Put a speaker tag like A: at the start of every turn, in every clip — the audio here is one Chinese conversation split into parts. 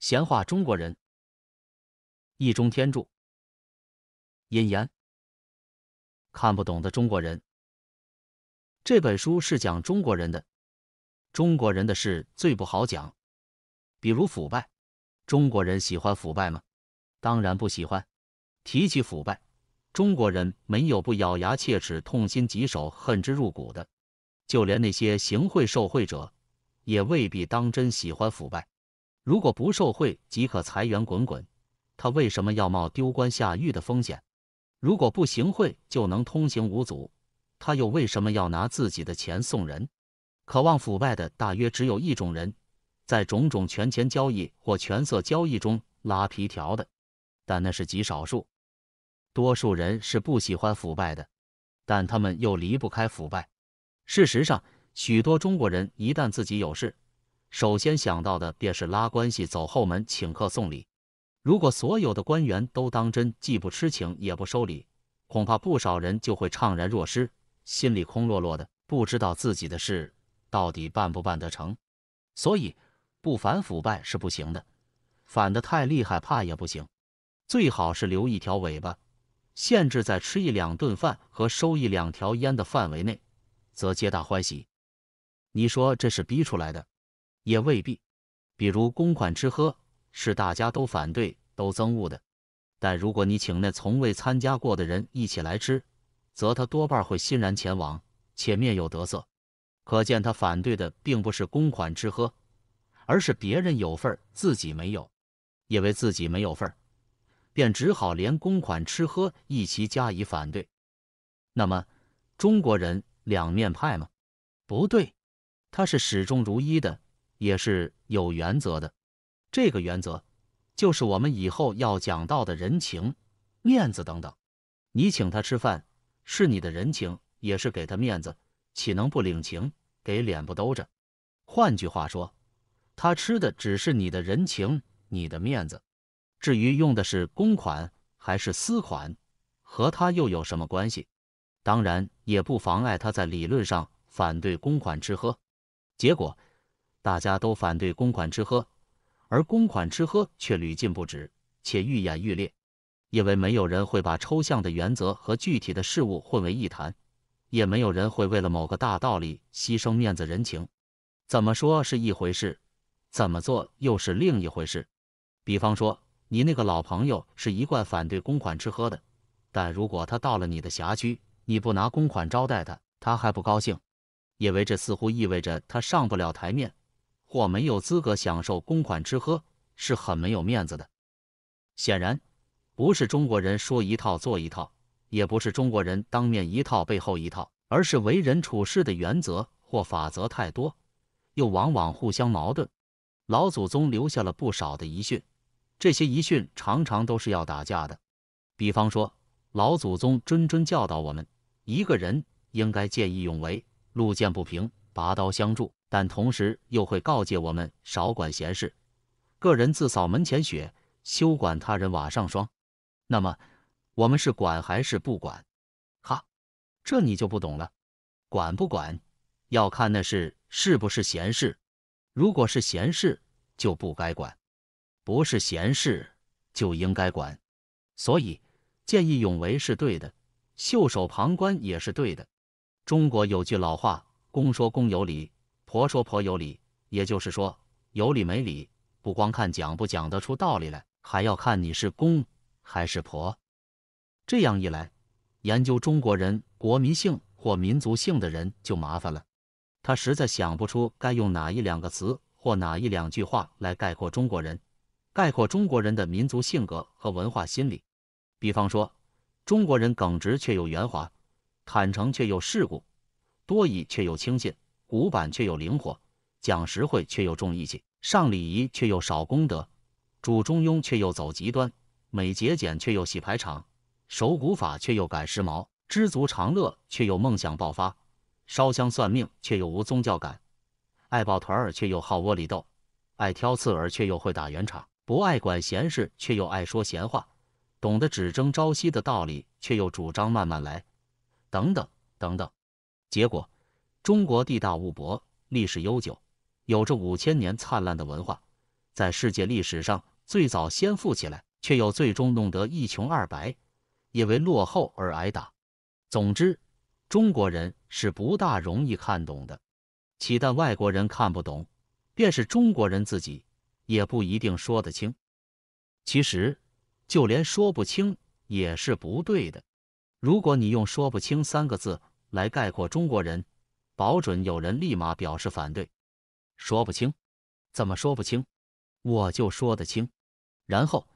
A: 闲话中国人，易中天著。引言：看不懂的中国人。这本书是讲中国人的，中国人的事最不好
B: 讲。比如腐败，中国人喜欢腐败吗？当然不喜欢。提起腐败，中国人没有不咬牙切齿、痛心疾首、恨之入骨的。就连那些行贿受贿者，也未必当真喜欢腐败。如果不受贿即可财源滚滚，他为什么要冒丢官下狱的风险？如果不行贿就能通行无阻，他又为什么要拿自己的钱送人？渴望腐败的大约只有一种人，在种种权钱交易或权色交易中拉皮条的，但那是极少数。多数人是不喜欢腐败的，但他们又离不开腐败。事实上，许多中国人一旦自己有事。首先想到的便是拉关系、走后门、请客送礼。如果所有的官员都当真，既不吃请也不收礼，恐怕不少人就会怅然若失，心里空落落的，不知道自己的事到底办不办得成。所以，不反腐败是不行的，反得太厉害怕也不行，最好是留一条尾巴，限制在吃一两顿饭和收一两条烟的范围内，则皆大欢喜。你说这是逼出来的？也未必，比如公款吃喝是大家都反对、都憎恶的，但如果你请那从未参加过的人一起来吃，则他多半会欣然前往，且面有得色。可见他反对的并不是公款吃喝，而是别人有份自己没有，因为自己没有份，便只好连公款吃喝一起加以反对。那么中国人两面派吗？不对，他是始终如一的。也是有原则的，这个原则就是我们以后要讲到的人情、面子等等。你请他吃饭，是你的人情，也是给他面子，岂能不领情，给脸不兜着？换句话说，他吃的只是你的人情、你的面子，至于用的是公款还是私款，和他又有什么关系？当然，也不妨碍他在理论上反对公款吃喝。结果。大家都反对公款吃喝，而公款吃喝却屡禁不止，且愈演愈烈。因为没有人会把抽象的原则和具体的事物混为一谈，也没有人会为了某个大道理牺牲面子人情。怎么说是一回事，怎么做又是另一回事。比方说，你那个老朋友是一贯反对公款吃喝的，但如果他到了你的辖区，你不拿公款招待他，他还不高兴，因为这似乎意味着他上不了台面。或没有资格享受公款吃喝，是很没有面子的。显然，不是中国人说一套做一套，也不是中国人当面一套背后一套，而是为人处事的原则或法则太多，又往往互相矛盾。老祖宗留下了不少的遗训，这些遗训常常都是要打架的。比方说，老祖宗谆谆教导我们，一个人应该见义勇为，路见不平，拔刀相助。但同时又会告诫我们少管闲事，个人自扫门前雪，休管他人瓦上霜。那么我们是管还是不管？哈，这你就不懂了。管不管要看那事是不是闲事，如果是闲事就不该管，不是闲事就应该管。所以见义勇为是对的，袖手旁观也是对的。中国有句老话，公说公有理。婆说婆有理，也就是说有理没理，不光看讲不讲得出道理来，还要看你是公还是婆。这样一来，研究中国人国民性或民族性的人就麻烦了。他实在想不出该用哪一两个词或哪一两句话来概括中国人，概括中国人的民族性格和文化心理。比方说，中国人耿直却又圆滑，坦诚却又世故，多疑却又轻信。古板却又灵活，讲实惠却又重义气，上礼仪却又少功德，主中庸却又走极端，美节俭却又喜排场，守古法却又赶时髦，知足常乐却又梦想爆发，烧香算命却又无宗教感，爱抱团儿却又好窝里斗，爱挑刺儿却又会打圆场，不爱管闲事却又爱说闲话，懂得只争朝夕的道理却又主张慢慢来，等等等等，结果。中国地大物博，历史悠久，有着五千年灿烂的文化，在世界历史上最早先富起来，却又最终弄得一穷二白，因为落后而挨打。总之，中国人是不大容易看懂的。岂但外国人看不懂，便是中国人自己也不一定说得清。其实，就连说不清也是不对的。如果你用“说不清”三个字来概括中国人，保准有人立马表示反对，说不清，怎么说不清，我就说得清，然后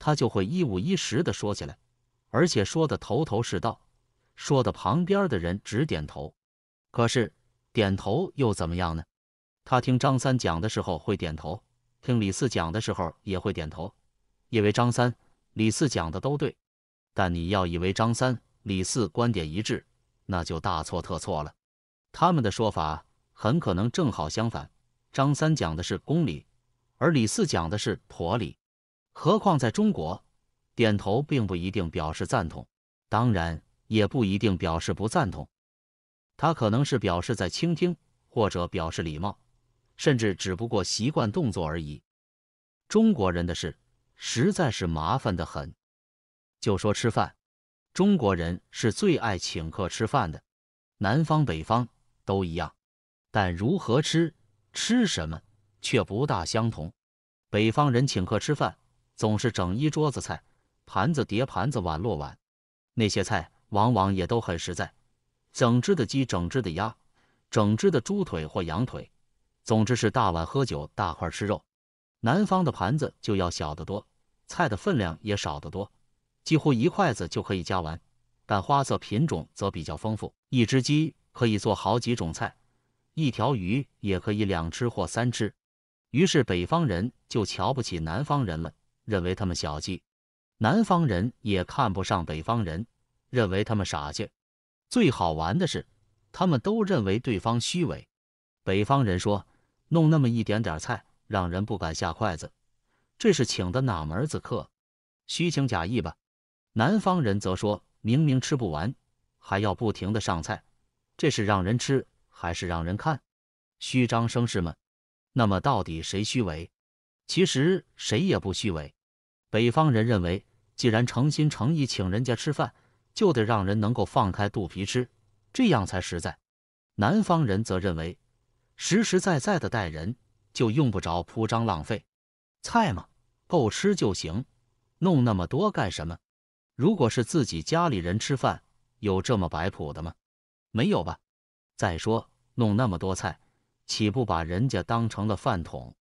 B: 他就会一五一十的说起来，而且说的头头是道，说的旁边的人直点头。可是点头又怎么样呢？他听张三讲的时候会点头，听李四讲的时候也会点头，因为张三、李四讲的都对。但你要以为张三、李四观点一致，那就大错特错了。他们的说法很可能正好相反。张三讲的是公理，而李四讲的是婆理。何况在中国，点头并不一定表示赞同，当然也不一定表示不赞同。他可能是表示在倾听，或者表示礼貌，甚至只不过习惯动作而已。中国人的事实在是麻烦的很。就说吃饭，中国人是最爱请客吃饭的，南方北方。都一样，但如何吃、吃什么却不大相同。北方人请客吃饭总是整一桌子菜，盘子叠盘子，碗摞碗，那些菜往往也都很实在，整只的鸡、整只的鸭、整只的猪腿或羊腿，总之是大碗喝酒、大块吃肉。南方的盘子就要小得多，菜的分量也少得多，几乎一筷子就可以夹完，但花色品种则比较丰富，一只鸡。可以做好几种菜，一条鱼也可以两吃或三吃。于是北方人就瞧不起南方人了，认为他们小气；南方人也看不上北方人，认为他们傻气。最好玩的是，他们都认为对方虚伪。北方人说：“弄那么一点点菜，让人不敢下筷子，这是请的哪门子客？虚情假意吧。”南方人则说：“明明吃不完，还要不停的上菜。”这是让人吃还是让人看？虚张声势吗？那么到底谁虚伪？其实谁也不虚伪。北方人认为，既然诚心诚意请人家吃饭，就得让人能够放开肚皮吃，这样才实在。南方人则认为，实实在在的待人，就用不着铺张浪费。菜嘛，够吃就行，弄那么多干什么？如果是自己家里人吃饭，有这么摆谱的吗？没有吧？再说弄那么多菜，岂不把人家当成了饭桶？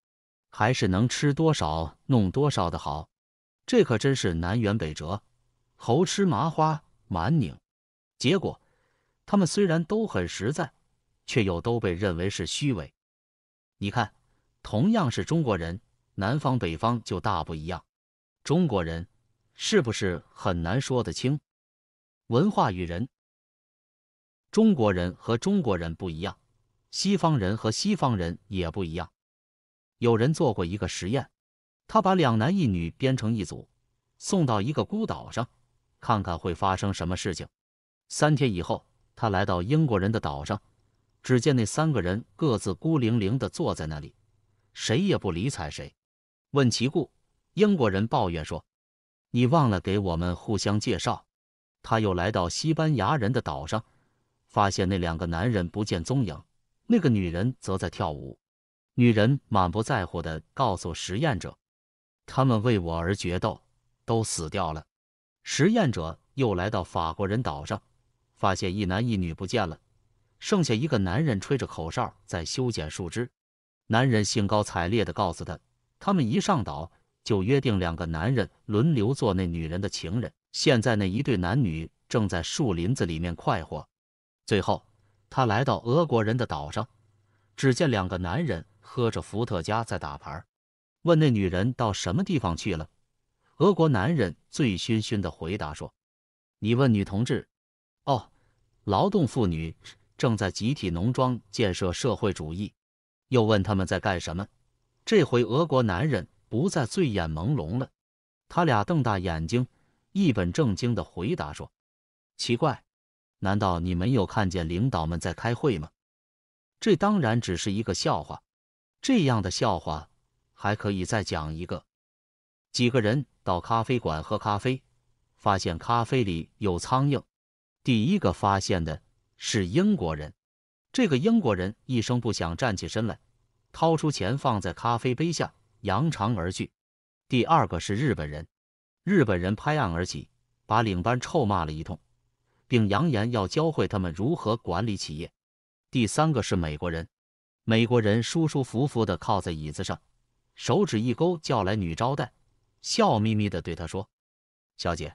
B: 还是能吃多少弄多少的好。这可真是南辕北辙，猴吃麻花满拧。结果他们虽然都很实在，却又都被认为是虚伪。你看，同样是中国人，南方北方就大不一样。中国人是不是很难说得清？文化与人。中国人和中国人不一样，西方人和西方人也不一样。有人做过一个实验，他把两男一女编成一组，送到一个孤岛上，看看会发生什么事情。三天以后，他来到英国人的岛上，只见那三个人各自孤零零地坐在那里，谁也不理睬谁。问其故，英国人抱怨说：“你忘了给我们互相介绍。”他又来到西班牙人的岛上。发现那两个男人不见踪影，那个女人则在跳舞。女人满不在乎地告诉实验者：“他们为我而决斗，都死掉了。”实验者又来到法国人岛上，发现一男一女不见了，剩下一个男人吹着口哨在修剪树枝。男人兴高采烈地告诉他：“他们一上岛就约定，两个男人轮流做那女人的情人。现在那一对男女正在树林子里面快活。”最后，他来到俄国人的岛上，只见两个男人喝着伏特加在打牌，问那女人到什么地方去了。俄国男人醉醺醺的回答说：“你问女同志，哦，劳动妇女正在集体农庄建设社会主义。”又问他们在干什么，这回俄国男人不再醉眼朦胧了，他俩瞪大眼睛，一本正经的回答说：“奇怪。”难道你没有看见领导们在开会吗？这当然只是一个笑话，这样的笑话还可以再讲一个。几个人到咖啡馆喝咖啡，发现咖啡里有苍蝇。第一个发现的是英国人，这个英国人一声不响站起身来，掏出钱放在咖啡杯下，扬长而去。第二个是日本人，日本人拍案而起，把领班臭骂了一通。并扬言要教会他们如何管理企业。第三个是美国人，美国人舒舒服服地靠在椅子上，手指一勾，叫来女招待，笑眯眯地对她说：“小姐，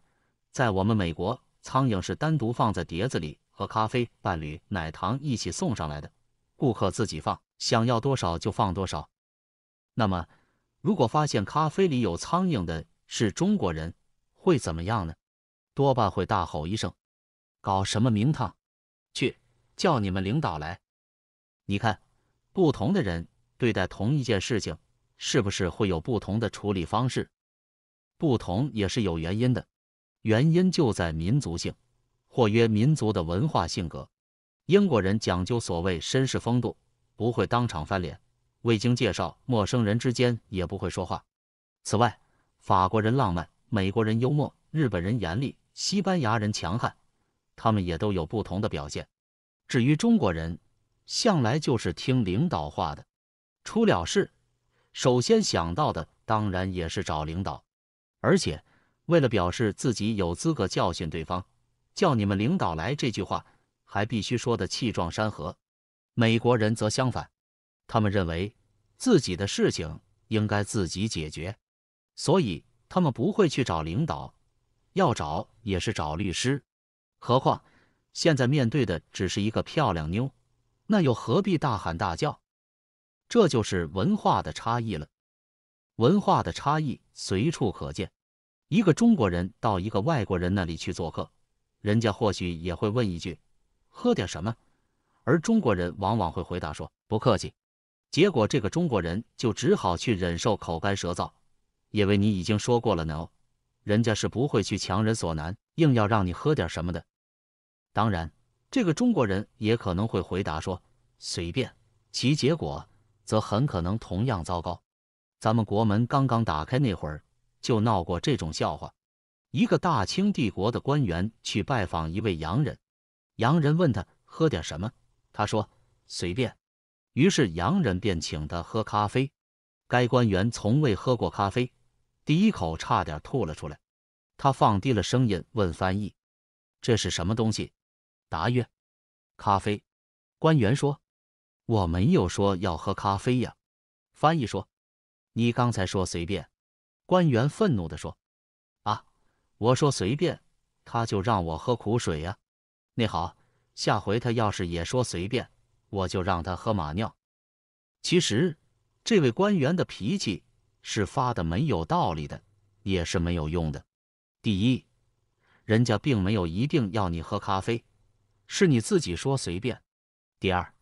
B: 在我们美国，苍蝇是单独放在碟子里和咖啡伴侣、奶糖一起送上来的，顾客自己放，想要多少就放多少。那么，如果发现咖啡里有苍蝇的是中国人，会怎么样呢？多半会大吼一声。”搞什么名堂？去叫你们领导来。你看，不同的人对待同一件事情，是不是会有不同的处理方式？不同也是有原因的，原因就在民族性，或曰民族的文化性格。英国人讲究所谓绅士风度，不会当场翻脸；未经介绍，陌生人之间也不会说话。此外，法国人浪漫，美国人幽默，日本人严厉，西班牙人强悍。他们也都有不同的表现。至于中国人，向来就是听领导话的，出了事，首先想到的当然也是找领导。而且，为了表示自己有资格教训对方，叫你们领导来这句话，还必须说的气壮山河。美国人则相反，他们认为自己的事情应该自己解决，所以他们不会去找领导，要找也是找律师。何况现在面对的只是一个漂亮妞，那又何必大喊大叫？这就是文化的差异了。文化的差异随处可见。一个中国人到一个外国人那里去做客，人家或许也会问一句：“喝点什么？”而中国人往往会回答说：“不客气。”结果这个中国人就只好去忍受口干舌燥，因为你已经说过了呢。o 人家是不会去强人所难，硬要让你喝点什么的。当然，这个中国人也可能会回答说“随便”，其结果则很可能同样糟糕。咱们国门刚刚打开那会儿，就闹过这种笑话。一个大清帝国的官员去拜访一位洋人，洋人问他喝点什么，他说“随便”，于是洋人便请他喝咖啡。该官员从未喝过咖啡，第一口差点吐了出来。他放低了声音问翻译：“这是什么东西？”答曰：“咖啡。”官员说：“我没有说要喝咖啡呀。”翻译说：“你刚才说随便。”官员愤怒地说：“啊，我说随便，他就让我喝苦水呀。那好，下回他要是也说随便，我就让他喝马尿。”其实，这位官员的脾气是发的没有道理的，也是没有用的。第一，人家并没有一定要你喝咖啡。是你自己说随便，第二，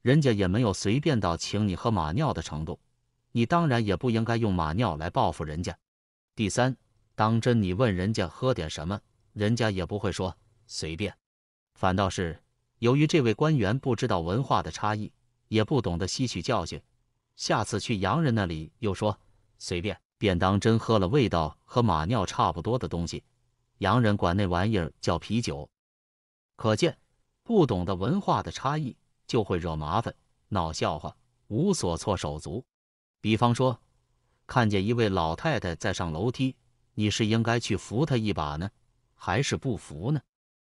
B: 人家也没有随便到请你喝马尿的程度，你当然也不应该用马尿来报复人家。第三，当真你问人家喝点什么，人家也不会说随便，反倒是由于这位官员不知道文化的差异，也不懂得吸取教训，下次去洋人那里又说随便，便当真喝了味道和马尿差不多的东西，洋人管那玩意儿叫啤酒。可见，不懂得文化的差异，就会惹麻烦、闹笑话、无所措手足。比方说，看见一位老太太在上楼梯，你是应该去扶她一把呢，还是不扶呢？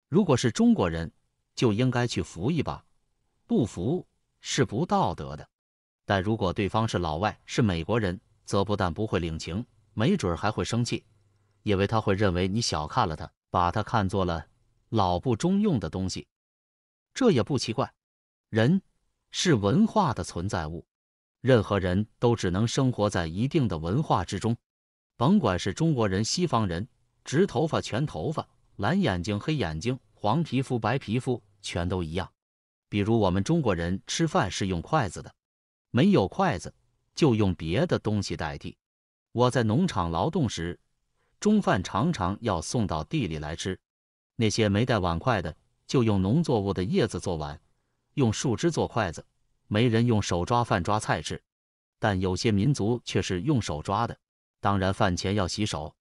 B: 如果是中国人，就应该去扶一把，不扶是不道德的。但如果对方是老外，是美国人，则不但不会领情，没准还会生气，因为他会认为你小看了他，把他看作了。老不中用的东西，这也不奇怪。人是文化的存在物，任何人都只能生活在一定的文化之中，甭管是中国人、西方人，直头发、全头发，蓝眼睛、黑眼睛，黄皮肤、白皮肤，全都一样。比如我们中国人吃饭是用筷子的，没有筷子就用别的东西代替。我在农场劳动时，中饭常常要送到地里来吃。那些没带碗筷的，就用农作物的叶子做碗，用树枝做筷子。没人用手抓饭抓菜吃，但有些民族却是用手抓的。当然，饭前要洗手。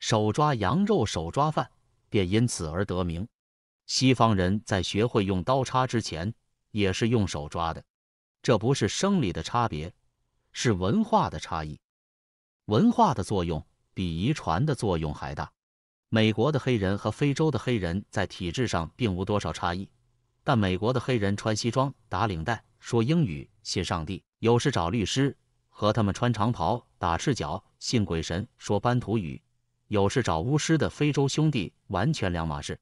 B: 手抓羊肉，手抓饭，便因此而得名。西方人在学会用刀叉之前，也是用手抓的。这不是生理的差别，是文化的差异。文化的作用比遗传的作用还大。美国的黑人和非洲的黑人在体质上并无多少差异，但美国的黑人穿西装、打领带、说英语、信上帝、有事找律师，和他们穿长袍、打赤脚、信鬼神、说班图语、有事找巫师的非洲兄弟完全两码事。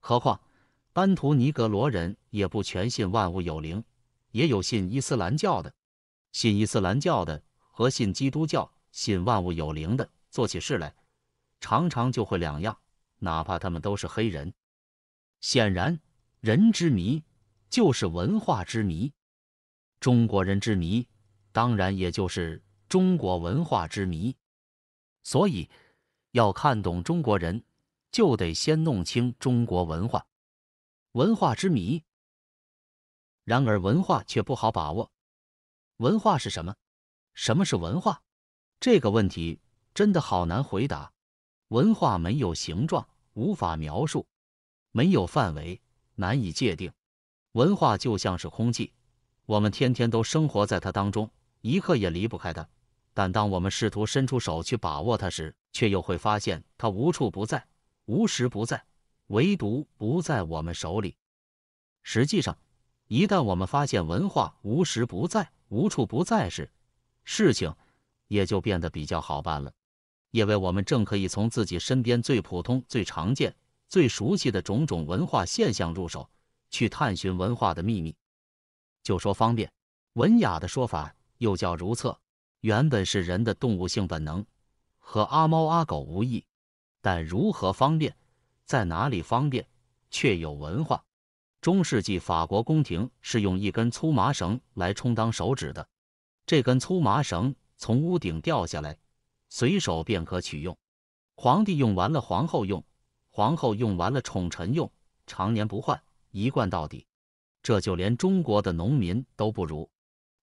B: 何况班图尼格罗人也不全信万物有灵，也有信伊斯兰教的。信伊斯兰教的和信基督教、信万物有灵的做起事来。常常就会两样，哪怕他们都是黑人。显然，人之谜就是文化之谜，中国人之谜当然也就是中国文化之谜。所以，要看懂中国人，就得先弄清中国文化文化之谜。然而，文化却不好把握。文化是什么？什么是文化？这个问题真的好难回答。文化没有形状，无法描述；没有范围，难以界定。文化就像是空气，我们天天都生活在它当中，一刻也离不开它。但当我们试图伸出手去把握它时，却又会发现它无处不在，无时不在，唯独不在我们手里。实际上，一旦我们发现文化无时不在、无处不在时，事情也就变得比较好办了。因为我们正可以从自己身边最普通、最常见、最熟悉的种种文化现象入手，去探寻文化的秘密。就说方便，文雅的说法又叫如厕，原本是人的动物性本能，和阿猫阿狗无异。但如何方便，在哪里方便，却有文化。中世纪法国宫廷是用一根粗麻绳来充当手指的，这根粗麻绳从屋顶掉下来。随手便可取用，皇帝用完了，皇后用，皇后用完了，宠臣用，常年不换，一贯到底，这就连中国的农民都不如。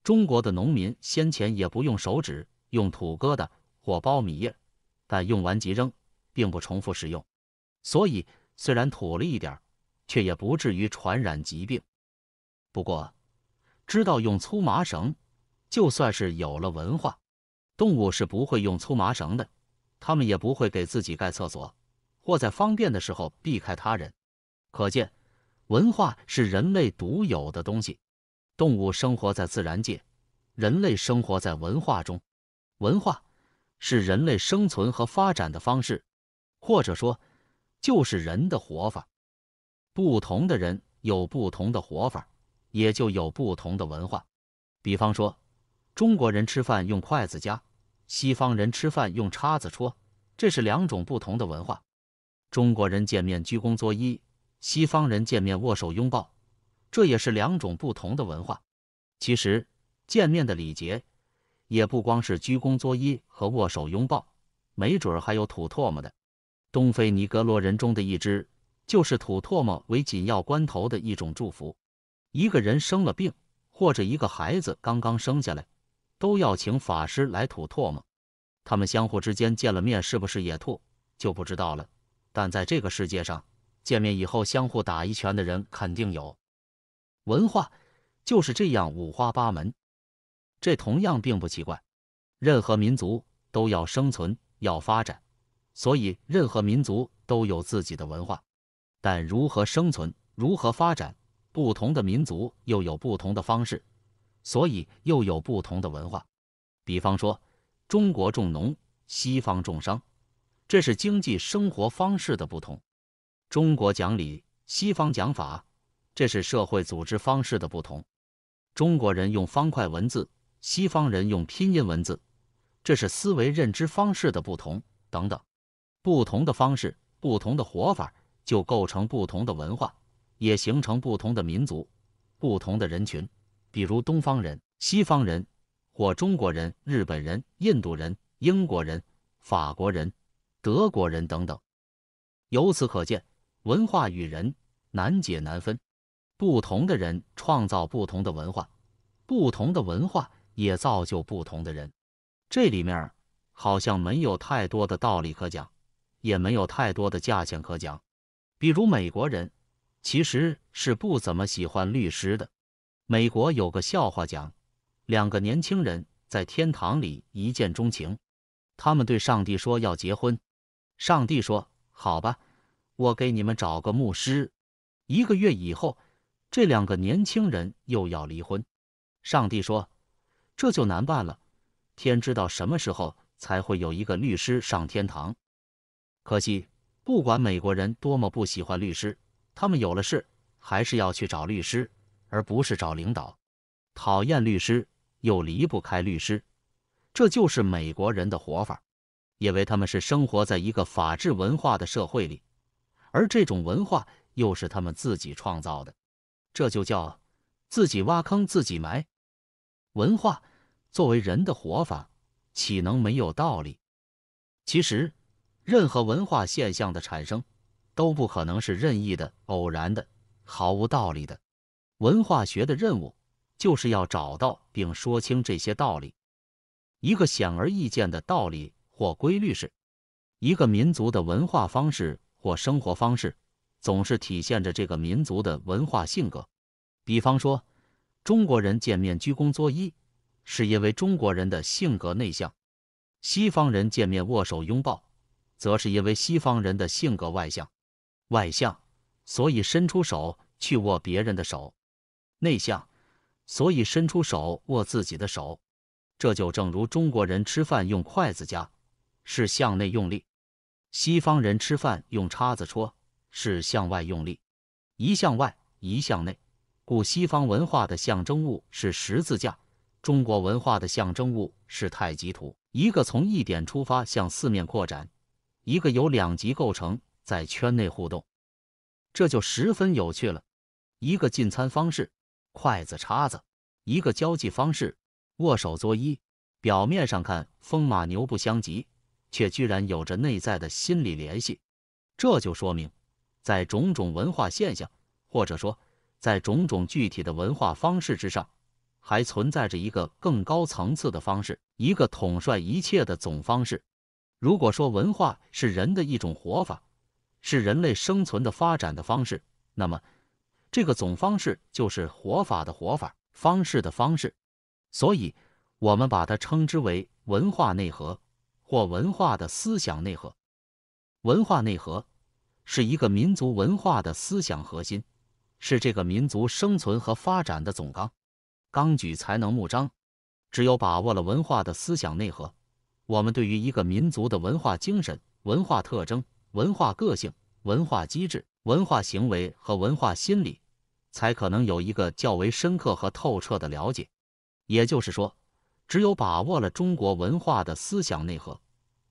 B: 中国的农民先前也不用手指，用土疙瘩或苞米叶，但用完即扔，并不重复使用，所以虽然土了一点，却也不至于传染疾病。不过，知道用粗麻绳，就算是有了文化。动物是不会用粗麻绳的，它们也不会给自己盖厕所，或在方便的时候避开他人。可见，文化是人类独有的东西。动物生活在自然界，人类生活在文化中，文化是人类生存和发展的方式，或者说就是人的活法。不同的人有不同的活法，也就有不同的文化。比方说。中国人吃饭用筷子夹，西方人吃饭用叉子戳，这是两种不同的文化。中国人见面鞠躬作揖，西方人见面握手拥抱，这也是两种不同的文化。其实见面的礼节也不光是鞠躬作揖和握手拥抱，没准儿还有吐唾沫的。东非尼格罗人中的一支，就是吐唾沫为紧要关头的一种祝福。一个人生了病，或者一个孩子刚刚生下来。都要请法师来吐唾沫，他们相互之间见了面是不是也吐就不知道了。但在这个世界上，见面以后相互打一拳的人肯定有。文化就是这样五花八门，这同样并不奇怪。任何民族都要生存，要发展，所以任何民族都有自己的文化。但如何生存，如何发展，不同的民族又有不同的方式。所以又有不同的文化，比方说中国重农，西方重商，这是经济生活方式的不同；中国讲理，西方讲法，这是社会组织方式的不同；中国人用方块文字，西方人用拼音文字，这是思维认知方式的不同等等。不同的方式，不同的活法，就构成不同的文化，也形成不同的民族、不同的人群。比如东方人、西方人，或中国人、日本人、印度人、英国人、法国人、德国人等等。由此可见，文化与人难解难分，不同的人创造不同的文化，不同的文化也造就不同的人。这里面好像没有太多的道理可讲，也没有太多的价钱可讲。比如美国人其实是不怎么喜欢律师的。美国有个笑话讲，两个年轻人在天堂里一见钟情，他们对上帝说要结婚。上帝说：“好吧，我给你们找个牧师。”一个月以后，这两个年轻人又要离婚。上帝说：“这就难办了，天知道什么时候才会有一个律师上天堂。”可惜，不管美国人多么不喜欢律师，他们有了事还是要去找律师。而不是找领导，讨厌律师又离不开律师，这就是美国人的活法，因为他们是生活在一个法治文化的社会里，而这种文化又是他们自己创造的，这就叫自己挖坑自己埋。文化作为人的活法，岂能没有道理？其实，任何文化现象的产生都不可能是任意的、偶然的、毫无道理的。文化学的任务就是要找到并说清这些道理。一个显而易见的道理或规律是，一个民族的文化方式或生活方式总是体现着这个民族的文化性格。比方说，中国人见面鞠躬作揖，是因为中国人的性格内向；西方人见面握手拥抱，则是因为西方人的性格外向。外向，所以伸出手去握别人的手。内向，所以伸出手握自己的手，这就正如中国人吃饭用筷子夹，是向内用力；西方人吃饭用叉子戳，是向外用力。一向外，一向内，故西方文化的象征物是十字架，中国文化的象征物是太极图。一个从一点出发向四面扩展，一个由两极构成，在圈内互动，这就十分有趣了。一个进餐方式。筷子、叉子，一个交际方式；握手、作揖，表面上看风马牛不相及，却居然有着内在的心理联系。这就说明，在种种文化现象，或者说在种种具体的文化方式之上，还存在着一个更高层次的方式，一个统帅一切的总方式。如果说文化是人的一种活法，是人类生存的发展的方式，那么，这个总方式就是活法的活法方式的方式，所以，我们把它称之为文化内核或文化的思想内核。文化内核是一个民族文化的思想核心，是这个民族生存和发展的总纲。纲举才能目张，只有把握了文化的思想内核，我们对于一个民族的文化精神、文化特征、文化个性、文化机制、文化行为和文化心理。才可能有一个较为深刻和透彻的了解，也就是说，只有把握了中国文化的思想内核，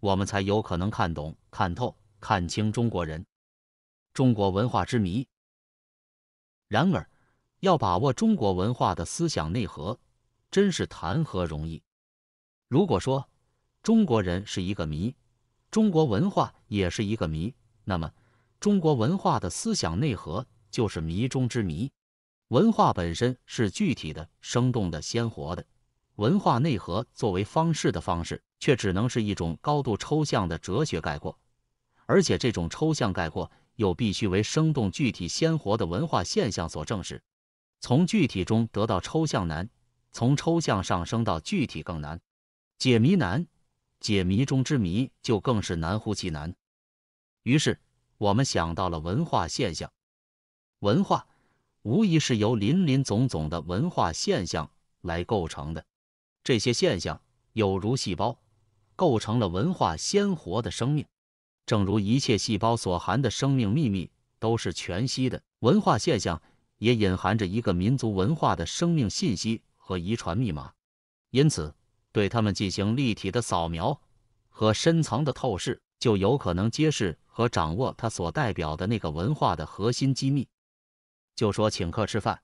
B: 我们才有可能看懂、看透、看清中国人、中国文化之谜。然而，要把握中国文化的思想内核，真是谈何容易！如果说中国人是一个谜，中国文化也是一个谜，那么中国文化的思想内核。就是谜中之谜。文化本身是具体的、生动的、鲜活的，文化内核作为方式的方式，却只能是一种高度抽象的哲学概括。而且这种抽象概括又必须为生动具体鲜活的文化现象所证实。从具体中得到抽象难，从抽象上升到具体更难。解谜难，解谜中之谜就更是难乎其难。于是我们想到了文化现象。文化无疑是由林林总总的文化现象来构成的，这些现象有如细胞，构成了文化鲜活的生命。正如一切细胞所含的生命秘密都是全息的，文化现象也隐含着一个民族文化的生命信息和遗传密码。因此，对他们进行立体的扫描和深层的透视，就有可能揭示和掌握它所代表的那个文化的核心机密。就说请客吃饭，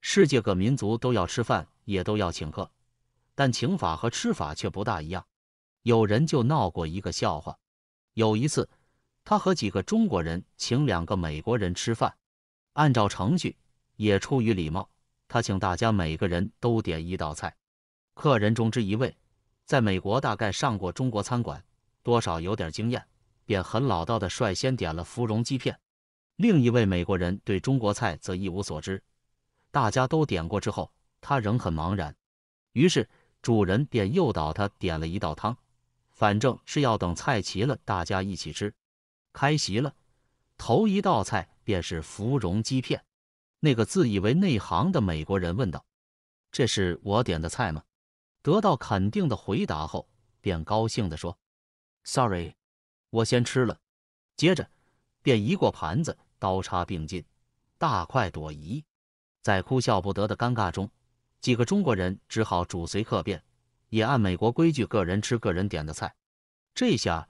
B: 世界各民族都要吃饭，也都要请客，但请法和吃法却不大一样。有人就闹过一个笑话。有一次，他和几个中国人请两个美国人吃饭，按照程序，也出于礼貌，他请大家每个人都点一道菜。客人中之一位，在美国大概上过中国餐馆，多少有点经验，便很老道的率先点了芙蓉鸡片。另一位美国人对中国菜则一无所知，大家都点过之后，他仍很茫然。于是主人便诱导他点了一道汤，反正是要等菜齐了大家一起吃。开席了，头一道菜便是芙蓉鸡片。那个自以为内行的美国人问道：“这是我点的菜吗？”得到肯定的回答后，便高兴地说：“Sorry，我先吃了。”接着便移过盘子。刀叉并进，大快朵颐，在哭笑不得的尴尬中，几个中国人只好主随客便，也按美国规矩，个人吃个人点的菜。这下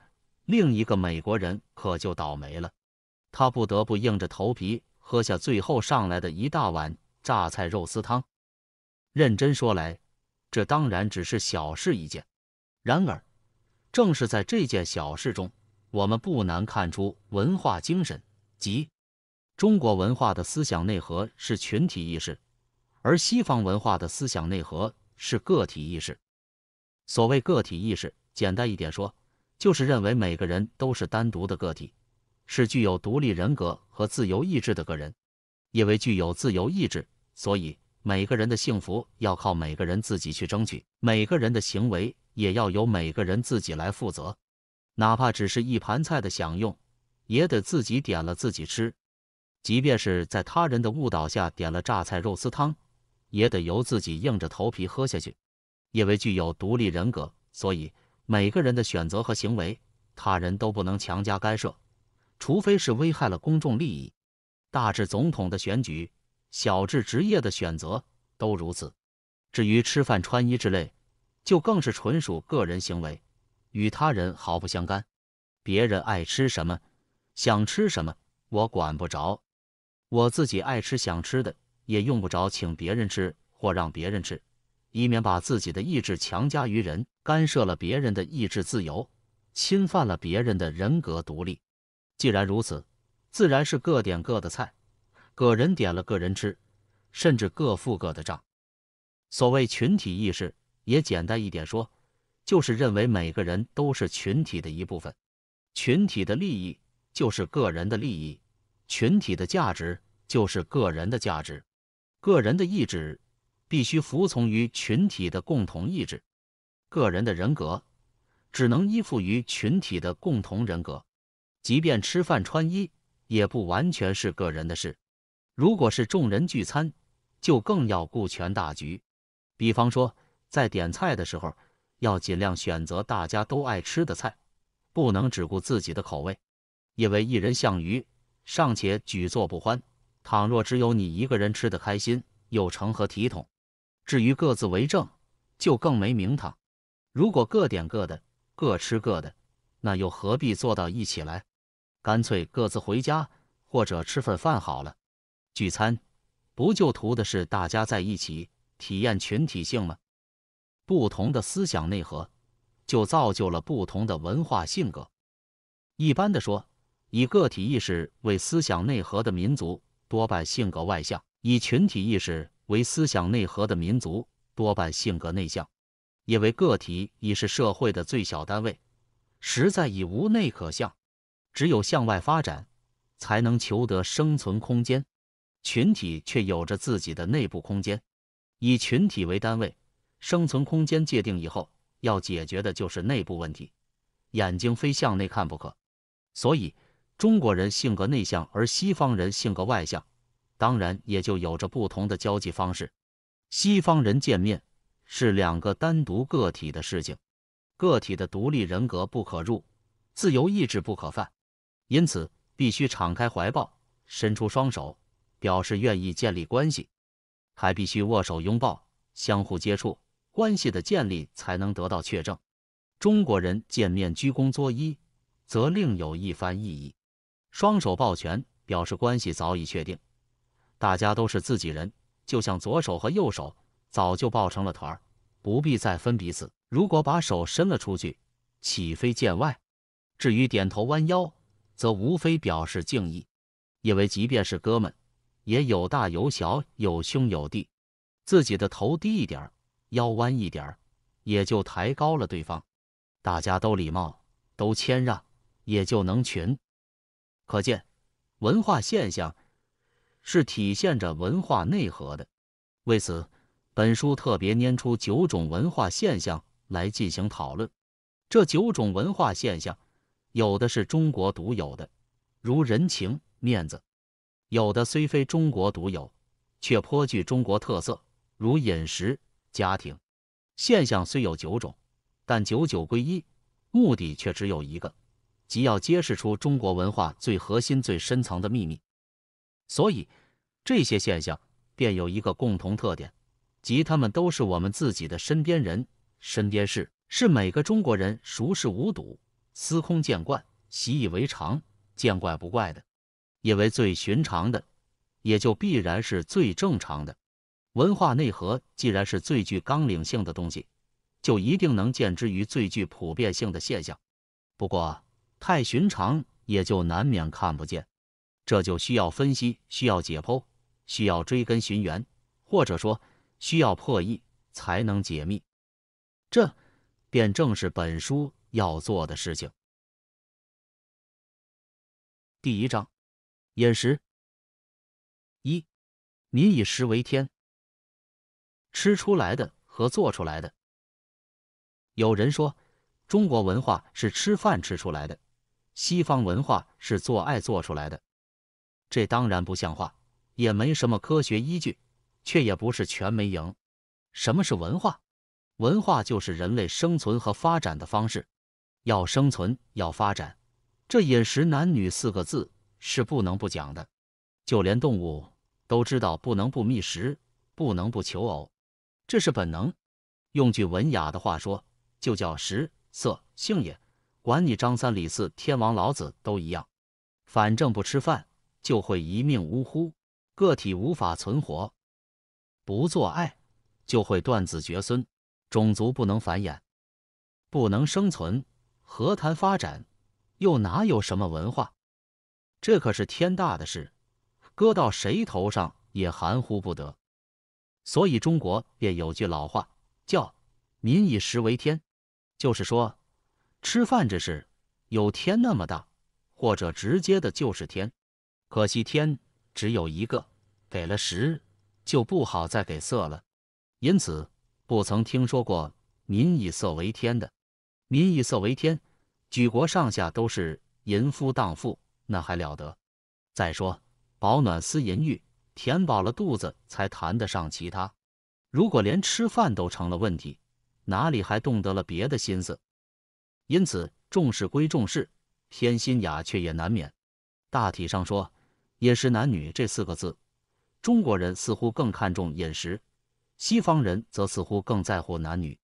B: 另一个美国人可就倒霉了，他不得不硬着头皮喝下最后上来的一大碗榨菜肉丝汤。认真说来，这当然只是小事一件。然而，正是在这件小事中，我们不难看出文化精神及。中国文化的思想内核是群体意识，而西方文化的思想内核是个体意识。所谓个体意识，简单一点说，就是认为每个人都是单独的个体，是具有独立人格和自由意志的个人。因为具有自由意志，所以每个人的幸福要靠每个人自己去争取，每个人的行为也要由每个人自己来负责。哪怕只是一盘菜的享用，也得自己点了自己吃。即便是在他人的误导下点了榨菜肉丝汤，也得由自己硬着头皮喝下去。因为具有独立人格，所以每个人的选择和行为，他人都不能强加干涉，除非是危害了公众利益。大至总统的选举，小至职业的选择，都如此。至于吃饭、穿衣之类，就更是纯属个人行为，与他人毫不相干。别人爱吃什么，想吃什么，我管不着。我自己爱吃想吃的，也用不着请别人吃或让别人吃，以免把自己的意志强加于人，干涉了别人的意志自由，侵犯了别人的人格独立。既然如此，自然是各点各的菜，个人点了个人吃，甚至各付各的账。所谓群体意识，也简单一点说，就是认为每个人都是群体的一部分，群体的利益就是个人的利益，群体的价值。就是个人的价值，个人的意志必须服从于群体的共同意志，个人的人格只能依附于群体的共同人格。即便吃饭穿衣，也不完全是个人的事。如果是众人聚餐，就更要顾全大局。比方说，在点菜的时候，要尽量选择大家都爱吃的菜，不能只顾自己的口味，因为一人向鱼，尚且举座不欢。倘若只有你一个人吃得开心，又成何体统？至于各自为政，就更没名堂。如果各点各的，各吃各的，那又何必坐到一起来？干脆各自回家或者吃份饭好了。聚餐不就图的是大家在一起体验群体性吗？不同的思想内核，就造就了不同的文化性格。一般的说，以个体意识为思想内核的民族。多半性格外向，以群体意识为思想内核的民族，多半性格内向，因为个体已是社会的最小单位，实在已无内可向，只有向外发展，才能求得生存空间。群体却有着自己的内部空间，以群体为单位，生存空间界定以后，要解决的就是内部问题，眼睛非向内看不可，所以。中国人性格内向，而西方人性格外向，当然也就有着不同的交际方式。西方人见面是两个单独个体的事情，个体的独立人格不可入，自由意志不可犯，因此必须敞开怀抱，伸出双手，表示愿意建立关系，还必须握手拥抱，相互接触，关系的建立才能得到确证。中国人见面鞠躬作揖，则另有一番意义。双手抱拳，表示关系早已确定。大家都是自己人，就像左手和右手，早就抱成了团，不必再分彼此。如果把手伸了出去，岂非见外？至于点头弯腰，则无非表示敬意。因为即便是哥们，也有大有小，有兄有弟，自己的头低一点，腰弯一点，也就抬高了对方。大家都礼貌，都谦让，也就能群。可见，文化现象是体现着文化内核的。为此，本书特别拈出九种文化现象来进行讨论。这九种文化现象，有的是中国独有的，如人情、面子；有的虽非中国独有，却颇具中国特色，如饮食、家庭。现象虽有九种，但九九归一，目的却只有一个。即要揭示出中国文化最核心、最深层的秘密，所以这些现象便有一个共同特点，即他们都是我们自己的身边人、身边事，是每个中国人熟视无睹、司空见惯、习以为常、见怪不怪的。因为最寻常的，也就必然是最正常的。文化内核既然是最具纲领性的东西，就一定能见之于最具普遍性的现象。不过，太寻常，也就难免看不见。这就需要分析，需要解剖，需要追根寻源，或者
A: 说需要破译，才能解密。这便正是本书要做的事情。第一章饮食一，民以食为天。吃出来的和做出来的。有人说，
B: 中国文化是吃饭吃出来的。西方文化是做爱做出来的，这当然不像话，也没什么科学依据，却也不是全没赢。什么是文化？文化就是人类生存和发展的方式。要生存，要发展，这饮食男女四个字是不能不讲的。就连动物都知道不能不觅食，不能不求偶，这是本能。用句文雅的话说，就叫食色性也。管你张三李四，天王老子都一样，反正不吃饭就会一命呜呼，个体无法存活；不做爱就会断子绝孙，种族不能繁衍，不能生存，何谈发展？又哪有什么文化？这可是天大的事，搁到谁头上也含糊不得。所以中国便有句老话叫“民以食为天”，就是说。吃饭这事，有天那么大，或者直接的就是天。可惜天只有一个，给了食就不好再给色了。因此不曾听说过“民以色为天”的。民以色为天，举国上下都是淫夫荡妇，那还了得？再说，保暖思淫欲，填饱了肚子才谈得上其他。如果连吃饭都成了问题，哪里还动得了别的心思？因此，重视归重视，偏心雅却也难免。大体上说，饮食男女这四个字，中国人似乎更看重饮食，西方人则似乎更在乎男女。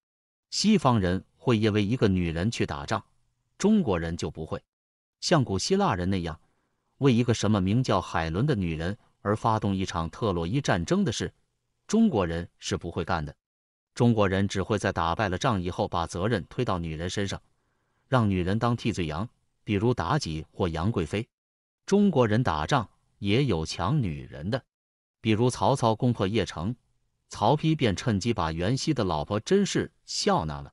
B: 西方人会因为一个女人去打仗，中国人就不会像古希腊人那样为一个什么名叫海伦的女人而发动一场特洛伊战争的事，中国人是不会干的。中国人只会在打败了仗以后，把责任推到女人身上。让女人当替罪羊，比如妲己或杨贵妃。中国人打仗也有抢女人的，比如曹操攻破邺城，曹丕便趁机把袁熙的老婆甄氏笑纳了。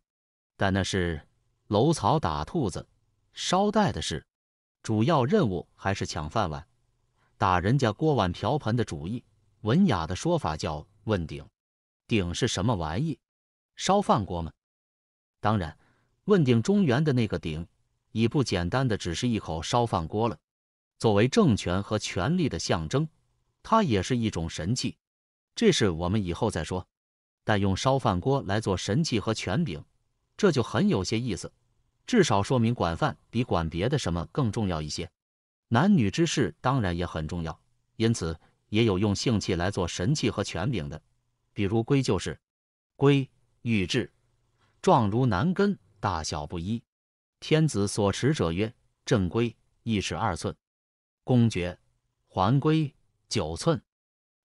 B: 但那是搂草打兔子捎带的事，主要任务还是抢饭碗，打人家锅碗瓢盆的主意。文雅的说法叫问鼎。鼎是什么玩意？烧饭锅吗？当然。问鼎中原的那个鼎，已不简单的只是一口烧饭锅了。作为政权和权力的象征，它也是一种神器。这事我们以后再说。但用烧饭锅来做神器和权柄，这就很有些意思。至少说明管饭比管别的什么更重要一些。男女之事当然也很重要，因此也有用性器来做神器和权柄的，比如龟就是。龟，玉质，状如男根。大小不一，天子所持者曰正圭，一尺二寸；公爵环圭九寸；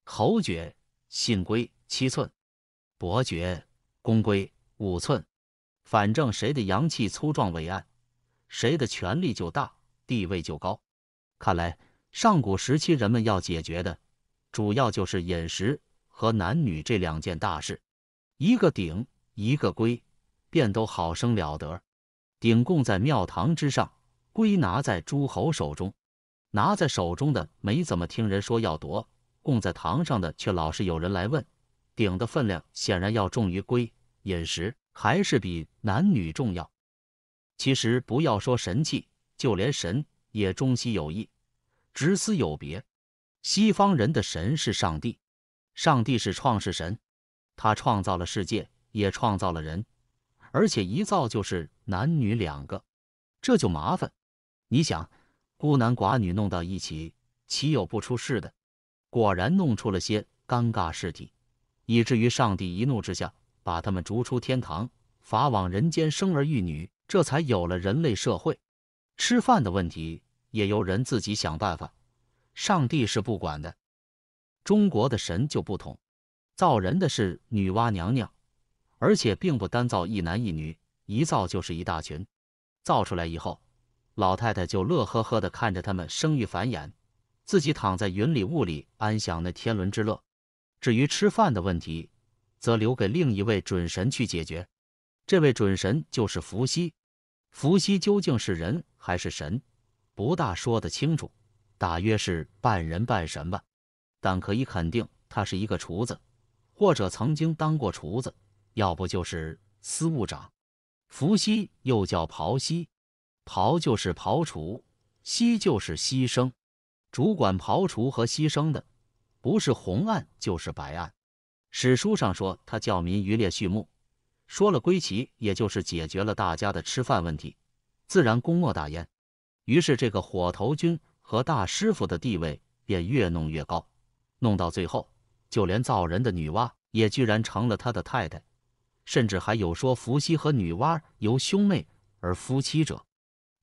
B: 侯爵信圭七寸；伯爵公圭五寸。反正谁的阳气粗壮伟岸，谁的权力就大，地位就高。看来上古时期人们要解决的主要就是饮食和男女这两件大事，一个鼎，一个龟。便都好生了得，鼎供在庙堂之上，归拿在诸侯手中。拿在手中的没怎么听人说要夺，供在堂上的却老是有人来问。鼎的分量显然要重于龟，饮食还是比男女重要。其实不要说神器，就连神也中西有异，直司有别。西方人的神是上帝，上帝是创世神，他创造了世界，也创造了人。而且一造就是男女两个，这就麻烦。你想，孤男寡女弄到一起，岂有不出事的？果然弄出了些尴尬事体，以至于上帝一怒之下把他们逐出天堂，罚往人间生儿育女，这才有了人类社会。吃饭的问题也由人自己想办法，上帝是不管的。中国的神就不同，造人的事女娲娘娘。而且并不单造一男一女，一造就是一大群。造出来以后，老太太就乐呵呵地看着他们生育繁衍，自己躺在云里雾里安享那天伦之乐。至于吃饭的问题，则留给另一位准神去解决。这位准神就是伏羲。伏羲究竟是人还是神，不大说得清楚，大约是半人半神吧。但可以肯定，他是一个厨子，或者曾经当过厨子。要不就是司务长，伏羲又叫庖羲，庖就是庖厨，羲就是牺牲，主管庖厨和牺牲的，不是红案就是白案。史书上说他教民渔猎畜牧，说了归齐，也就是解决了大家的吃饭问题，自然功莫大焉。于是这个火头军和大师傅的地位便越弄越高，弄到最后，就连造人的女娲也居然成了他的太太。甚至还有说伏羲和女娲由兄妹而夫妻者，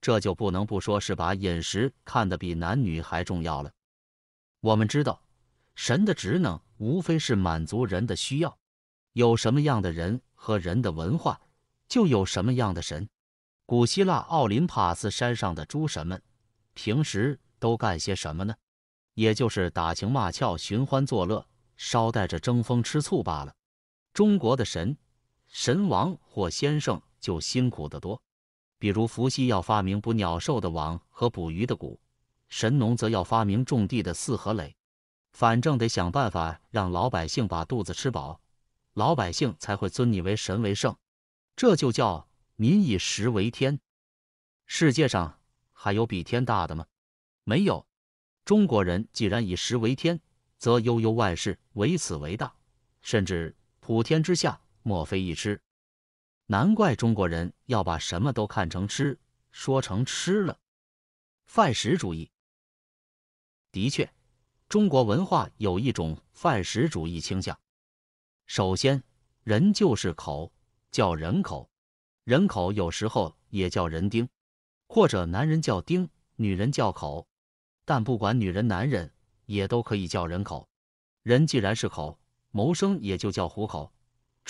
B: 这就不能不说是把饮食看得比男女还重要了。我们知道，神的职能无非是满足人的需要，有什么样的人和人的文化，就有什么样的神。古希腊奥林帕斯山上的诸神们，平时都干些什么呢？也就是打情骂俏、寻欢作乐，捎带着争风吃醋罢了。中国的神。神王或先圣就辛苦得多，比如伏羲要发明捕鸟兽的网和捕鱼的鼓，神农则要发明种地的四合耒。反正得想办法让老百姓把肚子吃饱，老百姓才会尊你为神为圣。这就叫民以食为天。世界上还有比天大的吗？没有。中国人既然以食为天，则悠悠万事，唯此为大，甚至普天之下。莫非一吃？难怪中国人要把什么都看成吃，说成吃了。饭食主义。的确，中国文化有一种饭食主义倾向。首先，人就是口，叫人口。人口有时候也叫人丁，或者男人叫丁，女人叫口。但不管女人男人，也都可以叫人口。人既然是口，谋生也就叫糊口。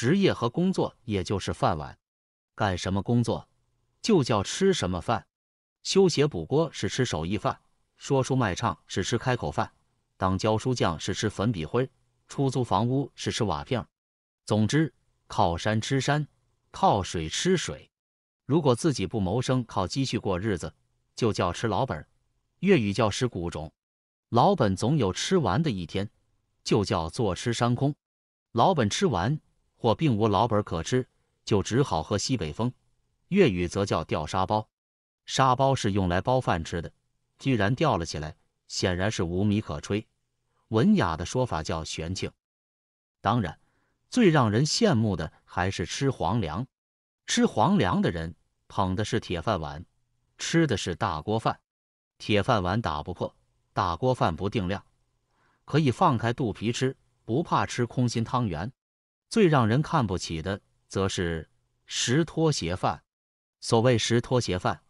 B: 职业和工作也就是饭碗，干什么工作就叫吃什么饭。修鞋补锅是吃手艺饭，说书卖唱是吃开口饭，当教书匠是吃粉笔灰，出租房屋是吃瓦片。总之，靠山吃山，靠水吃水。如果自己不谋生，靠积蓄过日子，就叫吃老本。粤语叫吃谷种，老本总有吃完的一天，就叫坐吃山空。老本吃完。或并无老本可吃，就只好喝西北风。粤语则叫“吊沙包”，沙包是用来包饭吃的，居然吊了起来，显然是无米可炊。文雅的说法叫“玄庆”。当然，最让人羡慕的还是吃皇粮。吃皇粮的人捧的是铁饭碗，吃的是大锅饭。铁饭碗打不破，大锅饭不定量，可以放开肚皮吃，不怕吃空心汤圆。最让人看不起的，则是石拖鞋饭。所谓石拖鞋饭，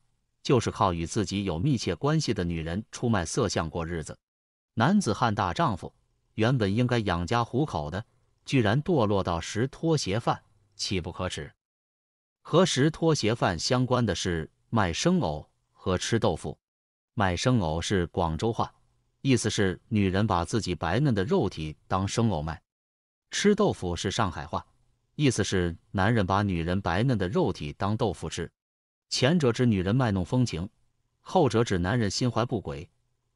B: 就是靠与自己有密切关系的女人出卖色相过日子。男子汉大丈夫，原本应该养家糊口的，居然堕落到食拖鞋饭，岂不可耻？和食拖鞋饭相关的是卖生藕和吃豆腐。卖生藕是广州话，意思是女人把自己白嫩的肉体当生藕卖。吃豆腐是上海话，意思是男人把女人白嫩的肉体当豆腐吃，前者指女人卖弄风情，后者指男人心怀不轨，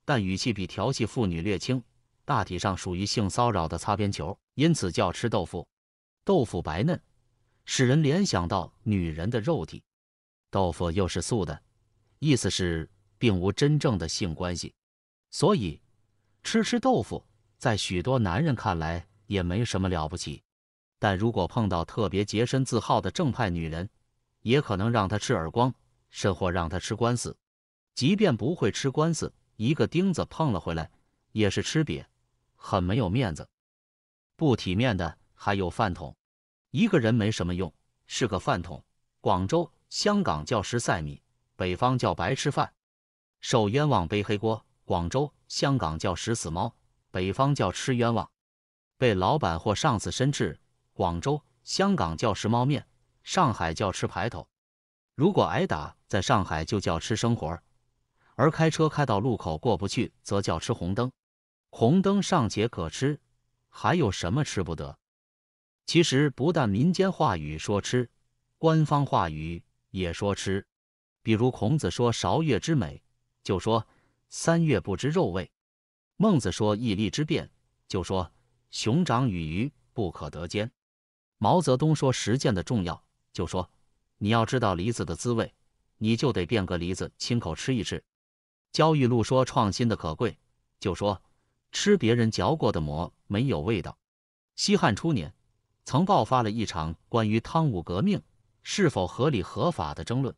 B: 但语气比调戏妇女略轻，大体上属于性骚扰的擦边球，因此叫吃豆腐。豆腐白嫩，使人联想到女人的肉体；豆腐又是素的，意思是并无真正的性关系，所以吃吃豆腐，在许多男人看来。也没什么了不起，但如果碰到特别洁身自好的正派女人，也可能让他吃耳光，甚或让他吃官司。即便不会吃官司，一个钉子碰了回来，也是吃瘪，很没有面子，不体面的。还有饭桶，一个人没什么用，是个饭桶。广州、香港叫食塞米，北方叫白吃饭。受冤枉背黑锅，广州、香港叫食死猫，北方叫吃冤枉。被老板或上司申斥，广州、香港叫吃猫面，上海叫吃排头；如果挨打，在上海就叫吃生活，而开车开到路口过不去，则叫吃红灯。红灯尚且可吃，还有什么吃不得？其实，不但民间话语说吃，官方话语也说吃。比如孔子说韶乐之美，就说三月不知肉味；孟子说义利之变”，就说。熊掌与鱼不可得兼。毛泽东说实践的重要，就说你要知道梨子的滋味，你就得变个梨子，亲口吃一吃。焦裕禄说创新的可贵，就说吃别人嚼过的馍没有味道。西汉初年曾爆发了一场关于汤武革命是否合理合法的争论。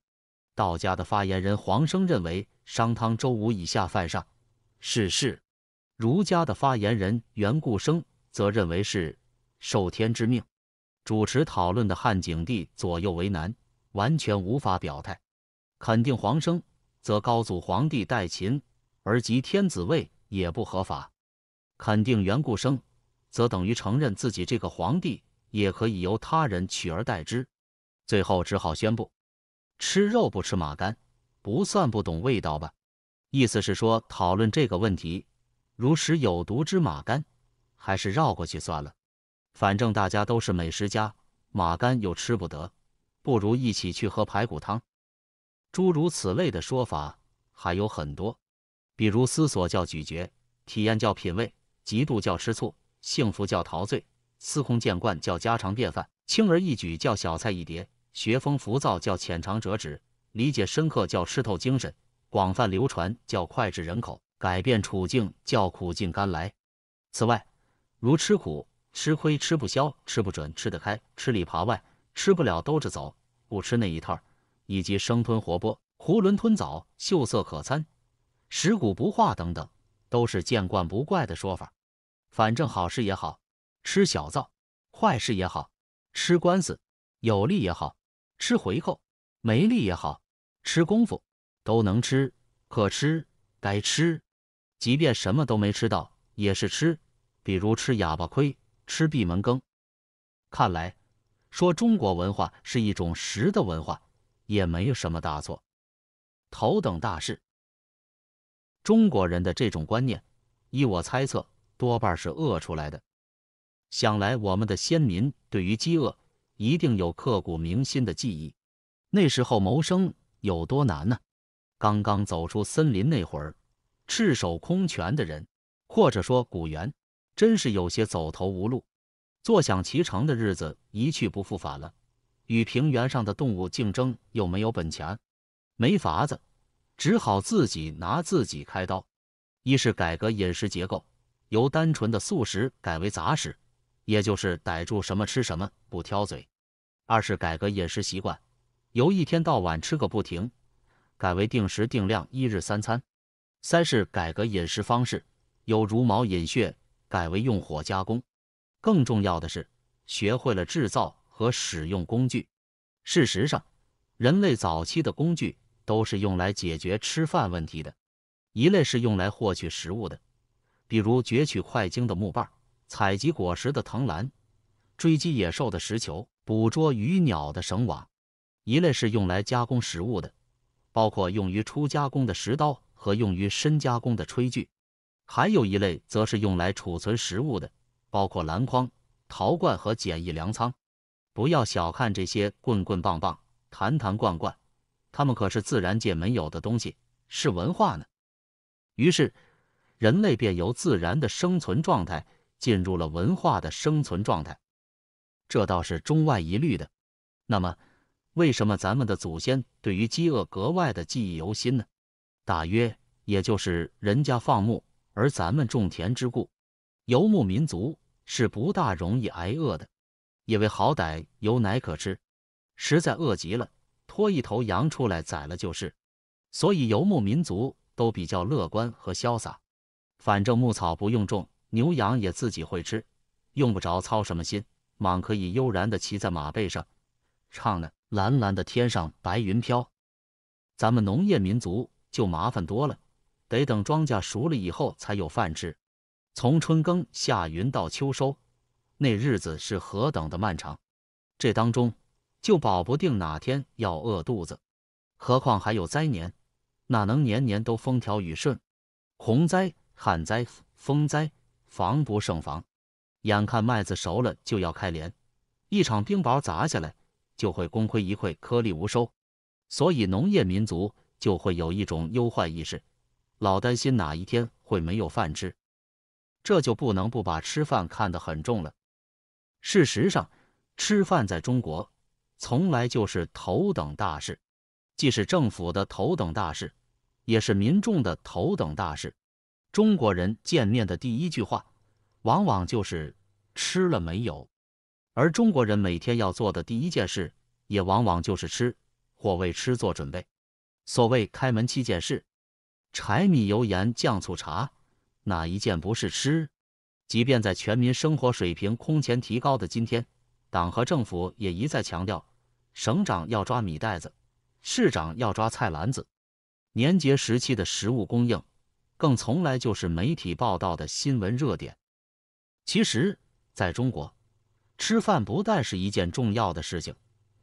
B: 道家的发言人黄生认为商汤、周武以下犯上，是是。儒家的发言人袁固生。则认为是受天之命主持讨论的汉景帝左右为难，完全无法表态。肯定皇生，则高祖皇帝代秦而即天子位也不合法；肯定袁固生，则等于承认自己这个皇帝也可以由他人取而代之。最后只好宣布：吃肉不吃马肝，不算不懂味道吧？意思是说，讨论这个问题如食有毒之马肝。还是绕过去算了，反正大家都是美食家，马肝又吃不得，不如一起去喝排骨汤。诸如此类的说法还有很多，比如思索叫咀嚼，体验叫品味，嫉妒叫吃醋，幸福叫陶醉，司空见惯叫家常便饭，轻而易举叫小菜一碟，学风浮躁叫浅尝辄止，理解深刻叫吃透精神，广泛流传叫脍炙人口，改变处境叫苦尽甘来。此外。如吃苦、吃亏、吃不消、吃不准、吃得开、吃里扒外、吃不了兜着走、不吃那一套，以及生吞活剥、囫囵吞枣、秀色可餐、食古不化等等，都是见惯不怪的说法。反正好事也好吃小灶，坏事也好吃官司，有利也好吃回扣，没利也好吃功夫，都能吃，可吃该吃，即便什么都没吃到也是吃。比如吃哑巴亏、吃闭门羹，看来说中国文化是一种食的文化，也没有什么大错。头等大事，中国人的这种观念，依我猜测，多半是饿出来的。想来我们的先民对于饥饿一定有刻骨铭心的记忆，那时候谋生有多难呢？刚刚走出森林那会儿，赤手空拳的人，或者说古猿。真是有些走投无路，坐享其成的日子一去不复返了。与平原上的动物竞争又没有本钱，没法子，只好自己拿自己开刀。一是改革饮食结构，由单纯的素食改为杂食，也就是逮住什么吃什么，不挑嘴；二是改革饮食习惯，由一天到晚吃个不停，改为定时定量，一日三餐；三是改革饮食方式，由茹毛饮血。改为用火加工，更重要的是学会了制造和使用工具。事实上，人类早期的工具都是用来解决吃饭问题的。一类是用来获取食物的，比如攫取块茎的木棒、采集果实的藤篮、追击野兽的石球、捕捉鱼鸟的绳网；一类是用来加工食物的，包括用于初加工的石刀和用于深加工的炊具。还有一类则是用来储存食物的，包括篮筐、陶罐和简易粮仓。不要小看这些棍棍棒棒、坛坛罐罐，它们可是自然界没有的东西，是文化呢。于是，人类便由自然的生存状态进入了文化的生存状态，这倒是中外一律的。那么，为什么咱们的祖先对于饥饿格外的记忆犹新呢？大约也就是人家放牧。而咱们种田之故，游牧民族是不大容易挨饿的，因为好歹有奶可吃，实在饿极了，拖一头羊出来宰了就是。所以游牧民族都比较乐观和潇洒，反正牧草不用种，牛羊也自己会吃，用不着操什么心，蟒可以悠然地骑在马背上，唱呢，蓝蓝的天上白云飘。咱们农业民族就麻烦多了。得等庄稼熟了以后才有饭吃，从春耕、夏耘到秋收，那日子是何等的漫长。这当中就保不定哪天要饿肚子，何况还有灾年，哪能年年都风调雨顺？洪灾、旱灾、风灾，防不胜防。眼看麦子熟了就要开镰，一场冰雹砸下来，就会功亏一篑，颗粒无收。所以农业民族就会有一种忧患意识。老担心哪一天会没有饭吃，这就不能不把吃饭看得很重了。事实上，吃饭在中国从来就是头等大事，既是政府的头等大事，也是民众的头等大事。中国人见面的第一句话，往往就是吃了没有；而中国人每天要做的第一件事，也往往就是吃或为吃做准备。所谓开门七件事。柴米油盐酱醋茶，哪一件不是吃？即便在全民生活水平空前提高的今天，党和政府也一再强调，省长要抓米袋子，市长要抓菜篮子。年节时期的食物供应，更从来就是媒体报道的新闻热点。其实，在中国，吃饭不但是一件重要的事情，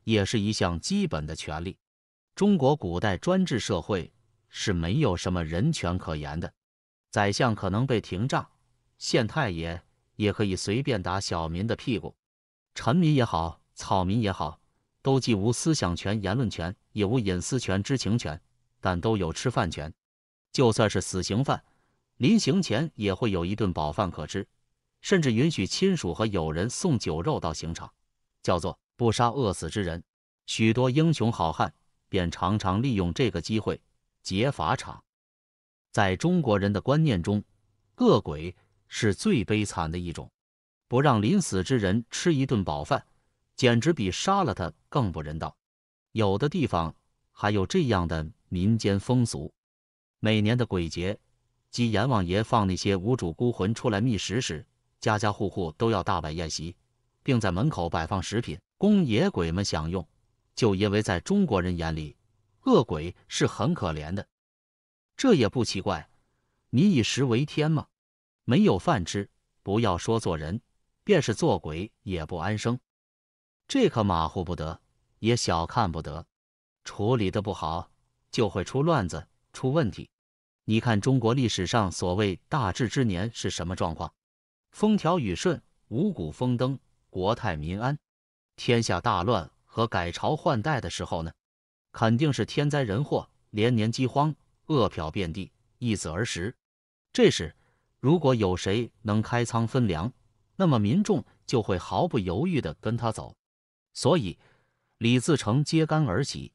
B: 也是一项基本的权利。中国古代专制社会。是没有什么人权可言的，宰相可能被停账，县太爷也可以随便打小民的屁股，臣民也好，草民也好，都既无思想权、言论权，也无隐私权、知情权，但都有吃饭权。就算是死刑犯，临刑前也会有一顿饱饭可吃，甚至允许亲属和友人送酒肉到刑场，叫做“不杀饿死之人”。许多英雄好汉便常常利用这个机会。劫法场，在中国人的观念中，恶鬼是最悲惨的一种。不让临死之人吃一顿饱饭，简直比杀了他更不人道。有的地方还有这样的民间风俗：每年的鬼节，即阎王爷放那些无主孤魂出来觅食时，家家户户都要大摆宴席，并在门口摆放食品供野鬼们享用。就因为在中国人眼里，恶鬼是很可怜的，这也不奇怪。民以食为天嘛，没有饭吃，不要说做人，便是做鬼也不安生。这可马虎不得，也小看不得。处理的不好，就会出乱子、出问题。你看中国历史上所谓大治之年是什么状况？风调雨顺，五谷丰登，国泰民安。天下大乱和改朝换代的时候呢？肯定是天灾人祸，连年饥荒，饿殍遍地，易子而食。这时，如果有谁能开仓分粮，那么民众就会毫不犹豫的跟他走。所以，李自成揭竿而起，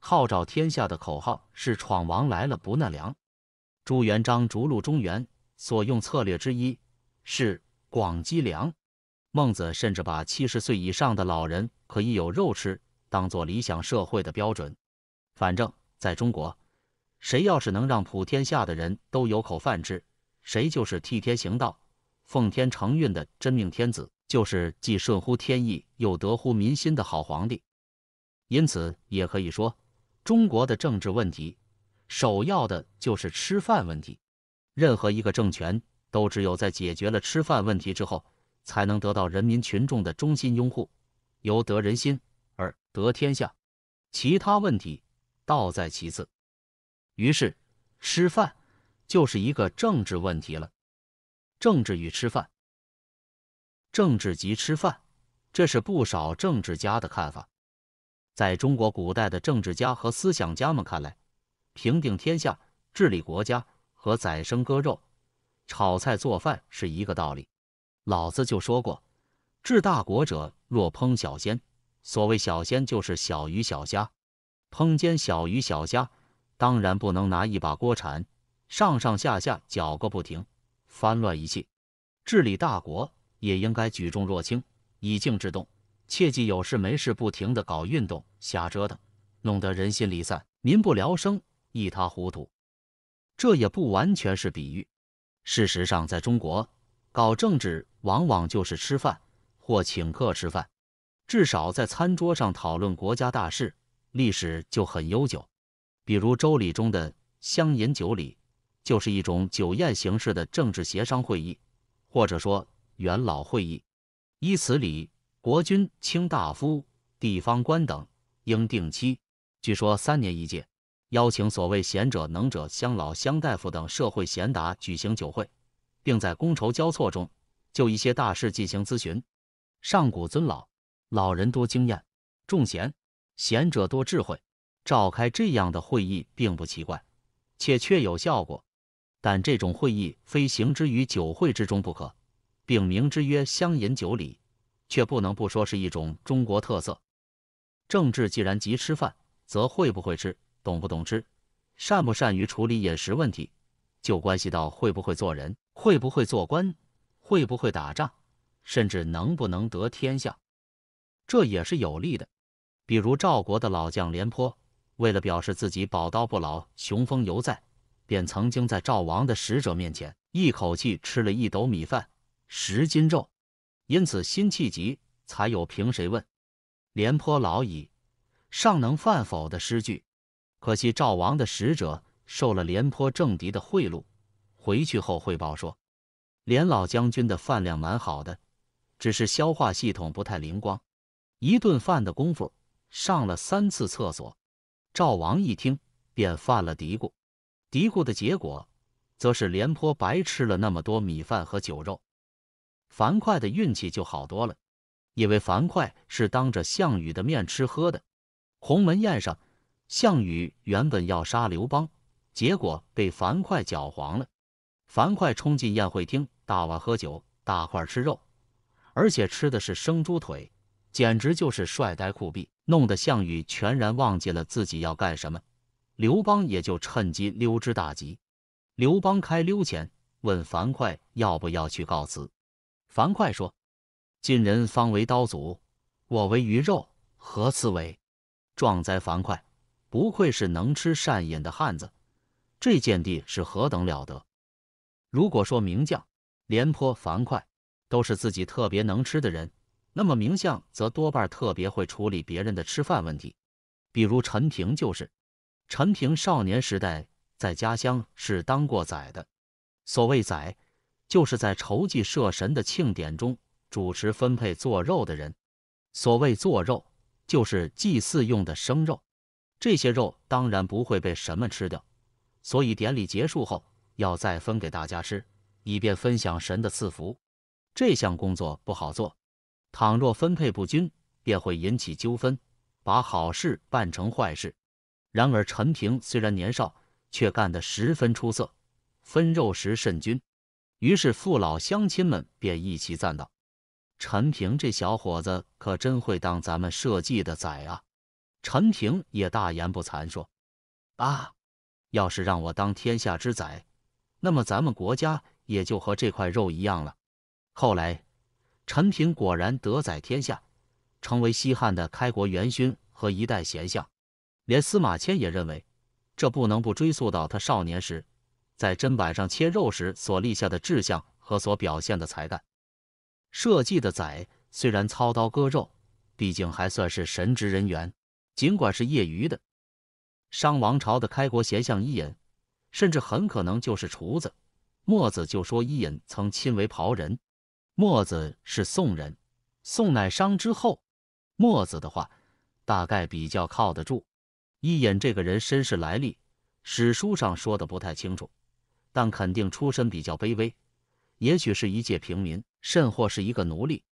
B: 号召天下的口号是“闯王来了不纳粮”。朱元璋逐鹿中原，所用策略之一是广积粮。孟子甚至把七十岁以上的老人可以有肉吃，当做理想社会的标准。反正在中国，谁要是能让普天下的人都有口饭吃，谁就是替天行道、奉天承运的真命天子，就是既顺乎天意又得乎民心的好皇帝。因此，也可以说，中国的政治问题首要的就是吃饭问题。任何一个政权，都只有在解决了吃饭问题之后，才能得到人民群众的衷心拥护，由得人心而得天下。其他问题。道在其次，于是吃饭就是一个政治问题了。政治与吃饭，政治即吃饭，这是不少政治家的看法。在中国古代的政治家和思想家们看来，平定天下、治理国家和宰牲割肉、炒菜做饭是一个道理。老子就说过：“治大国者若烹小鲜。”所谓小鲜，就是小鱼小虾。烹煎小鱼小虾，当然不能拿一把锅铲上上下下搅个不停，翻乱一气。治理大国也应该举重若轻，以静制动。切记有事没事不停的搞运动，瞎折腾，弄得人心离散，民不聊生，一塌糊涂。这也不完全是比喻。事实上，在中国搞政治，往往就是吃饭或请客吃饭，至少在餐桌上讨论国家大事。历史就很悠久，比如周礼中的乡饮酒礼，就是一种酒宴形式的政治协商会议，或者说元老会议。依此礼，国君、卿大夫、地方官等应定期，据说三年一届，邀请所谓贤者、能者、乡老、乡大夫等社会贤达举行酒会，并在觥筹交错中就一些大事进行咨询。上古尊老，老人多经验，重贤。贤者多智慧，召开这样的会议并不奇怪，且确有效果。但这种会议非行之于酒会之中不可，并名之曰乡饮酒礼，却不能不说是一种中国特色。政治既然即吃饭，则会不会吃，懂不懂吃，善不善于处理饮食问题，就关系到会不会做人，会不会做官，会不会打仗，甚至能不能得天下，这也是有利的。比如赵国的老将廉颇，为了表示自己宝刀不老、雄风犹在，便曾经在赵王的使者面前一口气吃了一斗米饭、十斤肉。因此，辛弃疾才有“凭谁问，廉颇老矣，尚能饭否”的诗句。可惜赵王的使者受了廉颇政敌的贿赂，回去后汇报说，廉老将军的饭量蛮好的，只是消化系统不太灵光，一顿饭的功夫。上了三次厕所，赵王一听便犯了嘀咕，嘀咕的结果则是廉颇白吃了那么多米饭和酒肉。樊哙的运气就好多了，因为樊哙是当着项羽的面吃喝的。鸿门宴上，项羽原本要杀刘邦，结果被樊哙搅黄了。樊哙冲进宴会厅，大碗喝酒，大块吃肉，而且吃的是生猪腿，简直就是帅呆酷毙。弄得项羽全然忘记了自己要干什么，刘邦也就趁机溜之大吉。刘邦开溜前问樊哙要不要去告辞，樊哙说：“晋人方为刀俎，我为鱼肉，何辞为？”壮哉，樊哙！不愧是能吃善饮的汉子，这见地是何等了得！如果说名将廉颇、樊哙都是自己特别能吃的人。那么名相则多半特别会处理别人的吃饭问题，比如陈平就是。陈平少年时代在家乡是当过宰的，所谓宰，就是在酬祭社神的庆典中主持分配做肉的人。所谓做肉，就是祭祀用的生肉，这些肉当然不会被什么吃掉，所以典礼结束后要再分给大家吃，以便分享神的赐福。这项工作不好做。倘若分配不均，便会引起纠纷，把好事办成坏事。然而陈平虽然年少，却干得十分出色，分肉时甚均。于是父老乡亲们便一起赞道：“陈平这小伙子可真会当咱们社稷的宰啊！”陈平也大言不惭说：“
A: 啊，
B: 要是让我当天下之宰，那么咱们国家也就和这块肉一样了。”后来。陈平果然德载天下，成为西汉的开国元勋和一代贤相。连司马迁也认为，这不能不追溯到他少年时在砧板上切肉时所立下的志向和所表现的才干。社稷的宰虽然操刀割肉，毕竟还算是神职人员，尽管是业余的。商王朝的开国贤相伊尹，甚至很可能就是厨子。墨子就说伊尹曾亲为庖人。墨子是宋人，宋乃商之后。墨子的话大概比较靠得住。伊尹这个人身世来历，史书上说的不太清楚，但肯定出身比较卑微，也许是一介平民，甚或是一个奴隶。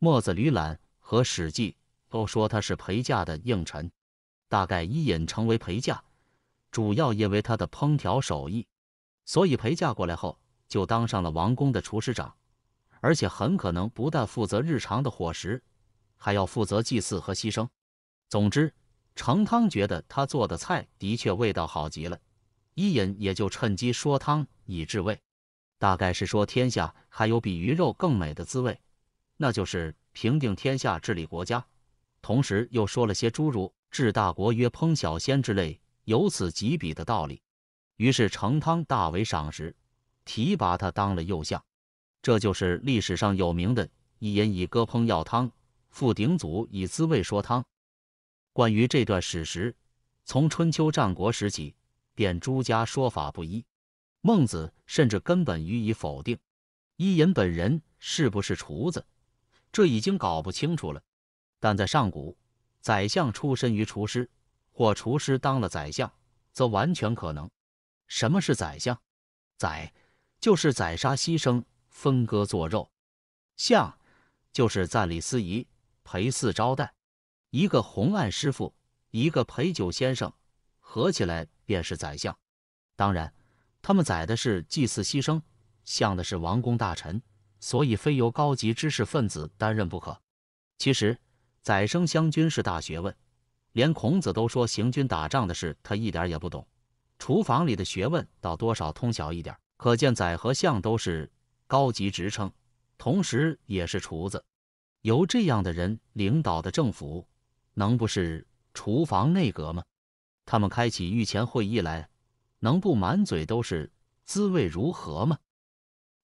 B: 墨子、吕览和史记都说他是陪嫁的应臣。大概伊尹成为陪嫁，主要因为他的烹调手艺，所以陪嫁过来后就当上了王宫的厨师长。而且很可能不但负责日常的伙食，还要负责祭祀和牺牲。总之，程汤觉得他做的菜的确味道好极了。伊尹也就趁机说汤以至味，大概是说天下还有比鱼肉更美的滋味，那就是平定天下、治理国家。同时又说了些诸如“治大国曰烹小鲜”之类由此及彼的道理。于是程汤大为赏识，提拔他当了右相。这就是历史上有名的伊尹以歌烹药汤，傅鼎祖以滋味说汤。关于这段史实，从春秋战国时期便诸家说法不一。孟子甚至根本予以否定。伊尹本人是不是厨子，这已经搞不清楚了。但在上古，宰相出身于厨师，或厨师当了宰相，则完全可能。什么是宰相？宰就是宰杀牺牲。分割做肉，相就是赞李司仪陪祀招待，一个红案师傅，一个陪酒先生，合起来便是宰相。当然，他们宰的是祭祀牺牲，相的是王公大臣，所以非由高级知识分子担任不可。其实宰生相军是大学问，连孔子都说行军打仗的事他一点也不懂，厨房里的学问倒多少通晓一点。可见宰和相都是。高级职称，同时也是厨子。由这样的人领导的政府，能不是厨房内阁吗？他们开起御前会议来，能不满嘴都是滋味如何吗？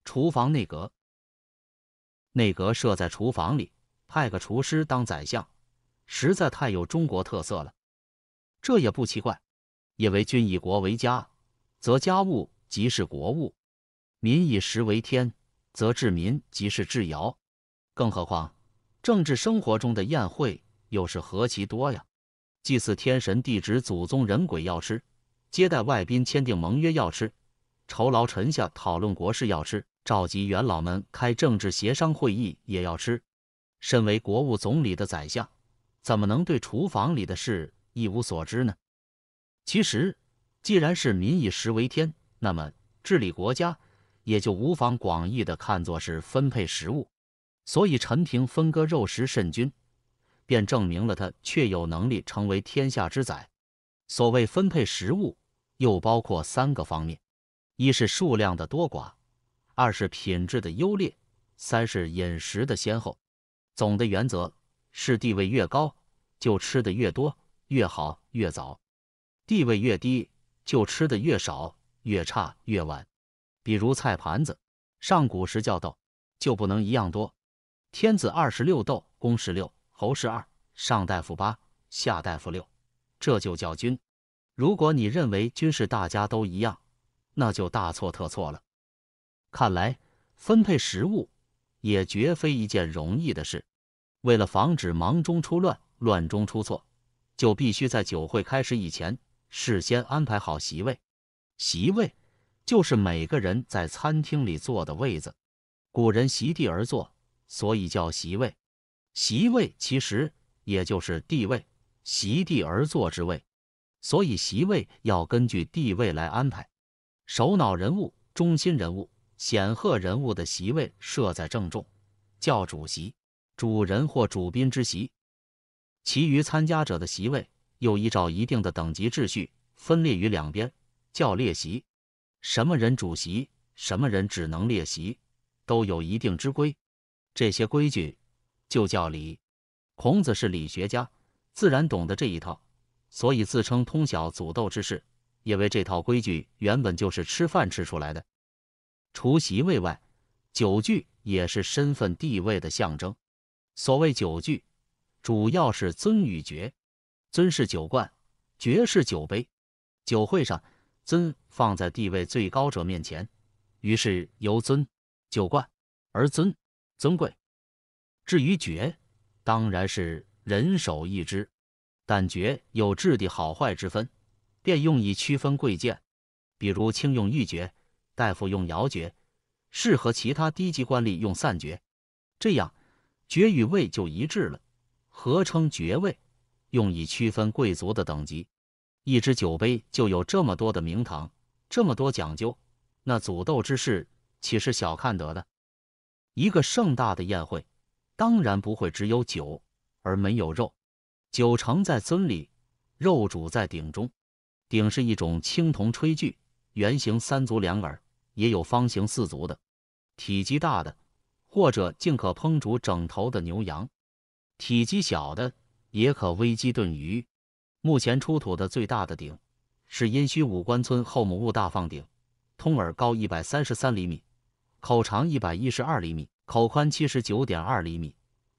B: 厨房内阁，内阁设在厨房里，派个厨师当宰相，实在太有中国特色了。这也不奇怪，因为君以国为家，则家务即是国务；民以食为天。则治民即是治尧，更何况政治生活中的宴会又是何其多呀！祭祀天神地址、祖宗人鬼要吃，接待外宾、签订盟约要吃，酬劳臣下、讨论国事要吃，召集元老们开政治协商会议也要吃。身为国务总理的宰相，怎么能对厨房里的事一无所知呢？其实，既然是民以食为天，那么治理国家。也就无妨广义的看作是分配食物，所以陈平分割肉食甚均，便证明了他确有能力成为天下之宰。所谓分配食物，又包括三个方面：一是数量的多寡，二是品质的优劣，三是饮食的先后。总的原则是：地位越高，就吃的越多、越好、越早；地位越低，就吃的越少、越差、越晚。比如菜盘子，上古时叫豆，就不能一样多。天子二十六豆，公十六，侯十二，上大夫八，下大夫六，这就叫君。如果你认为君是大家都一样，那就大错特错了。看来分配食物也绝非一件容易的事。为了防止忙中出乱，乱中出错，就必须在酒会开始以前，事先安排好席位。席位。就是每个人在餐厅里坐的位子，古人席地而坐，所以叫席位。席位其实也就是地位，席地而坐之位，所以席位要根据地位来安排。首脑人物、中心人物、显赫人物的席位设在正中，叫主席、主人或主宾之席。其余参加者的席位又依照一定的等级秩序，分列于两边，叫列席。什么人主席，什么人只能列席，都有一定之规。这些规矩就叫礼。孔子是理学家，自然懂得这一套，所以自称通晓祖豆之事。因为这套规矩原本就是吃饭吃出来的。除席位外，酒具也是身份地位的象征。所谓酒具，主要是尊与爵。尊是酒罐，爵是酒杯。酒会上。尊放在地位最高者面前，于是由尊就冠而尊尊贵。至于爵，当然是人手一支，但爵有质地好坏之分，便用以区分贵贱。比如卿用玉爵，大夫用瑶爵，适合其他低级官吏用散爵。这样爵与位就一致了，合称爵位，用以区分贵族的等级。一只酒杯就有这么多的名堂，这么多讲究，那祖斗之事岂是小看得的？一个盛大的宴会，当然不会只有酒而没有肉。酒盛在尊里，肉煮在鼎中。鼎是一种青铜炊具，圆形三足两耳，也有方形四足的。体积大的，或者竟可烹煮整头的牛羊；体积小的，也可煨鸡炖鱼。目前出土的最大的鼎是殷墟武官村后母戊大放鼎，通耳高一百三十三厘米，口长一百一十二厘米，口宽七十九点二厘米，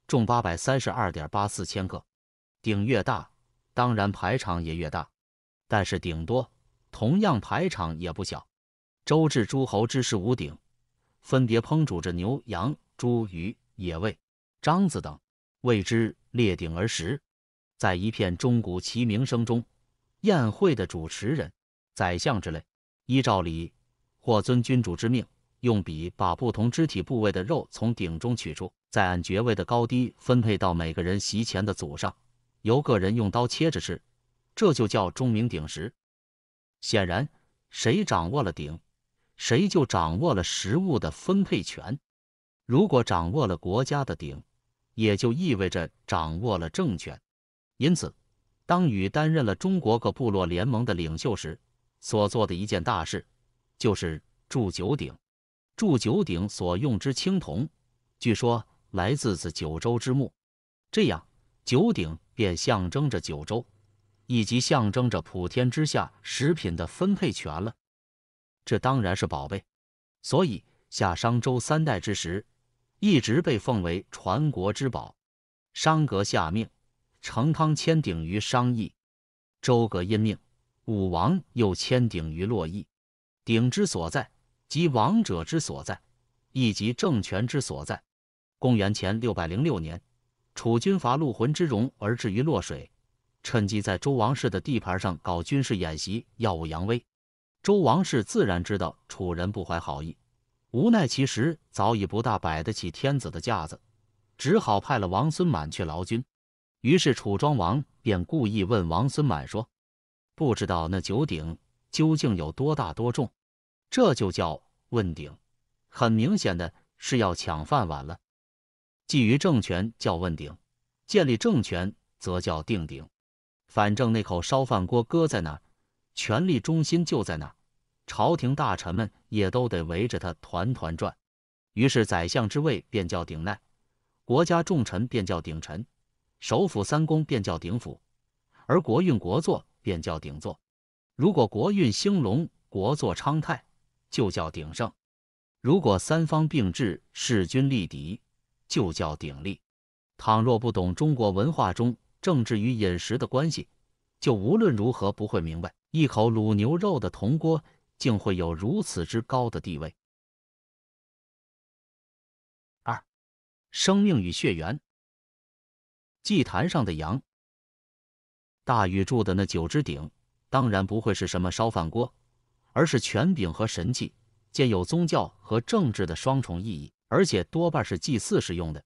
B: 重八百三十二点八四千克。鼎越大，当然排场也越大，但是鼎多，同样排场也不小。周至诸侯之士五鼎，分别烹煮着牛、羊、猪、鱼、野味、獐子等，谓之列鼎而食。在一片钟鼓齐鸣声中，宴会的主持人、宰相之类，依照礼或遵君主之命，用笔把不同肢体部位的肉从鼎中取出，再按爵位的高低分配到每个人席前的俎上，由个人用刀切着吃，这就叫钟鸣鼎食。显然，谁掌握了鼎，谁就掌握了食物的分配权。如果掌握了国家的鼎，也就意味着掌握了政权。因此，当禹担任了中国各部落联盟的领袖时，所做的一件大事就是铸九鼎。铸九鼎所用之青铜，据说来自自九州之墓。这样，九鼎便象征着九州，以及象征着普天之下食品的分配权了。这当然是宝贝，所以夏商周三代之时，一直被奉为传国之宝。商革下命。成汤迁鼎于商邑，周葛因命，武王又迁鼎于洛邑。鼎之所在，即王者之所在，亦即政权之所在。公元前六百零六年，楚军伐陆浑之戎而至于洛水，趁机在周王室的地盘上搞军事演习，耀武扬威。周王室自然知道楚人不怀好意，无奈其实早已不大摆得起天子的架子，只好派了王孙满去劳军。于是，楚庄王便故意问王孙满说：“不知道那九鼎究竟有多大多重？”这就叫问鼎，很明显的是要抢饭碗了。觊觎政权叫问鼎，建立政权则叫定鼎。反正那口烧饭锅搁在儿，权力中心就在儿，朝廷大臣们也都得围着他团团转。于是，宰相之位便叫鼎鼐，国家重臣便叫鼎臣。首辅三公便叫鼎辅，而国运国座便叫鼎座。如果国运兴隆，国座昌泰，就叫鼎盛；如果三方并峙，势均力敌，就叫鼎立。倘若不懂中国文化中政治与饮食的关系，就无论如何不会明白一口卤
A: 牛肉的铜锅竟会有如此之高的地位。二、生命与血缘。祭坛上的羊，大禹铸的那九只鼎，当然不会是什么
B: 烧饭锅，而是权柄和神器，兼有宗教和政治的双重意义，而且多半是祭祀时用的。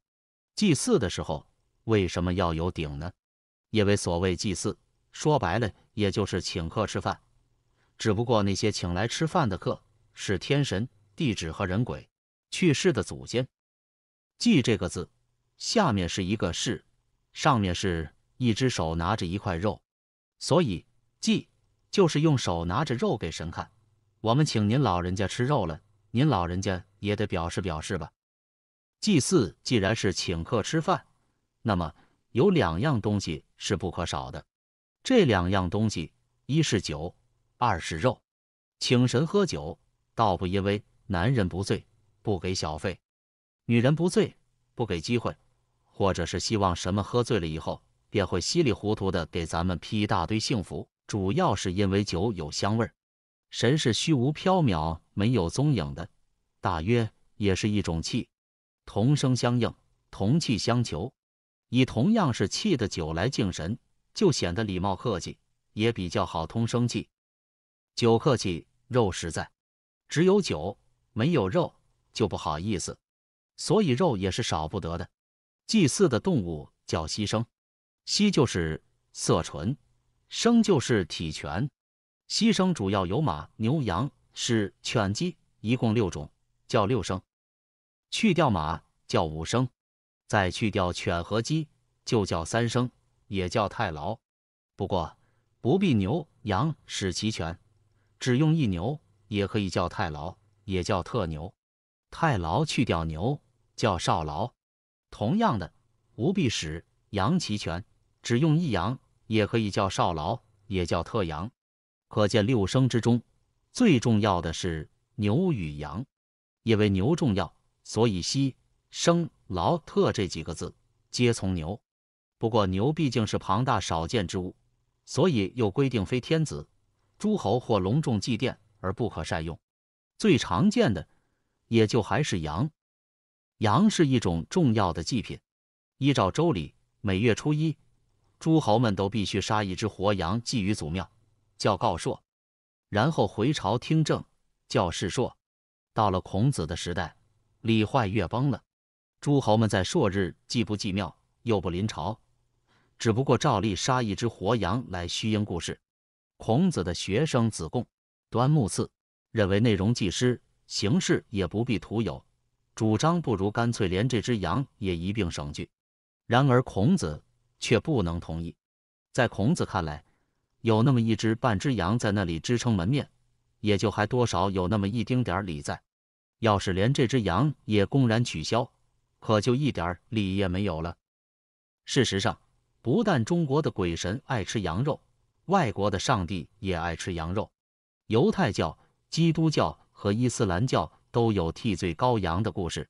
B: 祭祀的时候为什么要有鼎呢？因为所谓祭祀，说白了也就是请客吃饭，只不过那些请来吃饭的客是天神、地祇和人鬼、去世的祖先。祭这个字，下面是一个“氏”。上面是一只手拿着一块肉，所以祭就是用手拿着肉给神看。我们请您老人家吃肉了，您老人家也得表示表示吧。祭祀既然是请客吃饭，那么有两样东西是不可少的。这两样东西，一是酒，二是肉。请神喝酒，倒不因为男人不醉不给小费，女人不醉不给机会。或者是希望什么喝醉了以后，便会稀里糊涂的给咱们劈一大堆幸福。主要是因为酒有香味儿，神是虚无缥缈、没有踪影的，大约也是一种气。同声相应，同气相求，以同样是气的酒来敬神，就显得礼貌客气，也比较好通生气。酒客气，肉实在，只有酒没有肉就不好意思，所以肉也是少不得的。祭祀的动物叫牺牲，牺就是色纯，生就是体全。牺牲主要有马、牛、羊、是犬、鸡，一共六种，叫六牲。去掉马叫五牲，再去掉犬和鸡就叫三牲，也叫太牢。不过不必牛羊使齐全，只用一牛也可以叫太牢，也叫特牛。太牢去掉牛叫少牢。同样的，无弼使阳齐全，只用一阳，也可以叫少劳，也叫特阳。可见六生之中，最重要的是牛与羊，因为牛重要，所以牺、牲、劳、特这几个字皆从牛。不过牛毕竟是庞大少见之物，所以又规定非天子、诸侯或隆重祭奠而不可善用。最常见的也就还是羊。羊是一种重要的祭品，依照周礼，每月初一，诸侯们都必须杀一只活羊祭于祖庙，叫告朔；然后回朝听政，叫世朔。到了孔子的时代，礼坏乐崩了，诸侯们在朔日既不祭庙，又不临朝，只不过照例杀一只活羊来虚应故事。孔子的学生子贡、端木赐认为内容既失，形式也不必徒有。主张不如干脆连这只羊也一并省去。然而孔子却不能同意。在孔子看来，有那么一只半只羊在那里支撑门面，也就还多少有那么一丁点礼在。要是连这只羊也公然取消，可就一点礼也没有了。事实上，不但中国的鬼神爱吃羊肉，外国的上帝也爱吃羊肉。犹太教、基督教和伊斯兰教。都有替罪羔羊的故事。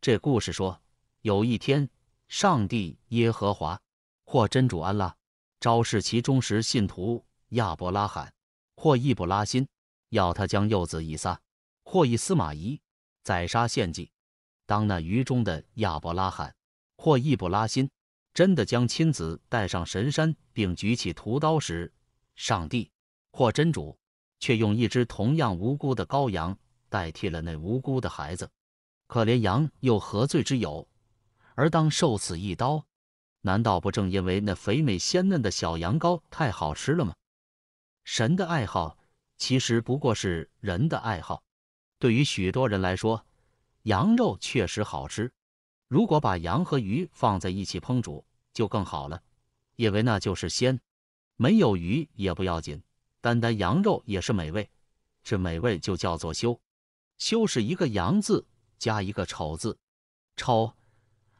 B: 这故事说，有一天，上帝耶和华或真主安拉，昭示其忠实信徒亚伯拉罕或易卜拉欣，要他将幼子以撒或以司马懿宰杀献祭。当那愚忠的亚伯拉罕或易卜拉欣真的将亲子带上神山并举起屠刀时，上帝或真主却用一只同样无辜的羔羊。代替了那无辜的孩子，可怜羊又何罪之有？而当受此一刀，难道不正因为那肥美鲜嫩的小羊羔太好吃了吗？神的爱好其实不过是人的爱好。对于许多人来说，羊肉确实好吃。如果把羊和鱼放在一起烹煮，就更好了，因为那就是鲜。没有鱼也不要紧，单单羊肉也是美味。这美味就叫做修。修是一个羊字加一个丑字，丑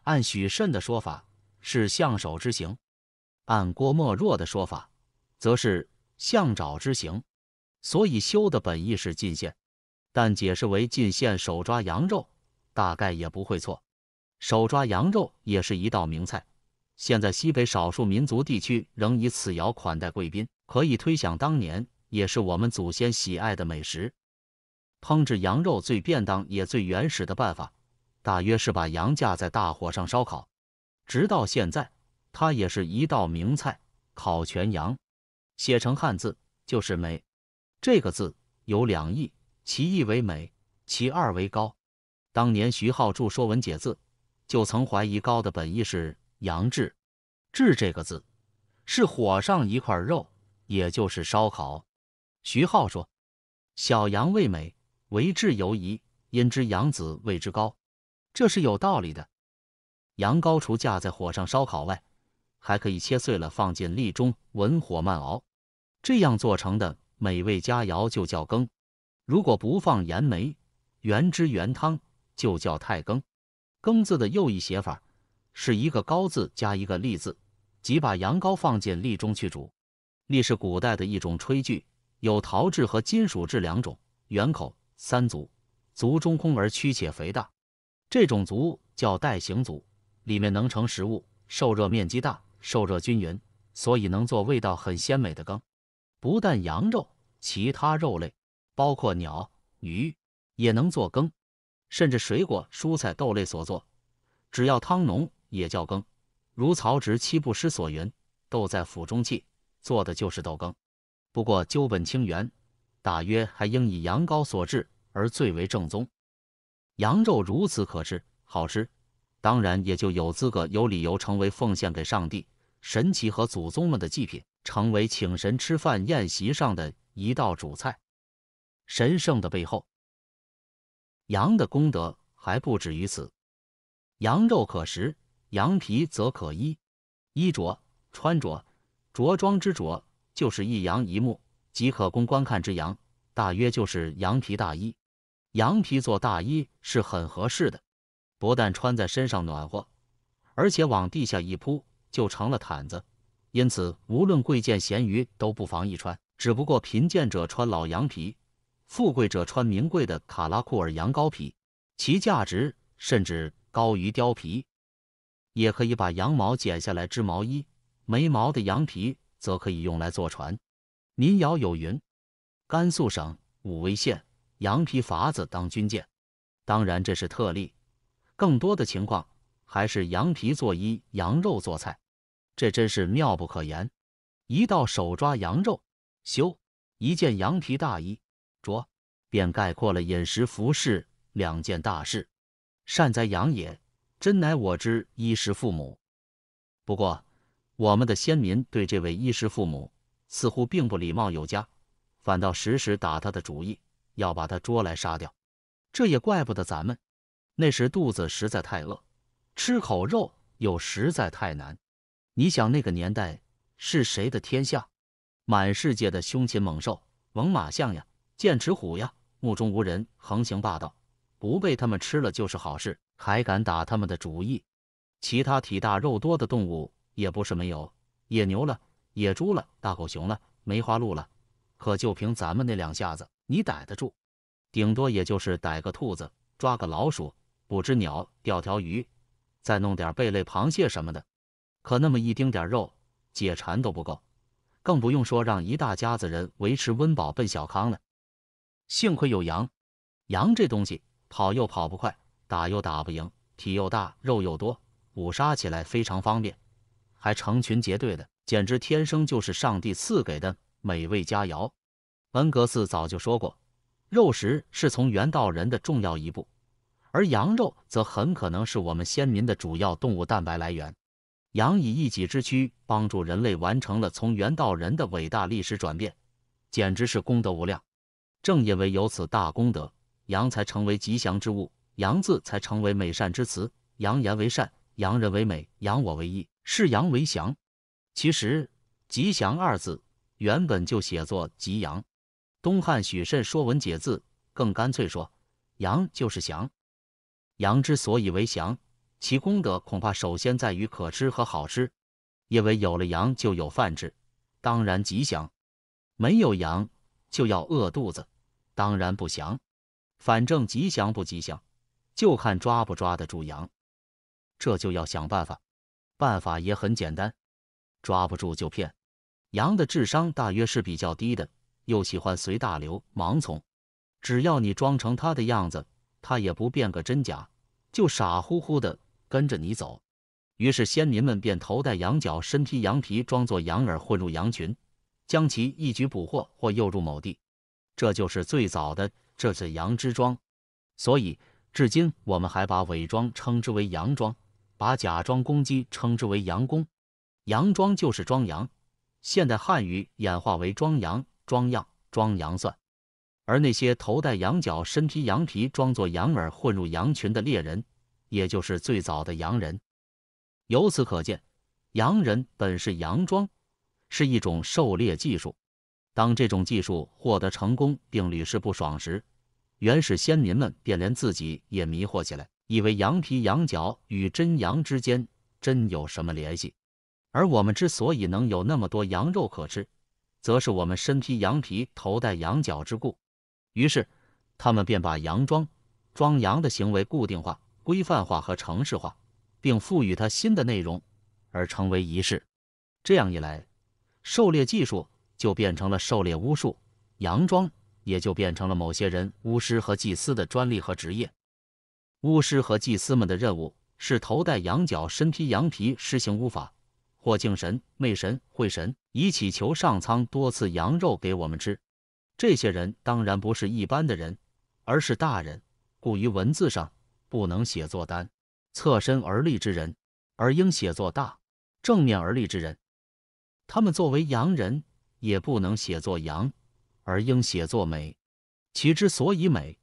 B: 按许慎的说法是相守之行，按郭沫若的说法则是相爪之行。所以修的本意是进献。但解释为进献手抓羊肉，大概也不会错。手抓羊肉也是一道名菜，现在西北少数民族地区仍以此肴款待贵宾，可以推想当年也是我们祖先喜爱的美食。烹制羊肉最便当也最原始的办法，大约是把羊架在大火上烧烤，直到现在，它也是一道名菜——烤全羊。写成汉字就是“美”这个字，有两义，其一为美，其二为高。当年徐浩著《说文解字》，就曾怀疑“高”的本意是“羊炙”，“炙”这个字是火上一块肉，也就是烧烤。徐浩说：“小羊味美。”为质犹疑，因知羊子谓之高，这是有道理的。羊羔除架在火上烧烤外，还可以切碎了放进栗中，文火慢熬，这样做成的美味佳肴就叫羹。如果不放盐梅，原汁原汤就叫太羹。羹字的又一写法是一个高字加一个利字，即把羊羔放进栗中去煮。栗是古代的一种炊具，有陶制和金属制两种，圆口。三足，足中空而曲且肥大，这种足叫带形足，里面能盛食物，受热面积大，受热均匀，所以能做味道很鲜美的羹。不但羊肉，其他肉类，包括鸟、鱼，也能做羹，甚至水果、蔬菜、豆类所做，只要汤浓，也叫羹。如曹植《七步诗》所云：“豆在釜中泣”，做的就是豆羹。不过究本清源。大约还应以羊羔所制，而最为正宗。羊肉如此可吃，好吃，当然也就有资格、有理由成为奉献给上帝、神奇和祖宗们的祭品，成为请神吃饭宴席上的一道主菜。神圣的背后，羊的功德还不止于此。羊肉可食，羊皮则可衣。衣着、穿着、着装之着，就是一阳一木。即可供观看之羊，大约就是羊皮大衣。羊皮做大衣是很合适的，不但穿在身上暖和，而且往地下一铺就成了毯子。因此，无论贵贱咸鱼都不妨一穿。只不过贫贱者穿老羊皮，富贵者穿名贵的卡拉库尔羊羔皮，其价值甚至高于貂皮。也可以把羊毛剪下来织毛衣，没毛的羊皮则可以用来做船。民谣有云：“甘肃省武威县羊皮筏子当军舰。”当然这是特例，更多的情况还是羊皮做衣，羊肉做菜，这真是妙不可言。一道手抓羊肉，修一件羊皮大衣，着，便概括了饮食、服饰两件大事。善哉，羊也，真乃我之衣食父母。不过，我们的先民对这位衣食父母。似乎并不礼貌有加，反倒时时打他的主意，要把他捉来杀掉。这也怪不得咱们，那时肚子实在太饿，吃口肉又实在太难。你想那个年代是谁的天下？满世界的凶禽猛兽，猛犸象呀，剑齿虎呀，目中无人，横行霸道，不被他们吃了就是好事，还敢打他们的主意？其他体大肉多的动物也不是没有，野牛了。野猪了，大狗熊了，梅花鹿了，可就凭咱们那两下子，你逮得住？顶多也就是逮个兔子，抓个老鼠，捕只鸟，钓条鱼，再弄点贝类、螃蟹什么的。可那么一丁点肉，解馋都不够，更不用说让一大家子人维持温饱、奔小康了。幸亏有羊，羊这东西跑又跑不快，打又打不赢，体又大，肉又多，捕杀起来非常方便，还成群结队的。简直天生就是上帝赐给的美味佳肴。恩格斯早就说过，肉食是从猿到人的重要一步，而羊肉则很可能是我们先民的主要动物蛋白来源。羊以一己之躯帮助人类完成了从猿到人的伟大历史转变，简直是功德无量。正因为有此大功德，羊才成为吉祥之物，羊字才成为美善之词。羊言为善，羊人为美，羊我为义，是羊为祥。其实“吉祥”二字原本就写作“吉羊”。东汉许慎《说文解字》更干脆说：“羊就是祥。”羊之所以为祥，其功德恐怕首先在于可吃和好吃，因为有了羊就有饭吃，当然吉祥；没有羊就要饿肚子，当然不祥。反正吉祥不吉祥，就看抓不抓得住羊。这就要想办法，办法也很简单。抓不住就骗，羊的智商大约是比较低的，又喜欢随大流盲从。只要你装成它的样子，它也不辨个真假，就傻乎乎的跟着你走。于是，先民们便头戴羊角，身披羊皮，装作羊儿混入羊群，将其一举捕获或诱入某地。这就是最早的这是羊之装。所以，至今我们还把伪装称之为羊装，把假装攻击称之为佯攻。佯装就是装羊，现代汉语演化为装羊、装样、装羊算。而那些头戴羊角、身披羊皮、装作羊耳混入羊群的猎人，也就是最早的羊人。由此可见，羊人本是佯装，是一种狩猎技术。当这种技术获得成功并屡试不爽时，原始先民们便连自己也迷惑起来，以为羊皮、羊角与真羊之间真有什么联系。而我们之所以能有那么多羊肉可吃，则是我们身披羊皮、头戴羊角之故。于是，他们便把羊装装羊的行为固定化、规范化和程式化，并赋予它新的内容，而成为仪式。这样一来，狩猎技术就变成了狩猎巫术，羊装也就变成了某些人巫师和祭司的专利和职业。巫师和祭司们的任务是头戴羊角、身披羊皮，施行巫法。或敬神、媚神、会神，以祈求上苍多赐羊肉给我们吃。这些人当然不是一般的人，而是大人，故于文字上不能写作单侧身而立之人，而应写作大正面而立之人。他们作为羊人，也不能写作羊，而应写作美。其之所以美，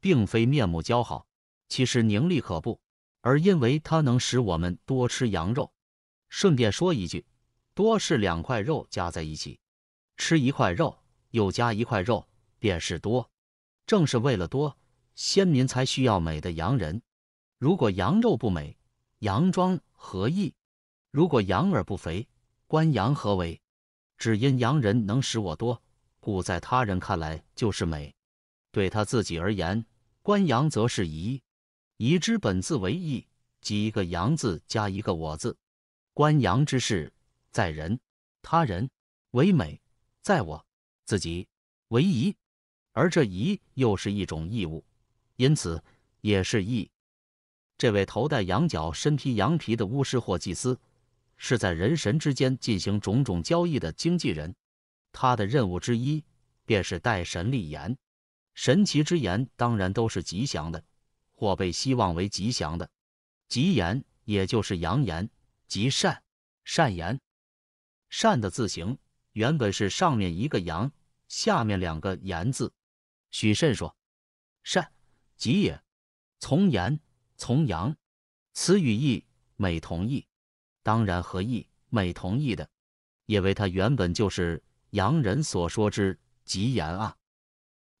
B: 并非面目姣好，其实凝力可怖，而因为它能使我们多吃羊肉。顺便说一句，多是两块肉加在一起，吃一块肉又加一块肉便是多，正是为了多，先民才需要美的羊人。如果羊肉不美，羊庄何意？如果羊儿不肥，官羊何为？只因羊人能使我多，故在他人看来就是美。对他自己而言，官羊则是宜。宜之本字为义，即一个羊字加一个我字。观阳之事，在人；他人为美，在我自己为宜，而这宜又是一种义务，因此也是义。这位头戴羊角、身披羊皮的巫师或祭司，是在人神之间进行种种交易的经纪人。他的任务之一，便是代神立言。神奇之言，当然都是吉祥的，或被希望为吉祥的吉言，也就是扬言。即善，善言，善的字形原本是上面一个羊，下面两个言字。许慎说，善吉也，从言从羊，此语义美同意。当然，何意美同意的，因为它原本就是洋人所说之吉言啊。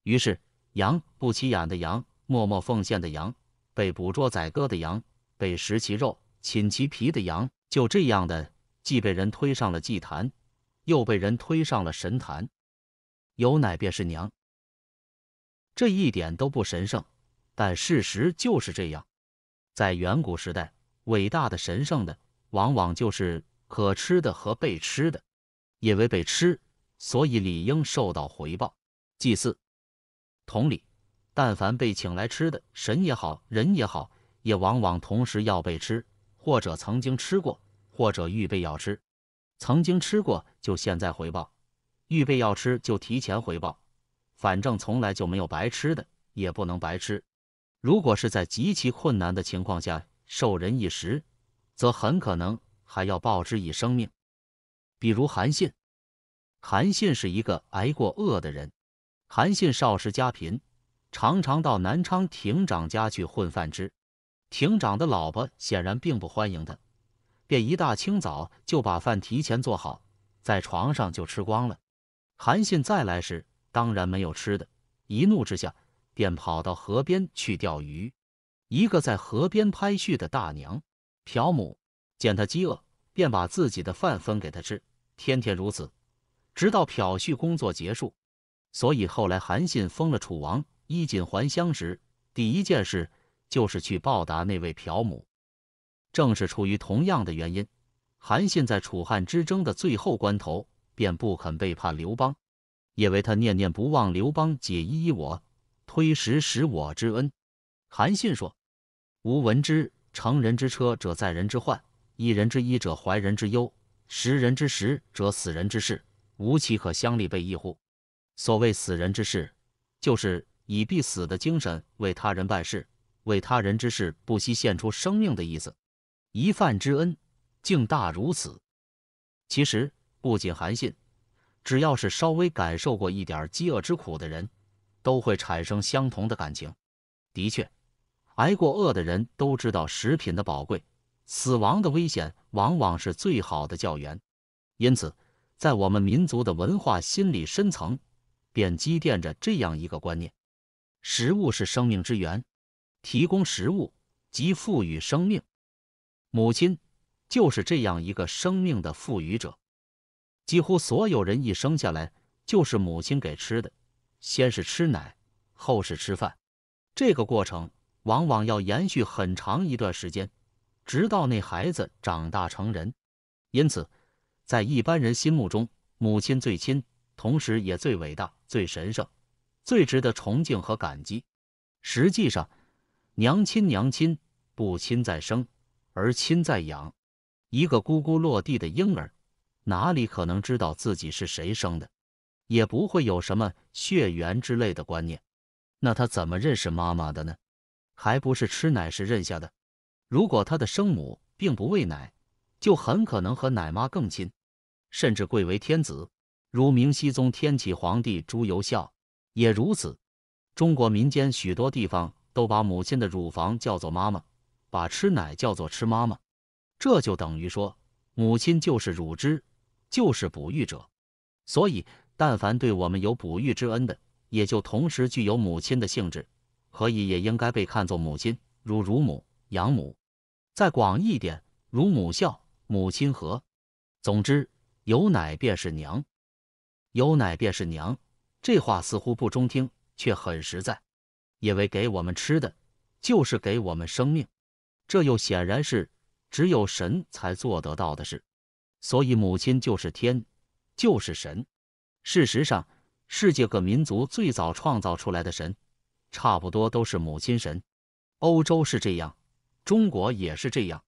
B: 于是，羊不起眼的羊，默默奉献的羊，被捕捉宰割的羊，被食其肉、寝其皮的羊。就这样的，既被人推上了祭坛，又被人推上了神坛。有奶便是娘，这一点都不神圣，但事实就是这样。在远古时代，伟大的、神圣的，往往就是可吃的和被吃的，因为被吃，所以理应受到回报。祭祀，同理，但凡被请来吃的神也好，人也好，也往往同时要被吃。或者曾经吃过，或者预备要吃。曾经吃过就现在回报，预备要吃就提前回报。反正从来就没有白吃的，也不能白吃。如果是在极其困难的情况下受人一时，则很可能还要报之以生命。比如韩信，韩信是一个挨过饿的人。韩信少时家贫，常常到南昌亭长家去混饭吃。亭长的老婆显然并不欢迎他，便一大清早就把饭提前做好，在床上就吃光了。韩信再来时，当然没有吃的，一怒之下便跑到河边去钓鱼。一个在河边拍絮的大娘朴母见他饥饿，便把自己的饭分给他吃，天天如此，直到朴絮工作结束。所以后来韩信封了楚王，衣锦还乡时，第一件事。就是去报答那位漂母。正是出于同样的原因，韩信在楚汉之争的最后关头便不肯背叛刘邦，因为他念念不忘刘邦解衣衣我、推食食我之恩。韩信说：“吾闻之，成人之车者在人之患，一人之衣者怀人之忧，食人之食者死人之事。吾岂可相利被异乎？”所谓死人之事，就是以必死的精神为他人办事。为他人之事不惜献出生命的意思，一饭之恩竟大如此。其实不仅韩信，只要是稍微感受过一点饥饿之苦的人，都会产生相同的感情。的确，挨过饿的人都知道食品的宝贵，死亡的危险往往是最好的教员。因此，在我们民族的文化心理深层，便积淀着这样一个观念：食物是生命之源。提供食物及赋予生命，母亲就是这样一个生命的赋予者。几乎所有人一生下来就是母亲给吃的，先是吃奶，后是吃饭。这个过程往往要延续很长一段时间，直到那孩子长大成人。因此，在一般人心目中，母亲最亲，同时也最伟大、最神圣、最值得崇敬和感激。实际上，娘亲娘亲，不亲在生，而亲在养。一个咕咕落地的婴儿，哪里可能知道自己是谁生的，也不会有什么血缘之类的观念。那他怎么认识妈妈的呢？还不是吃奶时认下的。如果他的生母并不喂奶，就很可能和奶妈更亲，甚至贵为天子，如明熹宗天启皇帝朱由校也如此。中国民间许多地方。都把母亲的乳房叫做妈妈，把吃奶叫做吃妈妈，这就等于说母亲就是乳汁，就是哺育者。所以，但凡对我们有哺育之恩的，也就同时具有母亲的性质，何以也应该被看作母亲，如乳母、养母。再广一点，如母孝、母亲和。总之，有奶便是娘，有奶便是娘。这话似乎不中听，却很实在。因为给我们吃的，就是给我们生命，这又显然是只有神才做得到的事。所以母亲就是天，就是神。事实上，世界各民族最早创造出来的神，差不多都是母亲神。欧洲是这样，中国也是这样。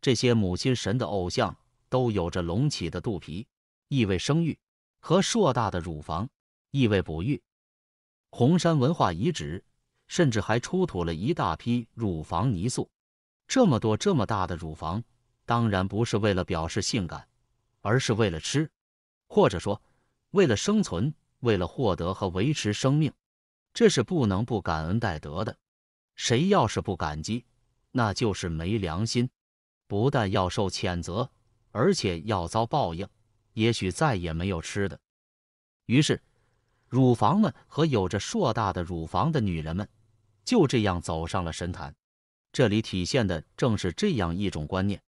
B: 这些母亲神的偶像，都有着隆起的肚皮，意味生育；和硕大的乳房，意味哺育。红山文化遗址。甚至还出土了一大批乳房泥塑，这么多这么大的乳房，当然不是为了表示性感，而是为了吃，或者说为了生存，为了获得和维持生命，这是不能不感恩戴德的。谁要是不感激，那就是没良心，不但要受谴责，而且要遭报应，也许再也没有吃的。于是，乳房们和有着硕大的乳房的女人们。就这样走上了神坛，这里体现的正是这样一种观念：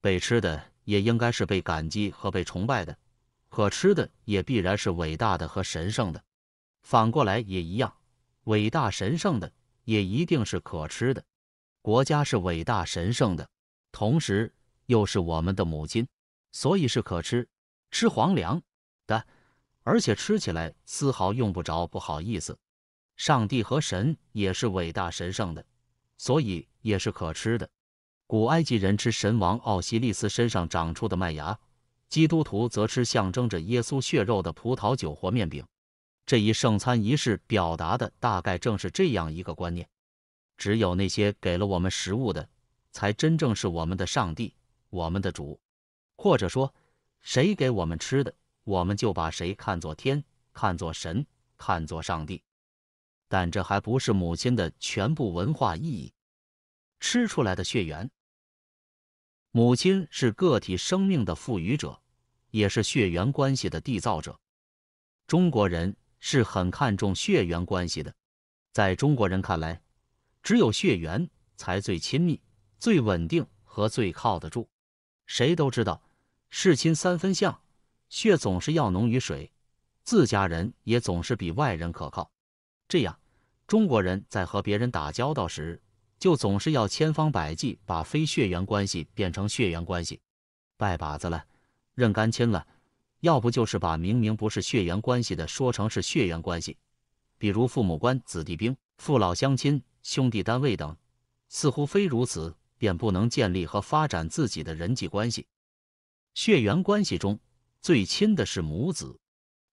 B: 被吃的也应该是被感激和被崇拜的，可吃的也必然是伟大的和神圣的。反过来也一样，伟大神圣的也一定是可吃的。国家是伟大神圣的，同时又是我们的母亲，所以是可吃，吃皇粮的，而且吃起来丝毫用不着不好意思。上帝和神也是伟大神圣的，所以也是可吃的。古埃及人吃神王奥西利斯身上长出的麦芽，基督徒则吃象征着耶稣血肉的葡萄酒和面饼。这一圣餐仪式表达的大概正是这样一个观念：只有那些给了我们食物的，才真正是我们的上帝、我们的主。或者说，谁给我们吃的，我们就把谁看作天、看作神、看作上帝。但这还不是母亲的全部文化意义。吃出来的血缘，母亲是个体生命的赋予者，也是血缘关系的缔造者。中国人是很看重血缘关系的，在中国人看来，只有血缘才最亲密、最稳定和最靠得住。谁都知道，世亲三分像，血总是要浓于水，自家人也总是比外人可靠。这样。中国人在和别人打交道时，就总是要千方百计把非血缘关系变成血缘关系，拜把子了，认干亲了，要不就是把明明不是血缘关系的说成是血缘关系，比如父母官、子弟兵、父老乡亲、兄弟单位等。似乎非如此，便不能建立和发展自己的人际关系。血缘关系中，最亲的是母子。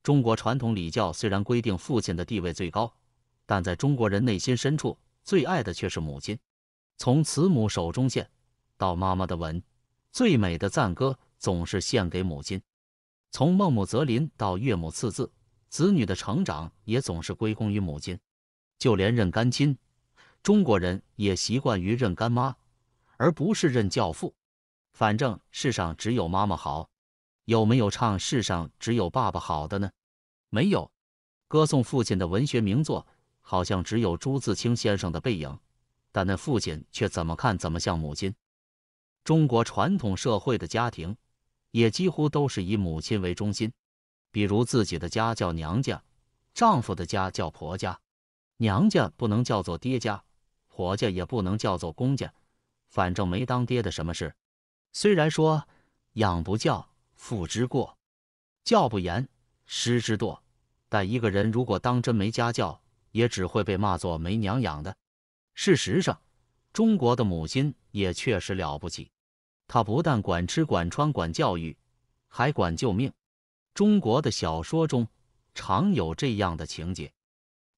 B: 中国传统礼教虽然规定父亲的地位最高。但在中国人内心深处，最爱的却是母亲。从《慈母手中线》到《妈妈的吻》，最美的赞歌总是献给母亲。从孟母择邻到岳母刺字，子女的成长也总是归功于母亲。就连认干亲，中国人也习惯于认干妈，而不是认教父。反正世上只有妈妈好，有没有唱“世上只有爸爸好”的呢？没有，歌颂父亲的文学名作。好像只有朱自清先生的背影，但那父亲却怎么看怎么像母亲。中国传统社会的家庭也几乎都是以母亲为中心，比如自己的家叫娘家，丈夫的家叫婆家，娘家不能叫做爹家，婆家也不能叫做公家，反正没当爹的什么事。虽然说养不教父之过，教不严师之惰，但一个人如果当真没家教，也只会被骂作没娘养的。事实上，中国的母亲也确实了不起，她不但管吃管穿管教育，还管救命。中国的小说中常有这样的情节：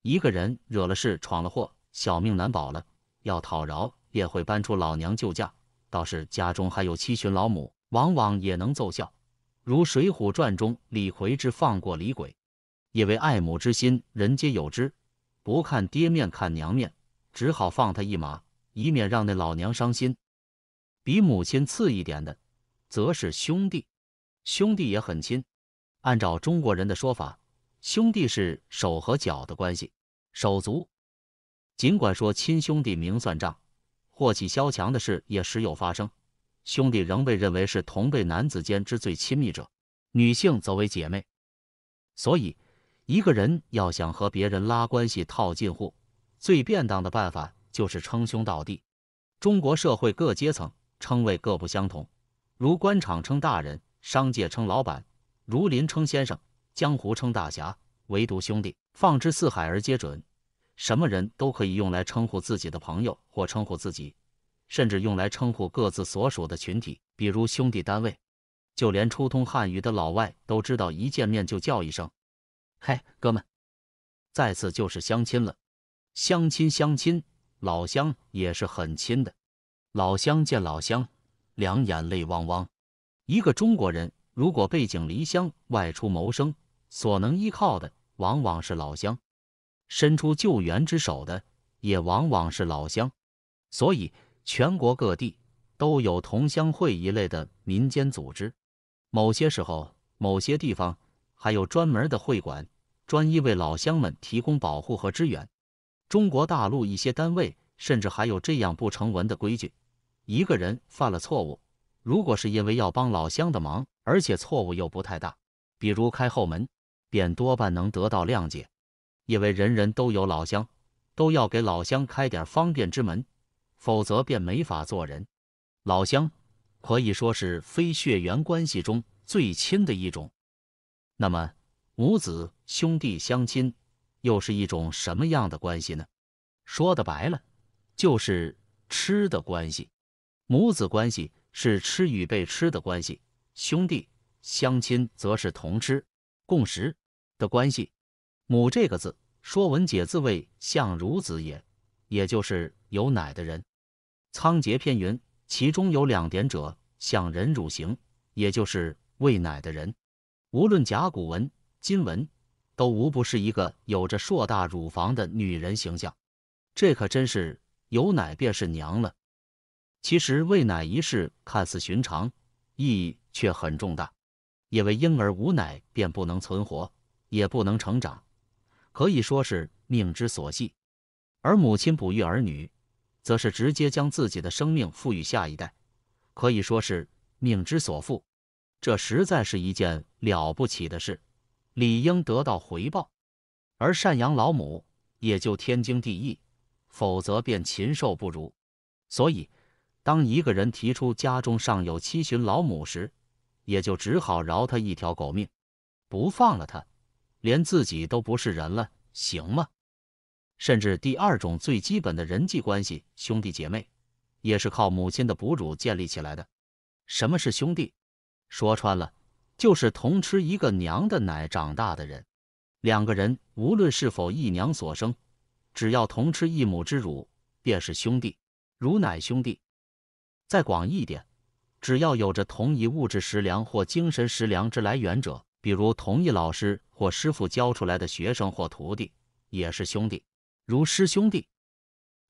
B: 一个人惹了事闯了祸，小命难保了，要讨饶也会搬出老娘救驾。倒是家中还有七旬老母，往往也能奏效。如《水浒传》中李逵之放过李鬼，因为爱母之心，人皆有之。不看爹面看娘面，只好放他一马，以免让那老娘伤心。比母亲次一点的，则是兄弟，兄弟也很亲。按照中国人的说法，兄弟是手和脚的关系，手足。尽管说亲兄弟明算账，祸起萧墙的事也时有发生，兄弟仍被认为是同辈男子间之最亲密者。女性则为姐妹，所以。一个人要想和别人拉关系、套近乎，最便当的办法就是称兄道弟。中国社会各阶层称谓各不相同，如官场称大人，商界称老板，如林称先生，江湖称大侠，唯独兄弟放之四海而皆准，什么人都可以用来称呼自己的朋友或称呼自己，甚至用来称呼各自所属的群体，比如兄弟单位。就连初通汉语的老外都知道，一见面就叫一声。嗨，哥们，再次就是相亲了。相亲相亲，老乡也是很亲的。老乡见老乡，两眼泪汪汪。一个中国人如果背井离乡外出谋生，所能依靠的往往是老乡，伸出救援之手的也往往是老乡。所以，全国各地都有同乡会一类的民间组织，某些时候、某些地方还有专门的会馆。专一为老乡们提供保护和支援。中国大陆一些单位甚至还有这样不成文的规矩：一个人犯了错误，如果是因为要帮老乡的忙，而且错误又不太大，比如开后门，便多半能得到谅解，因为人人都有老乡，都要给老乡开点方便之门，否则便没法做人。老乡可以说是非血缘关系中最亲的一种。那么母子。兄弟相亲又是一种什么样的关系呢？说的白了，就是吃的关系。母子关系是吃与被吃的关系，兄弟相亲则是同吃共食的关系。母这个字，《说文解字》谓“相如子也”，也就是有奶的人。仓颉篇云：“其中有两点者，相人乳形”，也就是喂奶的人。无论甲骨文、金文。都无不是一个有着硕大乳房的女人形象，这可真是有奶便是娘了。其实喂奶一事看似寻常，意义却很重大，因为婴儿无奶便不能存活，也不能成长，可以说是命之所系。而母亲哺育儿女，则是直接将自己的生命赋予下一代，可以说是命之所负。这实在是一件了不起的事。理应得到回报，而赡养老母也就天经地义，否则便禽兽不如。所以，当一个人提出家中尚有七旬老母时，也就只好饶他一条狗命，不放了他，连自己都不是人了，行吗？甚至第二种最基本的人际关系——兄弟姐妹，也是靠母亲的哺乳建立起来的。什么是兄弟？说穿了。就是同吃一个娘的奶长大的人，两个人无论是否一娘所生，只要同吃一母之乳，便是兄弟，如奶兄弟。再广一点，只要有着同一物质食粮或精神食粮之来源者，比如同一老师或师傅教出来的学生或徒弟，也是兄弟，如师兄弟。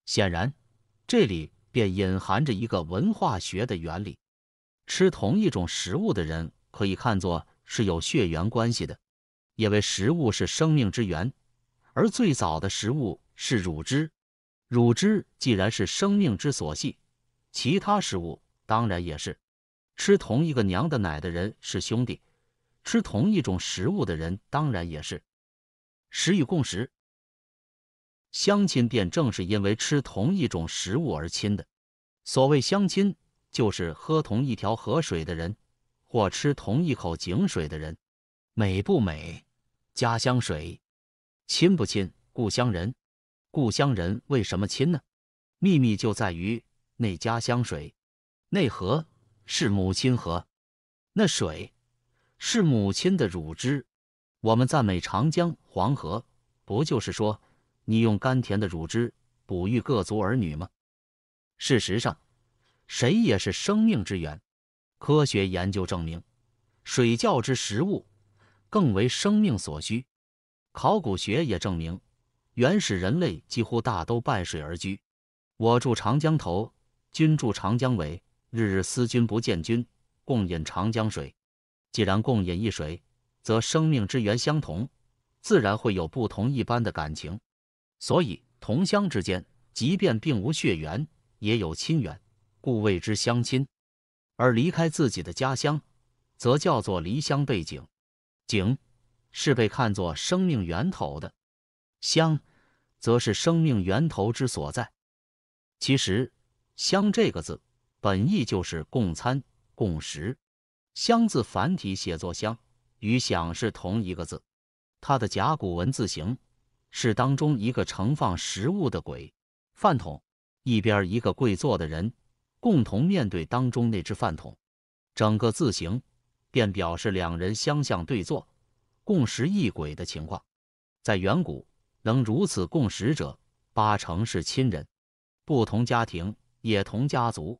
B: 显然，这里便隐含着一个文化学的原理：吃同一种食物的人。可以看作是有血缘关系的，因为食物是生命之源，而最早的食物是乳汁。乳汁既然是生命之所系，其他食物当然也是。吃同一个娘的奶的人是兄弟，吃同一种食物的人当然也是。食与共食，相亲便正是因为吃同一种食物而亲的。所谓相亲，就是喝同一条河水的人。或吃同一口井水的人，美不美？家乡水，亲不亲？故乡人，故乡人为什么亲呢？秘密就在于那家乡水，那河是母亲河，那水是母亲的乳汁。我们赞美长江黄河，不就是说你用甘甜的乳汁哺育各族儿女吗？事实上，谁也是生命之源。科学研究证明，水窖之食物更为生命所需。考古学也证明，原始人类几乎大都伴水而居。我住长江头，君住长江尾，日日思君不见君，共饮长江水。既然共饮一水，则生命之源相同，自然会有不同一般的感情。所以，同乡之间，即便并无血缘，也有亲缘，故谓之相亲。而离开自己的家乡，则叫做离乡背井。井是被看作生命源头的，乡则是生命源头之所在。其实，乡这个字本意就是共餐共食。乡字繁体写作乡，与享是同一个字。它的甲骨文字形是当中一个盛放食物的鬼”饭桶，一边一个跪坐的人。共同面对当中那只饭桶，整个字形便表示两人相向对坐，共识一鬼的情况。在远古，能如此共识者，八成是亲人；不同家庭也同家族，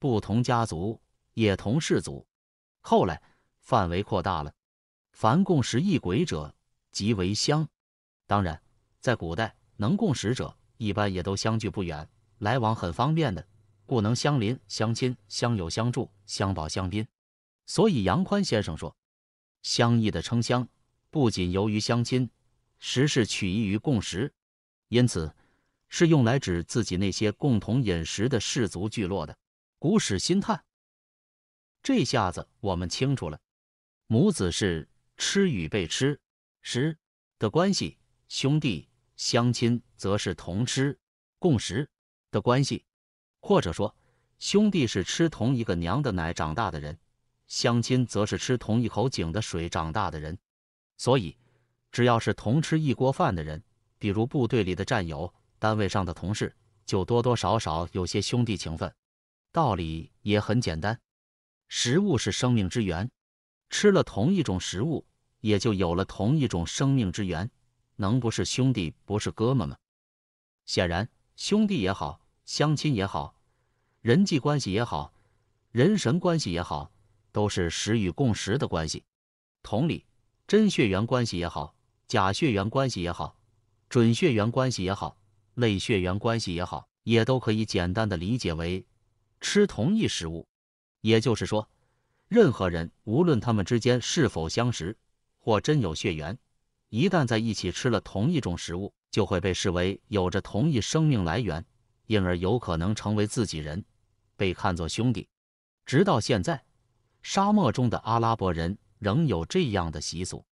B: 不同家族也同氏族。后来范围扩大了，凡共识一鬼者，即为乡。当然，在古代能共识者，一般也都相距不远，来往很方便的。故能相邻、相亲、相友、相助、相保、相宾。所以杨宽先生说：“相异的称相，不仅由于相亲，实是取义于共识，因此是用来指自己那些共同饮食的氏族聚落的。”古史新探。这下子我们清楚了，母子是吃与被吃、食的关系；兄弟相亲，则是同吃、共食的关系。或者说，兄弟是吃同一个娘的奶长大的人，相亲则是吃同一口井的水长大的人。所以，只要是同吃一锅饭的人，比如部队里的战友、单位上的同事，就多多少少有些兄弟情分。道理也很简单，食物是生命之源，吃了同一种食物，也就有了同一种生命之源，能不是兄弟，不是哥们吗？显然，兄弟也好，相亲也好。人际关系也好，人神关系也好，都是食与共识的关系。同理，真血缘关系也好，假血缘关系也好，准血缘关系也好，类血缘关系也好，也都可以简单的理解为吃同一食物。也就是说，任何人无论他们之间是否相识或真有血缘，一旦在一起吃了同一种食物，就会被视为有着同一生命来源，因而有可能成为自己人。被看作兄弟，直到现在，沙漠中的阿拉伯人仍有这样的习俗。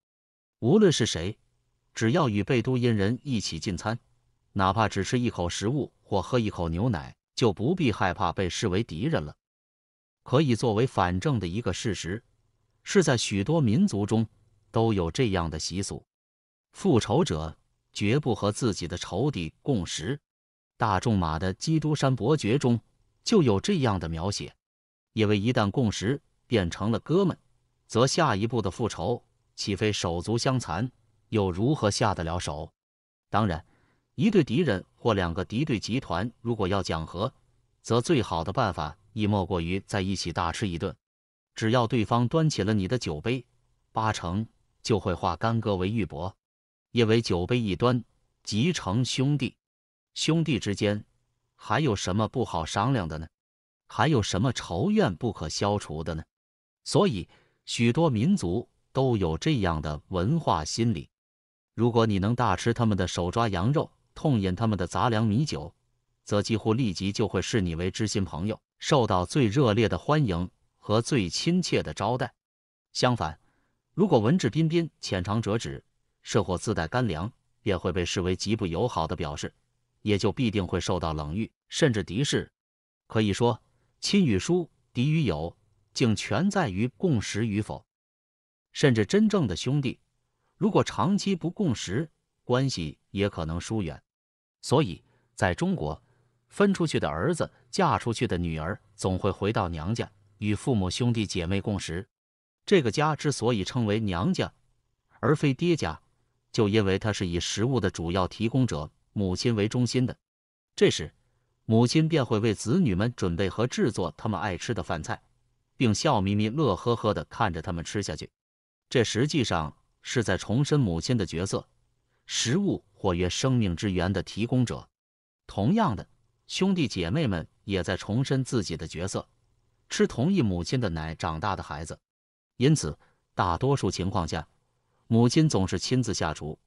B: 无论是谁，只要与贝都因人一起进餐，哪怕只吃一口食物或喝一口牛奶，就不必害怕被视为敌人了。可以作为反证的一个事实，是在许多民族中都有这样的习俗：复仇者绝不和自己的仇敌共食。《大仲马的基督山伯爵》中。就有这样的描写，因为一旦共识变成了哥们，则下一步的复仇岂非手足相残？又如何下得了手？当然，一对敌人或两个敌对集团如果要讲和，则最好的办法亦莫过于在一起大吃一顿。只要对方端起了你的酒杯，八成就会化干戈为玉帛，因为酒杯一端即成兄弟，兄弟之间。还有什么不好商量的呢？还有什么仇怨不可消除的呢？所以，许多民族都有这样的文化心理。如果你能大吃他们的手抓羊肉，痛饮他们的杂粮米酒，则几乎立即就会视你为知心朋友，受到最热烈的欢迎和最亲切的招待。相反，如果文质彬彬、浅尝辄止，或自带干粮，便会被视为极不友好的表示。也就必定会受到冷遇，甚至敌视。可以说，亲与疏、敌与友，竟全在于共识与否。甚至真正的兄弟，如果长期不共识，关系也可能疏远。所以，在中国，分出去的儿子、嫁出去的女儿，总会回到娘家，与父母、兄弟、姐妹共识。这个家之所以称为娘家，而非爹家，就因为它是以食物的主要提供者。母亲为中心的，这时母亲便会为子女们准备和制作他们爱吃的饭菜，并笑眯眯、乐呵呵地看着他们吃下去。这实际上是在重申母亲的角色——食物或曰生命之源的提供者。同样的，兄弟姐妹们也在重申自己的角色——吃同一母亲的奶长大的孩子。因此，大多数情况下，母亲总是亲自下厨，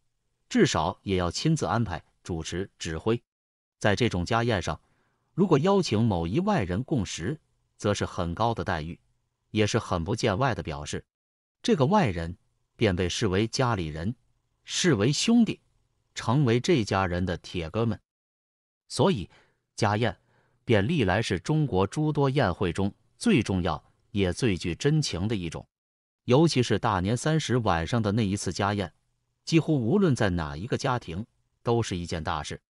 B: 至少也要亲自安排。主持指挥，在这种家宴上，如果邀请某一外人共食，则是很高的待遇，也是很不见外的表示。这个外人便被视为家里人，视为兄弟，成为这家人的铁哥们。所以，家宴便历来是中国诸多宴会中最重要也最具真情的一种。尤其是大年三十晚上的那一次家宴，几乎无论在哪一个家庭。都是一件大事。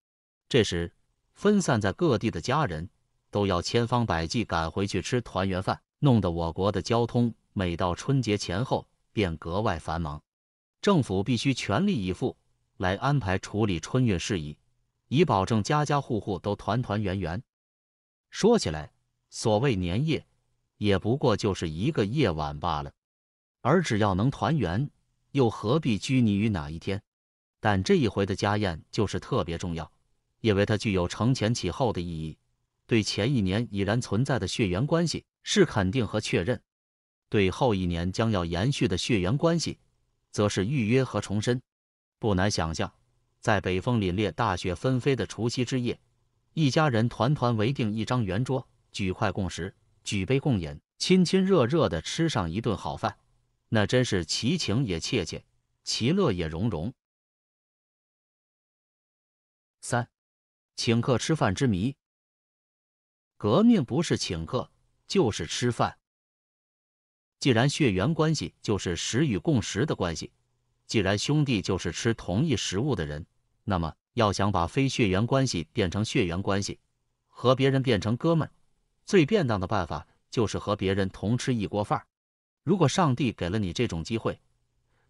B: 这时，分散在各地的家人都要千方百计赶回去吃团圆饭，弄得我国的交通每到春节前后便格外繁忙。政府必须全力以赴来安排处理春运事宜，以保证家家户户都团团圆圆。说起来，所谓年夜，也不过就是一个夜晚罢了。而只要能团圆，又何必拘泥于哪一天？但这一回的家宴就是特别重要，因为它具有承前启后的意义，对前一年已然存在的血缘关系是肯定和确认，对后一年将要延续的血缘关系，则是预约和重申。不难想象，在北风凛冽、大雪纷飞的除夕之夜，一家人团团围定一张圆桌，举筷共食，举杯共饮，亲亲热热地吃上一顿好饭，那真是其
A: 情也切切，其乐也融融。三，请客吃饭之谜。革命不是请
B: 客，就是吃饭。既然血缘关系就是食与共食的关系，既然兄弟就是吃同一食物的人，那么要想把非血缘关系变成血缘关系，和别人变成哥们，最便当的办法就是和别人同吃一锅饭。如果上帝给了你这种机会，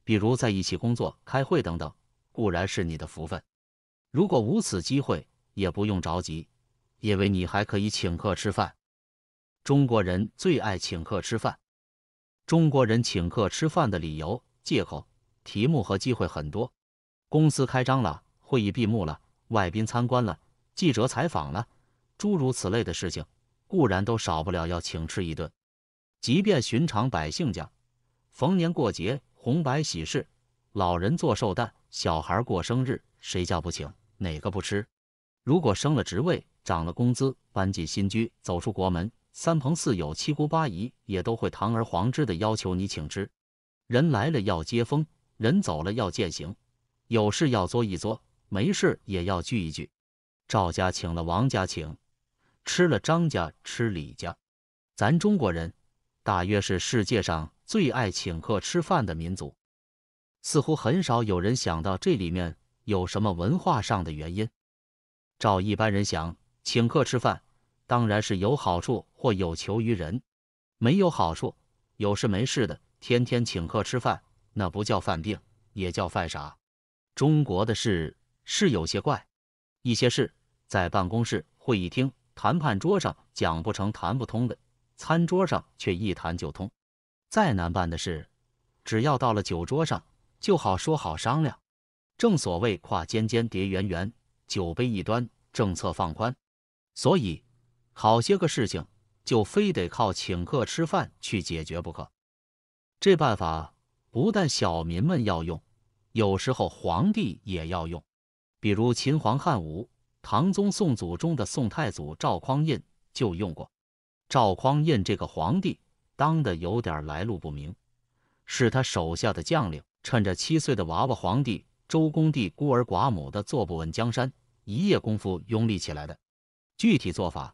B: 比如在一起工作、开会等等，固然是你的福分。如果无此机会，也不用着急，因为你还可以请客吃饭。中国人最爱请客吃饭，中国人请客吃饭的理由、借口、题目和机会很多。公司开张了，会议闭幕了，外宾参观了，记者采访了，诸如此类的事情，固然都少不了要请吃一顿。即便寻常百姓家，逢年过节、红白喜事、老人做寿诞、小孩过生日，谁家不请？哪个不吃？如果升了职位，涨了工资，搬进新居，走出国门，三朋四友、七姑八姨也都会堂而皇之的要求你请吃。人来了要接风，人走了要践行，有事要作一作，没事也要聚一聚。赵家请了，王家请吃了，张家吃李家。咱中国人大约是世界上最爱请客吃饭的民族，似乎很少有人想到这里面。有什么文化上的原因？照一般人想，请客吃饭当然是有好处或有求于人，没有好处，有事没事的天天请客吃饭，那不叫犯病，也叫犯傻。中国的事是有些怪，一些事在办公室、会议厅、谈判桌上讲不成、谈不通的，餐桌上却一谈就通。再难办的事，只要到了酒桌上，就好说好商量。正所谓“跨尖尖叠圆圆”，酒杯一端，政策放宽，所以好些个事情就非得靠请客吃饭去解决不可。这办法不但小民们要用，有时候皇帝也要用。比如秦皇汉武、唐宗宋祖中的宋太祖赵匡胤就用过。赵匡胤这个皇帝当的有点来路不明，是他手下的将领趁着七岁的娃娃皇帝。周公帝孤儿寡母的坐不稳江山，一夜功夫拥立起来的。具体做法，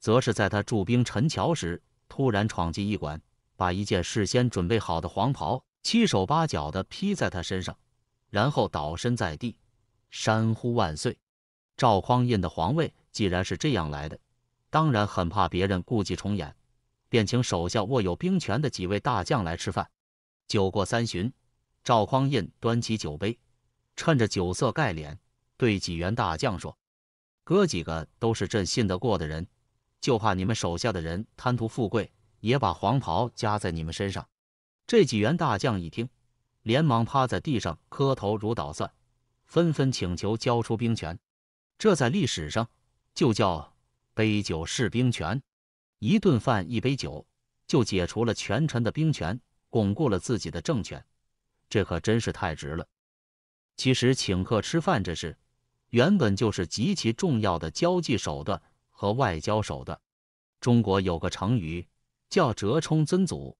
B: 则是在他驻兵陈桥时，突然闯进驿馆，把一件事先准备好的黄袍七手八脚地披在他身上，然后倒身在地，山呼万岁。赵匡胤的皇位既然是这样来的，当然很怕别人故伎重演，便请手下握有兵权的几位大将来吃饭。酒过三巡，赵匡胤端起酒杯。趁着酒色盖脸，对几员大将说：“哥几个都是朕信得过的人，就怕你们手下的人贪图富贵，也把黄袍加在你们身上。”这几员大将一听，连忙趴在地上磕头如捣蒜，纷纷请求交出兵权。这在历史上就叫“杯酒释兵权”，一顿饭一杯酒就解除了权臣的兵权，巩固了自己的政权，这可真是太值了。其实，请客吃饭这事，原本就是极其重要的交际手段和外交手段。中国有个成语叫“折冲尊祖”，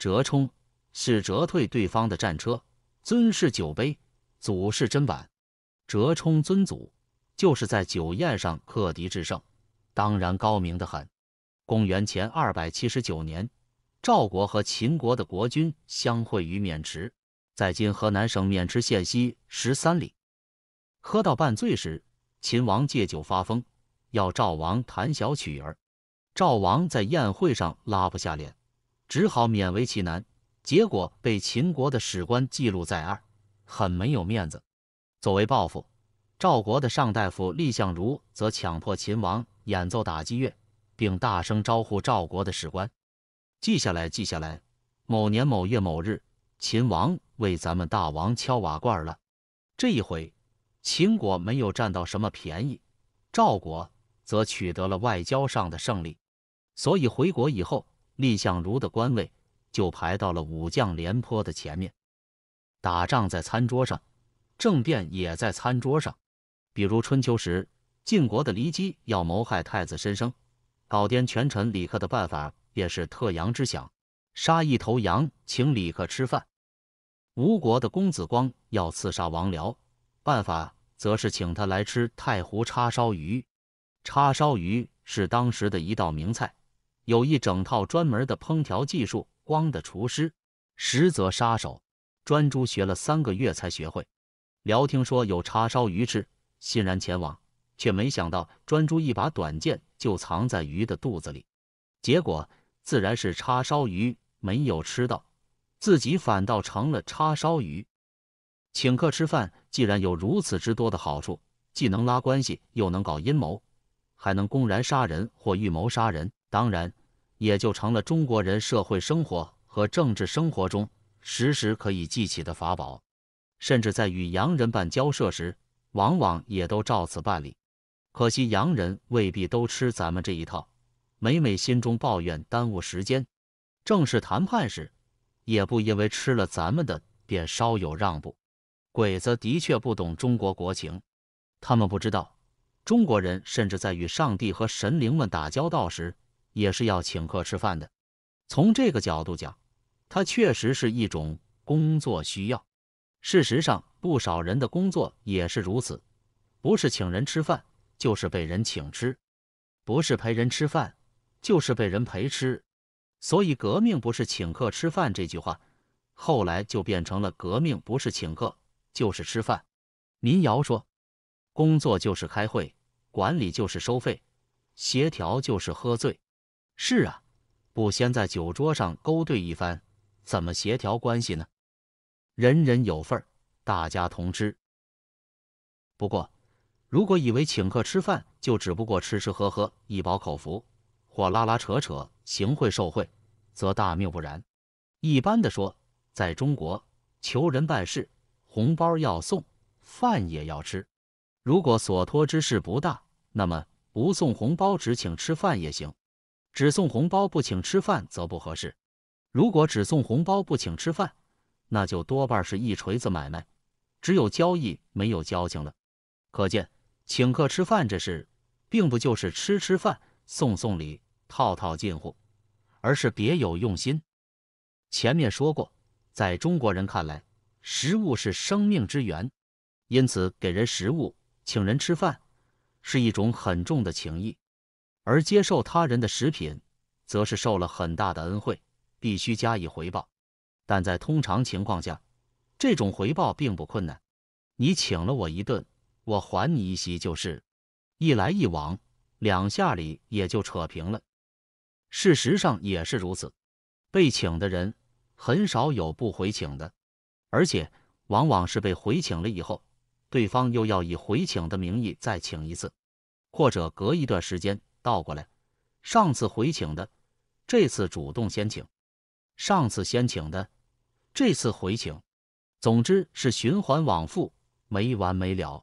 B: 折冲”是折退对方的战车，“尊”是酒杯，“祖是砧板，“折冲尊祖就是在酒宴上克敌制胜，当然高明的很。公元前二百七十九年，赵国和秦国的国君相会于渑池。在今河南省渑池县西十三里，喝到半醉时，秦王借酒发疯，要赵王弹小曲儿。赵王在宴会上拉不下脸，只好勉为其难，结果被秦国的史官记录在案，很没有面子。作为报复，赵国的上大夫蔺相如则强迫秦王演奏打击乐，并大声招呼赵国的史官，记下来，记下来。某年某月某日。秦王为咱们大王敲瓦罐了，这一回秦国没有占到什么便宜，赵国则取得了外交上的胜利。所以回国以后，蔺相如的官位就排到了武将廉颇的前面。打仗在餐桌上，政变也在餐桌上。比如春秋时，晋国的骊姬要谋害太子申生，搞掂权臣李克的办法便是特羊之想，杀一头羊请李克吃饭。吴国的公子光要刺杀王僚，办法则是请他来吃太湖叉烧鱼。叉烧鱼是当时的一道名菜，有一整套专门的烹调技术。光的厨师，实则杀手，专诸学了三个月才学会。辽听说有叉烧鱼吃，欣然前往，却没想到专诸一把短剑就藏在鱼的肚子里，结果自然是叉烧鱼没有吃到。自己反倒成了叉烧鱼，请客吃饭，既然有如此之多的好处，既能拉关系，又能搞阴谋，还能公然杀人或预谋杀人，当然也就成了中国人社会生活和政治生活中时时可以记起的法宝，甚至在与洋人办交涉时，往往也都照此办理。可惜洋人未必都吃咱们这一套，每每心中抱怨耽误时间。正式谈判时。也不因为吃了咱们的便稍有让步，鬼子的确不懂中国国情，他们不知道中国人甚至在与上帝和神灵们打交道时也是要请客吃饭的。从这个角度讲，它确实是一种工作需要。事实上，不少人的工作也是如此，不是请人吃饭，就是被人请吃；不是陪人吃饭，就是被人陪吃。所以，革命不是请客吃饭这句话，后来就变成了革命不是请客就是吃饭。民谣说，工作就是开会，管理就是收费，协调就是喝醉。是啊，不先在酒桌上勾兑一番，怎么协调关系呢？人人有份，大家同吃。不过，如果以为请客吃饭就只不过吃吃喝喝，一饱口福。或拉拉扯扯、行贿受贿，则大谬不然。一般的说，在中国求人办事，红包要送，饭也要吃。如果所托之事不大，那么不送红包只请吃饭也行；只送红包不请吃饭则不合适。如果只送红包不请吃饭，那就多半是一锤子买卖，只有交易没有交情了。可见，请客吃饭这事，并不就是吃吃饭、送送礼。套套近乎，而是别有用心。前面说过，在中国人看来，食物是生命之源，因此给人食物、请人吃饭是一种很重的情谊，而接受他人的食品，则是受了很大的恩惠，必须加以回报。但在通常情况下，这种回报并不困难。你请了我一顿，我还你一席就是，一来一往，两下里也就扯平了。事实上也是如此，被请的人很少有不回请的，而且往往是被回请了以后，对方又要以回请的名义再请一次，或者隔一段时间倒过来，上次回请的这次主动先请，上次先请的这次回请，总之是循环往复，没完没了。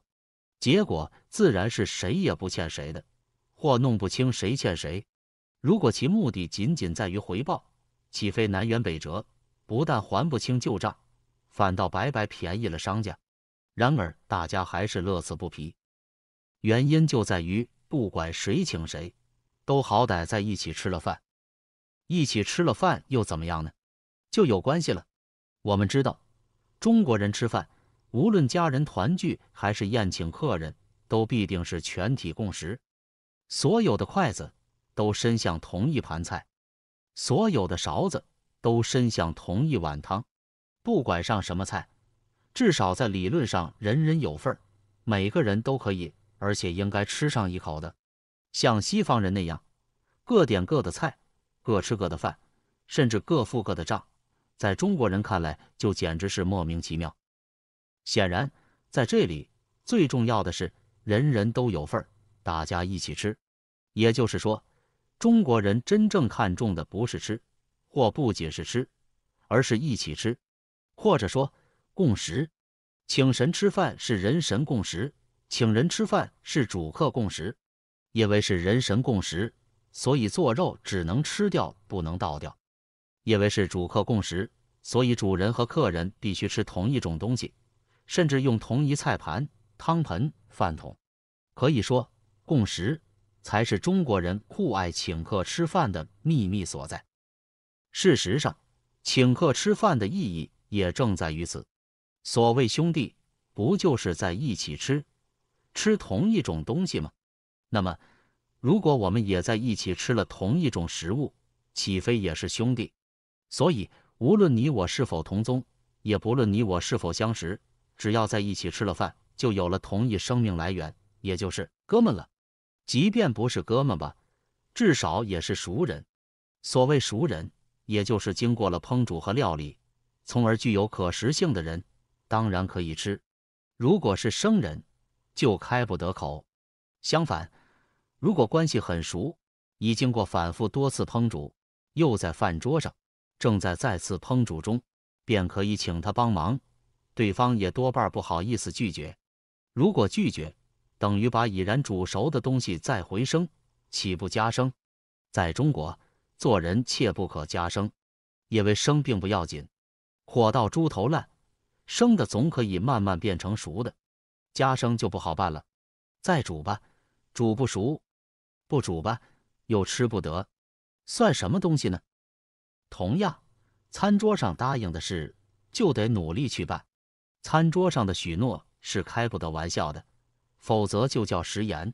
B: 结果自然是谁也不欠谁的，或弄不清谁欠谁。如果其目的仅仅在于回报，岂非南辕北辙？不但还不清旧账，反倒白白便宜了商家。然而大家还是乐此不疲，原因就在于不管谁请谁，都好歹在一起吃了饭。一起吃了饭又怎么样呢？就有关系了。我们知道，中国人吃饭，无论家人团聚还是宴请客人，都必定是全体共识。所有的筷子。都伸向同一盘菜，所有的勺子都伸向同一碗汤，不管上什么菜，至少在理论上人人有份，每个人都可以而且应该吃上一口的。像西方人那样，各点各的菜，各吃各的饭，甚至各付各的账，在中国人看来就简直是莫名其妙。显然，在这里最重要的是人人都有份，大家一起吃，也就是说。中国人真正看重的不是吃，或不仅是吃，而是一起吃，或者说共识。请神吃饭是人神共识，请人吃饭是主客共识。因为是人神共识，所以做肉只能吃掉，不能倒掉；因为是主客共识，所以主人和客人必须吃同一种东西，甚至用同一菜盘、汤盆、饭桶。可以说，共识。才是中国人酷爱请客吃饭的秘密所在。事实上，请客吃饭的意义也正在于此。所谓兄弟，不就是在一起吃吃同一种东西吗？那么，如果我们也在一起吃了同一种食物，岂非也是兄弟？所以，无论你我是否同宗，也不论你我是否相识，只要在一起吃了饭，就有了同一生命来源，也就是哥们了。即便不是哥们吧，至少也是熟人。所谓熟人，也就是经过了烹煮和料理，从而具有可食性的人，当然可以吃。如果是生人，就开不得口。相反，如果关系很熟，已经过反复多次烹煮，又在饭桌上正在再次烹煮中，便可以请他帮忙，对方也多半不好意思拒绝。如果拒绝，等于把已然煮熟的东西再回生，岂不加生？在中国做人切不可加生，因为生病不要紧，火到猪头烂，生的总可以慢慢变成熟的。加生就不好办了。再煮吧，煮不熟；不煮吧，又吃不得，算什么东西呢？同样，餐桌上答应的事就得努力去办，餐桌上的许诺是开不得玩笑的。否则就叫食言，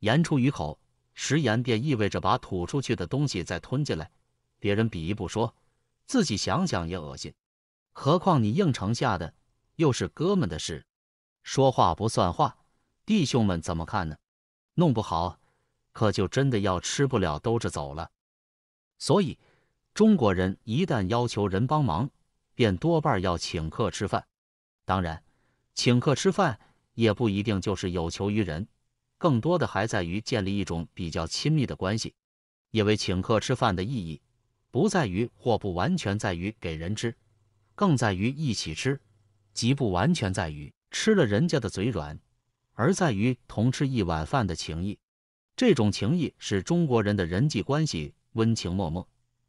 B: 言出于口，食言便意味着把吐出去的东西再吞进来。别人鄙夷不说，自己想想也恶心。何况你应承下的又是哥们的事，说话不算话，弟兄们怎么看呢？弄不好可就真的要吃不了兜着走了。所以，中国人一旦要求人帮忙，便多半要请客吃饭。当然，请客吃饭。也不一定就是有求于人，更多的还在于建立一种比较亲密的关系。因为请客吃饭的意义，不在于或不完全在于给人吃，更在于一起吃，即不完全在于吃了人家的嘴软，而在于同吃一碗饭的情谊。这种情谊使中国人的人际关系温情脉脉，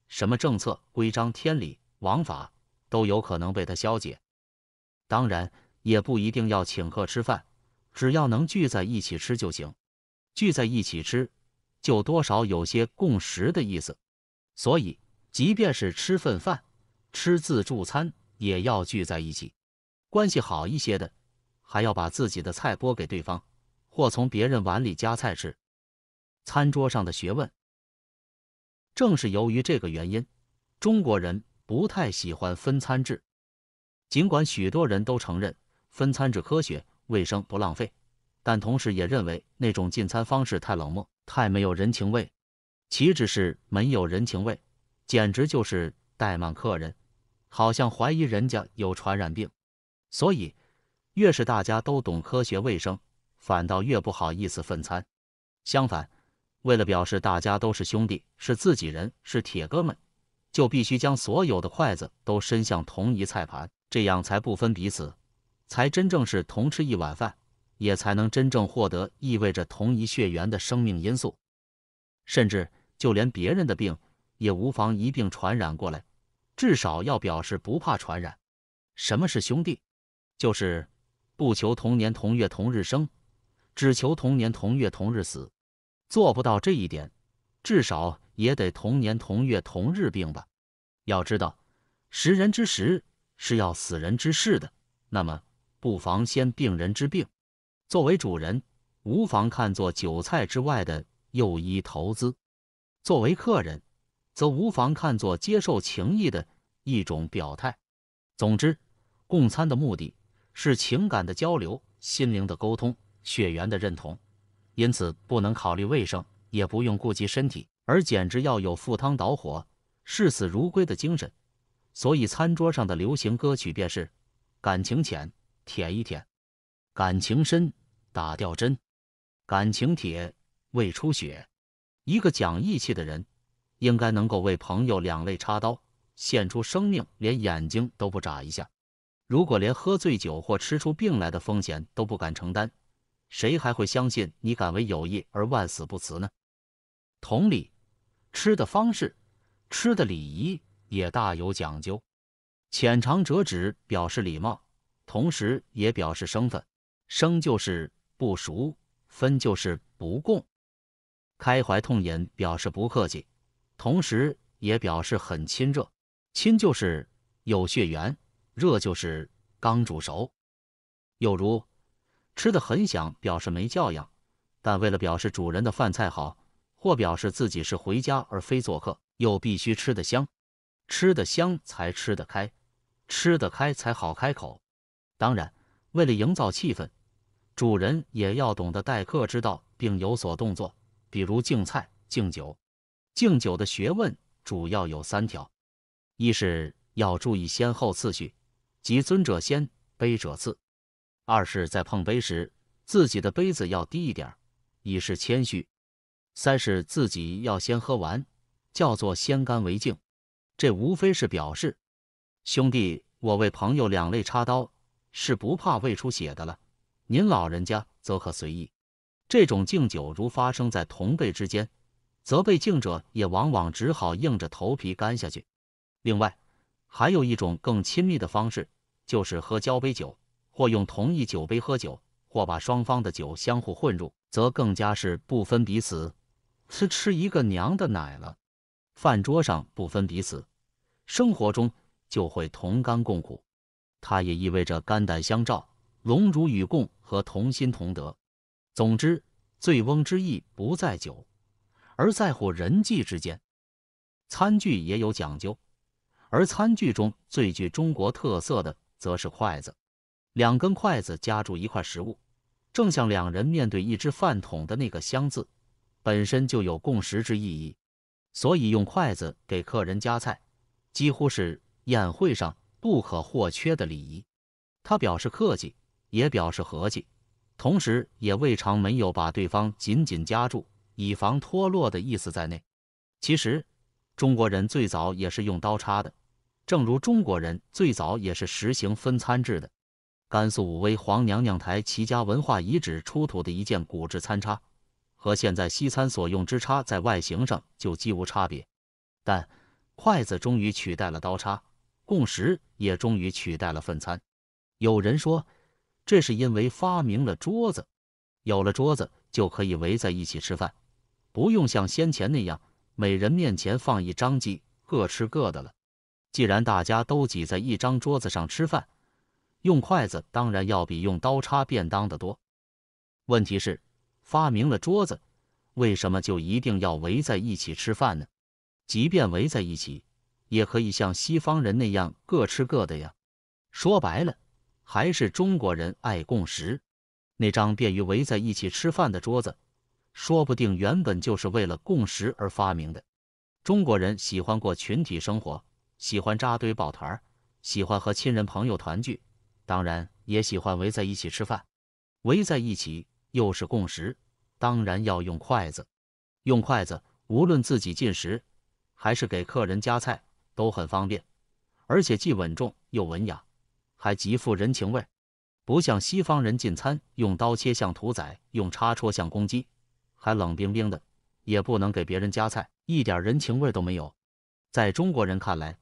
B: 什么政策、规章、天理、王法都有可能被它消解。当然。也不一定要请客吃饭，只要能聚在一起吃就行。聚在一起吃，就多少有些共识的意思。所以，即便是吃份饭、吃自助餐，也要聚在一起。关系好一些的，还要把自己的菜拨给对方，或从别人碗里夹菜吃。餐桌上的学问，正是由于这个原因，中国人不太喜欢分餐制。尽管许多人都承认。分餐制科学卫生不浪费，但同时也认为那种进餐方式太冷漠，太没有人情味。岂止是没有人情味，简直就是怠慢客人，好像怀疑人家有传染病。所以，越是大家都懂科学卫生，反倒越不好意思分餐。相反，为了表示大家都是兄弟，是自己人，是铁哥们，就必须将所有的筷子都伸向同一菜盘，这样才不分彼此。才真正是同吃一碗饭，也才能真正获得意味着同一血缘的生命因素，甚至就连别人的病也无妨一并传染过来，至少要表示不怕传染。什么是兄弟？就是不求同年同月同日生，只求同年同月同日死。做不到这一点，至少也得同年同月同日病吧？要知道，食人之食是要死人之事的，那么。不妨先病人之病，作为主人，无妨看作韭菜之外的又一投资；作为客人，则无妨看作接受情谊的一种表态。总之，共餐的目的是情感的交流、心灵的沟通、血缘的认同，因此不能考虑卫生，也不用顾及身体，而简直要有赴汤蹈火、视死如归的精神。所以，餐桌上的流行歌曲便是《感情浅》。舔一舔，感情深，打吊针；感情铁，胃出血。一个讲义气的人，应该能够为朋友两肋插刀，献出生命，连眼睛都不眨一下。如果连喝醉酒或吃出病来的风险都不敢承担，谁还会相信你敢为友谊而万死不辞呢？同理，吃的方式、吃的礼仪也大有讲究。浅尝辄止表示礼貌。同时也表示生分，生就是不熟，分就是不共。开怀痛饮表示不客气，同时也表示很亲热。亲就是有血缘，热就是刚煮熟。又如吃的很响，表示没教养，但为了表示主人的饭菜好，或表示自己是回家而非做客，又必须吃得香，吃得香才吃得开，吃得开才好开口。当然，为了营造气氛，主人也要懂得待客之道，并有所动作，比如敬菜、敬酒。敬酒的学问主要有三条：一是要注意先后次序，即尊者先，卑者次；二是，在碰杯时，自己的杯子要低一点，以示谦虚；三是自己要先喝完，叫做“先干为敬”。这无非是表示：兄弟，我为朋友两肋插刀。是不怕胃出血的了，您老人家则可随意。这种敬酒如发生在同辈之间，则被敬者也往往只好硬着头皮干下去。另外，还有一种更亲密的方式，就是喝交杯酒，或用同一酒杯喝酒，或把双方的酒相互混入，则更加是不分彼此，吃一个娘的奶了。饭桌上不分彼此，生活中就会同甘共苦。它也意味着肝胆相照、荣辱与共和同心同德。总之，醉翁之意不在酒，而在乎人际之间。餐具也有讲究，而餐具中最具中国特色的则是筷子。两根筷子夹住一块食物，正像两人面对一只饭桶的那个“相”字，本身就有共识之意义。所以，用筷子给客人夹菜，几乎是宴会上。不可或缺的礼仪，他表示客气，也表示和气，同时也未尝没有把对方紧紧夹住，以防脱落的意思在内。其实，中国人最早也是用刀叉的，正如中国人最早也是实行分餐制的。甘肃武威皇娘娘台齐家文化遗址出土的一件骨质餐叉，和现在西餐所用之叉在外形上就几无差别。但筷子终于取代了刀叉。共识也终于取代了分餐。有人说，这是因为发明了桌子，有了桌子就可以围在一起吃饭，不用像先前那样每人面前放一张鸡，各吃各的了。既然大家都挤在一张桌子上吃饭，用筷子当然要比用刀叉便当的多。问题是，发明了桌子，为什么就一定要围在一起吃饭呢？即便围在一起，也可以像西方人那样各吃各的呀。说白了，还是中国人爱共识。那张便于围在一起吃饭的桌子，说不定原本就是为了共识而发明的。中国人喜欢过群体生活，喜欢扎堆抱团，喜欢和亲人朋友团聚，当然也喜欢围在一起吃饭。围在一起又是共识，当然要用筷子。用筷子，无论自己进食，还是给客人夹菜。都很方便，而且既稳重又文雅，还极富人情味。不像西方人进餐用刀切像屠宰，用叉戳像攻击，还冷冰冰的，也不能给别人夹菜，一点人情味都没有。在中国人看来，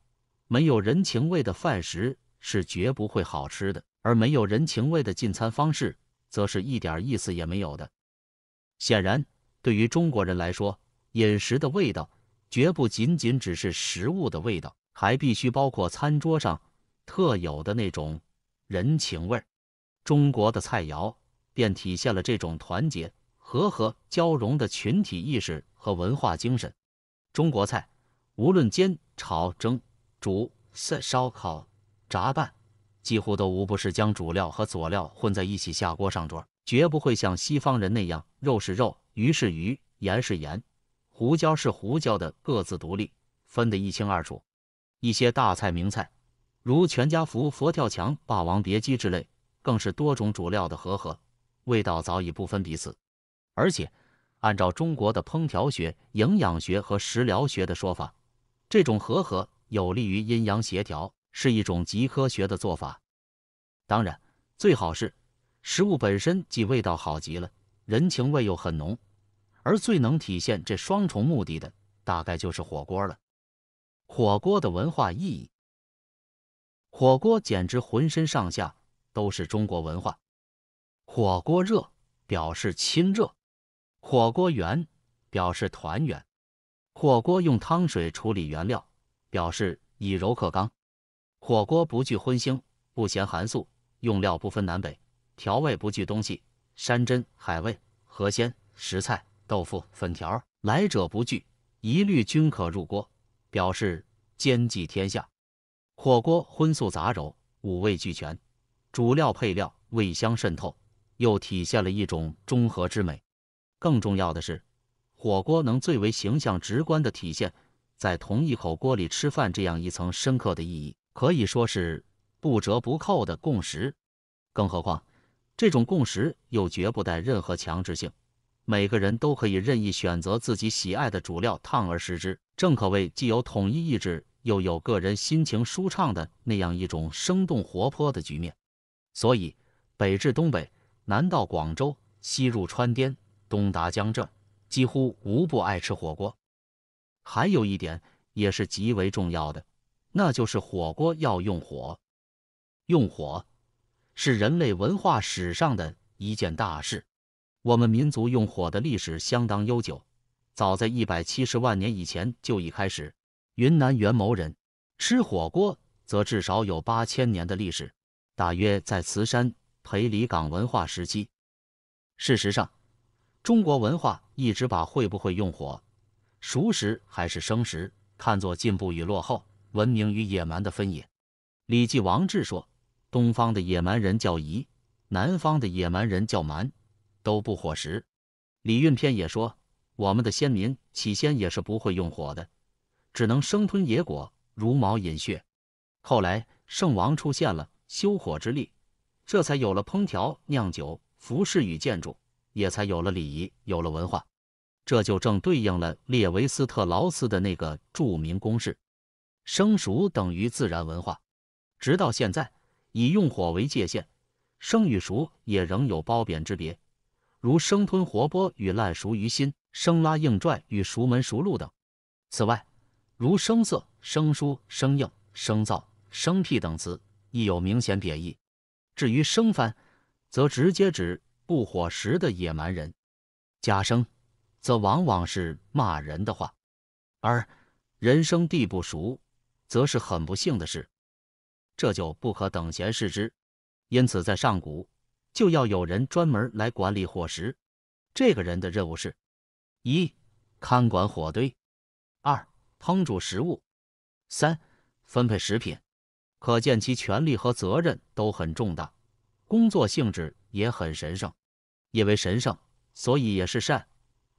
B: 没有人情味的饭食是绝不会好吃的，而没有人情味的进餐方式则是一点意思也没有的。显然，对于中国人来说，饮食的味道。绝不仅仅只是食物的味道，还必须包括餐桌上特有的那种人情味儿。中国的菜肴便体现了这种团结、和合、交融的群体意识和文化精神。中国菜无论煎、炒、蒸、煮、烧烤、炸、拌，几乎都无不是将主料和佐料混在一起下锅上桌，绝不会像西方人那样，肉是肉，鱼是鱼，盐是盐。胡椒是胡椒的，各自独立，分得一清二楚。一些大菜名菜，如全家福、佛跳墙、霸王别姬之类，更是多种主料的和合，味道早已不分彼此。而且，按照中国的烹调学、营养学和食疗学的说法，这种和合有利于阴阳协调，是一种极科学的做法。当然，最好是食物本身既味道好极了，人情味又很浓。而最能体现这双重目的的，大概就是火锅了。火锅的文化意义，火锅简直浑身上下都是中国文化。火锅热，表示亲热；火锅圆，表示团圆；火锅用汤水处理原料，表示以柔克刚；火锅不惧荤腥，不嫌寒素，用料不分南北，调味不惧东西，山珍海味、河鲜食材。豆腐、粉条，来者不拒，一律均可入锅，表示兼济天下。火锅荤素杂糅，五味俱全，主料配料味香渗透，又体现了一种中和之美。更重要的是，火锅能最为形象直观的体现在同一口锅里吃饭这样一层深刻的意义，可以说是不折不扣的共识。更何况，这种共识又绝不带任何强制性。每个人都可以任意选择自己喜爱的主料烫而食之，正可谓既有统一意志，又有个人心情舒畅的那样一种生动活泼的局面。所以，北至东北，南到广州，西入川滇，东达江浙，几乎无不爱吃火锅。还有一点也是极为重要的，那就是火锅要用火。用火是人类文化史上的一件大事。我们民族用火的历史相当悠久，早在一百七十万年以前就已开始。云南元谋人吃火锅则至少有八千年的历史，大约在慈山裴里岗文化时期。事实上，中国文化一直把会不会用火、熟食还是生食看作进步与落后、文明与野蛮的分野。《礼记·王志》说：“东方的野蛮人叫夷，南方的野蛮人叫蛮。”都不火食。李运篇也说，我们的先民起先也是不会用火的，只能生吞野果，茹毛饮血。后来圣王出现了，修火之力，这才有了烹调、酿酒、服饰与建筑，也才有了礼仪，有了文化。这就正对应了列维斯特劳斯的那个著名公式：生熟等于自然文化。直到现在，以用火为界限，生与熟也仍有褒贬之别。如生吞活剥与烂熟于心，生拉硬拽与熟门熟路等。此外，如生涩、生疏、生硬、生燥、生僻等词，亦有明显贬义。至于生番，则直接指不火食的野蛮人；家生，则往往是骂人的话；而人生地不熟，则是很不幸的事。这就不可等闲视之。因此，在上古。就要有人专门来管理伙食，这个人的任务是：一、看管火堆；二、烹煮食物；三、分配食品。可见其权力和责任都很重大，工作性质也很神圣。因为神圣，所以也是善，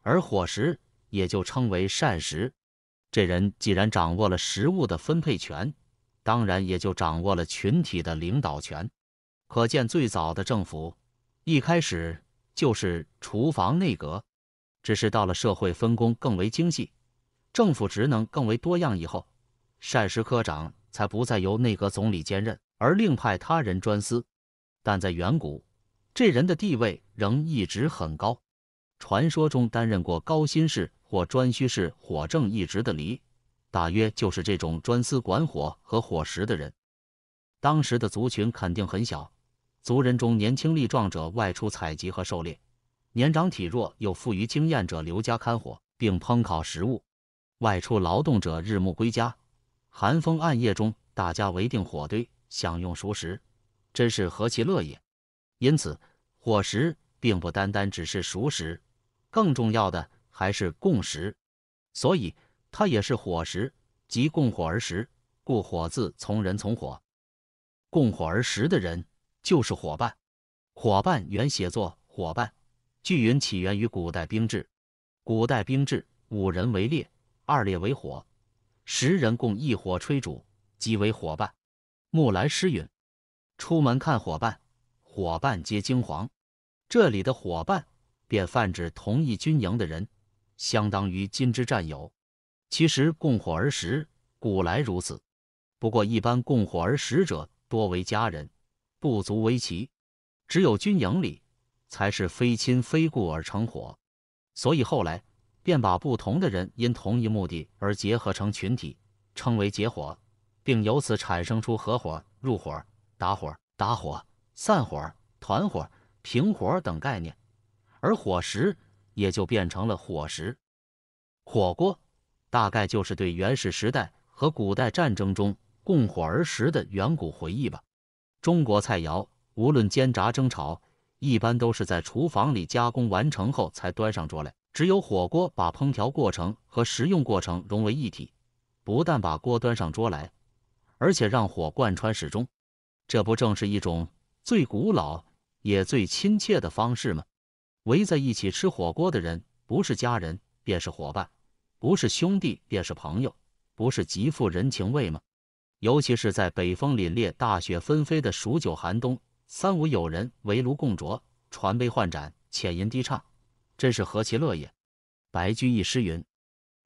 B: 而伙食也就称为膳食。这人既然掌握了食物的分配权，当然也就掌握了群体的领导权。可见，最早的政府一开始就是厨房内阁，只是到了社会分工更为精细，政府职能更为多样以后，膳食科长才不再由内阁总理兼任，而另派他人专司。但在远古，这人的地位仍一直很高。传说中担任过高薪氏或专需氏火政一职的黎，大约就是这种专司管火和伙食的人。当时的族群肯定很小。族人中年轻力壮者外出采集和狩猎，年长体弱又富于经验者留家看火并烹烤食物。外出劳动者日暮归家，寒风暗夜中，大家围定火堆，享用熟食，真是何其乐也！因此，伙食并不单单只是熟食，更重要的还是共食。所以，它也是伙食，即共火而食，故“伙”字从人从火。共火而食的人。就是伙伴，伙伴原写作伙伴，聚云起源于古代兵制，古代兵制五人为列，二列为火，十人共一火吹煮，即为伙伴。木兰诗云：“出门看伙伴，伙伴皆惊惶。”这里的伙伴便泛指同一军营的人，相当于今之战友。其实共伙而食，古来如此，不过一般共伙而食者多为家人。不足为奇，只有军营里才是非亲非故而成伙，所以后来便把不同的人因同一目的而结合成群体称为结伙，并由此产生出合伙、入伙、打伙、打伙、散伙、团伙、平伙等概念，而伙食也就变成了伙食。火锅大概就是对原始时代和古代战争中共火而食的远古回忆吧。中国菜肴无论煎炸蒸炒，一般都是在厨房里加工完成后才端上桌来。只有火锅把烹调过程和食用过程融为一体，不但把锅端上桌来，而且让火贯穿始终。这不正是一种最古老也最亲切的方式吗？围在一起吃火锅的人，不是家人便是伙伴，不是兄弟便是朋友，不是极富人情味吗？尤其是在北风凛冽、大雪纷飞的数九寒冬，三五友人围炉共酌，传杯换盏，浅吟低唱，真是何其乐也！白居易诗云：“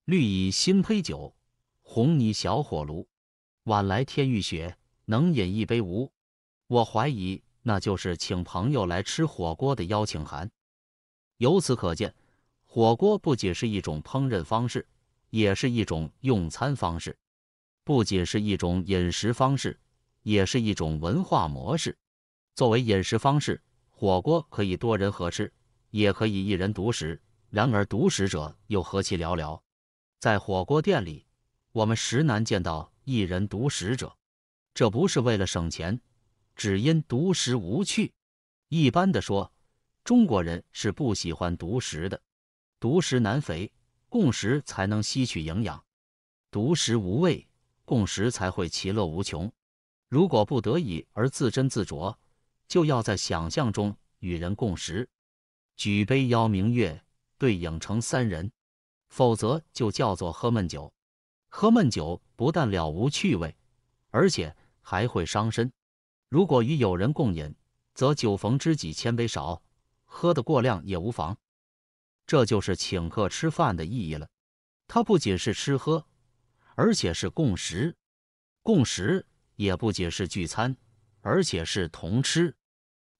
B: 绿蚁新醅酒，红泥小火炉。晚来天欲雪，能饮一杯无？”我怀疑那就是请朋友来吃火锅的邀请函。由此可见，火锅不仅是一种烹饪方式，也是一种用餐方式。不仅是一种饮食方式，也是一种文化模式。作为饮食方式，火锅可以多人合吃，也可以一人独食。然而，独食者又何其寥寥！在火锅店里，我们实难见到一人独食者。这不是为了省钱，只因独食无趣。一般的说，中国人是不喜欢独食的。独食难肥，共食才能吸取营养。独食无味。共识才会其乐无穷。如果不得已而自斟自酌，就要在想象中与人共识，举杯邀明月，对影成三人。否则就叫做喝闷酒。喝闷酒不但了无趣味，而且还会伤身。如果与友人共饮，则酒逢知己千杯少，喝得过量也无妨。这就是请客吃饭的意义了。它不仅是吃喝。而且是共食，共食也不仅是聚餐，而且是同吃；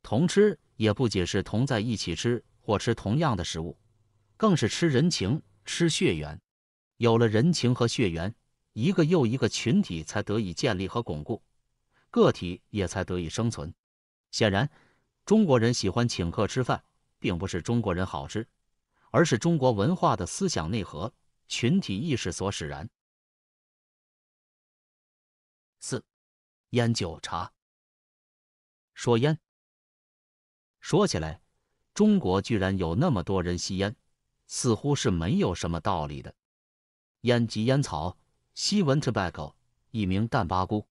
B: 同吃也不仅是同在一起吃或吃同样的食物，更是吃人情、吃血缘。有了人情和血缘，一个又一个群体才得以建立和巩固，个体也才得以生存。显然，中国人喜欢请客吃饭，并不是中国人好吃，而是
A: 中国文化的思想内核、群体意识所使然。四烟酒茶。说烟，说起来，中国居然有那么多人吸烟，
B: 似乎是没有什么道理的。烟即烟草，西文 tobacco，一名淡巴菇。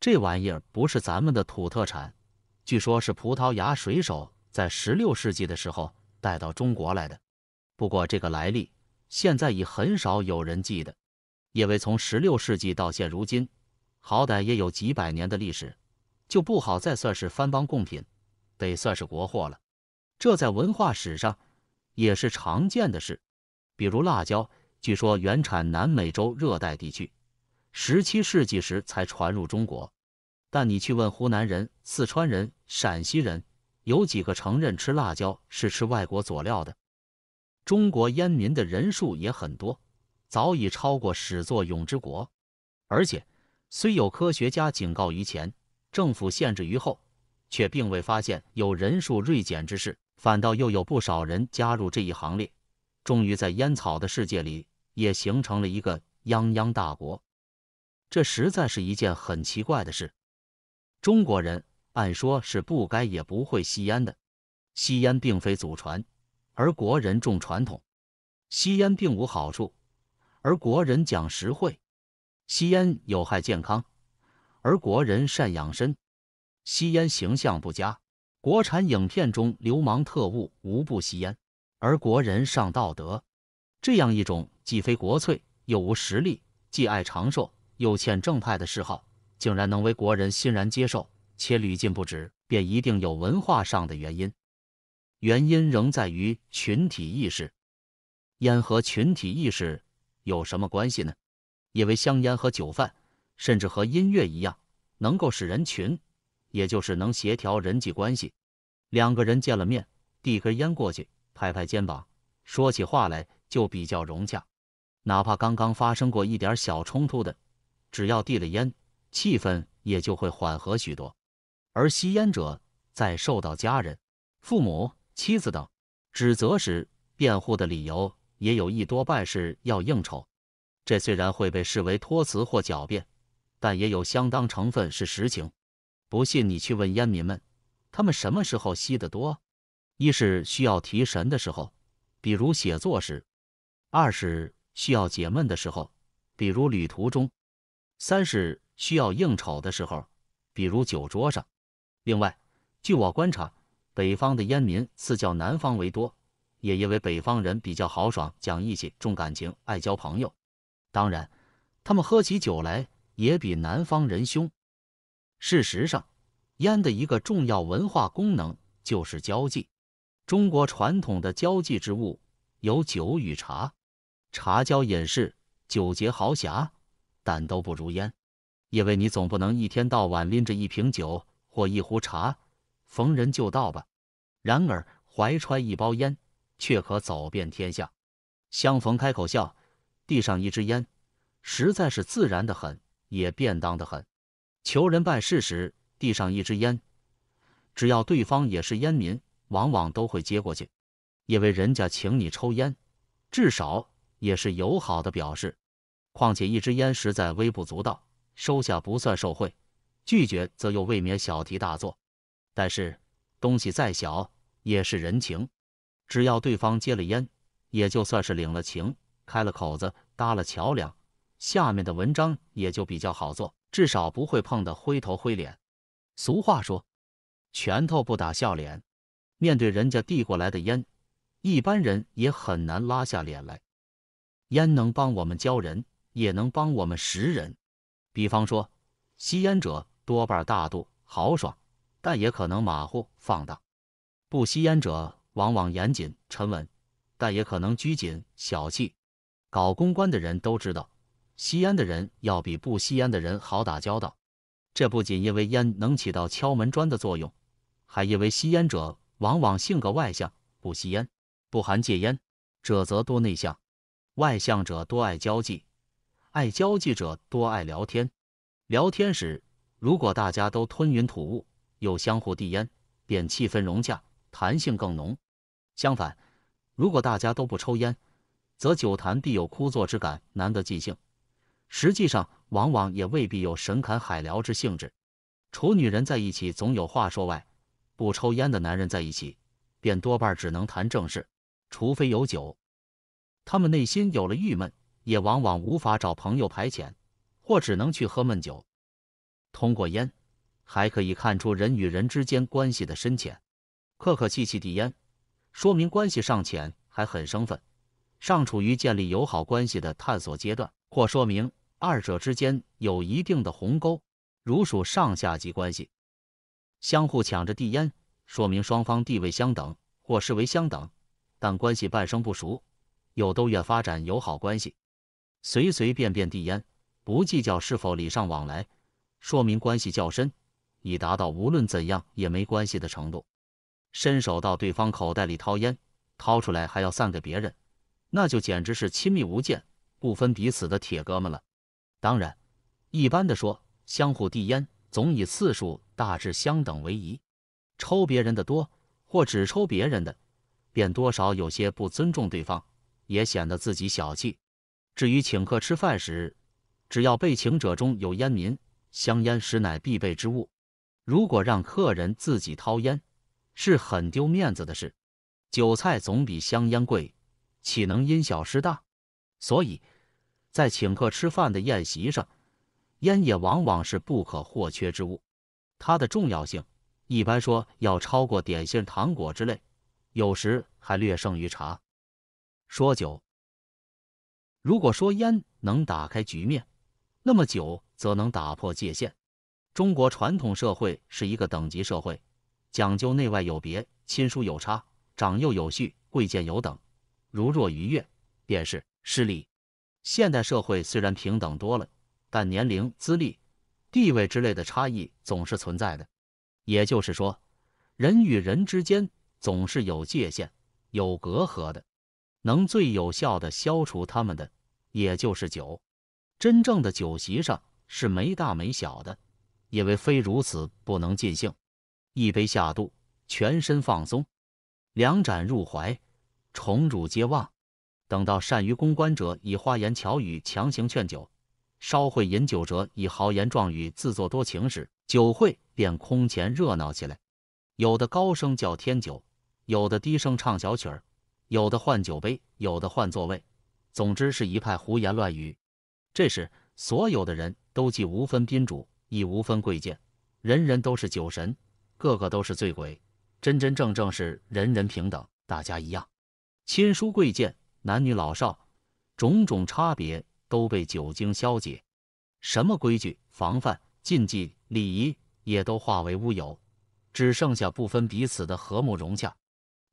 B: 这玩意儿不是咱们的土特产，据说是葡萄牙水手在十六世纪的时候带到中国来的。不过这个来历现在已很少有人记得，因为从十六世纪到现如今。好歹也有几百年的历史，就不好再算是藩邦贡品，得算是国货了。这在文化史上也是常见的事。比如辣椒，据说原产南美洲热带地区，17世纪时才传入中国。但你去问湖南人、四川人、陕西人，有几个承认吃辣椒是吃外国佐料的？中国烟民的人数也很多，早已超过始作俑之国，而且。虽有科学家警告于前，政府限制于后，却并未发现有人数锐减之势，反倒又有不少人加入这一行列。终于在烟草的世界里，也形成了一个泱泱大国。这实在是一件很奇怪的事。中国人按说是不该也不会吸烟的，吸烟并非祖传，而国人重传统；吸烟并无好处，而国人讲实惠。吸烟有害健康，而国人善养身，吸烟形象不佳。国产影片中流氓特务无不吸烟，而国人尚道德。这样一种既非国粹又无实力，既爱长寿又欠正派的嗜好，竟然能为国人欣然接受且屡禁不止，便一定有文化上的原因。原因仍在于群体意识。烟和群体意识有什么关系呢？因为香烟和酒饭，甚至和音乐一样，能够使人群，也就是能协调人际关系。两个人见了面，递根烟过去，拍拍肩膀，说起话来就比较融洽。哪怕刚刚发生过一点小冲突的，只要递了烟，气氛也就会缓和许多。而吸烟者在受到家人、父母、妻子等指责时，辩护的理由也有一多半是要应酬。这虽然会被视为托辞或狡辩，但也有相当成分是实情。不信你去问烟民们，他们什么时候吸得多？一是需要提神的时候，比如写作时；二是需要解闷的时候，比如旅途中；三是需要应酬的时候，比如酒桌上。另外，据我观察，北方的烟民似较南方为多，也因为北方人比较豪爽、讲义气、重感情、爱交朋友。当然，他们喝起酒来也比南方人凶。事实上，烟的一个重要文化功能就是交际。中国传统的交际之物有酒与茶，茶交隐士，酒结豪侠，但都不如烟，因为你总不能一天到晚拎着一瓶酒或一壶茶，逢人就倒吧。然而，怀揣一包烟，却可走遍天下，相逢开口笑。递上一支烟，实在是自然的很，也便当的很。求人办事时，递上一支烟，只要对方也是烟民，往往都会接过去，因为人家请你抽烟，至少也是友好的表示。况且一支烟实在微不足道，收下不算受贿，拒绝则又未免小题大做。但是东西再小，也是人情，只要对方接了烟，也就算是领了情。开了口子，搭了桥梁，下面的文章也就比较好做，至少不会碰得灰头灰脸。俗话说，拳头不打笑脸。面对人家递过来的烟，一般人也很难拉下脸来。烟能帮我们教人，也能帮我们识人。比方说，吸烟者多半大度豪爽，但也可能马虎放荡；不吸烟者往往严谨沉稳，但也可能拘谨小气。搞公关的人都知道，吸烟的人要比不吸烟的人好打交道。这不仅因为烟能起到敲门砖的作用，还因为吸烟者往往性格外向，不吸烟、不含戒烟者则多内向。外向者多爱交际，爱交际者多爱聊天。聊天时，如果大家都吞云吐雾，又相互递烟，便气氛融洽，谈性更浓。相反，如果大家都不抽烟，则酒坛必有枯坐之感，难得尽兴。实际上，往往也未必有神侃海聊之兴致。除女人在一起总有话说外，不抽烟的男人在一起，便多半只能谈正事，除非有酒。他们内心有了郁闷，也往往无法找朋友排遣，或只能去喝闷酒。通过烟，还可以看出人与人之间关系的深浅。客客气气递烟，说明关系尚浅，还很生分。尚处于建立友好关系的探索阶段，或说明二者之间有一定的鸿沟，如属上下级关系，相互抢着递烟，说明双方地位相等，或视为相等，但关系半生不熟，又都愿发展友好关系。随随便便递烟，不计较是否礼尚往来，说明关系较深，已达到无论怎样也没关系的程度。伸手到对方口袋里掏烟，掏出来还要散给别人。那就简直是亲密无间、不分彼此的铁哥们了。当然，一般的说，相互递烟总以次数大致相等为宜。抽别人的多，或只抽别人的，便多少有些不尊重对方，也显得自己小气。至于请客吃饭时，只要被请者中有烟民，香烟实乃必备之物。如果让客人自己掏烟，是很丢面子的事。酒菜总比香烟贵。岂能因小失大？所以，在请客吃饭的宴席上，烟也往往是不可或缺之物。它的重要性一般说要超过点心、糖果之类，有时还略胜于茶。说酒，如果说烟能打开局面，那么酒则能打破界限。中国传统社会是一个等级社会，讲究内外有别、亲疏有差、长幼有序、贵贱有等。如若逾越，便是失礼。现代社会虽然平等多了，但年龄、资历、地位之类的差异总是存在的。也就是说，人与人之间总是有界限、有隔阂的。能最有效的消除他们的，也就是酒。真正的酒席上是没大没小的，因为非如此不能尽兴。一杯下肚，全身放松；两盏入怀。宠辱皆忘。等到善于公关者以花言巧语强行劝酒，稍会饮酒者以豪言壮语自作多情时，酒会便空前热闹起来。有的高声叫天酒，有的低声唱小曲儿，有的换酒杯，有的换座位。总之是一派胡言乱语。这时，所有的人都既无分宾主，亦无分贵贱，人人都是酒神，个个都是醉鬼，真真正正是人人平等，大家一样。亲疏贵贱、男女老少，种种差别都被酒精消解，什么规矩、防范、禁忌、礼仪也都化为乌有，只剩下不分彼此的和睦融洽。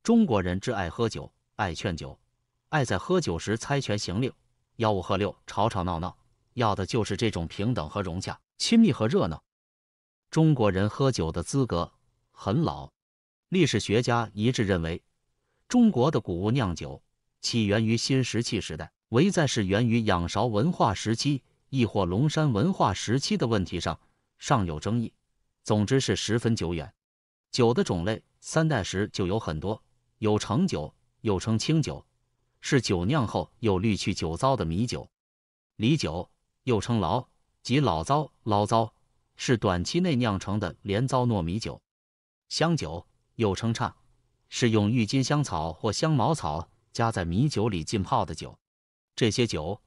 B: 中国人之爱喝酒，爱劝酒，爱在喝酒时猜拳行令、吆五喝六、吵吵闹闹，要的就是这种平等和融洽、亲密和热闹。中国人喝酒的资格很老，历史学家一致认为。中国的谷物酿酒起源于新石器时代，唯在是源于仰韶文化时期，亦或龙山文化时期的问题上尚有争议。总之是十分久远。酒的种类，三代时就有很多，有成酒，又称清酒，是酒酿后又滤去酒糟的米酒；李酒，又称醪，即老糟、醪糟，是短期内酿成的连糟糯米酒；香酒，又称差。是用郁金香草或香茅草加在米酒里浸泡的酒，这些酒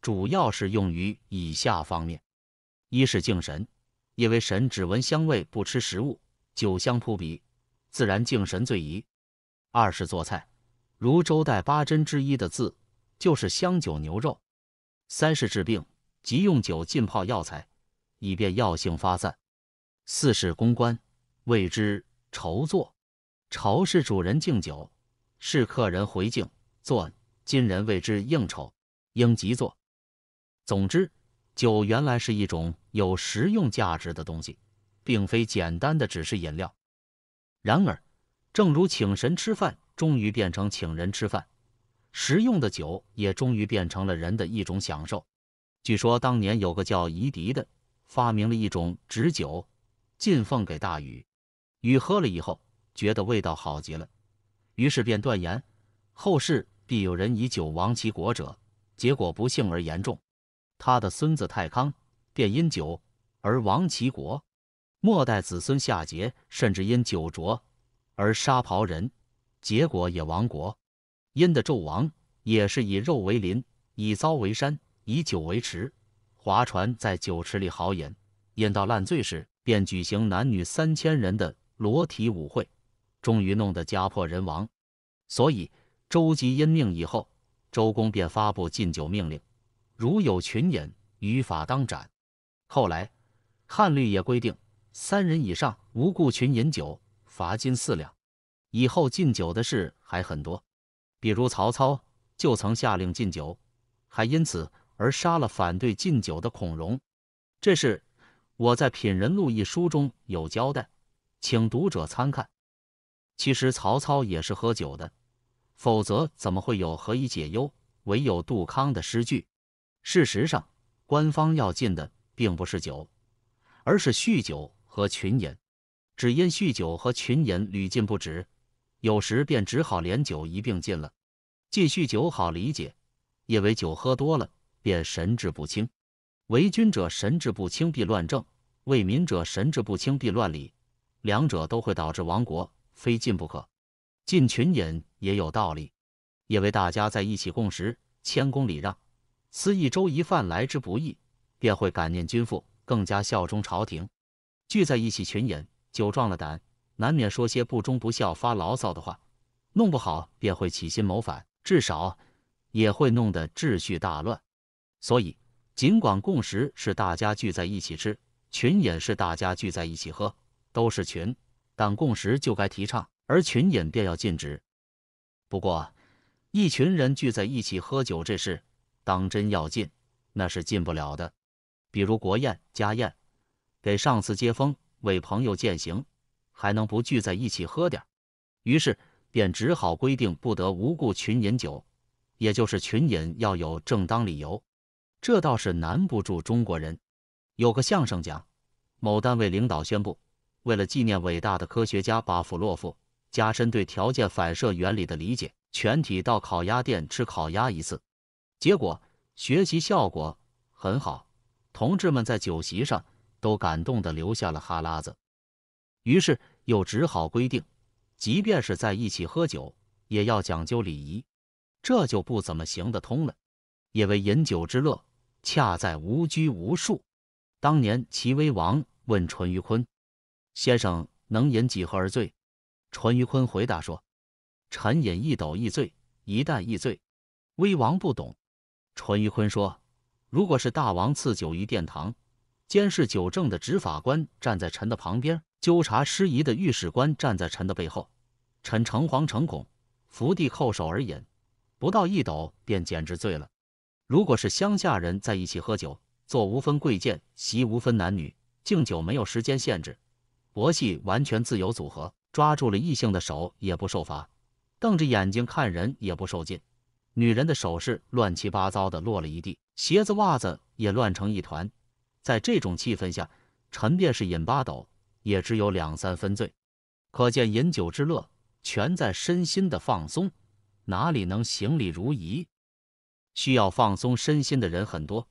B: 主要是用于以下方面：一是敬神，因为神只闻香味不吃食物，酒香扑鼻，自然敬神最宜；二是做菜，如周代八珍之一的“字”就是香酒牛肉；三是治病，即用酒浸泡药材，以便药性发散；四是公关，谓之筹作。朝是主人敬酒，是客人回敬。坐今人谓之应酬，应即坐。总之，酒原来是一种有实用价值的东西，并非简单的只是饮料。然而，正如请神吃饭，终于变成请人吃饭，食用的酒也终于变成了人的一种享受。据说当年有个叫夷狄的，发明了一种纸酒，进奉给大禹，禹喝了以后。觉得味道好极了，于是便断言后世必有人以酒亡其国者。结果不幸而严重，他的孙子太康便因酒而亡其国。末代子孙夏桀甚至因酒浊而杀袍人，结果也亡国。殷的纣王也是以肉为林，以糟为山，以酒为池，划船在酒池里豪饮，饮到烂醉时，便举行男女三千人的裸体舞会。终于弄得家破人亡，所以周吉因命以后，周公便发布禁酒命令，如有群饮，于法当斩。后来汉律也规定，三人以上无故群饮酒，罚金四两。以后禁酒的事还很多，比如曹操就曾下令禁酒，还因此而杀了反对禁酒的孔融。这是我在《品人录》一书中有交代，请读者参看。其实曹操也是喝酒的，否则怎么会有“何以解忧，唯有杜康”的诗句？事实上，官方要禁的并不是酒，而是酗酒和群饮。只因酗酒和群饮屡禁不止，有时便只好连酒一并禁了。禁酗酒好理解，因为酒喝多了便神志不清。为君者神志不清必乱政，为民者神志不清必乱礼，两者都会导致亡国。非进不可，进群饮也有道理，因为大家在一起共食，谦恭礼让，思一粥一饭来之不易，便会感念君父，更加效忠朝廷。聚在一起群饮，酒壮了胆，难免说些不忠不孝、发牢骚的话，弄不好便会起心谋反，至少也会弄得秩序大乱。所以，尽管共食是大家聚在一起吃，群饮是大家聚在一起喝，都是群。但共识就该提倡，而群饮便要禁止。不过，一群人聚在一起喝酒这事，当真要禁，那是禁不了的。比如国宴、家宴，给上司接风、为朋友践行，还能不聚在一起喝点？于是便只好规定不得无故群饮酒，也就是群饮要有正当理由。这倒是难不住中国人。有个相声讲，某单位领导宣布。为了纪念伟大的科学家巴甫洛夫，加深对条件反射原理的理解，全体到烤鸭店吃烤鸭一次。结果学习效果很好，同志们在酒席上都感动的流下了哈喇子。于是又只好规定，即便是在一起喝酒，也要讲究礼仪，这就不怎么行得通了。因为饮酒之乐，恰在无拘无束。当年齐威王问淳于髡。先生能饮几何而醉？淳于髡回答说：“臣饮一斗亦醉，一旦亦醉。”威王不懂。淳于髡说：“如果是大王赐酒于殿堂，监视酒政的执法官站在臣的旁边，纠察失仪的御史官站在臣的背后，臣诚惶诚恐，伏地叩首而饮，不到一斗便简直醉了。如果是乡下人在一起喝酒，坐无分贵贱，席无分男女，敬酒没有时间限制。”佛戏完全自由组合，抓住了异性的手也不受罚，瞪着眼睛看人也不受禁。女人的首饰乱七八糟的落了一地，鞋子袜子也乱成一团。在这种气氛下，陈便是饮八斗，也只有两三分醉。可见饮酒之乐，全在身心的放松，哪里能行礼如仪？需要放松身心的人很多，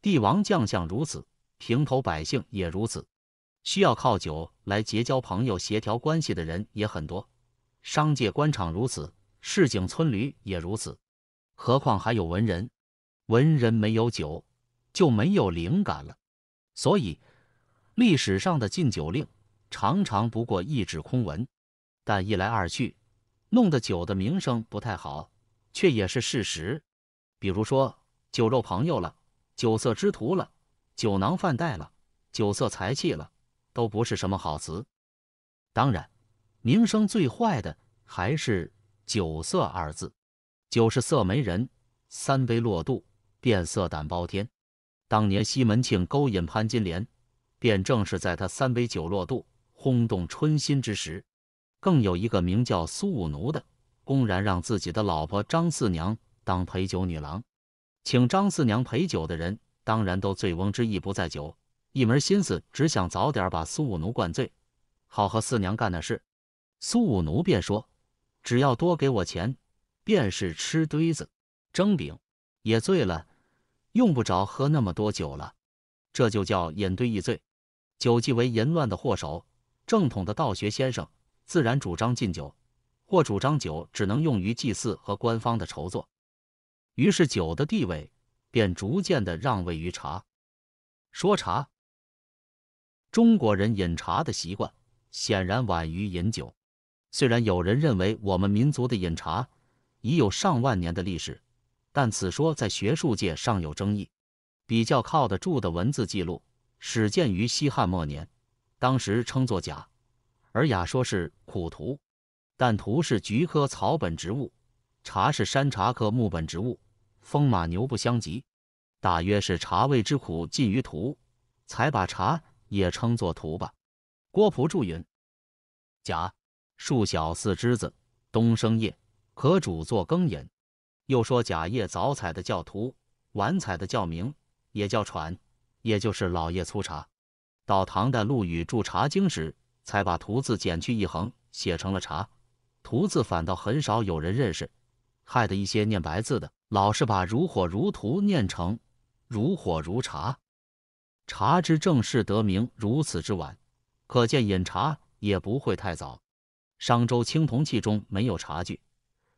B: 帝王将相如此，平头百姓也如此。需要靠酒来结交朋友、协调关系的人也很多，商界、官场如此，市井村驴也如此，何况还有文人。文人没有酒就没有灵感了，所以历史上的禁酒令常常不过一纸空文。但一来二去，弄得酒的名声不太好，却也是事实。比如说酒肉朋友了，酒色之徒了，酒囊饭袋了，酒色财气了。都不是什么好词。当然，名声最坏的还是“酒色”二字。酒是色媒人，三杯落肚变色胆包天。当年西门庆勾引潘金莲，便正是在他三杯酒落肚，轰动春心之时。更有一个名叫苏武奴的，公然让自己的老婆张四娘当陪酒女郎。请张四娘陪酒的人，当然都醉翁之意不在酒。一门心思只想早点把苏武奴灌醉，好和四娘干那事。苏武奴便说：“只要多给我钱，便是吃堆子蒸饼也醉了，用不着喝那么多酒了。”这就叫饮堆易醉。酒既为淫乱的祸首，正统的道学先生自然主张禁酒，或主张酒只能用于祭祀和官方的筹措。于是酒的地位便逐渐的让位于茶。说茶。中国人饮茶的习惯显然晚于饮酒。虽然有人认为我们民族的饮茶已有上万年的历史，但此说在学术界尚有争议。比较靠得住的文字记录始建于西汉末年，当时称作“甲，尔雅》说是苦荼，但荼是菊科草本植物，茶是山茶科木本植物，风马牛不相及。大约是茶味之苦近于荼，才把茶。也称作荼吧。郭璞注云：“甲，树小似枝子，冬生叶，可煮作羹饮。”又说，甲叶早采的叫荼，晚采的叫茗，也叫喘，也就是老叶粗茶。到唐代陆羽著《茶经》时，才把荼字减去一横，写成了茶。荼字反倒很少有人认识，害得一些念白字的，老是把如火如荼念成如火如茶。茶之正式得名如此之晚，可见饮茶也不会太早。商周青铜器中没有茶具，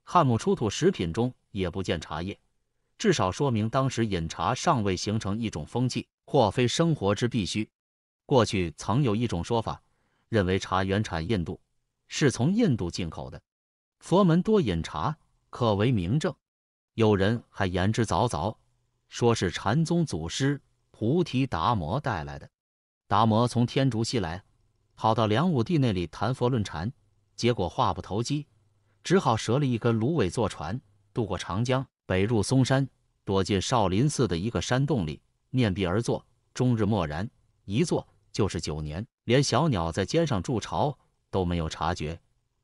B: 汉墓出土食品中也不见茶叶，至少说明当时饮茶尚未形成一种风气，或非生活之必须。过去曾有一种说法，认为茶原产印度，是从印度进口的。佛门多饮茶，可为明证。有人还言之凿凿，说是禅宗祖师。菩提达摩带来的，达摩从天竺西来，跑到梁武帝那里谈佛论禅，结果话不投机，只好折了一根芦苇坐船渡过长江，北入嵩山，躲进少林寺的一个山洞里，面壁而坐，终日默然，一坐就是九年，连小鸟在肩上筑巢都没有察觉，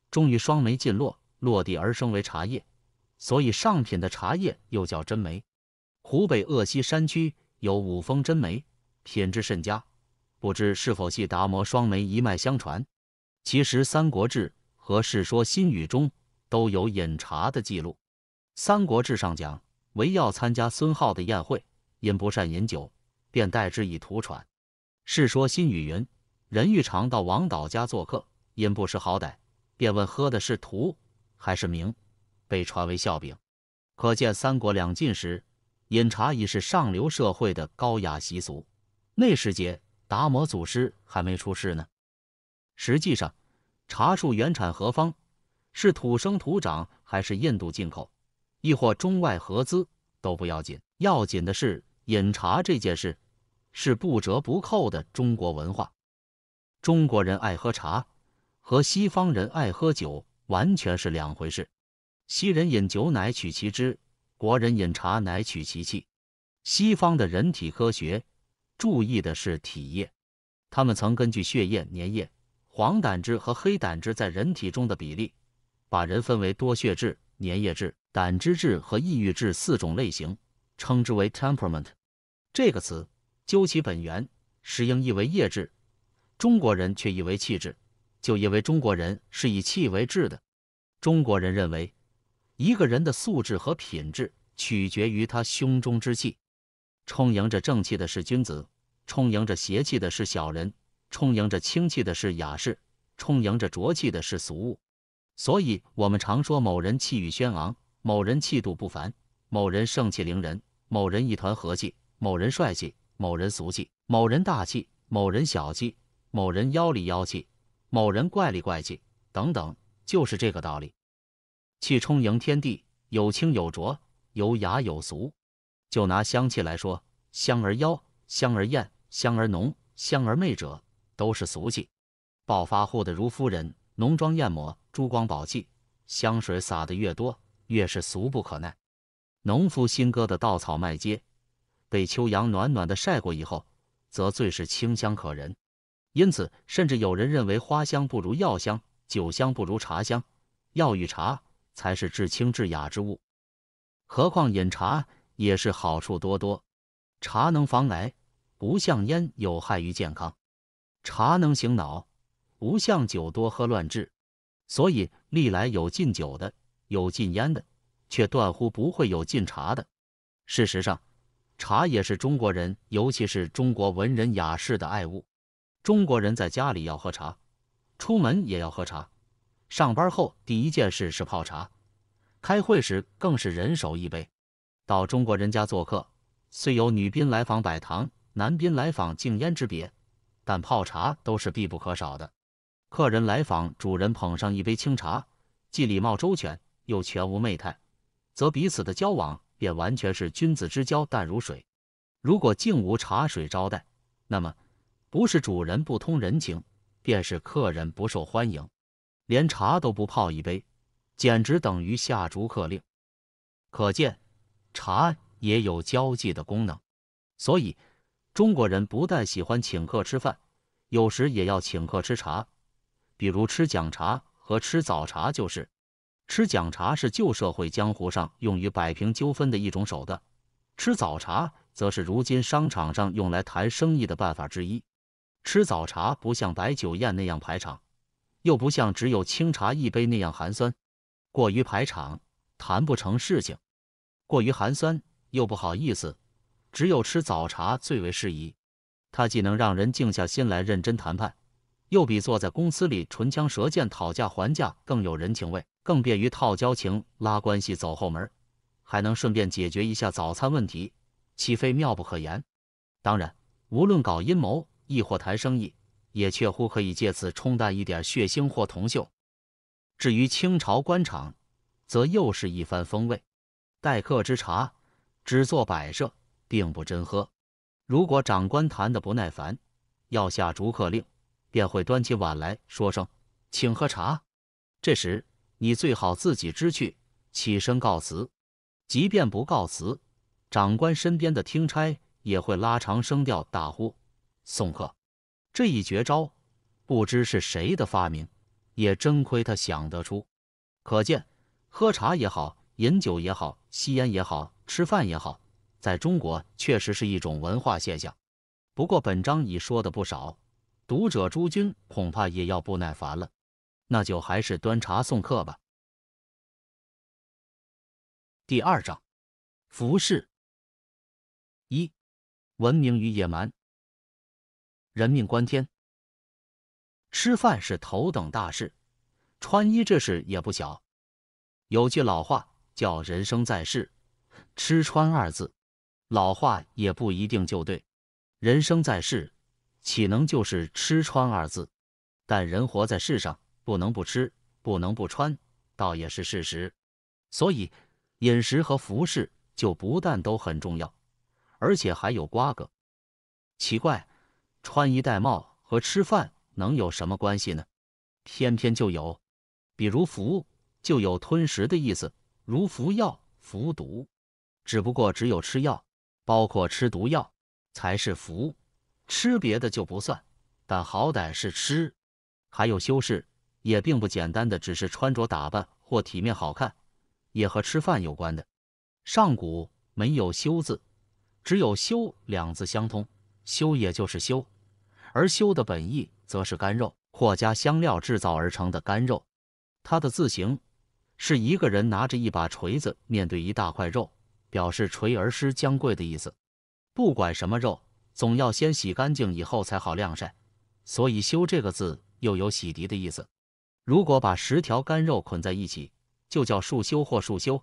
B: 终于双眉尽落，落地而生为茶叶，所以上品的茶叶又叫真梅。湖北鄂西山区。有五峰真眉，品质甚佳，不知是否系达摩双眉一脉相传。其实《三国志》和《世说新语》中都有饮茶的记录，《三国志》上讲，韦要参加孙浩的宴会，因不善饮酒，便代之以屠喘；《世说新语》云，人欲常到王导家做客，因不识好歹，便问喝的是荼还是明，被传为笑柄。可见三国两晋时。饮茶已是上流社会的高雅习俗。那时节，达摩祖师还没出世呢。实际上，茶树原产何方，是土生土长还是印度进口，亦或中外合资，都不要紧。要紧的是，饮茶这件事是不折不扣的中国文化。中国人爱喝茶，和西方人爱喝酒完全是两回事。昔人饮酒，乃取其汁。国人饮茶乃取其气，西方的人体科学注意的是体液。他们曾根据血液、粘液、黄胆汁和黑胆汁在人体中的比例，把人分为多血质、粘液质、胆汁质和抑郁质四种类型，称之为 temperament。这个词究其本源，实应译为液质。中国人却译为气质，就因为中国人是以气为质的。中国人认为。一个人的素质和品质取决于他胸中之气，充盈着正气的是君子，充盈着邪气的是小人，充盈着清气的是雅士，充盈着浊气的是俗物。所以，我们常说某人气宇轩昂，某人气度不凡，某人盛气凌人，某人一团和气，某人帅气，某人俗气，某人大气，某人小气，某人妖里妖气，某人怪里怪气，等等，就是这个道理。气充盈天地，有清有浊，有雅有俗。就拿香气来说，香而妖、香而艳、香而浓、香而媚者，都是俗气。暴发户的如夫人，浓妆艳抹，珠光宝气，香水洒得越多，越是俗不可耐。农夫新割的稻草麦秸，被秋阳暖暖的晒过以后，则最是清香可人。因此，甚至有人认为花香不如药香，酒香不如茶香，药与茶。才是至清至雅之物，何况饮茶也是好处多多。茶能防癌，不像烟有害于健康；茶能醒脑，不像酒多喝乱治。所以历来有禁酒的，有禁烟的，却断乎不会有禁茶的。事实上，茶也是中国人，尤其是中国文人雅士的爱物。中国人在家里要喝茶，出门也要喝茶。上班后第一件事是泡茶，开会时更是人手一杯。到中国人家做客，虽有女宾来访摆堂、男宾来访敬烟之别，但泡茶都是必不可少的。客人来访，主人捧上一杯清茶，既礼貌周全，又全无媚态，则彼此的交往便完全是君子之交淡如水。如果竟无茶水招待，那么不是主人不通人情，便是客人不受欢迎。连茶都不泡一杯，简直等于下逐客令。可见，茶也有交际的功能。所以，中国人不但喜欢请客吃饭，有时也要请客吃茶。比如吃讲茶和吃早茶就是。吃讲茶是旧社会江湖上用于摆平纠纷的一种手段，吃早茶则是如今商场上用来谈生意的办法之一。吃早茶不像摆酒宴那样排场。又不像只有清茶一杯那样寒酸，过于排场谈不成事情；过于寒酸又不好意思。只有吃早茶最为适宜，它既能让人静下心来认真谈判，又比坐在公司里唇枪舌剑讨价还价更有人情味，更便于套交情、拉关系、走后门，还能顺便解决一下早餐问题，岂非妙不可言？当然，无论搞阴谋亦或谈生意。也确乎可以借此冲淡一点血腥或铜锈。至于清朝官场，则又是一番风味。待客之茶，只做摆设，并不真喝。如果长官谈得不耐烦，要下逐客令，便会端起碗来说声：“请喝茶。”这时，你最好自己知趣，起身告辞。即便不告辞，长官身边的听差也会拉长声调大呼：“送客。”这一绝招，不知是谁的发明，也真亏他想得出。可见，喝茶也好，饮酒也好，吸烟也好，吃饭也好，在中国确实是一种文化现象。不过本章已说
A: 的不少，读者诸君恐怕也要不耐烦了，那就还是端茶送客吧。第二章，服饰。一、文明与野蛮。人命关天，吃饭是头等大事，穿
B: 衣这事也不小。有句老话叫“人生在世，吃穿二字”。老话也不一定就对。人生在世，岂能就是吃穿二字？但人活在世上，不能不吃，不能不穿，倒也是事实。所以，饮食和服饰就不但都很重要，而且还有瓜葛。奇怪。穿衣戴帽和吃饭能有什么关系呢？偏偏就有，比如“服”就有吞食的意思，如服药、服毒，只不过只有吃药，包括吃毒药，才是“服”，吃别的就不算。但好歹是吃。还有修饰，也并不简单的只是穿着打扮或体面好看，也和吃饭有关的。上古没有“修”字，只有“修”两字相通，“修”也就是“修”。而“修”的本意则是干肉或加香料制造而成的干肉，它的字形是一个人拿着一把锤子面对一大块肉，表示锤而失将贵的意思。不管什么肉，总要先洗干净以后才好晾晒，所以“修”这个字又有洗涤的意思。如果把十条干肉捆在一起，就叫束修或束修，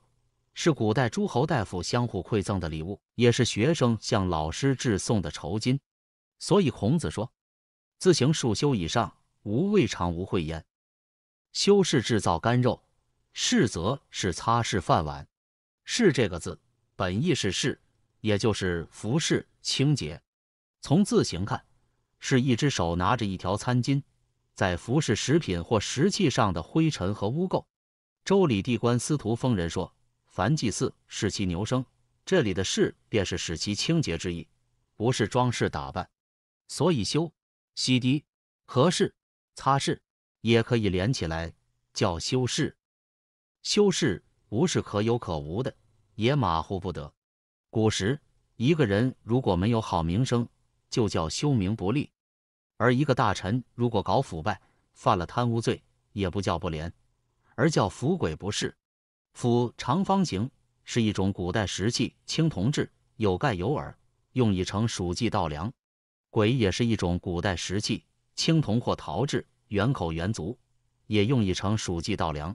B: 是古代诸侯大夫相互馈赠的礼物，也是学生向老师致送的酬金。所以孔子说。自行数修以上，无未尝无秽焉。修是制造干肉，拭则是擦拭饭碗。是这个字本意是是，也就是服饰清洁。从字形看，是一只手拿着一条餐巾，在服饰食品或食器上的灰尘和污垢。周礼地官司徒封人说：“凡祭祀，拭其牛生。”这里的拭便是使其清洁之意，不是装饰打扮。所以修。洗涤、合适、擦拭，也可以连起来叫修饰。修饰不是可有可无的，也马虎不得。古时，一个人如果没有好名声，就叫修名不利；而一个大臣如果搞腐败，犯了贪污罪，也不叫不廉，而叫腐鬼不是。腐长方形是一种古代石器，青铜制，有盖有耳，用以盛黍稷稻粮。鬼也是一种古代石器，青铜或陶制，圆口圆足，也用以盛暑季稻粱。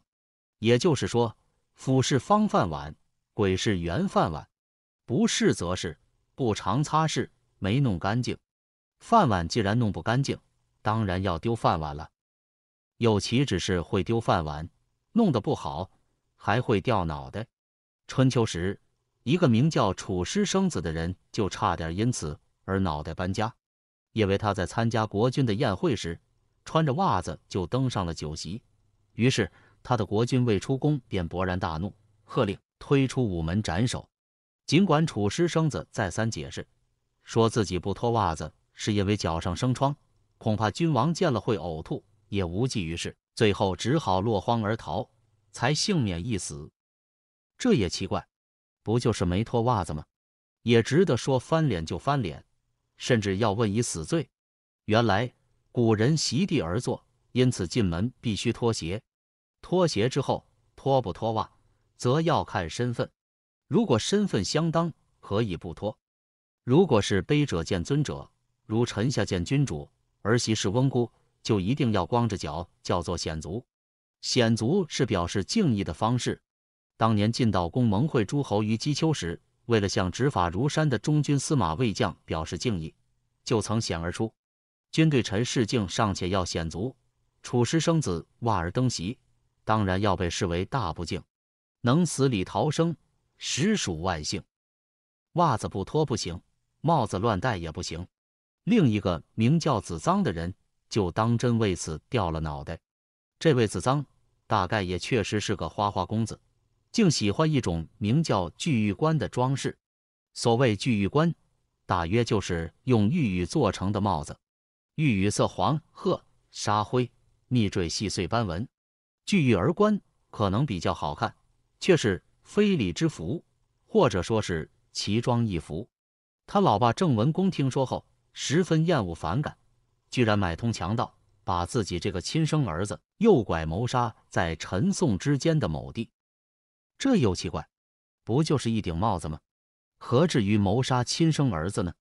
B: 也就是说，府是方饭碗，鬼是圆饭碗。不是则是不常擦拭，没弄干净。饭碗既然弄不干净，当然要丢饭碗了。又岂止是会丢饭碗，弄得不好还会掉脑袋。春秋时，一个名叫楚师生子的人，就差点因此而脑袋搬家。因为他在参加国君的宴会时，穿着袜子就登上了酒席，于是他的国君未出宫便勃然大怒，喝令推出午门斩首。尽管楚师生子再三解释，说自己不脱袜子是因为脚上生疮，恐怕君王见了会呕吐，也无济于事，最后只好落荒而逃，才幸免一死。这也奇怪，不就是没脱袜子吗？也值得说翻脸就翻脸？甚至要问以死罪。原来古人席地而坐，因此进门必须脱鞋。脱鞋之后，脱不脱袜，则要看身份。如果身份相当，可以不脱。如果是卑者见尊者，如臣下见君主，儿媳是翁姑，就一定要光着脚，叫做显足。显足是表示敬意的方式。当年晋悼公盟会诸侯于姬丘时。为了向执法如山的中军司马卫将表示敬意，就曾显而出。军队臣示敬尚且要显足，处师生子袜而登席，当然要被视为大不敬。能死里逃生，实属万幸。袜子不脱不行，帽子乱戴也不行。另一个名叫子臧的人，就当真为此掉了脑袋。这位子臧，大概也确实是个花花公子。竟喜欢一种名叫“聚玉冠”的装饰。所谓“聚玉冠”，大约就是用玉玉做成的帽子。玉玉色黄褐、沙灰，密缀细碎斑纹。聚玉而冠，可能比较好看，却是非礼之服，或者说是奇装异服。他老爸郑文公听说后，十分厌恶反感，居然买通强盗，把自己这个亲生儿子诱拐谋杀在陈宋之间的某地。这又奇怪，不就是一顶帽子吗？何至于谋杀亲生儿子呢？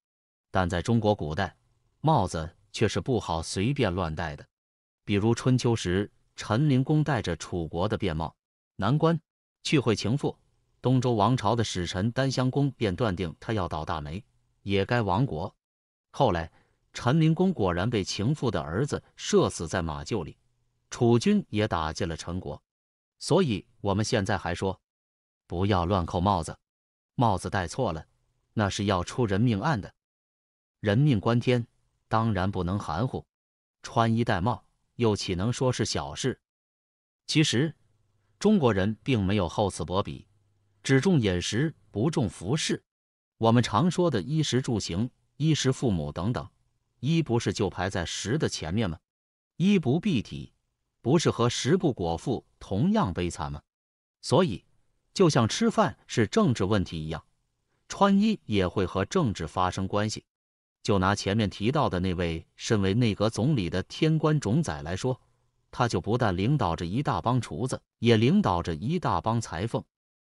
B: 但在中国古代，帽子却是不好随便乱戴的。比如春秋时，陈灵公戴着楚国的便帽，南关去会情妇，东周王朝的使臣丹襄公便断定他要倒大霉，也该亡国。后来，陈灵公果然被情妇的儿子射死在马厩里，楚军也打进了陈国。所以，我们现在还说。不要乱扣帽子，帽子戴错了，那是要出人命案的。人命关天，当然不能含糊。穿衣戴帽又岂能说是小事？其实中国人并没有厚此薄彼，只重饮食不重服饰。我们常说的衣食住行，衣食父母等等，衣不是就排在食的前面吗？衣不蔽体，不是和食不果腹同样悲惨吗？所以。就像吃饭是政治问题一样，穿衣也会和政治发生关系。就拿前面提到的那位身为内阁总理的天官种宰来说，他就不但领导着一大帮厨子，也领导着一大帮裁缝。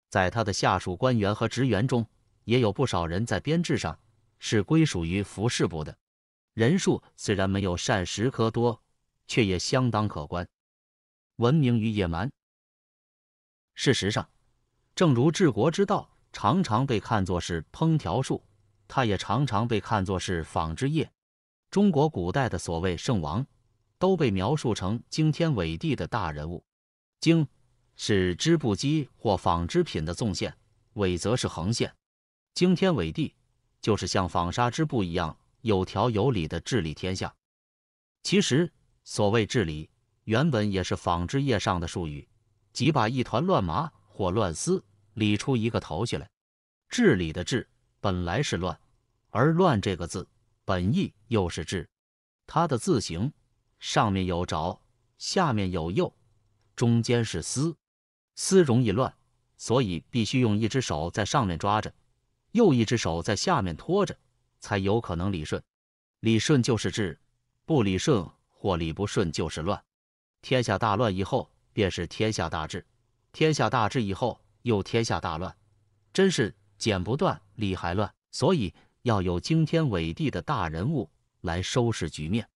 B: 在他的下属官员和职员中，也有不少人在编制上是归属于服饰部的，人数虽然没有膳食科多，却也相当可观。文明与野蛮，事实上。正如治国之道常常被看作是烹调术，它也常常被看作是纺织业。中国古代的所谓圣王都被描述成惊天伟地的大人物。经是织布机或纺织品的纵线，纬则是横线。惊天伟地就是像纺纱织布一样有条有理的治理天下。其实，所谓治理原本也是纺织业上的术语，即把一团乱麻或乱丝。理出一个头绪来，治理的治本来是乱，而乱这个字本意又是治。它的字形上面有着，下面有右，中间是丝，丝容易乱，所以必须用一只手在上面抓着，又一只手在下面拖着，才有可能理顺。理顺就是治，不理顺或理不顺就是乱。天下大乱以后，便是天下大治；天下大治以后。又天下大乱，真是剪不断，理还乱。所以要有惊天伟地的大人物来收拾局面。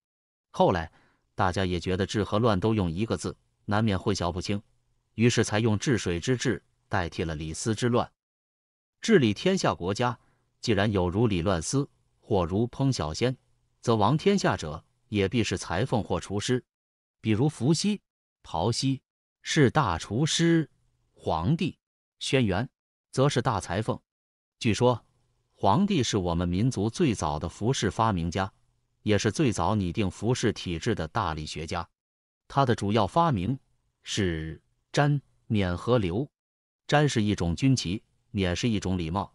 B: 后来大家也觉得治和乱都用一个字，难免混淆不清，于是才用治水之治代替了李斯之乱。治理天下国家，既然有如李乱斯，或如烹小鲜，则亡天下者也必是裁缝或厨师。比如伏羲、陶羲是大厨师，皇帝。轩辕则是大裁缝。据说，皇帝是我们民族最早的服饰发明家，也是最早拟定服饰体制的大力学家。他的主要发明是毡、冕和流。毡是一种军旗，冕是一种礼帽，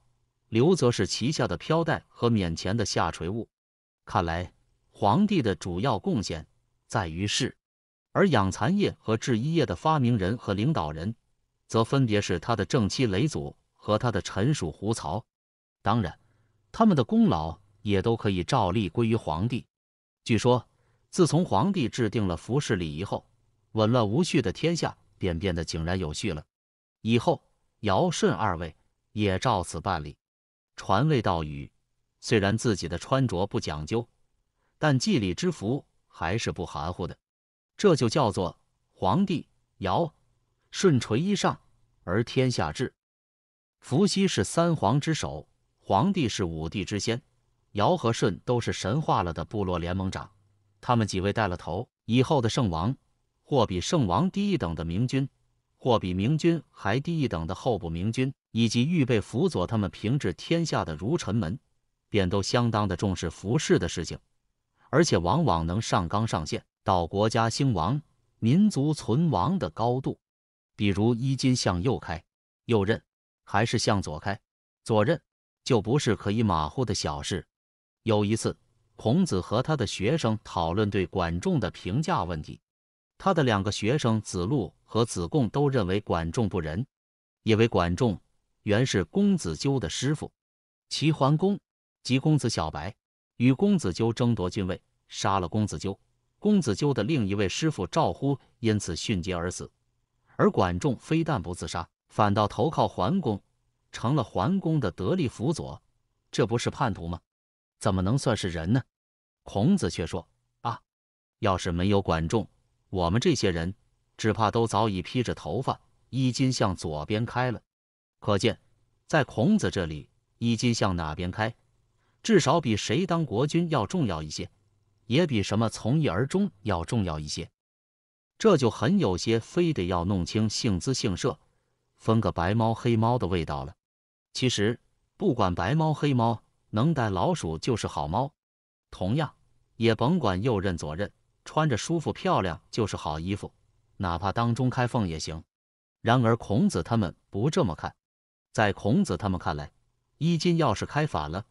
B: 流则是旗下的飘带和冕前的下垂物。看来，皇帝的主要贡献在于是，而养蚕业和制衣业的发明人和领导人。则分别是他的正妻雷祖和他的臣属胡曹，当然，他们的功劳也都可以照例归于皇帝。据说，自从皇帝制定了服饰礼仪后，紊乱无序的天下便变得井然有序了。以后，尧、舜二位也照此办理。传位道宇，虽然自己的穿着不讲究，但祭礼之服还是不含糊的。这就叫做皇帝尧。舜垂衣裳而天下治，伏羲是三皇之首，皇帝是五帝之先，尧和舜都是神化了的部落联盟长。他们几位带了头，以后的圣王，或比圣王低一等的明君，或比明君还低一等的后补明君，以及预备辅佐他们平治天下的儒臣们，便都相当的重视服饰的事情，而且往往能上纲上线到国家兴亡、民族存亡的高度。比如衣襟向右开，右衽，还是向左开，左衽，就不是可以马虎的小事。有一次，孔子和他的学生讨论对管仲的评价问题，他的两个学生子路和子贡都认为管仲不仁，因为管仲原是公子纠的师傅，齐桓公即公子小白与公子纠争夺君位，杀了公子纠，公子纠的另一位师傅赵乎因此殉节而死。而管仲非但不自杀，反倒投靠桓公，成了桓公的得力辅佐，这不是叛徒吗？怎么能算是人呢？孔子却说：啊，要是没有管仲，我们这些人只怕都早已披着头发，衣襟向左边开了。可见，在孔子这里，衣襟向哪边开，至少比谁当国君要重要一些，也比什么从一而终要重要一些。这就很有些非得要弄清姓资姓社，分个白猫黑猫的味道了。其实不管白猫黑猫，能逮老鼠就是好猫。同样也甭管右衽左衽，穿着舒服漂亮就是好衣服，哪怕当中开缝也行。然而孔子他们不这么看，在孔子他们看来，衣襟要是开反了，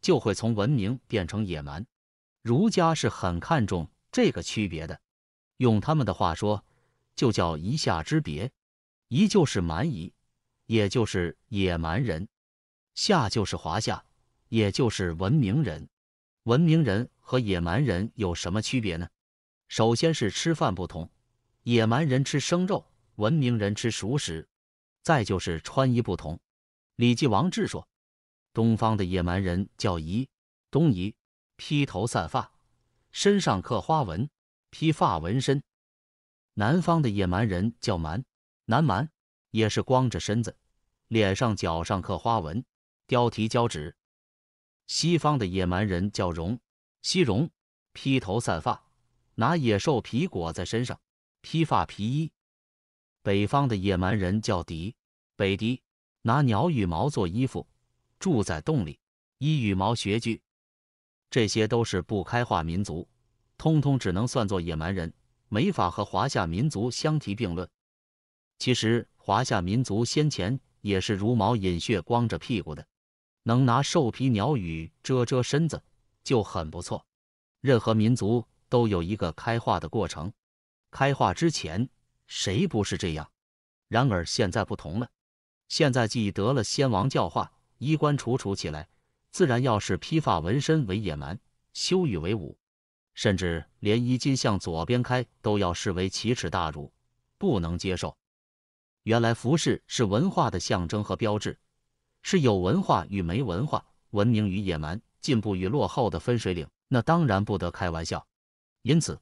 B: 就会从文明变成野蛮。儒家是很看重这个区别的。用他们的话说，就叫“一夏之别”。一就是蛮夷，也就是野蛮人；夏就是华夏，也就是文明人。文明人和野蛮人有什么区别呢？首先是吃饭不同，野蛮人吃生肉，文明人吃熟食。再就是穿衣不同。《礼记·王志》说，东方的野蛮人叫夷，东夷，披头散发，身上刻花纹。披发纹身，南方的野蛮人叫蛮南蛮，也是光着身子，脸上脚上刻花纹，雕体交趾。西方的野蛮人叫戎西戎，披头散发，拿野兽皮裹在身上，披发皮衣。北方的野蛮人叫狄北狄，拿鸟羽毛做衣服，住在洞里，依羽毛穴居。这些都是不开化民族。通通只能算作野蛮人，没法和华夏民族相提并论。其实华夏民族先前也是茹毛饮血、光着屁股的，能拿兽皮鸟羽遮遮身子就很不错。任何民族都有一个开化的过程，开化之前谁不是这样？然而现在不同了，现在既得了先王教化，衣冠楚楚起来，自然要视披发纹身为野蛮，羞与为伍。甚至连衣襟向左边开都要视为奇耻大辱，不能接受。原来服饰是文化的象征和标志，是有文化与没文化、文明与野蛮、进步与落后的分水岭，那当然不得开玩笑。因此，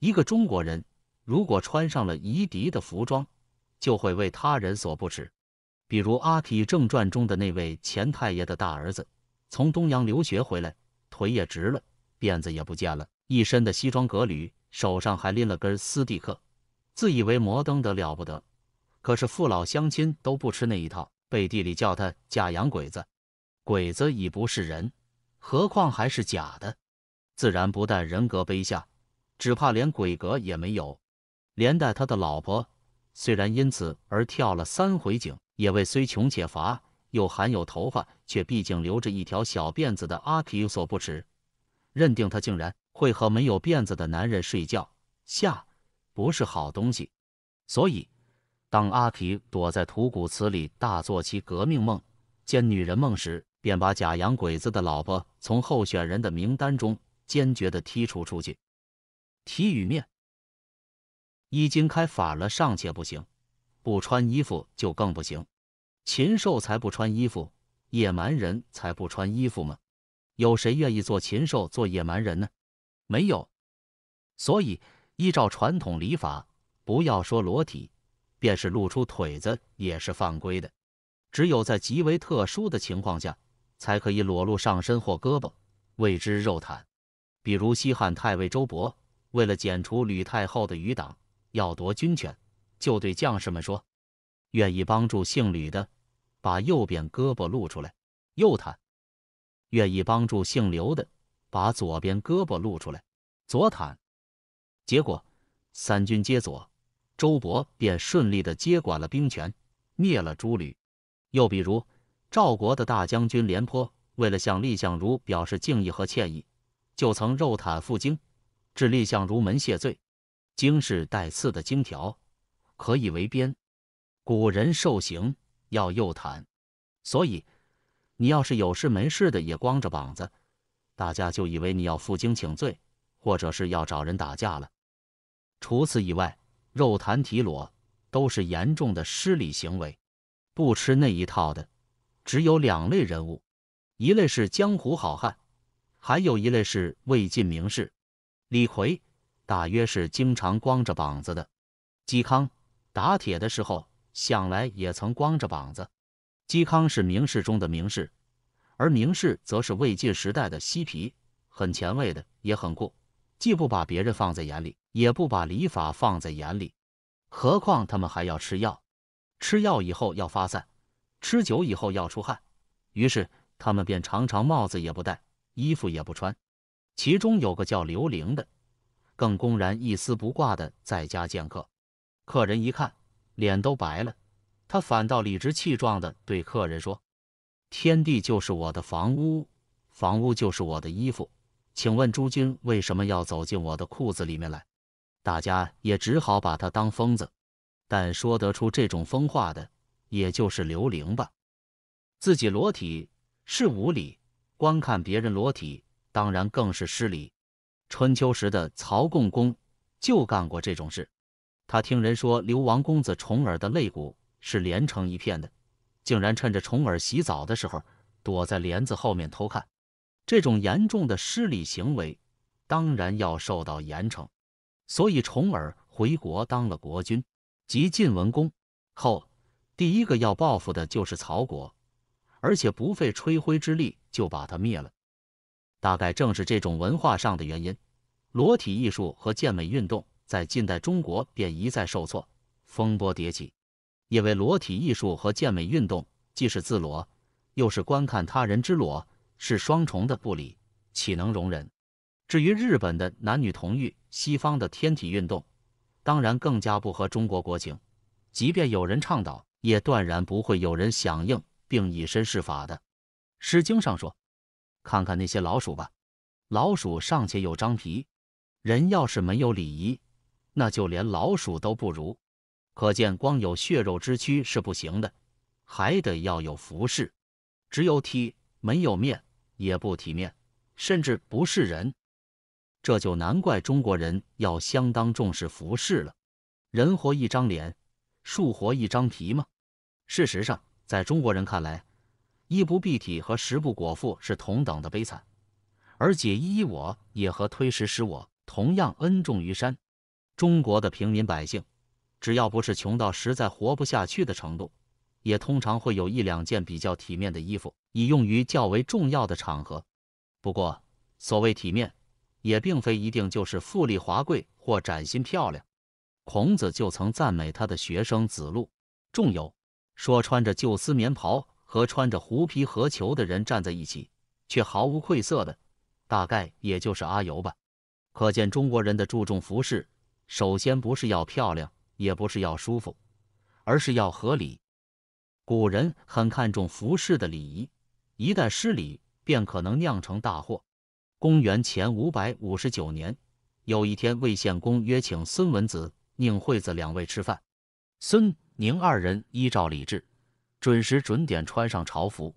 B: 一个中国人如果穿上了夷狄的服装，就会为他人所不齿。比如《阿 Q 正传》中的那位钱太爷的大儿子，从东洋留学回来，腿也直了，辫子也不见了。一身的西装革履，手上还拎了根斯蒂克，自以为摩登得了不得。可是父老乡亲都不吃那一套，背地里叫他假洋鬼子。鬼子已不是人，何况还是假的，自然不但人格卑下，只怕连鬼格也没有。连带他的老婆，虽然因此而跳了三回井，也为虽穷且乏，又含有头发，却毕竟留着一条小辫子的阿 Q 所不耻。认定他竟然会和没有辫子的男人睡觉，下不是好东西。所以，当阿皮躲在土谷祠里大做其革命梦、奸女人梦时，便把假洋鬼子的老婆从候选人的名单中坚决地剔除出去。体与面，衣襟开反了尚且不行，不穿衣服就更不行。禽兽才不穿衣服，野蛮人才不穿衣服吗？有谁愿意做禽兽、做野蛮人呢？没有。所以，依照传统礼法，不要说裸体，便是露出腿子也是犯规的。只有在极为特殊的情况下，才可以裸露上身或胳膊，谓之“肉袒”。比如西汉太尉周勃，为了剪除吕太后的余党，要夺军权，就对将士们说：“愿意帮助姓吕的，把右边胳膊露出来，右袒。”愿意帮助姓刘的把左边胳膊露出来，左坦。结果三军皆左，周勃便顺利的接管了兵权，灭了朱吕。又比如，赵国的大将军廉颇为了向蔺相如表示敬意和歉意，就曾肉袒赴京，至蔺相如门谢罪。经是带刺的荆条，可以为鞭。古人受刑要右坦，所以。你要是有事没事的也光着膀子，大家就以为你要负荆请罪，或者是要找人打架了。除此以外，肉谈体裸都是严重的失礼行为。不吃那一套的，只有两类人物：一类是江湖好汉，还有一类是魏晋名士。李逵大约是经常光着膀子的，嵇康打铁的时候向来也曾光着膀子。嵇康是名士中的名士，而名士则是魏晋时代的嬉皮，很前卫的，也很酷，既不把别人放在眼里，也不把礼法放在眼里。何况他们还要吃药，吃药以后要发散，吃酒以后要出汗，于是他们便常常帽子也不戴，衣服也不穿。其中有个叫刘伶的，更公然一丝不挂的在家见客，客人一看，脸都白了。他反倒理直气壮地对客人说：“天地就是我的房屋，房屋就是我的衣服。请问诸君为什么要走进我的裤子里面来？”大家也只好把他当疯子。但说得出这种疯话的，也就是刘伶吧。自己裸体是无礼，观看别人裸体当然更是失礼。春秋时的曹共公就干过这种事。他听人说，刘王公子重耳的肋骨。是连成一片的，竟然趁着重耳洗澡的时候躲在帘子后面偷看，这种严重的失礼行为当然要受到严惩。所以重耳回国当了国君，即晋文公后，第一个要报复的就是曹国，而且不费吹灰之力就把他灭了。大概正是这种文化上的原因，裸体艺术和健美运动在近代中国便一再受挫，风波迭起。因为裸体艺术和健美运动既是自裸，又是观看他人之裸，是双重的不理，岂能容忍？至于日本的男女同浴、西方的天体运动，当然更加不合中国国情。即便有人倡导，也断然不会有人响应并以身试法的。《诗经》上说：“看看那些老鼠吧，老鼠尚且有张皮，人要是没有礼仪，那就连老鼠都不如。”可见，光有血肉之躯是不行的，还得要有服饰。只有体没有面，也不体面，甚至不是人。这就难怪中国人要相当重视服饰了。人活一张脸，树活一张皮嘛。事实上，在中国人看来，衣不蔽体和食不果腹是同等的悲惨，而解衣衣我也和推食食我同样恩重于山。中国的平民百姓。只要不是穷到实在活不下去的程度，也通常会有一两件比较体面的衣服，以用于较为重要的场合。不过，所谓体面，也并非一定就是富丽华贵或崭新漂亮。孔子就曾赞美他的学生子路、仲由，说穿着旧丝棉袍和穿着狐皮貉裘的人站在一起，却毫无愧色的，大概也就是阿尤吧。可见中国人的注重服饰，首先不是要漂亮。也不是要舒服，而是要合理。古人很看重服饰的礼仪，一旦失礼，便可能酿成大祸。公元前五百五十九年，有一天，魏献公约请孙文子、宁惠子两位吃饭。孙、宁二人依照礼制，准时准点穿上朝服，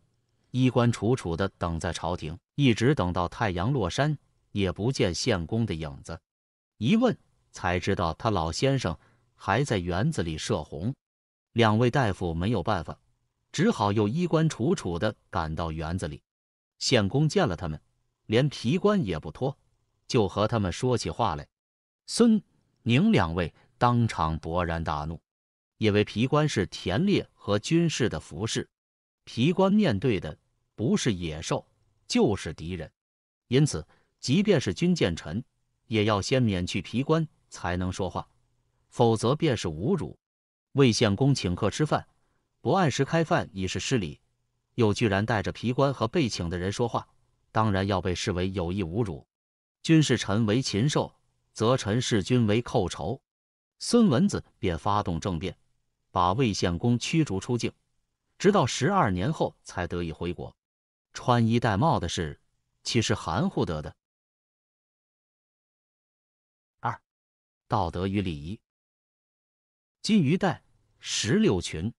B: 衣冠楚楚地等在朝廷，一直等到太阳落山，也不见献公的影子。一问才知道，他老先生。还在园子里射红。两位大夫没有办法，只好又衣冠楚楚地赶到园子里。县公见了他们，连皮冠也不脱，就和他们说起话来。孙宁两位当场勃然大怒，因为皮冠是田猎和军事的服饰，皮冠面对的不是野兽，就是敌人，因此即便是军见臣，也要先免去皮冠才能说话。否则便是侮辱。魏献公请客吃饭，不按时开饭已是失礼，又居然带着皮官和被请的人说话，当然要被视为有意侮辱。君视臣为禽兽，则臣视君为寇仇。孙文子便发动政变，把魏献公驱逐出境，直到十二年后才得以回国。
A: 穿衣戴帽的事，岂是含糊得的？二、道德与礼仪。金鱼袋、石榴裙，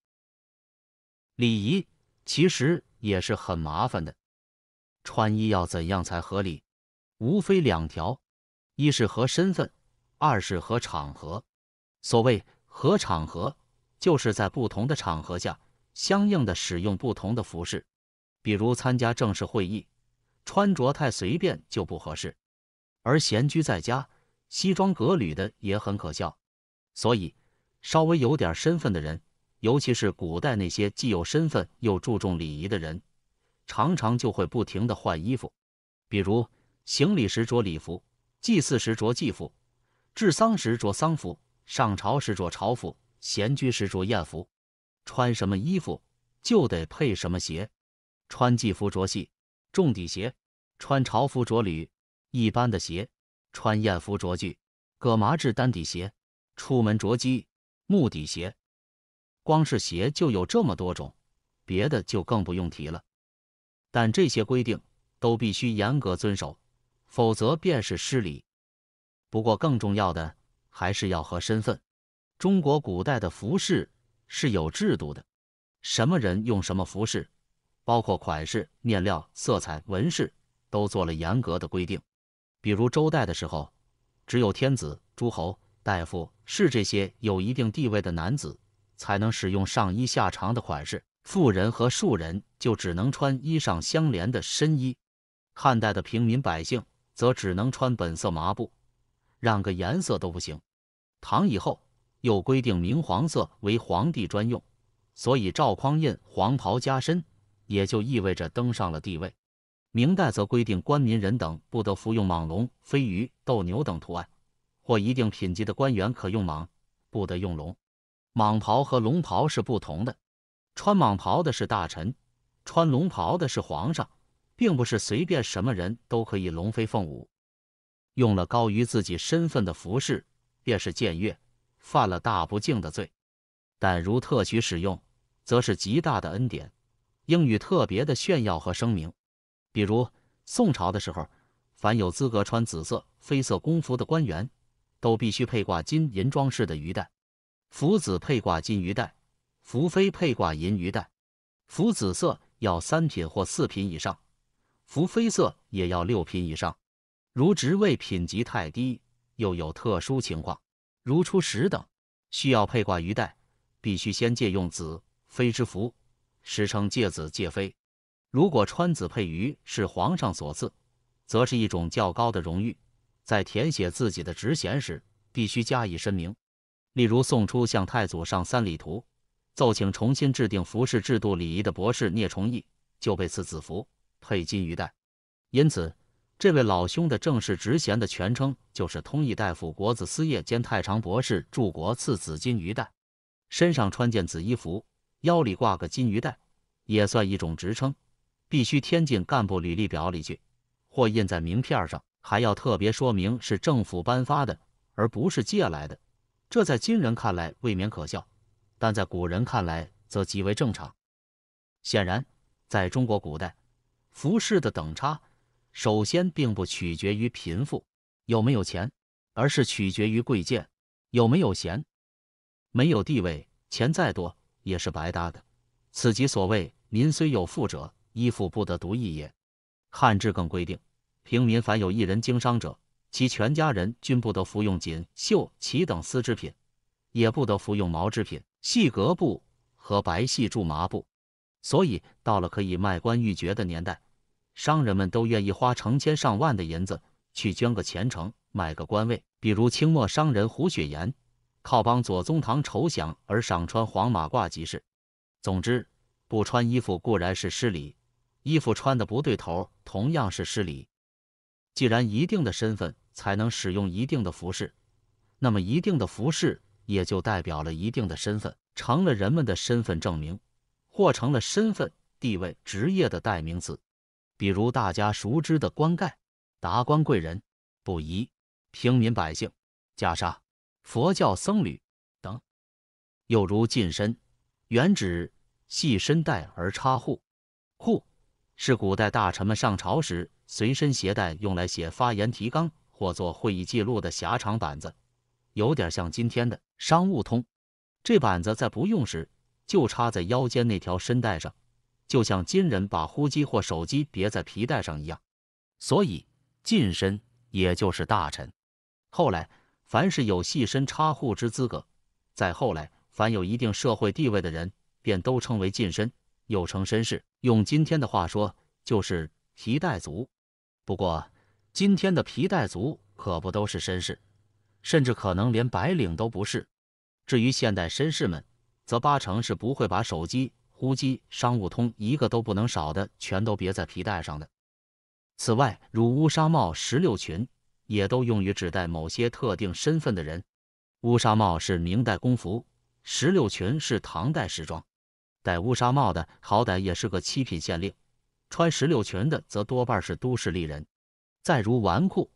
A: 礼仪其实也是很麻烦的。
B: 穿衣要怎样才合理？无非两条：一是合身份，二是合场合。所谓合场合，就是在不同的场合下，相应的使用不同的服饰。比如参加正式会议，穿着太随便就不合适；而闲居在家，西装革履的也很可笑。所以。稍微有点身份的人，尤其是古代那些既有身份又注重礼仪的人，常常就会不停的换衣服。比如行礼时着礼服，祭祀时着祭服，治丧时着丧服，上朝时着朝服，闲居时着宴服。穿什么衣服就得配什么鞋。穿祭服着戏，重底鞋，穿朝服着履一般的鞋，穿宴服着具，葛麻制单底鞋。出门着屐。木底鞋，光是鞋就有这么多种，别的就更不用提了。但这些规定都必须严格遵守，否则便是失礼。不过更重要的还是要和身份。中国古代的服饰是有制度的，什么人用什么服饰，包括款式、面料、色彩、纹饰，都做了严格的规定。比如周代的时候，只有天子、诸侯、大夫。是这些有一定地位的男子才能使用上衣下长的款式，富人和庶人就只能穿衣裳相连的深衣。汉代的平民百姓则只能穿本色麻布，染个颜色都不行。唐以后又规定明黄色为皇帝专用，所以赵匡胤黄袍加身也就意味着登上了帝位。明代则规定官民人等不得服用蟒龙、飞鱼、斗牛等图案。或一定品级的官员可用蟒，不得用龙。蟒袍和龙袍是不同的，穿蟒袍的是大臣，穿龙袍的是皇上，并不是随便什么人都可以龙飞凤舞。用了高于自己身份的服饰，便是僭越，犯了大不敬的罪。但如特许使用，则是极大的恩典，应予特别的炫耀和声明。比如宋朝的时候，凡有资格穿紫色绯色工服的官员。都必须配挂金银装饰的鱼袋，福子佩挂金鱼袋，福妃佩挂银鱼袋。福子色要三品或四品以上，福妃色也要六品以上。如职位品级太低，又有特殊情况，如出十等，需要配挂鱼袋，必须先借用子妃之福，时称借子借妃。如果穿子配鱼是皇上所赐，则是一种较高的荣誉。在填写自己的职衔时，必须加以申明。例如，送出向太祖上三礼图，奏请重新制定服饰制度礼仪的博士聂崇义就被赐紫服，佩金鱼袋。因此，这位老兄的正式职衔的全称就是通义大夫、国子司业兼太常博士、柱国赐紫金鱼袋。身上穿件紫衣服，腰里挂个金鱼袋，也算一种职称，必须添进干部履历表里去，或印在名片上。还要特别说明是政府颁发的，而不是借来的。这在今人看来未免可笑，但在古人看来则极为正常。显然，在中国古代，服饰的等差首先并不取决于贫富有没有钱，而是取决于贵贱有没有闲。没有地位，钱再多也是白搭的。此即所谓“民虽有富者，衣服不得独异也”。汉制更规定。平民凡有一人经商者，其全家人均不得服用锦绣、绮等丝织品，也不得服用毛织品、细格布和白细苎麻布。所以，到了可以卖官鬻爵的年代，商人们都愿意花成千上万的银子去捐个前程，买个官位。比如清末商人胡雪岩，靠帮左宗棠筹饷而赏穿黄马褂即市。总之，不穿衣服固然是失礼，衣服穿的不对头同样是失礼。既然一定的身份才能使用一定的服饰，那么一定的服饰也就代表了一定的身份，成了人们的身份证明，或成了身份地位职业的代名词。比如大家熟知的官盖、达官贵人、布衣、平民百姓、袈裟、佛教僧侣等。又如近身，原指系身带而插户，户。是古代大臣们上朝时随身携带用来写发言提纲或做会议记录的狭长板子，有点像今天的商务通。这板子在不用时就插在腰间那条身带上，就像今人把呼机或手机别在皮带上一样。所以近身也就是大臣。后来凡是有细身插户之资格，再后来凡有一定社会地位的人，便都称为近身，又称绅士。用今天的话说，就是皮带族。不过，今天的皮带族可不都是绅士，甚至可能连白领都不是。至于现代绅士们，则八成是不会把手机、呼机、商务通一个都不能少的全都别在皮带上的。此外，如乌纱帽、石榴裙，也都用于指代某些特定身份的人。乌纱帽是明代工服，石榴裙是唐代时装。戴乌纱帽的好歹也是个七品县令，穿石榴裙的则多半是都市丽人。再如纨绔，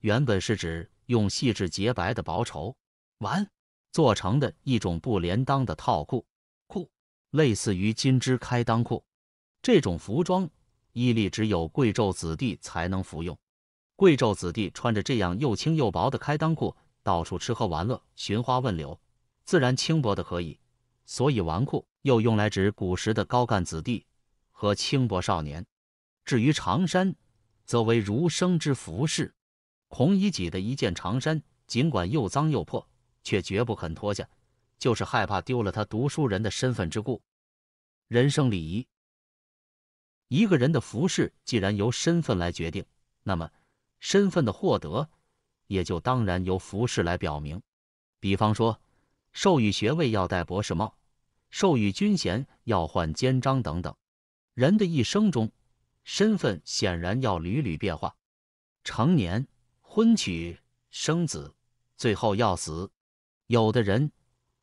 B: 原本是指用细致洁白的薄绸纨做成的一种不连裆的套裤裤，类似于金枝开裆裤。这种服装，依例只有贵胄子弟才能服用。贵胄子弟穿着这样又轻又薄的开裆裤，到处吃喝玩乐、寻花问柳，自然轻薄的可以，所以纨绔。又用来指古时的高干子弟和轻薄少年，至于长衫，则为儒生之服饰。孔乙己的一件长衫，尽管又脏又破，却绝不肯脱下，就是害怕丢了他读书人的身份之故。人生礼仪，一个人的服饰既然由身份来决定，那么身份的获得也就当然由服饰来表明。比方说，授予学位要戴博士帽。授予军衔、要换肩章等等。人的一生中，身份显然要屡屡变化：成年、婚娶、生子，最后要死。有的人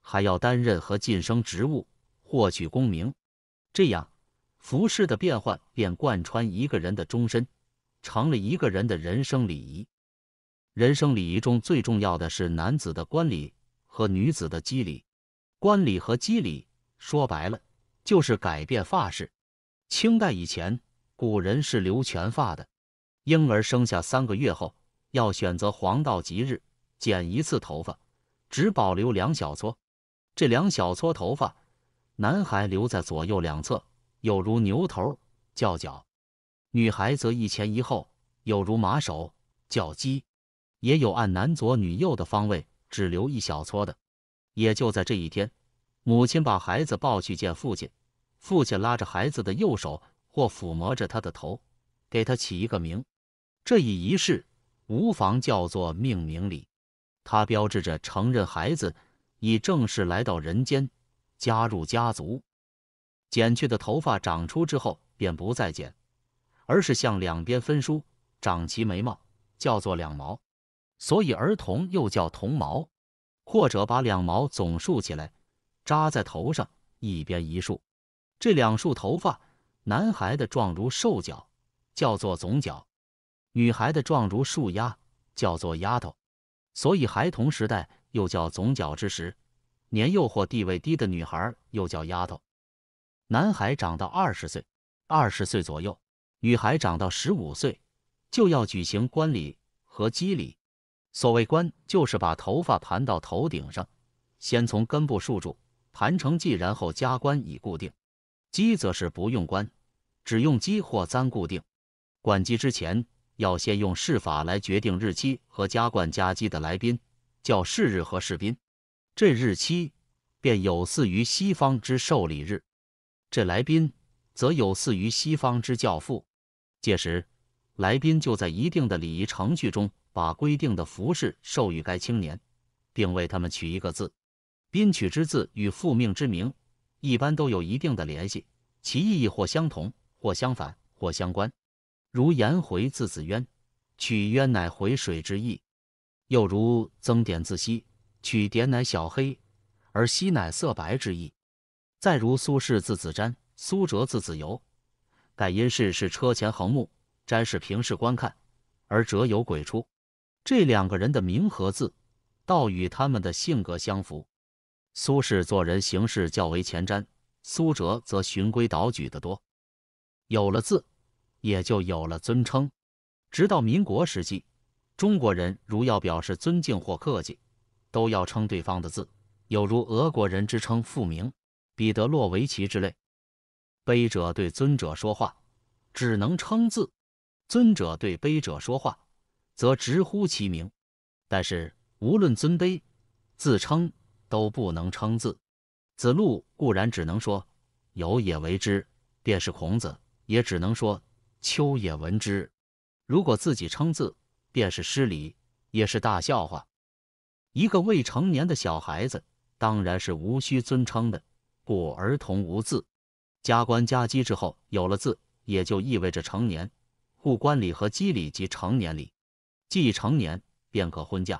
B: 还要担任和晋升职务，获取功名。这样服饰的变换便贯穿一个人的终身，成了一个人的人生礼仪。人生礼仪中最重要的是男子的冠礼和女子的笄礼，冠礼和笄礼。说白了，就是改变发式。清代以前，古人是留全发的。婴儿生下三个月后，要选择黄道吉日剪一次头发，只保留两小撮。这两小撮头发，男孩留在左右两侧，有如牛头叫角；女孩则一前一后，有如马首叫鸡。也有按男左女右的方位，只留一小撮的。也就在这一天。母亲把孩子抱去见父亲，父亲拉着孩子的右手，或抚摸着他的头，给他起一个名。这一仪式无妨叫做命名礼，它标志着承认孩子已正式来到人间，加入家族。剪去的头发长出之后，便不再剪，而是向两边分梳，长齐眉毛，叫做两毛，所以儿童又叫童毛，或者把两毛总竖起来。扎在头上，一边一束。这两束头发，男孩的状如兽角，叫做总角；女孩的状如树丫，叫做丫头。所以孩童时代又叫总角之时，年幼或地位低的女孩又叫丫头。男孩长到二十岁，二十岁左右，女孩长到十五岁，就要举行冠礼和笄礼。所谓冠，就是把头发盘到头顶上，先从根部束住。盘成髻，然后加冠以固定。鸡则是不用冠，只用鸡或簪固定。冠鸡之前，要先用试法来决定日期和加冠加鸡的来宾，叫试日和试宾。这日期便有似于西方之受礼日，这来宾则有似于西方之教父。届时，来宾就在一定的礼仪程序中，把规定的服饰授予该青年，并为他们取一个字。宾取之字与复命之名一般都有一定的联系，其意义或相同，或相反，或相关。如颜回字子渊，取渊乃回水之意；又如曾点字皙，取点乃小黑，而皙乃色白之意。再如苏轼字子瞻，苏辙字子游，盖因轼是车前横木，瞻是平视观看，而辙有鬼出。这两个人的名和字，倒与他们的性格相符。苏轼做人行事较为前瞻，苏辙则循规蹈矩的多。有了字，也就有了尊称。直到民国时期，中国人如要表示尊敬或客气，都要称对方的字，有如俄国人之称复名彼得洛维奇之类。卑者对尊者说话，只能称字；尊者对卑者说话，则直呼其名。但是无论尊卑，自称。都不能称字，子路固然只能说有也为之，便是孔子也只能说秋也闻之。如果自己称字，便是失礼，也是大笑话。一个未成年的小孩子，当然是无需尊称的，故儿童无字。加官加笄之后有了字，也就意味着成年，故官礼和笄礼即成年礼。既成年，便可婚嫁。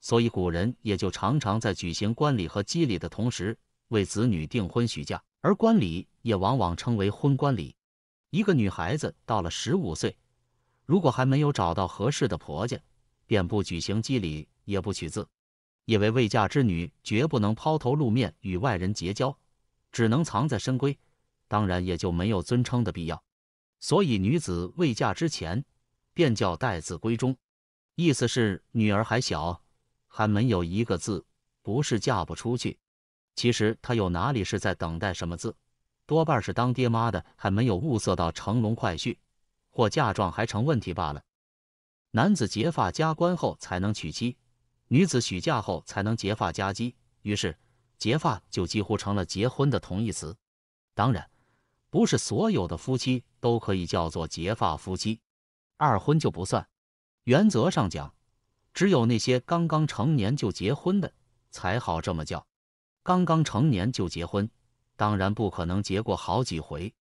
B: 所以古人也就常常在举行冠礼和笄礼的同时为子女订婚许嫁，而冠礼也往往称为婚冠礼。一个女孩子到了十五岁，如果还没有找到合适的婆家，便不举行笄礼，也不取字，因为未嫁之女绝不能抛头露面与外人结交，只能藏在深闺，当然也就没有尊称的必要。所以女子未嫁之前便叫待字闺中，意思是女儿还小。还没有一个字不是嫁不出去。其实他又哪里是在等待什么字？多半是当爹妈的还没有物色到乘龙快婿，或嫁妆还成问题罢了。男子结发加冠后才能娶妻，女子许嫁后才能结发加笄，于是结发就几乎成了结婚的同义词。当然，不是所有的夫妻都可以叫做结发夫妻，二婚就不算。原则上讲。只有那些刚刚成年就结婚的才好这么叫。刚刚成年就结婚，当然不可能结过好几回，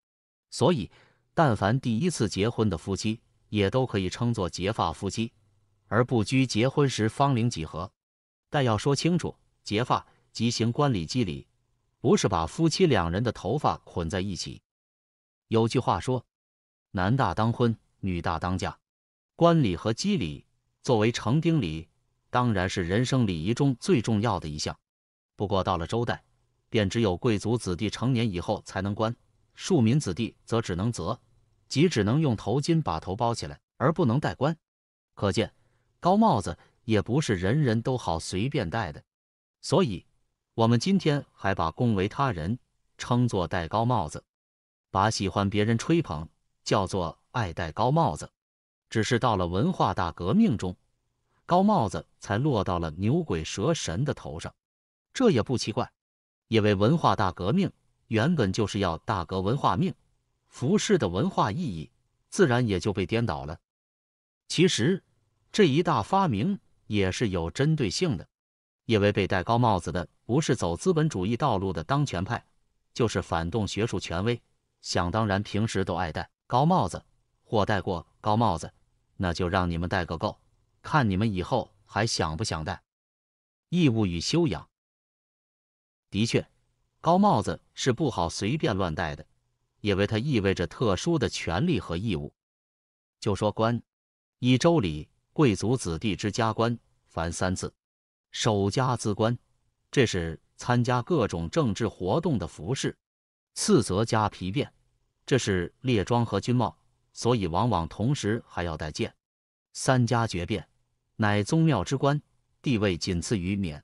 B: 所以但凡第一次结婚的夫妻，也都可以称作结发夫妻，而不拘结婚时方龄几何。但要说清楚，结发即行官礼、祭礼，不是把夫妻两人的头发捆在一起。有句话说：“男大当婚，女大当嫁。”官礼和笄礼。作为成丁礼，当然是人生礼仪中最重要的一项。不过到了周代，便只有贵族子弟成年以后才能冠，庶民子弟则只能择，即只能用头巾把头包起来，而不能戴冠。可见高帽子也不是人人都好随便戴的。所以，我们今天还把恭维他人称作戴高帽子，把喜欢别人吹捧叫做爱戴高帽子。只是到了文化大革命中，高帽子才落到了牛鬼蛇神的头上。这也不奇怪，因为文化大革命原本就是要大革文化命，服饰的文化意义自然也就被颠倒了。其实这一大发明也是有针对性的，因为被戴高帽子的不是走资本主义道路的当权派，就是反动学术权威，想当然平时都爱戴高帽子或戴过。高帽子，那就让你们戴个够，看你们以后还想不想戴。义务与修养，的确，高帽子是不好随便乱戴的，因为它意味着特殊的权利和义务。就说官，以周里贵族子弟之加官，凡三次，首加资官，这是参加各种政治活动的服饰；次则加皮弁，这是列装和军帽。所以，往往同时还要带剑。三家绝变，乃宗庙之官，地位仅次于冕。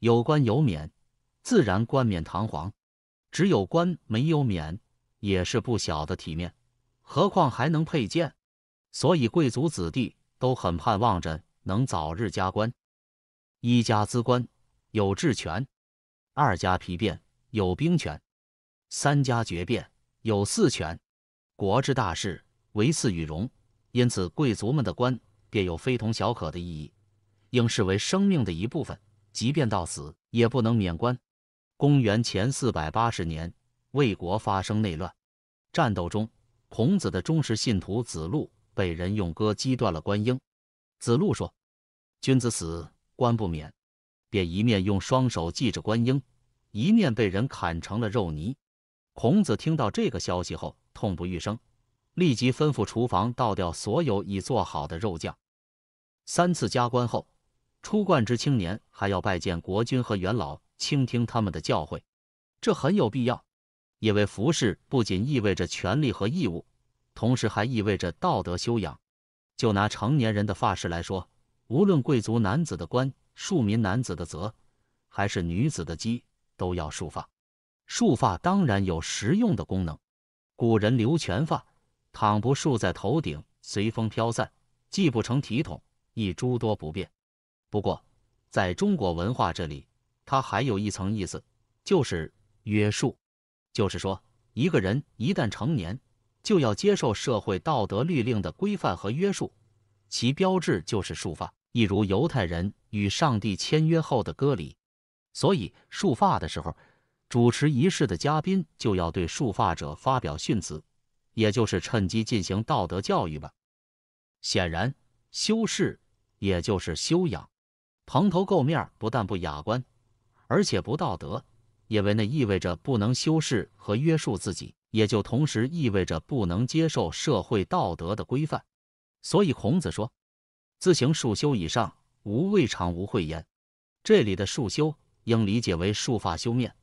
B: 有官有冕，自然冠冕堂皇；只有官没有冕，也是不小的体面。何况还能佩剑，所以贵族子弟都很盼望着能早日加官。一家资官，有治权；二家皮变，有兵权；三家绝变，有四权。国之大事。为祀与荣，因此贵族们的官便有非同小可的意义，应视为生命的一部分，即便到死也不能免官。公元前四百八十年，魏国发生内乱，战斗中，孔子的忠实信徒子路被人用戈击断了官缨。子路说：“君子死，官不免。”便一面用双手系着官缨，一面被人砍成了肉泥。孔子听到这个消息后，痛不欲生。立即吩咐厨房倒掉所有已做好的肉酱。三次加冠后，出冠之青年还要拜见国君和元老，倾听他们的教诲。这很有必要，因为服侍不仅意味着权利和义务，同时还意味着道德修养。就拿成年人的发饰来说，无论贵族男子的冠、庶民男子的泽，还是女子的姬，都要束发。束发当然有实用的功能，古人留全发。倘不束在头顶，随风飘散，既不成体统，亦诸多不便。不过，在中国文化这里，它还有一层意思，就是约束。就是说，一个人一旦成年，就要接受社会道德律令的规范和约束，其标志就是束发，一如犹太人与上帝签约后的割礼。所以，束发的时候，主持仪式的嘉宾就要对束发者发表训词。也就是趁机进行道德教育吧。显然，修饰也就是修养。蓬头垢面不但不雅观，而且不道德，因为那意味着不能修饰和约束自己，也就同时意味着不能接受社会道德的规范。所以，孔子说：“自行束修以上，无未尝无秽焉。”这里的束修应理解为束发修面，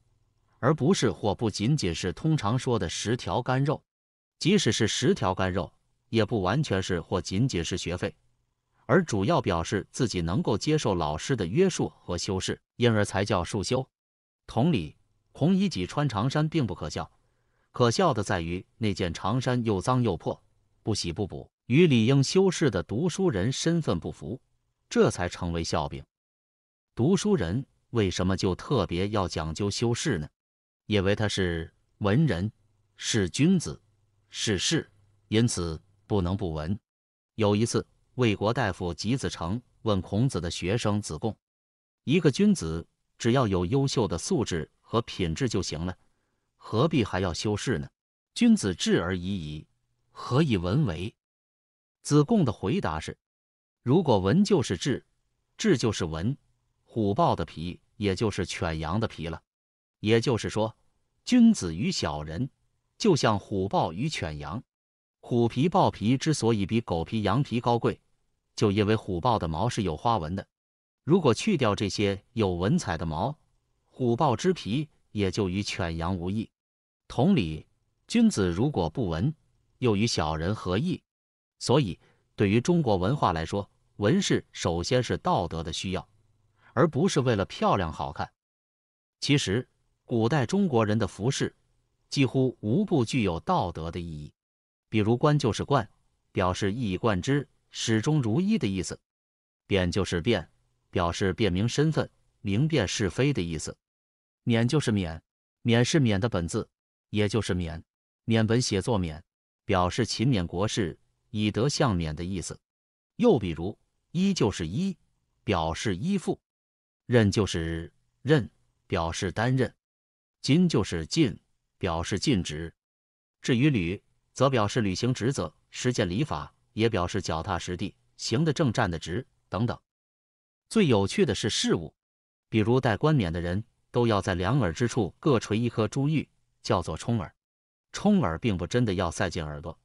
B: 而不是或不仅仅是通常说的十条干肉。即使是十条干肉，也不完全是或仅仅是学费，而主要表示自己能够接受老师的约束和修饰，因而才叫束修。同理，孔乙己穿长衫并不可笑，可笑的在于那件长衫又脏又破，不洗不补，与理应修饰的读书人身份不符，这才成为笑柄。读书人为什么就特别要讲究修饰呢？因为他是文人，是君子。是是，因此不能不闻。有一次，魏国大夫吉子成问孔子的学生子贡：“一个君子，只要有优秀的素质和品质就行了，何必还要修饰呢？君子质而已矣，何以文为？”子贡的回答是：“如果文就是质，质就是文，虎豹的皮也就是犬羊的皮了。也就是说，君子与小人。”就像虎豹与犬羊，虎皮豹皮之所以比狗皮羊皮高贵，就因为虎豹的毛是有花纹的。如果去掉这些有文采的毛，虎豹之皮也就与犬羊无异。同理，君子如果不文，又与小人何异？所以，对于中国文化来说，文饰首先是道德的需要，而不是为了漂亮好看。其实，古代中国人的服饰。几乎无不具有道德的意义，比如“贯”就是“贯”，表示一以贯之、始终如一的意思；“辨”就是“辨”，表示辨明身份、明辨是非的意思；“勉”就是“勉”，“勉”是“勉”的本字，也就是“勉”，“勉”本写作“勉”，表示勤勉国事、以德相勉的意思。又比如“依”就是“依”，表示依附；“任”就是“任”，表示担任；“金”就是“进”。表示尽职，至于履，则表示履行职责、实践礼法，也表示脚踏实地、行得正、站得直等等。最有趣的是事物，比如戴冠冕的人都要在两耳之处各垂一颗珠玉，叫做冲耳。冲耳并不真的要塞进耳朵，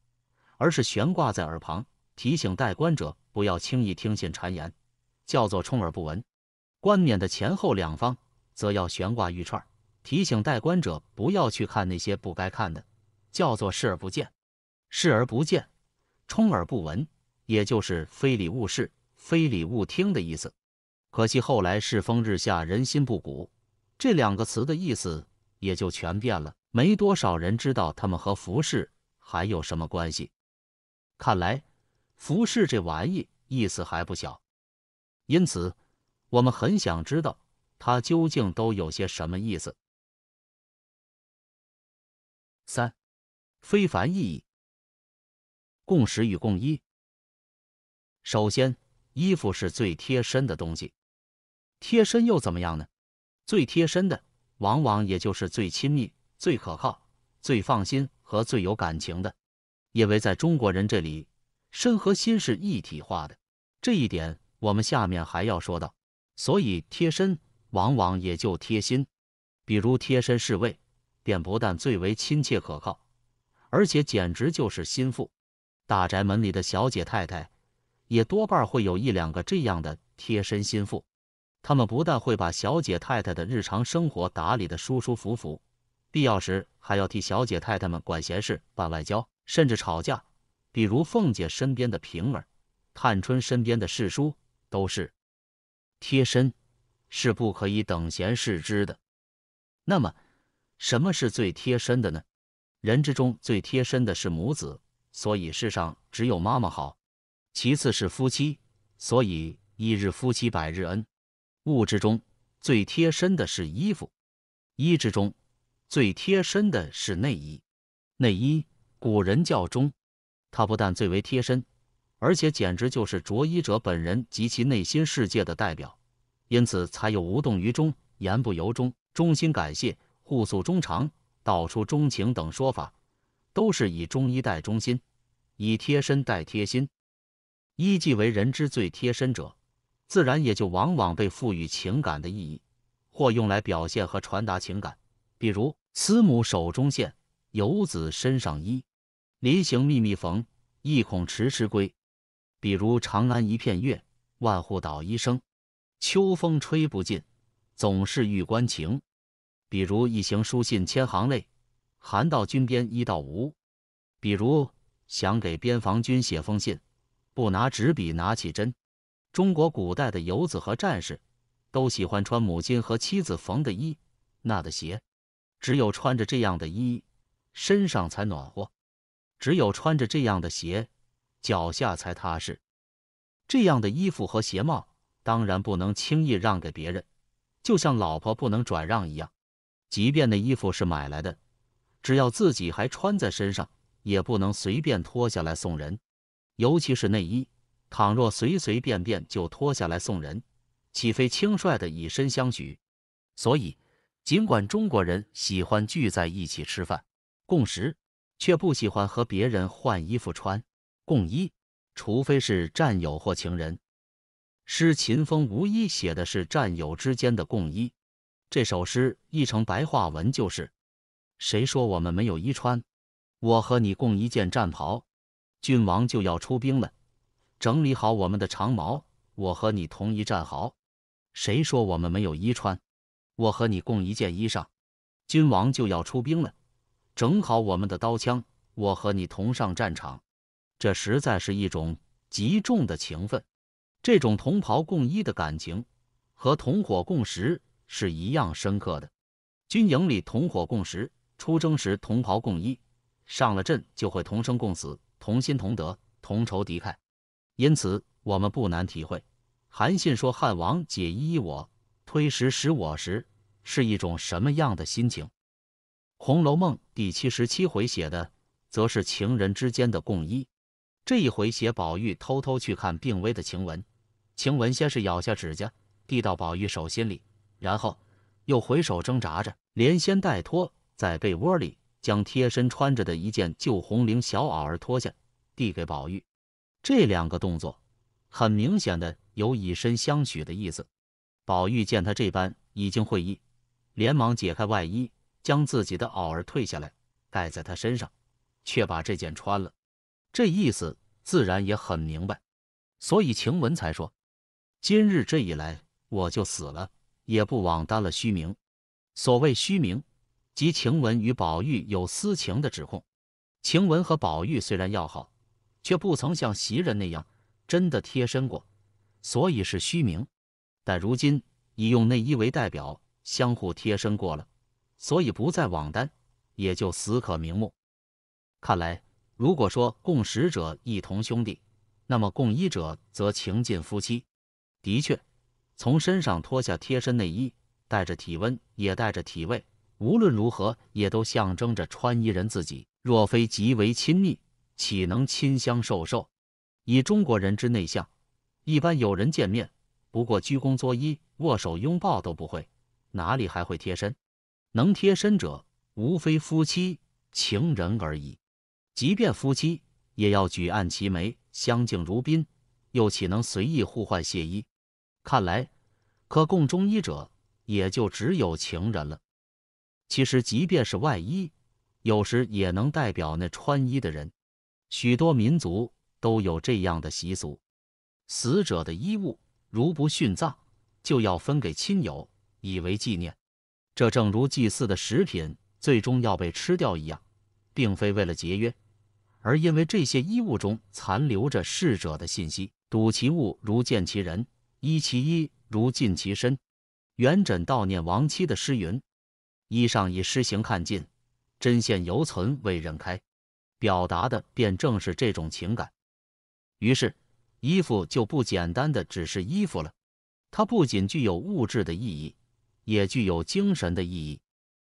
B: 而是悬挂在耳旁，提醒戴冠者不要轻易听信谗言，叫做充耳不闻。冠冕的前后两方，则要悬挂玉串。提醒代官者不要去看那些不该看的，叫做视而不见、视而不见、充耳不闻，也就是非礼勿视、非礼勿听的意思。可惜后来世风日下，人心不古，这两个词的意思也就全变了。没多少人知道他们和服饰还有什么关系。看来服饰这玩意意思还不小，因此我们很
A: 想知道它究竟都有些什么意思。三，非凡意义，共识与共衣。首先，衣服是最贴身的东西，
B: 贴身又怎么样呢？最贴身的，往往也就是最亲密、最可靠、最放心和最有感情的。因为在中国人这里，身和心是一体化的，这一点我们下面还要说到。所以，贴身往往也就贴心。比如贴身侍卫。便不但最为亲切可靠，而且简直就是心腹。大宅门里的小姐太太也多半会有一两个这样的贴身心腹，他们不但会把小姐太太的日常生活打理得舒舒服服，必要时还要替小姐太太们管闲事、办外交，甚至吵架。比如凤姐身边的平儿，探春身边的世叔，都是贴身，是不可以等闲视之的。那么。什么是最贴身的呢？人之中最贴身的是母子，所以世上只有妈妈好。其次是夫妻，所以一日夫妻百日恩。物之中最贴身的是衣服，衣之中最贴身的是内衣。内衣古人叫中，它不但最为贴身，而且简直就是着衣者本人及其内心世界的代表，因此才有无动于衷、言不由衷、衷心感谢。互诉衷肠、道出衷情等说法，都是以中医代中心，以贴身代贴心。医既为人之最贴身者，自然也就往往被赋予情感的意义，或用来表现和传达情感。比如“慈母手中线，游子身上衣。临行密密缝，意恐迟迟归。”比如“长安一片月，万户捣衣声。秋风吹不尽，总是玉关情。”比如一行书信千行泪，寒到军边一到无。比如想给边防军写封信，不拿纸笔，拿起针。中国古代的游子和战士，都喜欢穿母亲和妻子缝的衣、那的鞋。只有穿着这样的衣，身上才暖和；只有穿着这样的鞋，脚下才踏实。这样的衣服和鞋帽，当然不能轻易让给别人，就像老婆不能转让一样。即便那衣服是买来的，只要自己还穿在身上，也不能随便脱下来送人。尤其是内衣，倘若随随便便就脱下来送人，岂非轻率的以身相许？所以，尽管中国人喜欢聚在一起吃饭共食，却不喜欢和别人换衣服穿共衣，除非是战友或情人。诗《秦风无衣》写的是战友之间的共衣。这首诗译成白话文就是：“谁说我们没有衣穿？我和你共一件战袍。君王就要出兵了，整理好我们的长矛。我和你同一战壕。谁说我们没有衣穿？我和你共一件衣裳。君王就要出兵了，整好我们的刀枪。我和你同上战场。这实在是一种极重的情分。这种同袍共衣的感情，和同伙共食。”是一样深刻的。军营里同伙共食，出征时同袍共衣，上了阵就会同生共死、同心同德、同仇敌忾。因此，我们不难体会韩信说“汉王解衣衣我，推食食我”时是一种什么样的心情。《红楼梦》第七十七回写的，则是情人之间的共衣。这一回写宝玉偷偷去看病危的晴雯，晴雯先是咬下指甲，递到宝玉手心里。然后又回手挣扎着，连掀带拖，在被窝里将贴身穿着的一件旧红绫小袄儿脱下，递给宝玉。这两个动作很明显的有以身相许的意思。宝玉见他这般，已经会意，连忙解开外衣，将自己的袄儿退下来盖在他身上，却把这件穿了。这意思自然也很明白，所以晴雯才说：“今日这一来，我就死了。”也不枉担了虚名。所谓虚名，即晴雯与宝玉有私情的指控。晴雯和宝玉虽然要好，却不曾像袭人那样真的贴身过，所以是虚名。但如今已用内衣为代表，相互贴身过了，所以不再枉担，也就死可瞑目。看来，如果说共识者一同兄弟，那么共衣者则情近夫妻。的确。从身上脱下贴身内衣，带着体温，也带着体味，无论如何，也都象征着穿衣人自己。若非极为亲密，岂能亲香授受？以中国人之内向，一般有人见面，不过鞠躬作揖、握手拥抱都不会，哪里还会贴身？能贴身者，无非夫妻、情人而已。即便夫妻，也要举案齐眉、相敬如宾，又岂能随意互换亵衣？看来，可供中医者也就只有情人了。其实，即便是外衣，有时也能代表那穿衣的人。许多民族都有这样的习俗：死者的衣物如不殉葬，就要分给亲友以为纪念。这正如祭祀的食品最终要被吃掉一样，并非为了节约，而因为这些衣物中残留着逝者的信息，睹其物如见其人。依其衣如尽其身，元稹悼念亡妻的诗云：“衣上已诗行看尽，针线犹存未忍开。”表达的便正是这种情感。于是，衣服就不简单的只是衣服了，它不仅具有物质的意义，也具有精神的意义，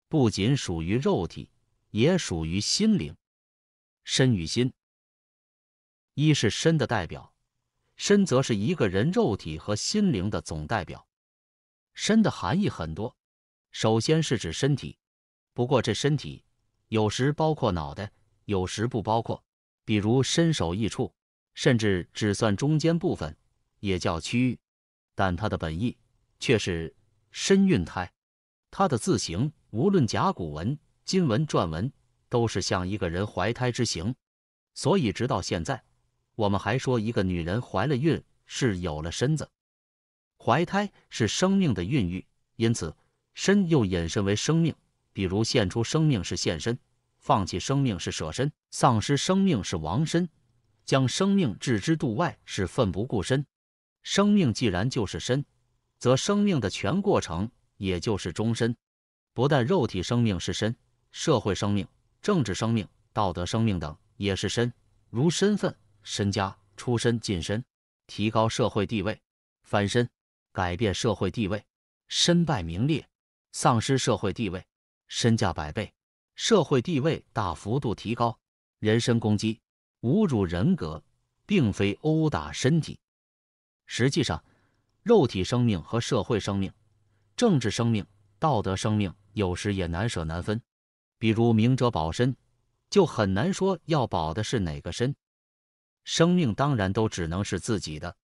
B: 不仅属于肉体，也属于心灵。身与心，衣是身的代表。身则是一个人肉体和心灵的总代表。身的含义很多，首先是指身体，不过这身体有时包括脑袋，有时不包括，比如身首异处，甚至只算中间部分，也叫区域。但它的本意却是身孕胎，它的字形无论甲骨文、金文、篆文都是像一个人怀胎之形，所以直到现在。我们还说，一个女人怀了孕是有了身子，怀胎是生命的孕育，因此“身”又引申为生命。比如，献出生命是献身，放弃生命是舍身，丧失生命是亡身，将生命置之度外是奋不顾身。生命既然就是身，则生命的全过程也就是终身。不但肉体生命是身，社会生命、政治生命、道德生命等也是身，如身份。身家、出身、晋身，提高社会地位；翻身，改变社会地位；身败名裂，丧失社会地位；身价百倍，社会地位大幅度提高。人身攻击、侮辱人格，并非殴打身体。实际上，肉体生命和社会生命、政治生命、道德生命，有时也难舍难分。比如明哲保身，就很难说要保的是哪个身。生命当然都只能是自己的，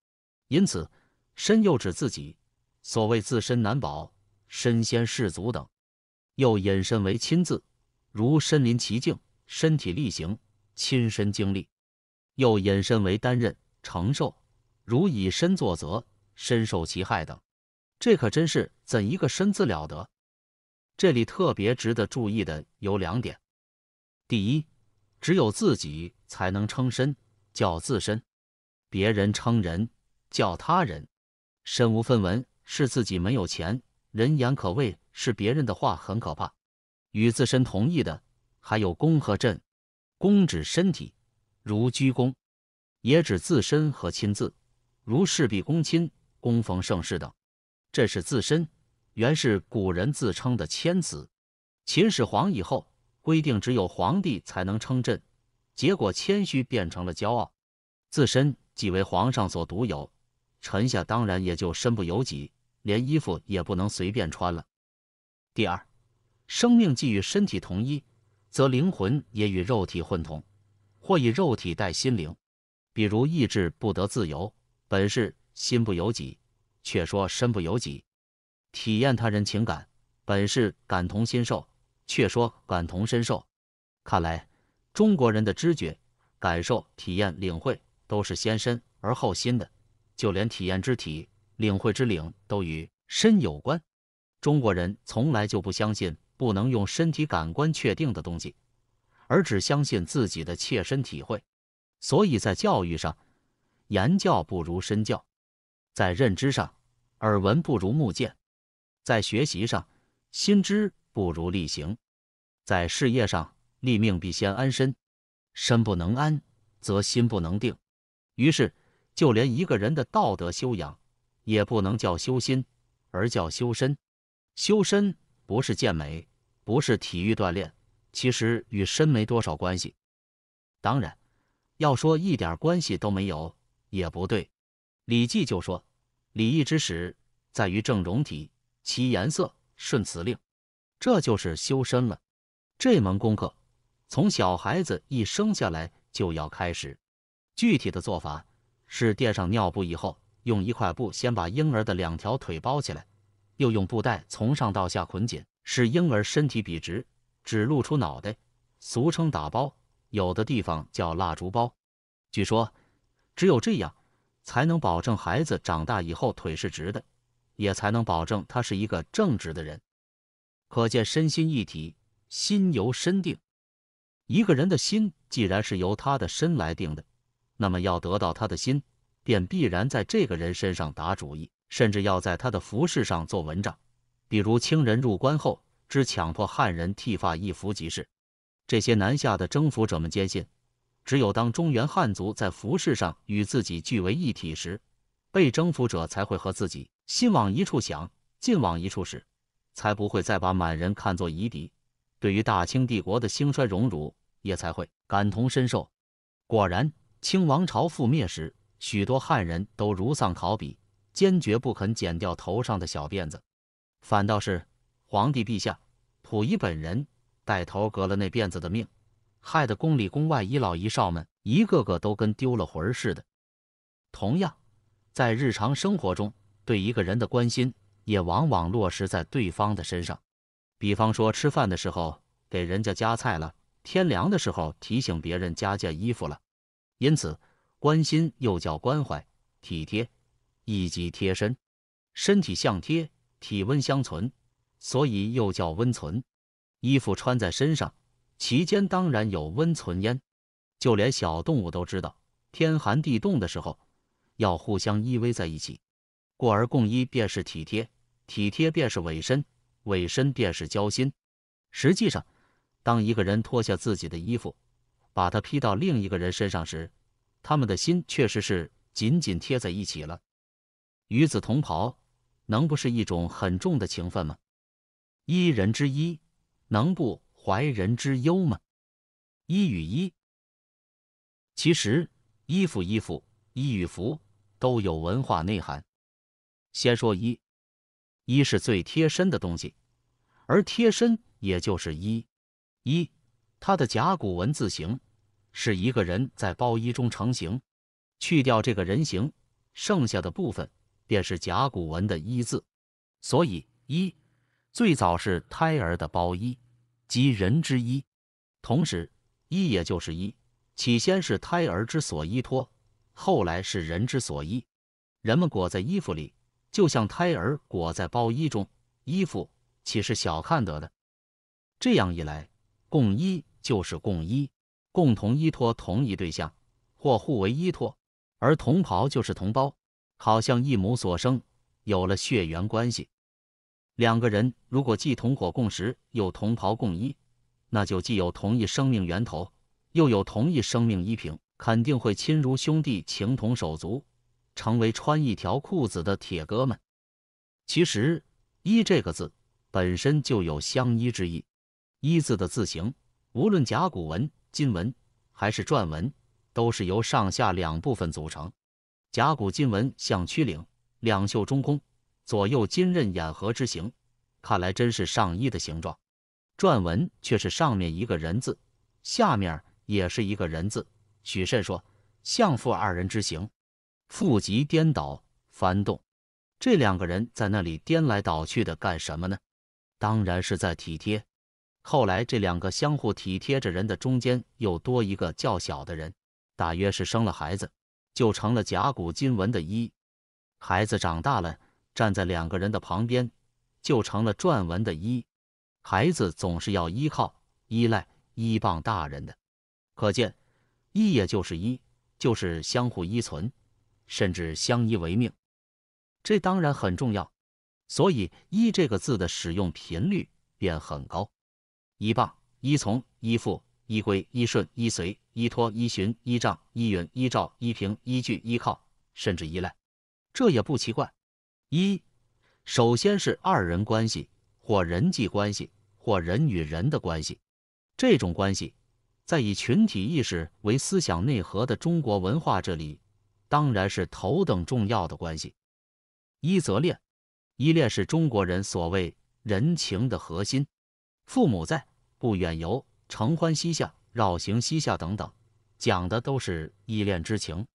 B: 因此“身”又指自己，所谓“自身难保”“身先士卒”等，又引申为亲自，如身临其境、身体力行、亲身经历；又引申为担任、承受，如以身作则、深受其害等。这可真是怎一个“身”字了得！这里特别值得注意的有两点：第一，只有自己才能称“身”。叫自身，别人称人叫他人，身无分文是自己没有钱，人言可畏是别人的话很可怕。与自身同意的还有公和朕，公指身体，如鞠躬，也指自身和亲自，如事必躬亲、躬逢盛世等。朕是自身，原是古人自称的谦子，秦始皇以后规定，只有皇帝才能称朕。结果谦虚变成了骄傲，自身既为皇上所独有，臣下当然也就身不由己，连衣服也不能随便穿了。第二，生命既与身体同一，则灵魂也与肉体混同，或以肉体代心灵。比如意志不得自由，本是心不由己，却说身不由己；体验他人情感，本是感同身受，却说感同身受。看来。中国人的知觉、感受、体验、领会，都是先身而后心的，就连体验之体、领会之领，都与身有关。中国人从来就不相信不能用身体感官确定的东西，而只相信自己的切身体会。所以在教育上，言教不如身教；在认知上，耳闻不如目见；在学习上，心知不如力行；在事业上，立命必先安身，身不能安，则心不能定。于是，就连一个人的道德修养也不能叫修心，而叫修身。修身不是健美，不是体育锻炼，其实与身没多少关系。当然，要说一点关系都没有，也不对。《礼记》就说：“礼义之始，在于正容体，其颜色顺辞令。”这就是修身了。这门功课。从小孩子一生下来就要开始，具体的做法是垫上尿布以后，用一块布先把婴儿的两条腿包起来，又用布带从上到下捆紧，使婴儿身体笔直，只露出脑袋，俗称打包，有的地方叫蜡烛包。据说只有这样，才能保证孩子长大以后腿是直的，也才能保证他是一个正直的人。可见身心一体，心由身定。一个人的心既然是由他的身来定的，那么要得到他的心，便必然在这个人身上打主意，甚至要在他的服饰上做文章。比如清人入关后，只强迫汉人剃发易服即是。这些南下的征服者们坚信，只有当中原汉族在服饰上与自己俱为一体时，被征服者才会和自己心往一处想，劲往一处使，才不会再把满人看作夷狄。对于大清帝国的兴衰荣辱，也才会感同身受。果然，清王朝覆灭时，许多汉人都如丧考妣，坚决不肯剪掉头上的小辫子。反倒是皇帝陛下溥仪本人带头革了那辫子的命，害得宫里宫外一老一少们一个个都跟丢了魂似的。同样，在日常生活中，对一个人的关心，也往往落实在对方的身上。比方说吃饭的时候给人家夹菜了，天凉的时候提醒别人加件衣服了。因此，关心又叫关怀、体贴，以及贴身。身体相贴，体温相存，所以又叫温存。衣服穿在身上，其间当然有温存焉。就连小动物都知道，天寒地冻的时候要互相依偎在一起。过而共衣便是体贴，体贴便是委身。委身便是交心。实际上，当一个人脱下自己的衣服，把它披到另一个人身上时，他们的心确实是紧紧贴在一起了。与子同袍，能不是一种很重的情分吗？一人之一，能不怀人之忧吗？
A: 一与一，其实衣服、衣服、衣与服都有文化内涵。先说衣。一是
B: 最贴身的东西，而贴身也就是一。一，它的甲骨文字形是一个人在包衣中成形，去掉这个人形，剩下的部分便是甲骨文的一字。所以，一最早是胎儿的包衣，即人之衣。同时，一也就是一，起先是胎儿之所依托，后来是人之所依。人们裹在衣服里。就像胎儿裹在包衣中，衣服岂是小看得的？这样一来，共衣就是共衣，共同依托同一对象或互为依托，而同袍就是同胞，好像一母所生，有了血缘关系。两个人如果既同伙共食，又同袍共衣，那就既有同一生命源头，又有同一生命依凭，肯定会亲如兄弟，情同手足。成为穿一条裤子的铁哥们。其实“衣”这个字本身就有相依之意。衣”字的字形，无论甲骨文、金文还是篆文，都是由上下两部分组成。甲骨金文像曲领两袖中空，左右金刃眼合之形，看来真是上衣的形状。篆文却是上面一个人字，下面也是一个人字。许慎说：“相父二人之形。”负极颠倒翻动，这两个人在那里颠来倒去的干什么呢？当然是在体贴。后来，这两个相互体贴着人的中间又多一个较小的人，大约是生了孩子，就成了甲骨金文的“一”。孩子长大了，站在两个人的旁边，就成了篆文的“一”。孩子总是要依靠、依赖、依傍大人的，可见“一”也就是“一”，就是相互依存。甚至相依为命，这当然很重要，所以“依”这个字的使用频率便很高。依傍、依从、依附、依归、依顺、依随、依托、依循、依仗、依允、依照、依凭、依据、依靠，甚至依赖，这也不奇怪。一，首先是二人关系，或人际关系，或人与人的关系。这种关系，在以群体意识为思想内核的中国文化这里。当然是头等重要的关系。依则恋，依恋是中国人所谓人情的核心。父母在，不远游，承欢膝下，绕行膝下等等，讲的都是依恋之情。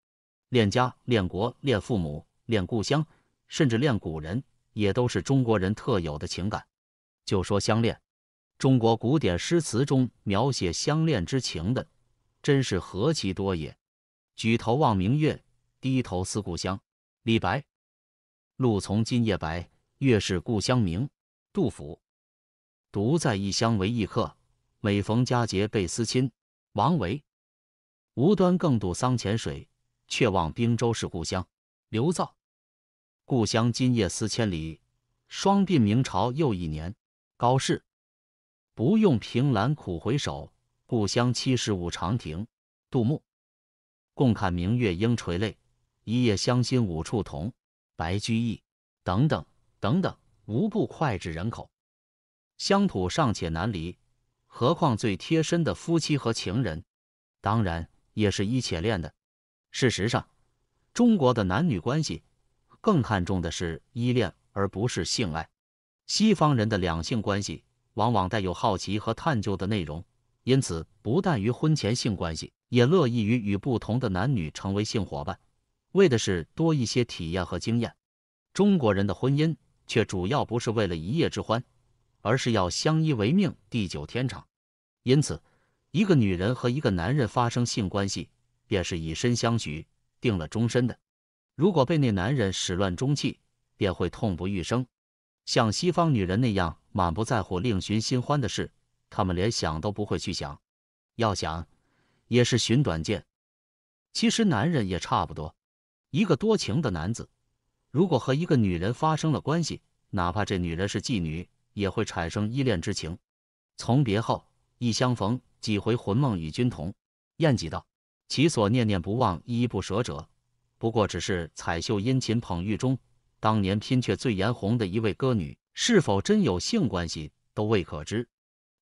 B: 恋家、恋国、恋父母、恋故乡，甚至恋古人，也都是中国人特有的情感。就说相恋，中国古典诗词中描写相恋之情的，真是何其多也！举头望明月。低头思故乡，李白。露从今夜白，月是故乡明，杜甫。独在异乡为异客，每逢佳节倍思亲，王维。无端更渡桑乾水，却望汀州是故乡，刘造。故乡今夜思千里，双鬓明朝又一年，高适。不用凭栏苦回首，故乡七十五长亭，杜牧。共看明月应垂泪。一夜相心五处同，白居易等等等等，无不脍炙人口。乡土尚且难离，何况最贴身的夫妻和情人？当然也是依且恋的。事实上，中国的男女关系更看重的是依恋而不是性爱。西方人的两性关系往往带有好奇和探究的内容，因此不但于婚前性关系，也乐意于与不同的男女成为性伙伴。为的是多一些体验和经验，中国人的婚姻却主要不是为了一夜之欢，而是要相依为命、地久天长。因此，一个女人和一个男人发生性关系，便是以身相许、定了终身的。如果被那男人始乱终弃，便会痛不欲生。像西方女人那样满不在乎另寻新欢的事，她们连想都不会去想，要想也是寻短见。其实男人也差不多。一个多情的男子，如果和一个女人发生了关系，哪怕这女人是妓女，也会产生依恋之情。从别后，一相逢，几回魂梦与君同。晏几道其所念念不忘、依依不舍者，不过只是彩绣殷勤捧玉中，当年拼却最颜红的一位歌女。是否真有性关系，都未可知。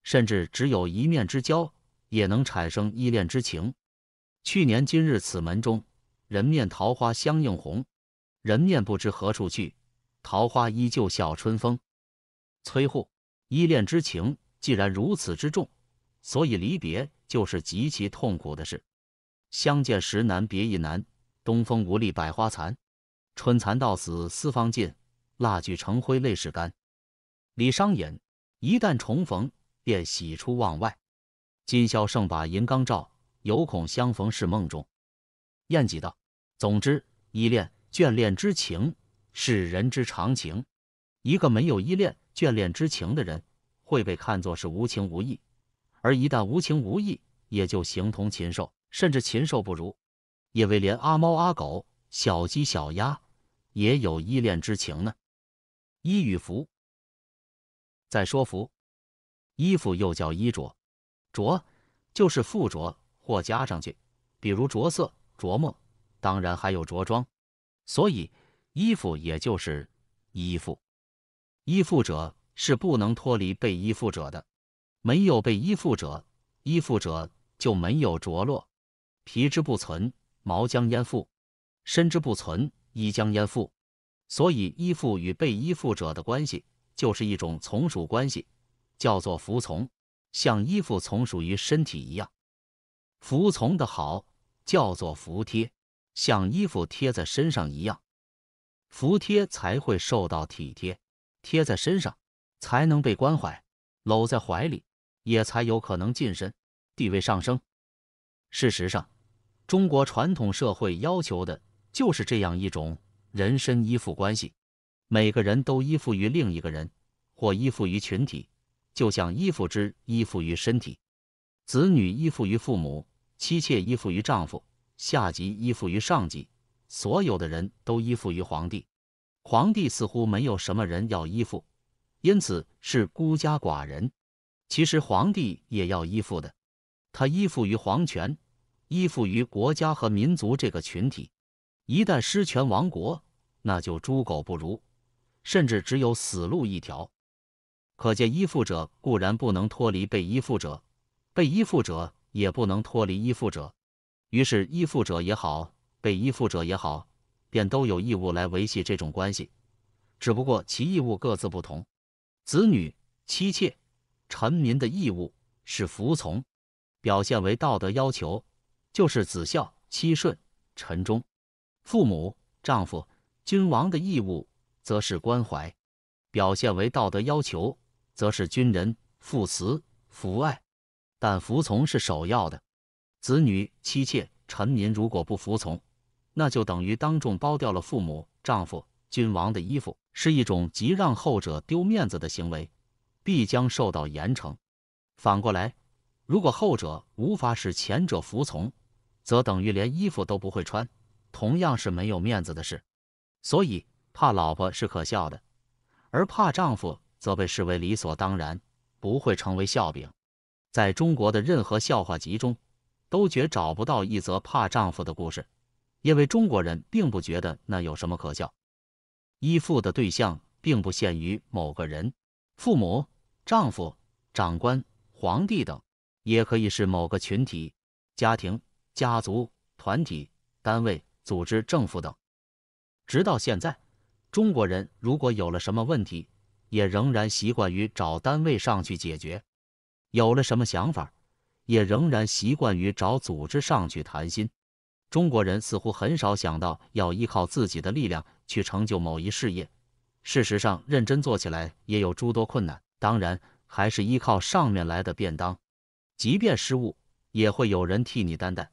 B: 甚至只有一面之交，也能产生依恋之情。去年今日此门中。人面桃花相映红，人面不知何处去，桃花依旧笑春风。崔护依恋之情，既然如此之重，所以离别就是极其痛苦的事。相见时难别亦难，东风无力百花残。春蚕到死丝方尽，蜡炬成灰泪始干。李商隐一旦重逢便喜出望外，今宵胜把银缸照，犹恐相逢是梦中。晏几道，总之，依恋、眷恋之情是人之常情。一个没有依恋、眷恋之情的人，会被看作是无情无义。而一旦无情无义，也就形同禽兽，甚至禽兽不如。因为连阿猫阿狗、
A: 小鸡小鸭也有依恋之情呢。衣与服，再说服，衣服又叫衣着，着
B: 就是附着或加上去，比如着色。琢磨，当然还有着装，所以衣服也就是依附。依附者是不能脱离被依附者的，没有被依附者，依附者就没有着落。皮之不存，毛将焉附；身之不存，衣将焉附。所以，依附与被依附者的关系就是一种从属关系，叫做服从，像衣服从属于身体一样。服从的好。叫做服贴，像衣服贴在身上一样，服贴才会受到体贴，贴在身上才能被关怀，搂在怀里也才有可能近身，地位上升。事实上，中国传统社会要求的就是这样一种人身依附关系，每个人都依附于另一个人或依附于群体，就像衣服之依附于身体，子女依附于父母。妻妾依附于丈夫，下级依附于上级，所有的人都依附于皇帝。皇帝似乎没有什么人要依附，因此是孤家寡人。其实皇帝也要依附的，他依附于皇权，依附于国家和民族这个群体。一旦失权亡国，那就猪狗不如，甚至只有死路一条。可见依附者固然不能脱离被依附者，被依附者。也不能脱离依附者，于是依附者也好，被依附者也好，便都有义务来维系这种关系，只不过其义务各自不同。子女、妻妾、臣民的义务是服从，表现为道德要求，就是子孝、妻顺、臣忠；父母、丈夫、君王的义务则是关怀，表现为道德要求，则是军人、父慈、父爱。但服从是首要的，子女、妻妾、臣民如果不服从，那就等于当众剥掉了父母、丈夫、君王的衣服，是一种极让后者丢面子的行为，必将受到严惩。反过来，如果后者无法使前者服从，则等于连衣服都不会穿，同样是没有面子的事。所以，怕老婆是可笑的，而怕丈夫则被视为理所当然，不会成为笑柄。在中国的任何笑话集中，都绝找不到一则怕丈夫的故事，因为中国人并不觉得那有什么可笑。依附的对象并不限于某个人，父母、丈夫、长官、皇帝等，也可以是某个群体、家庭、家族、团体、单位、组织、政府等。直到现在，中国人如果有了什么问题，也仍然习惯于找单位上去解决。有了什么想法，也仍然习惯于找组织上去谈心。中国人似乎很少想到要依靠自己的力量去成就某一事业。事实上，认真做起来也有诸多困难。当然，还是依靠上面来的便当，即便失误，也会有人替你担待，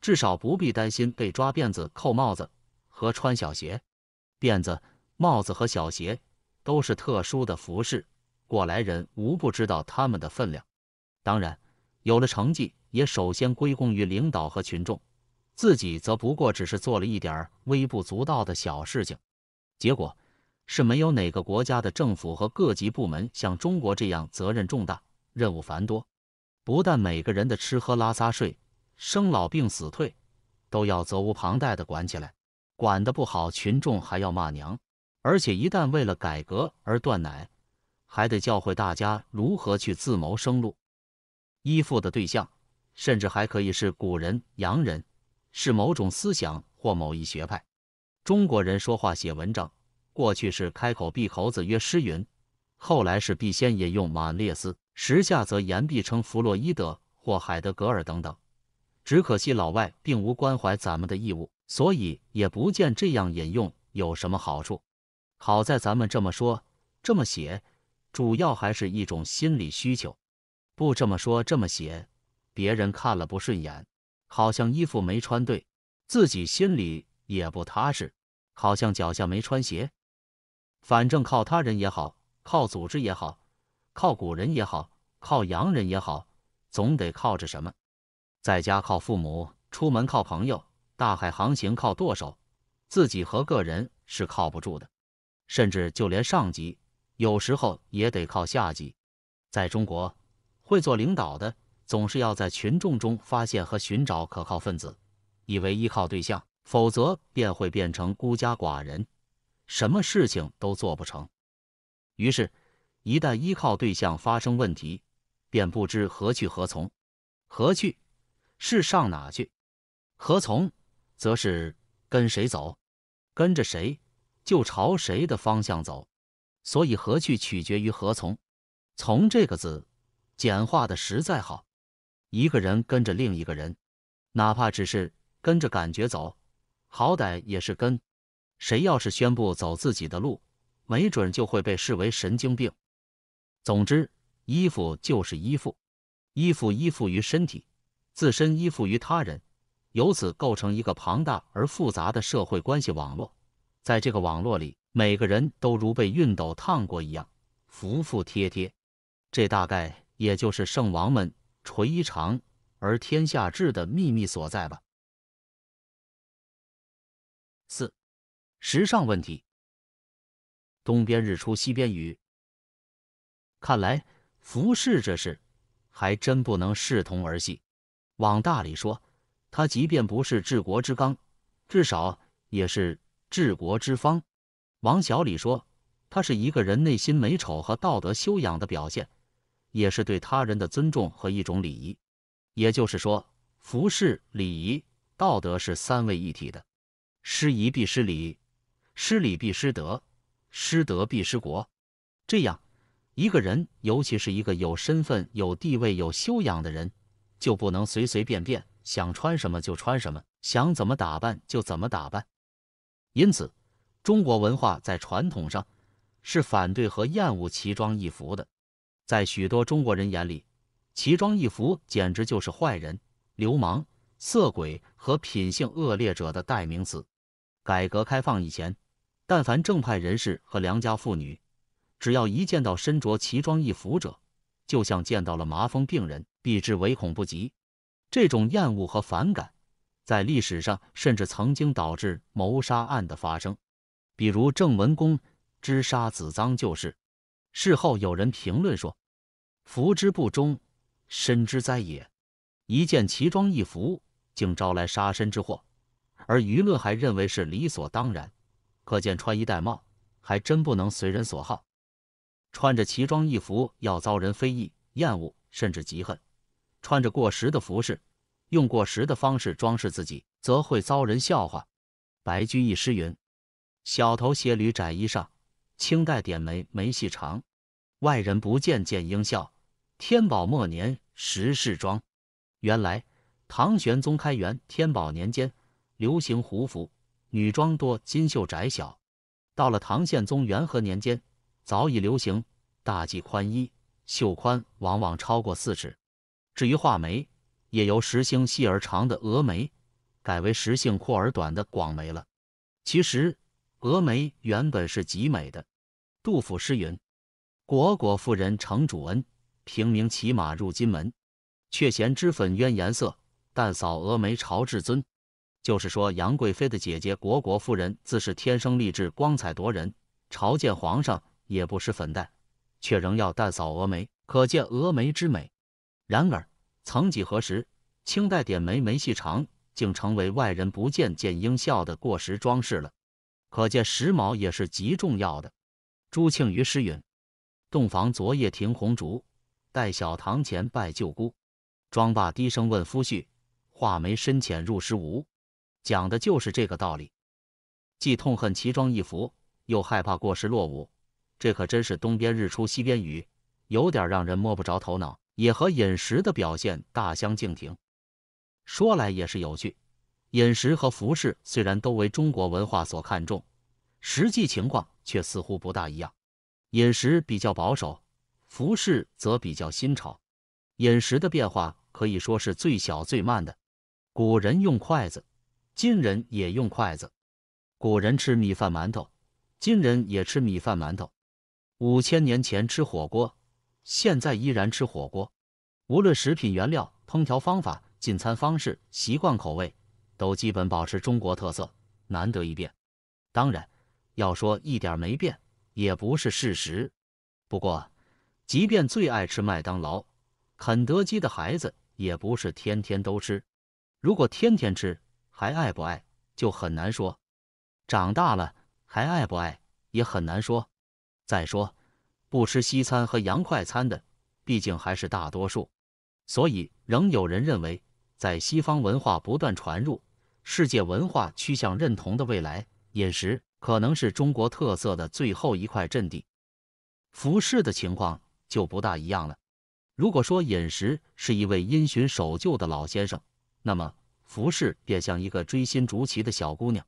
B: 至少不必担心被抓辫子、扣帽子和穿小鞋。辫子、帽子和小鞋都是特殊的服饰。过来人无不知道他们的分量，当然有了成绩，也首先归功于领导和群众，自己则不过只是做了一点微不足道的小事情。结果是没有哪个国家的政府和各级部门像中国这样责任重大、任务繁多，不但每个人的吃喝拉撒睡、生老病死退都要责无旁贷的管起来，管得不好群众还要骂娘，而且一旦为了改革而断奶。还得教会大家如何去自谋生路，依附的对象甚至还可以是古人、洋人，是某种思想或某一学派。中国人说话写文章，过去是开口闭口子曰诗云，后来是必先引用马列斯，时下则言必称弗洛伊德或海德格尔等等。只可惜老外并无关怀咱们的义务，所以也不见这样引用有什么好处。好在咱们这么说、这么写。主要还是一种心理需求，不这么说这么写，别人看了不顺眼，好像衣服没穿对，自己心里也不踏实，好像脚下没穿鞋。反正靠他人也好，靠组织也好，靠古人也好，靠洋人也好，总得靠着什么。在家靠父母，出门靠朋友，大海航行靠舵手，自己和个人是靠不住的，甚至就连上级。有时候也得靠下级。在中国，会做领导的总是要在群众中发现和寻找可靠分子，以为依靠对象，否则便会变成孤家寡人，什么事情都做不成。于是，一旦依靠对象发生问题，便不知何去何从。何去？是上哪去？何从？则是跟谁走？跟着谁，就朝谁的方向走。所以何去取决于何从，从这个字简化的实在好。一个人跟着另一个人，哪怕只是跟着感觉走，好歹也是跟。谁要是宣布走自己的路，没准就会被视为神经病。总之，依附就是依附，依附依附于身体，自身依附于他人，由此构成一个庞大而复杂的社会关系网络。在这个网络里。每个人都如被熨斗烫过一样服服帖帖，这大概也就是圣王们垂衣
A: 而天下治的秘密所在吧。四，时尚问题。东边日出西边雨，看来服侍这事还真不能视同儿戏。
B: 往大里说，他即便不是治国之纲，至少也是治国之方。王小李说：“他是一个人内心美丑和道德修养的表现，也是对他人的尊重和一种礼仪。也就是说，服饰、礼仪、道德是三位一体的。失仪必失礼，失礼必失德，失德必失国。这样，一个人，尤其是一个有身份、有地位、有修养的人，就不能随随便便想穿什么就穿什么，想怎么打扮就怎么打扮。因此。”中国文化在传统上是反对和厌恶奇装异服的，在许多中国人眼里，奇装异服简直就是坏人、流氓、色鬼和品性恶劣者的代名词。改革开放以前，但凡正派人士和良家妇女，只要一见到身着奇装异服者，就像见到了麻风病人，避之唯恐不及。这种厌恶和反感，在历史上甚至曾经导致谋杀案的发生。比如郑文公之杀子臧就是，事后有人评论说：“福之不忠，身之灾也。”一件奇装异服竟招来杀身之祸，而舆论还认为是理所当然。可见穿衣戴帽还真不能随人所好，穿着奇装异服要遭人非议、厌恶，甚至嫉恨；穿着过时的服饰，用过时的方式装饰自己，则会遭人笑话。白居易诗云。小头斜履窄衣裳，清代点眉眉细长。外人不见见应笑。天宝末年时适装，原来唐玄宗开元天宝年间流行胡服，女装多金袖窄小。到了唐宪宗元和年间，早已流行大髻宽衣，袖宽往往超过四尺。至于画眉，也由实性细而长的峨眉，改为实性阔而短的广眉了。其实。峨眉原本是极美的。杜甫诗云：“虢国夫人成主恩，平明骑马入金门。却嫌脂粉鸳颜色，淡扫峨眉朝至尊。”就是说，杨贵妃的姐姐虢国夫人自是天生丽质，光彩夺人，朝见皇上也不施粉黛，却仍要淡扫峨眉，可见峨眉之美。然而，曾几何时，清代点眉眉细长，竟成为外人不见见英笑的过时装饰了。可见时髦也是极重要的。朱庆余诗云：“洞房昨夜停红烛，待小堂前拜舅姑。”庄霸低声问夫婿：“画眉深浅入时无？”讲的就是这个道理。既痛恨奇装异服，又害怕过时落伍，这可真是东边日出西边雨，有点让人摸不着头脑。也和饮食的表现大相径庭。说来也是有趣。饮食和服饰虽然都为中国文化所看重，实际情况却似乎不大一样。饮食比较保守，服饰则比较新潮。饮食的变化可以说是最小最慢的。古人用筷子，今人也用筷子；古人吃米饭馒头，今人也吃米饭馒头。五千年前吃火锅，现在依然吃火锅。无论食品原料、烹调方法、进餐方式、习惯口味。都基本保持中国特色，难得一变。当然，要说一点没变，也不是事实。不过，即便最爱吃麦当劳、肯德基的孩子，也不是天天都吃。如果天天吃，还爱不爱就很难说。长大了还爱不爱也很难说。再说，不吃西餐和洋快餐的，毕竟还是大多数。所以，仍有人认为，在西方文化不断传入。世界文化趋向认同的未来，饮食可能是中国特色的最后一块阵地。服饰的情况就不大一样了。如果说饮食是一位因循守旧的老先生，那么服饰便像一个追新逐奇的小姑娘。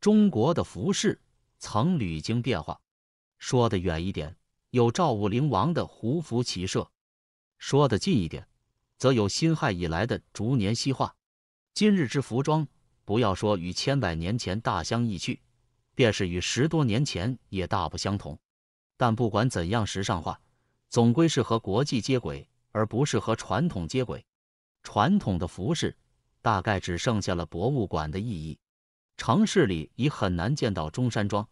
B: 中国的服饰曾屡经变化，说的远一点，有赵武灵王的胡服骑射；说的近一点，则有辛亥以来的逐年西化。今日之服装。不要说与千百年前大相异去，便是与十多年前也大不相同。但不管怎样时尚化，总归是和国际接轨，而不是和传统接轨。传统的服饰大概只剩下了博物馆的意义。城市里已很难见到中山装，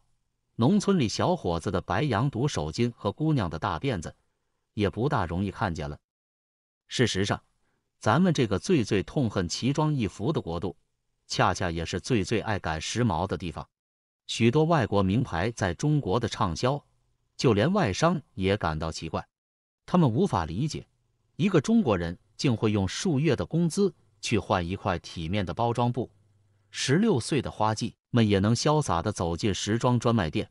B: 农村里小伙子的白羊肚手巾和姑娘的大辫子也不大容易看见了。事实上，咱们这个最最痛恨奇装异服的国度。恰恰也是最最爱赶时髦的地方。许多外国名牌在中国的畅销，就连外商也感到奇怪，他们无法理解一个中国人竟会用数月的工资去换一块体面的包装布。十六岁的花季们也能潇洒的走进时装专卖店，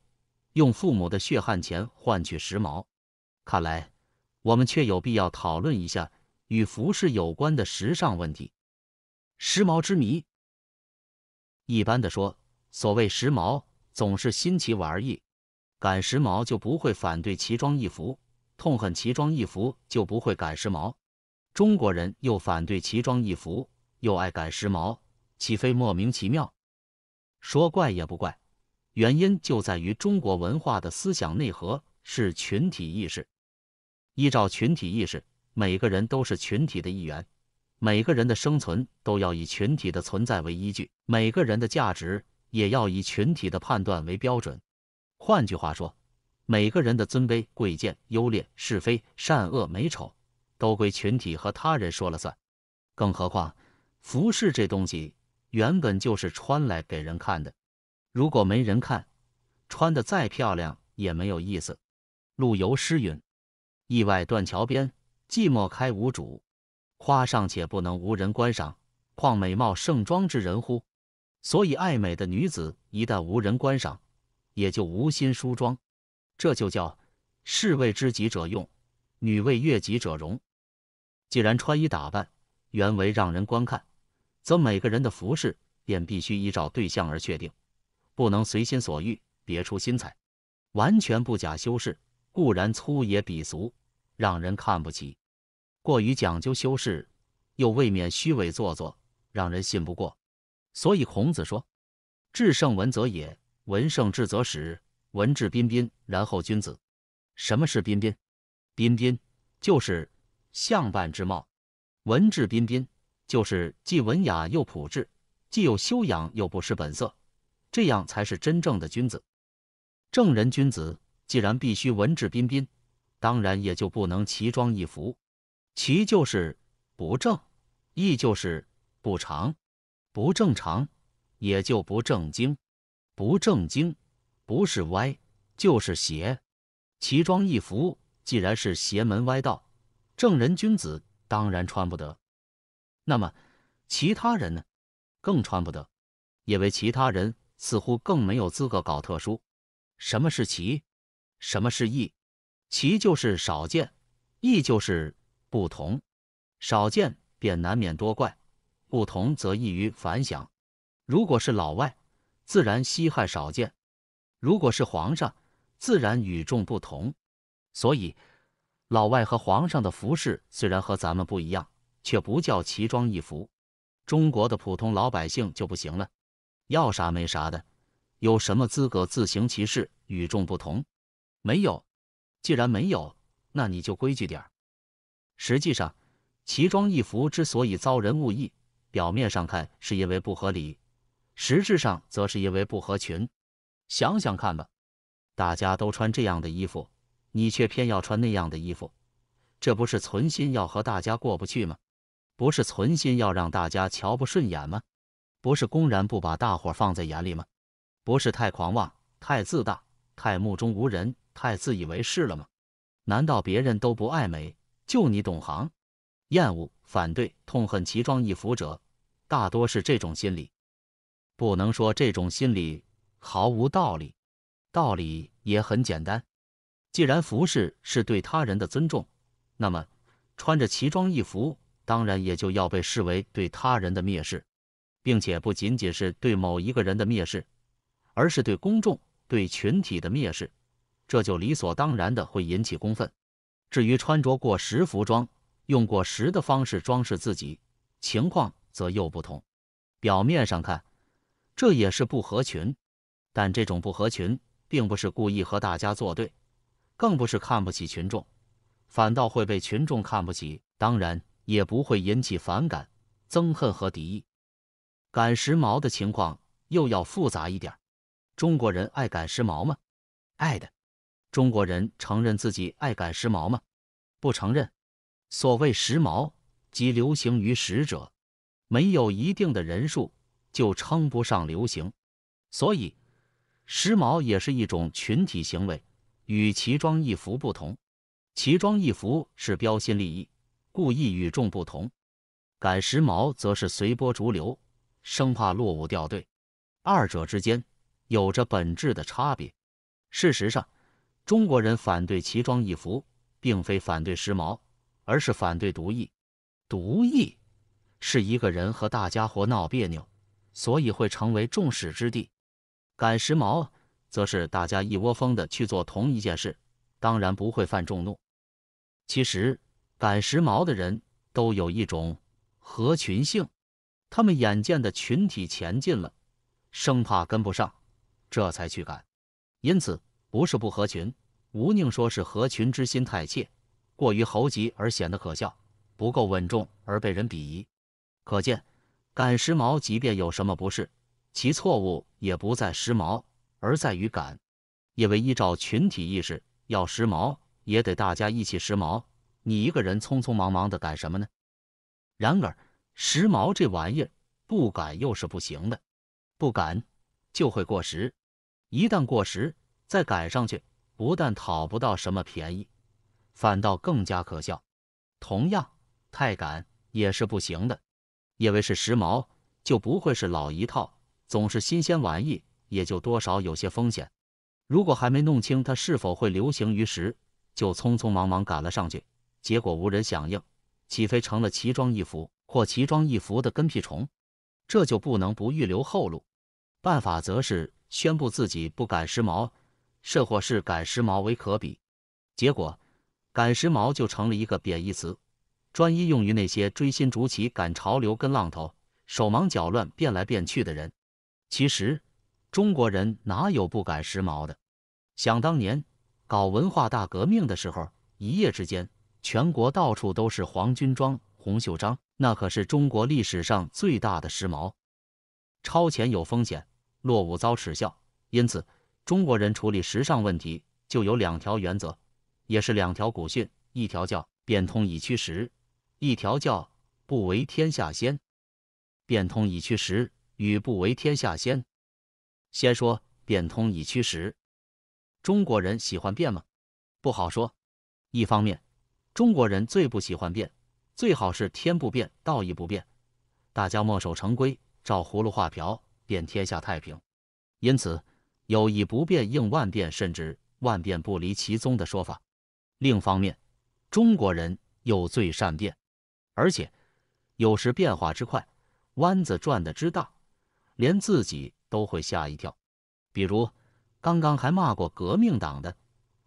B: 用父母的血汗钱换取时髦。看来，我们确有必要讨论一下与服饰有关的时尚问题——时髦之谜。一般的说，所谓时髦总是新奇玩意，赶时髦就不会反对奇装异服，痛恨奇装异服就不会赶时髦。中国人又反对奇装异服，又爱赶时髦，岂非莫名其妙？说怪也不怪，原因就在于中国文化的思想内核是群体意识。依照群体意识，每个人都是群体的一员。每个人的生存都要以群体的存在为依据，每个人的价值也要以群体的判断为标准。换句话说，每个人的尊卑、贵贱、优劣、是非、善恶、美丑，都归群体和他人说了算。更何况，服饰这东西原本就是穿来给人看的，如果没人看，穿的再漂亮也没有意思。陆游诗云：“意外断桥边，寂寞开无主。”花尚且不能无人观赏，况美貌盛装之人乎？所以爱美的女子一旦无人观赏，也就无心梳妆。这就叫士为知己者用，女为悦己者容。既然穿衣打扮原为让人观看，则每个人的服饰便必须依照对象而确定，不能随心所欲，别出心裁。完全不假修饰，固然粗野鄙俗，让人看不起。过于讲究修饰，又未免虚伪做作，让人信不过。所以孔子说：“至圣文则也，文圣至则始。文质彬彬，然后君子。”什么是彬彬？彬彬就是相伴之貌。文质彬彬，就是既文雅又朴质，既有修养又不失本色，这样才是真正的君子。正人君子既然必须文质彬彬，当然也就不能奇装异服。奇就是不正，亦就是不常，不正常也就不正经，不正经不是歪就是邪，奇装异服既然是邪门歪道，正人君子当然穿不得，那么其他人呢？更穿不得，因为其他人似乎更没有资格搞特殊。什么是奇？什么是异？奇就是少见，异就是。不同，少见便难免多怪，不同则易于反响。如果是老外，自然稀罕少见；如果是皇上，自然与众不同。所以，老外和皇上的服饰虽然和咱们不一样，却不叫奇装异服。中国的普通老百姓就不行了，要啥没啥的，有什么资格自行其事、与众不同？没有。既然没有，那你就规矩点儿。实际上，奇装异服之所以遭人误意，表面上看是因为不合理，实质上则是因为不合群。想想看吧，大家都穿这样的衣服，你却偏要穿那样的衣服，这不是存心要和大家过不去吗？不是存心要让大家瞧不顺眼吗？不是公然不把大伙放在眼里吗？不是太狂妄、太自大、太目中无人、太自以为是了吗？难道别人都不爱美？就你懂行，厌恶、反对、痛恨奇装异服者，大多是这种心理。不能说这种心理毫无道理，道理也很简单。既然服饰是对他人的尊重，那么穿着奇装异服，当然也就要被视为对他人的蔑视，并且不仅仅是对某一个人的蔑视，而是对公众、对群体的蔑视，这就理所当然的会引起公愤。至于穿着过时服装，用过时的方式装饰自己，情况则又不同。表面上看，这也是不合群，但这种不合群并不是故意和大家作对，更不是看不起群众，反倒会被群众看不起。当然，也不会引起反感、憎恨和敌意。赶时髦的情况又要复杂一点。中国人爱赶时髦吗？爱的。中国人承认自己爱赶时髦吗？不承认。所谓时髦，即流行于时者，没有一定的人数就称不上流行。所以，时髦也是一种群体行为，与奇装异服不同。奇装异服是标新立异，故意与众不同；赶时髦则是随波逐流，生怕落伍掉队。二者之间有着本质的差别。事实上。中国人反对奇装异服，并非反对时髦，而是反对独异。独异是一个人和大家伙闹别扭，所以会成为众矢之的。赶时髦，则是大家一窝蜂的去做同一件事，当然不会犯众怒。其实，赶时髦的人都有一种合群性，他们眼见的群体前进了，生怕跟不上，这才去赶。因此。不是不合群，吴宁说是合群之心太切，过于猴急而显得可笑，不够稳重而被人鄙夷。可见赶时髦，即便有什么不是，其错误也不在时髦，而在于赶。因为依照群体意识，要时髦也得大家一起时髦，你一个人匆匆忙忙的赶什么呢？然而时髦这玩意儿不赶又是不行的，不赶就会过时，一旦过时。再赶上去，不但讨不到什么便宜，反倒更加可笑。同样，太赶也是不行的，因为是时髦，就不会是老一套，总是新鲜玩意，也就多少有些风险。如果还没弄清它是否会流行于时，就匆匆忙忙赶了上去，结果无人响应，岂非成了奇装异服或奇装异服的跟屁虫？这就不能不预留后路。办法则是宣布自己不赶时髦。设或是赶时髦为可比，结果赶时髦就成了一个贬义词，专一用于那些追新逐奇、赶潮流、跟浪头、手忙脚乱、变来变去的人。其实中国人哪有不赶时髦的？想当年搞文化大革命的时候，一夜之间全国到处都是黄军装、红袖章，那可是中国历史上最大的时髦。超前有风险，落伍遭耻笑，因此。中国人处理时尚问题就有两条原则，也是两条古训：一条叫“变通以趋时”，一条叫“不为天下先”。变通以趋时与不为天下先，先说变通以趋时。中国人喜欢变吗？不好说。一方面，中国人最不喜欢变，最好是天不变，道义不变，大家墨守成规，照葫芦画瓢，便天下太平。因此。有以不变应万变，甚至万变不离其宗的说法。另一方面，中国人又最善变，而且有时变化之快，弯子转的之大，连自己都会吓一跳。比如，刚刚还骂过革命党的，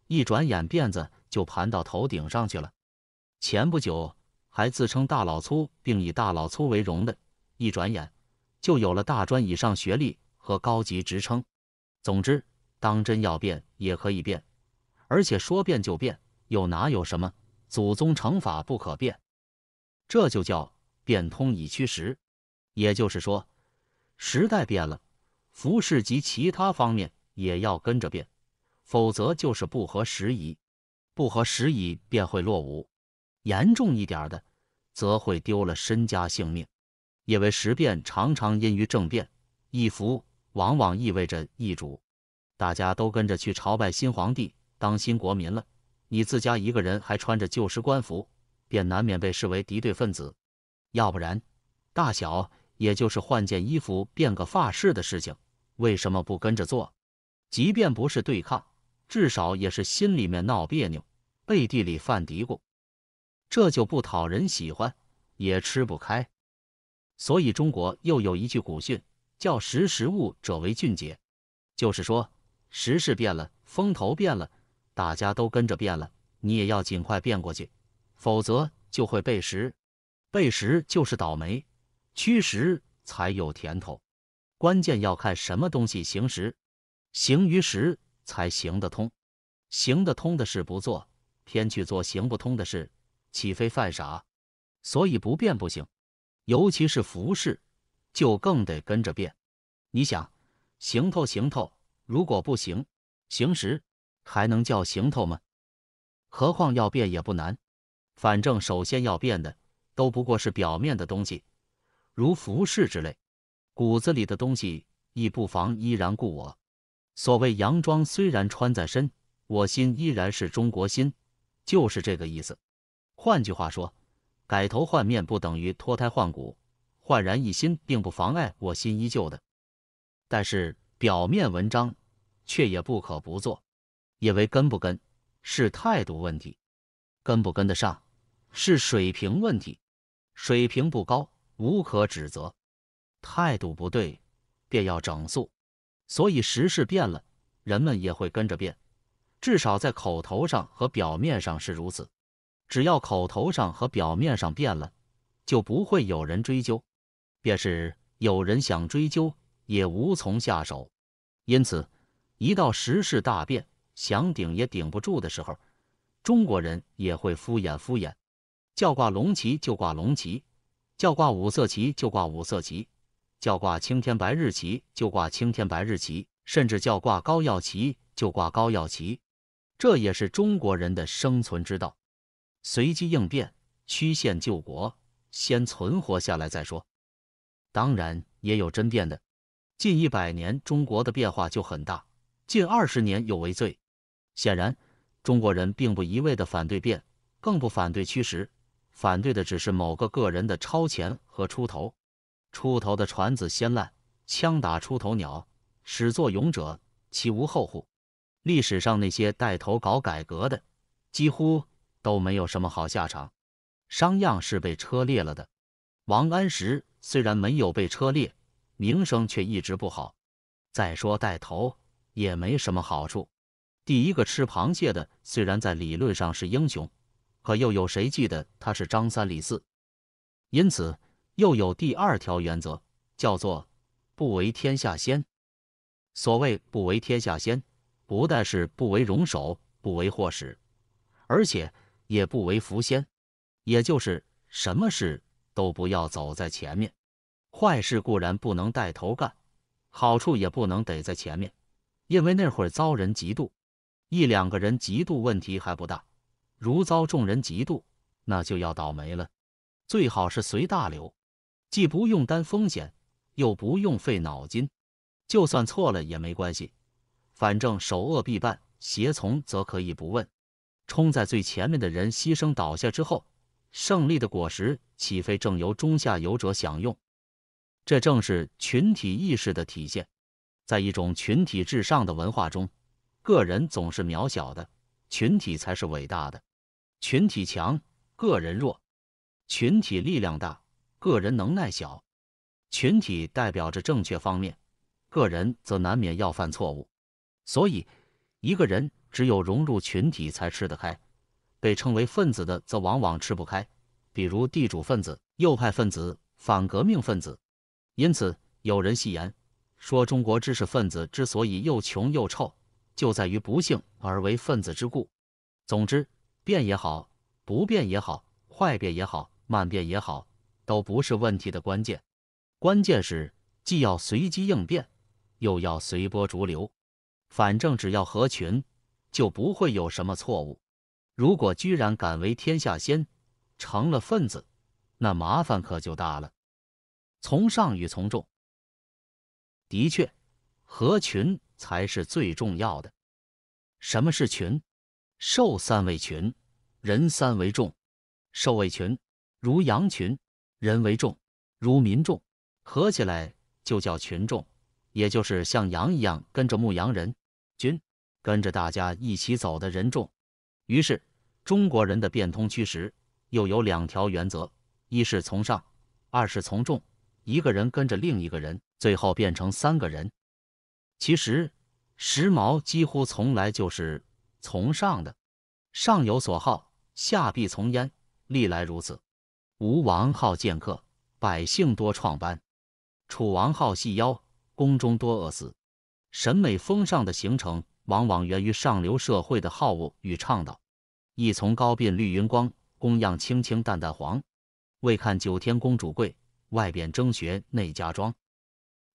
B: 一转眼辫子就盘到头顶上去了。前不久还自称大老粗，并以大老粗为荣的，一转眼就有了大专以上学历和高级职称。总之，当真要变也可以变，而且说变就变，又哪有什么祖宗成法不可变？这就叫变通以趋时。也就是说，时代变了，服饰及其他方面也要跟着变，否则就是不合时宜。不合时宜便会落伍，严重一点的，则会丢了身家性命，因为时变常常因于政变，一服。往往意味着易主，大家都跟着去朝拜新皇帝，当新国民了。你自家一个人还穿着旧时官服，便难免被视为敌对分子。要不然，大小也就是换件衣服、变个发式的事情，为什么不跟着做？即便不是对抗，至少也是心里面闹别扭，背地里犯嘀咕，这就不讨人喜欢，也吃不开。所以，中国又有一句古训。叫识时务者为俊杰，就是说时势变了，风头变了，大家都跟着变了，你也要尽快变过去，否则就会背时。背时就是倒霉，趋时才有甜头。关键要看什么东西行时，行于时才行得通。行得通的事不做，偏去做行不通的事，岂非犯傻？所以不变不行，尤其是服饰。就更得跟着变。你想，行头行头，如果不行，行时还能叫行头吗？何况要变也不难，反正首先要变的都不过是表面的东西，如服饰之类，骨子里的东西亦不妨依然故我。所谓洋装虽然穿在身，我心依然是中国心，就是这个意思。换句话说，改头换面不等于脱胎换骨。焕然一新，并不妨碍我心依旧的，但是表面文章却也不可不做，因为跟不跟是态度问题，跟不跟得上是水平问题，水平不高无可指责，态度不对便要整肃，所以时事变了，人们也会跟着变，至少在口头上和表面上是如此，只要口头上和表面上变了，就不会有人追究。便是有人想追究，也无从下手。因此，一到时势大变，想顶也顶不住的时候，中国人也会敷衍敷衍。叫挂龙旗就挂龙旗，叫挂五色旗就挂五色旗，叫挂青天白日旗就挂青天白日旗，甚至叫挂膏药旗就挂膏药旗。这也是中国人的生存之道：随机应变，曲线救国，先存活下来再说。当然也有争辩的，近一百年中国的变化就很大，近二十年有为最。显然，中国人并不一味的反对变，更不反对趋使，反对的只是某个个人的超前和出头。出头的船子先烂，枪打出头鸟，始作俑者其无后乎？历史上那些带头搞改革的，几乎都没有什么好下场。商鞅是被车裂了的。王安石虽然没有被车裂，名声却一直不好。再说带头也没什么好处。第一个吃螃蟹的虽然在理论上是英雄，可又有谁记得他是张三李四？因此，又有第二条原则，叫做“不为天下先”。所谓“不为天下先”，不但是不为荣首、不为祸始，而且也不为福先。也就是什么事？都不要走在前面，坏事固然不能带头干，好处也不能得在前面，因为那会遭人嫉妒。一两个人嫉妒问题还不大，如遭众人嫉妒，那就要倒霉了。最好是随大流，既不用担风险，又不用费脑筋，就算错了也没关系，反正首恶必办，胁从则可以不问。冲在最前面的人牺牲倒下之后。胜利的果实岂非正由中下游者享用？这正是群体意识的体现。在一种群体至上的文化中，个人总是渺小的，群体才是伟大的。群体强，个人弱；群体力量大，个人能耐小。群体代表着正确方面，个人则难免要犯错误。所以，一个人只有融入群体，才吃得开。被称为分子的，则往往吃不开，比如地主分子、右派分子、反革命分子。因此，有人戏言说：“中国知识分子之所以又穷又臭，就在于不幸而为分子之故。”总之，变也好，不变也好，快变也好，慢变也好，都不是问题的关键。关键是既要随机应变，又要随波逐流。反正只要合群，就不会有什么错误。如果居然敢为天下先，成了分子，那麻烦可就大了。从上与从众，的确，合群才是最重要的。什么是群？兽三为群，人三为众。兽为群，如羊群；人为众，如民众。合起来就叫群众，也就是像羊一样跟着牧羊人，军跟着大家一起走的人众。于是。中国人的变通趋势又有两条原则：一是从上，二是从众。一个人跟着另一个人，最后变成三个人。其实，时髦几乎从来就是从上的，上有所好，下必从焉，历来如此。吴王好剑客，百姓多创班；楚王好细腰，宫中多饿死。审美风尚的形成，往往源于上流社会的好恶与倡导。一丛高鬓绿云光，宫样青青淡淡黄。未看九天公主贵，外边争学内家庄。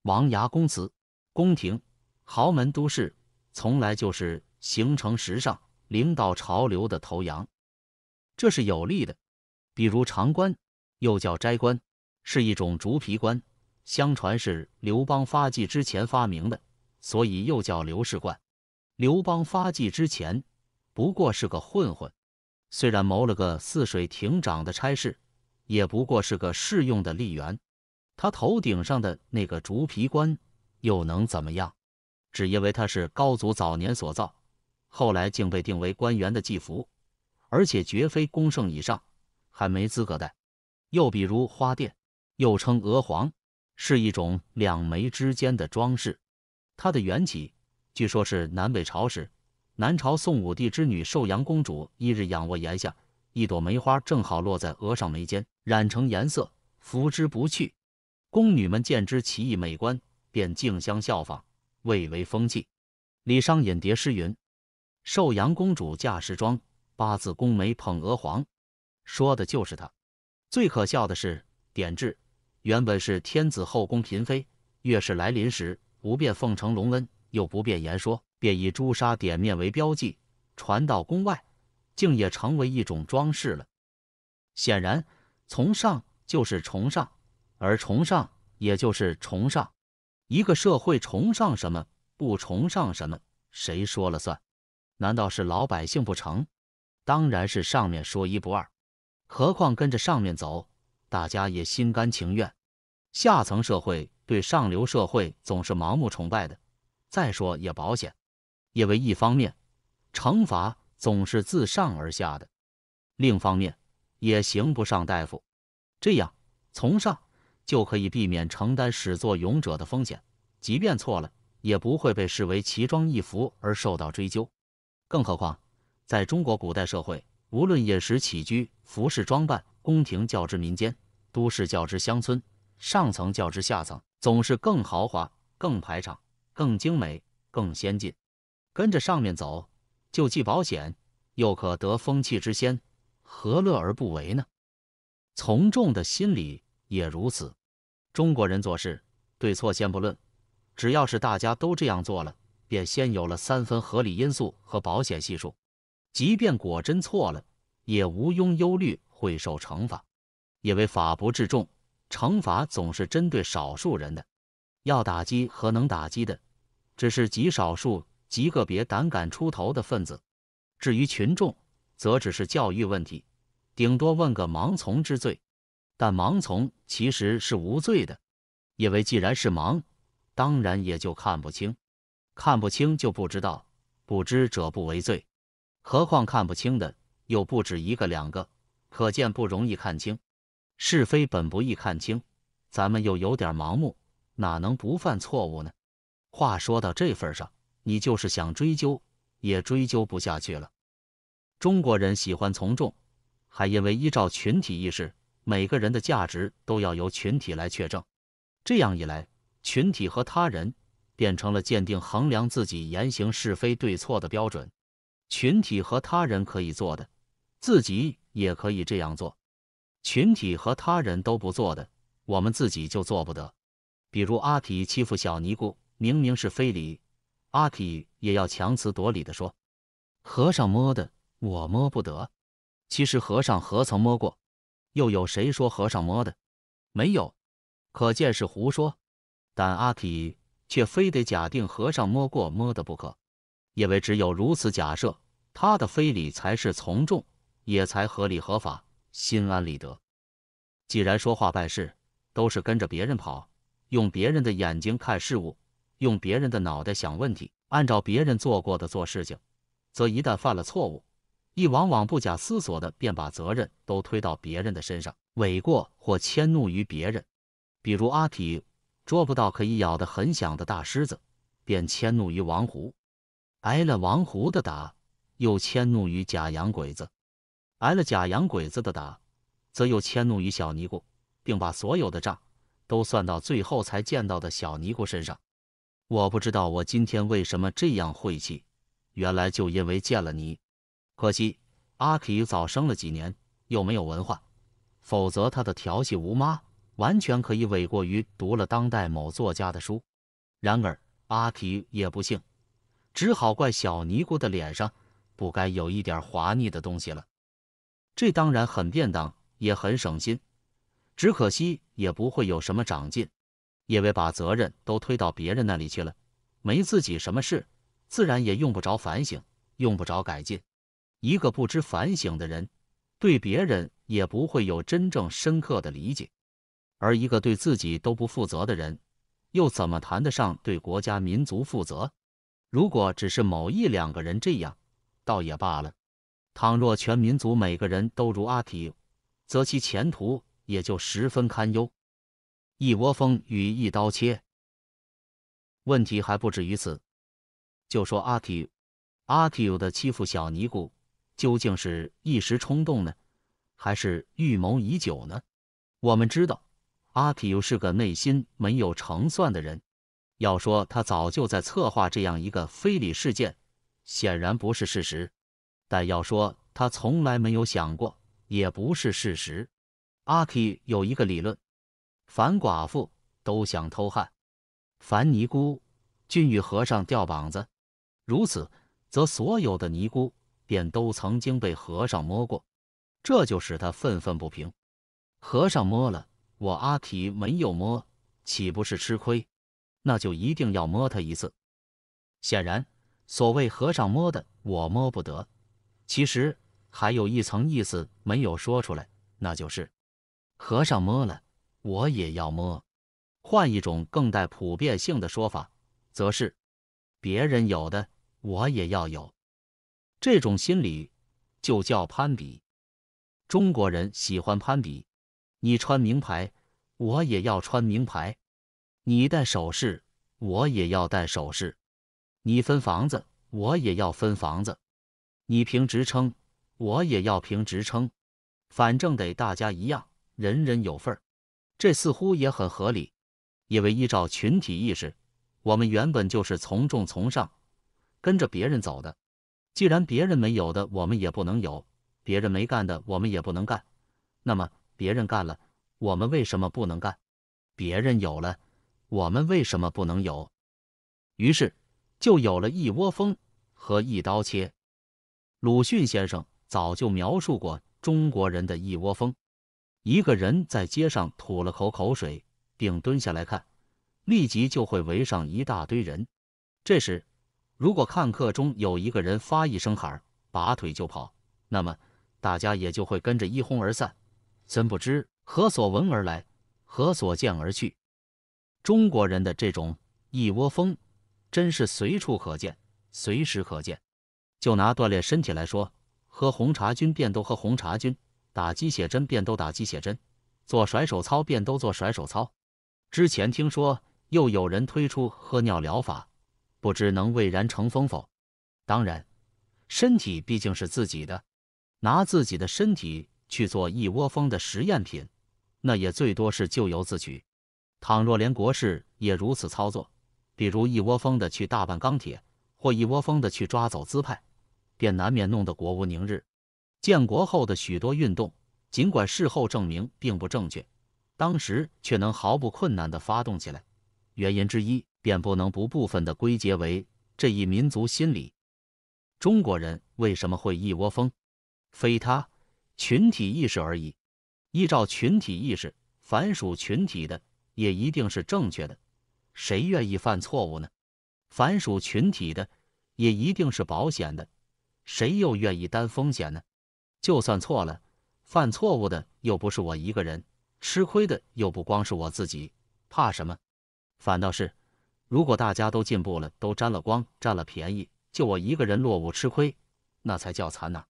B: 王牙公祠、宫廷豪门都市从来就是形成时尚、领导潮流的头羊，这是有利的。比如长冠，又叫斋冠，是一种竹皮冠，相传是刘邦发迹之前发明的，所以又叫刘氏冠。刘邦发迹之前。不过是个混混，虽然谋了个泗水亭长的差事，也不过是个试用的吏员。他头顶上的那个竹皮冠又能怎么样？只因为他是高祖早年所造，后来竟被定为官员的祭服，而且绝非功圣以上，还没资格戴。又比如花钿，又称鹅黄，是一种两眉之间的装饰。它的缘起，据说是南北朝时。南朝宋武帝之女寿阳公主，一日仰卧檐下，一朵梅花正好落在额上眉间，染成颜色，拂之不去。宫女们见之奇异美观，便竞相效仿，蔚为风气。李商隐叠诗云：“寿阳公主嫁时妆，八字宫眉捧娥皇。”说的就是她。最可笑的是，典痣，原本是天子后宫嫔妃，月事来临时不便奉承隆恩，又不便言说。便以朱砂点面为标记，传到宫外，竟也成为一种装饰了。显然，从上就是崇尚，而崇尚也就是崇尚。一个社会崇尚什么，不崇尚什么，谁说了算？难道是老百姓不成？当然是上面说一不二。何况跟着上面走，大家也心甘情愿。下层社会对上流社会总是盲目崇拜的，再说也保险。因为一方面，惩罚总是自上而下的；另方面，也行不上大夫。这样从上就可以避免承担始作俑者的风险，即便错了，也不会被视为奇装异服而受到追究。更何况，在中国古代社会，无论饮食起居、服饰装扮，宫廷较之民间，都市较之乡村，上层较之下层，总是更豪华、更排场、更精美、更先进。跟着上面走，就既保险又可得风气之先，何乐而不为呢？从众的心理也如此。中国人做事对错先不论，只要是大家都这样做了，便先有了三分合理因素和保险系数。即便果真错了，也无庸忧虑会受惩罚，因为法不治众，惩罚总是针对少数人的。要打击和能打击的，只是极少数。极个别胆敢出头的分子，至于群众，则只是教育问题，顶多问个盲从之罪。但盲从其实是无罪的，因为既然是盲，当然也就看不清，看不清就不知道，不知者不为罪。何况看不清的又不止一个两个，可见不容易看清是非本不易看清，咱们又有点盲目，哪能不犯错误呢？话说到这份上。你就是想追究，也追究不下去了。中国人喜欢从众，还因为依照群体意识，每个人的价值都要由群体来确证。这样一来，群体和他人变成了鉴定衡量自己言行是非对错的标准。群体和他人可以做的，自己也可以这样做；群体和他人都不做的，我们自己就做不得。比如阿体欺负小尼姑，明明是非礼。阿体也要强词夺理地说：“和尚摸的，我摸不得。”其实和尚何曾摸过？又有谁说和尚摸的？没有，可见是胡说。但阿体却非得假定和尚摸过摸的不可，因为只有如此假设，他的非礼才是从众，也才合理合法，心安理得。既然说话办事都是跟着别人跑，用别人的眼睛看事物。用别人的脑袋想问题，按照别人做过的做事情，则一旦犯了错误，亦往往不假思索的便把责任都推到别人的身上，诿过或迁怒于别人。比如阿匹捉不到可以咬得很响的大狮子，便迁怒于王胡；挨了王胡的打，又迁怒于假洋鬼子；挨了假洋鬼子的打，则又迁怒于小尼姑，并把所有的账都算到最后才见到的小尼姑身上。我不知道我今天为什么这样晦气，原来就因为见了你。可惜阿提早生了几年，又没有文化，否则他的调戏吴妈完全可以委过于读了当代某作家的书。然而阿提也不幸，只好怪小尼姑的脸上不该有一点滑腻的东西了。这当然很便当，也很省心，只可惜也不会有什么长进。因为把责任都推到别人那里去了，没自己什么事，自然也用不着反省，用不着改进。一个不知反省的人，对别人也不会有真正深刻的理解；而一个对自己都不负责的人，又怎么谈得上对国家民族负责？如果只是某一两个人这样，倒也罢了；倘若全民族每个人都如阿提则其前途也就十分堪忧。一窝蜂与一刀切，问题还不止于此。就说阿 Q，阿 Q 的欺负小尼姑，究竟是一时冲动呢，还是预谋已久呢？我们知道，阿 Q 是个内心没有成算的人。要说他早就在策划这样一个非礼事件，显然不是事实；但要说他从来没有想过，也不是事实。阿 Q 有一个理论。凡寡妇都想偷汉凡尼姑均与和尚掉膀子。如此，则所有的尼姑便都曾经被和尚摸过，这就使他愤愤不平。和尚摸了我阿体，没有摸，岂不是吃亏？那就一定要摸他一次。显然，所谓和尚摸的我摸不得，其实还有一层意思没有说出来，那就是和尚摸了。我也要摸。换一种更带普遍性的说法，则是：别人有的我也要有。这种心理就叫攀比。中国人喜欢攀比。你穿名牌，我也要穿名牌；你戴首饰，我也要戴首饰；你分房子，我也要分房子；你评职称，我也要评职称。反正得大家一样，人人有份儿。这似乎也很合理，因为依照群体意识，我们原本就是从众从上，跟着别人走的。既然别人没有的，我们也不能有；别人没干的，我们也不能干。那么，别人干了，我们为什么不能干？别人有了，我们为什么不能有？于是，就有了一窝蜂和一刀切。鲁迅先生早就描述过中国人的一窝蜂。一个人在街上吐了口口水，并蹲下来看，立即就会围上一大堆人。这时，如果看客中有一个人发一声喊，拔腿就跑，那么大家也就会跟着一哄而散，真不知何所闻而来，何所见而去。中国人的这种一窝蜂，真是随处可见，随时可见。就拿锻炼身体来说，喝红茶菌便都喝红茶菌。打鸡血针便都打鸡血针，做甩手操便都做甩手操。之前听说又有人推出喝尿疗法，不知能蔚然成风否？当然，身体毕竟是自己的，拿自己的身体去做一窝蜂的实验品，那也最多是咎由自取。倘若连国事也如此操作，比如一窝蜂的去大办钢铁，或一窝蜂的去抓走资派，便难免弄得国无宁日。建国后的许多运动，尽管事后证明并不正确，当时却能毫不困难地发动起来，原因之一便不能不部分地归结为这一民族心理。中国人为什么会一窝蜂？非他群体意识而已。依照群体意识，凡属群体的也一定是正确的，谁愿意犯错误呢？凡属群体的也一定是保险的，谁又愿意担风险呢？就算错了，犯错误的又不是我一个人，吃亏的又不光是我自己，怕什么？反倒是，如果大家都进步了，都沾了光，占了便宜，就我一个人落伍吃亏，那才叫惨呢。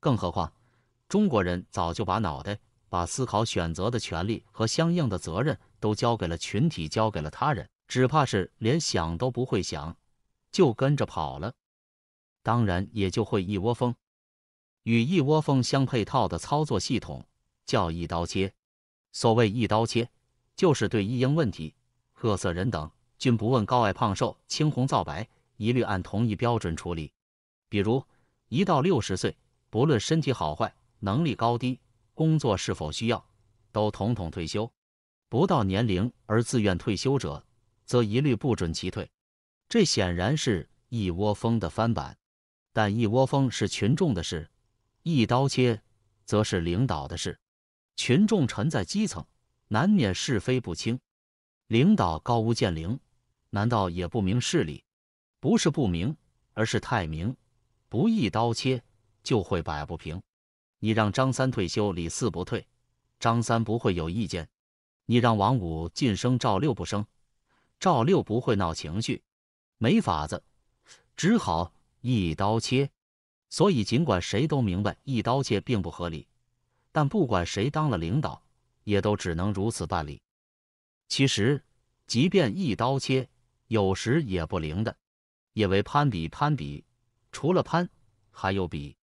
B: 更何况，中国人早就把脑袋、把思考、选择的权利和相应的责任都交给了群体，交给了他人，只怕是连想都不会想，就跟着跑了，当然也就会一窝蜂。与一窝蜂相配套的操作系统叫一刀切。所谓一刀切，就是对一应问题，各色人等均不问高矮胖瘦，青红皂白，一律按同一标准处理。比如，一到六十岁，不论身体好坏，能力高低，工作是否需要，都统统退休。不到年龄而自愿退休者，则一律不准其退。这显然是一窝蜂的翻版。但一窝蜂是群众的事。一刀切，则是领导的事，群众沉在基层，难免是非不清。领导高屋建瓴，难道也不明事理？不是不明，而是太明，不一刀切就会摆不平。你让张三退休，李四不退，张三不会有意见；你让王五晋升，赵六不升，赵六不会闹情绪。没法子，只好一刀切。所以，尽管谁都明白一刀切并不合理，但不管谁当了领导，也都只能如此办理。其实，即便一刀切，有时也不灵的，因为攀比，攀比，除了攀，还有比。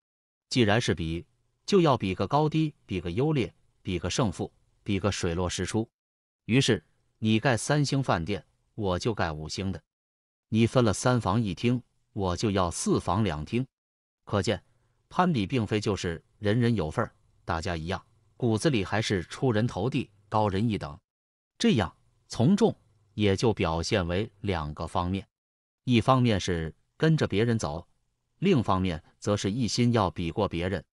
B: 既然是比，就要比个高低，比个优劣，比个胜负，比个水落石出。于是，你盖三星饭店，我就盖五星的；你分了三房一厅，我就要四房两厅。可见，攀比并非就是人人有份儿，大家一样，骨子里还是出人头地、高人一等。这样从众也就表现为两个方面：一方面是跟着别人走，另一方面则是一心要比过别人，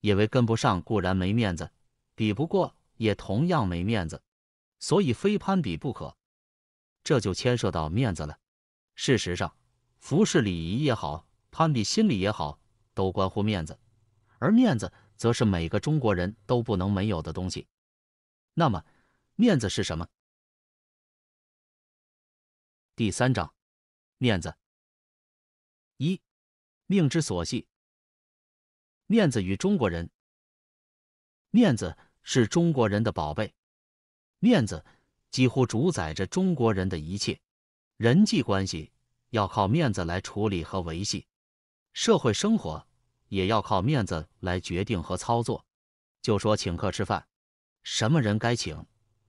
B: 因为跟不上固然没面子，比不过也同样没面子，所以非攀比不可。这就牵涉到面子了。事实上，服饰礼仪也好，攀比心理也好。都关乎面子，而面子则是每个
A: 中国人都不能没有的东西。那么，面子是什么？第三章，面子。一，命之所系。面子与中国人，面子是中国人的宝贝，面子几乎主
B: 宰着中国人的一切。人际关系要靠面子来处理和维系。社会生活也要靠面子来决定和操作。就说请客吃饭，什么人该请，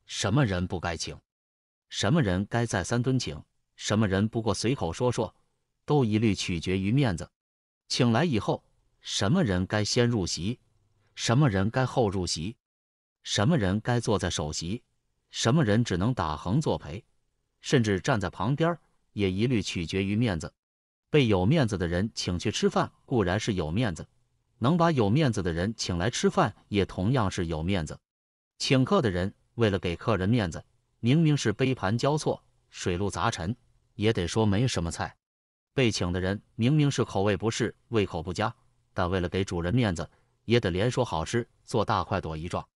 B: 什么人不该请，什么人该再三敦请，什么人不过随口说说，都一律取决于面子。请来以后，什么人该先入席，什么人该后入席，什么人该坐在首席，什么人只能打横作陪，甚至站在旁边，也一律取决于面子。被有面子的人请去吃饭，固然是有面子；能把有面子的人请来吃饭，也同样是有面子。请客的人为了给客人面子，明明是杯盘交错、水陆杂陈，也得说没什么菜。被请的人明明是口味不适、胃口不佳，但为了给主人面子，也得连说好吃，做大快朵颐状。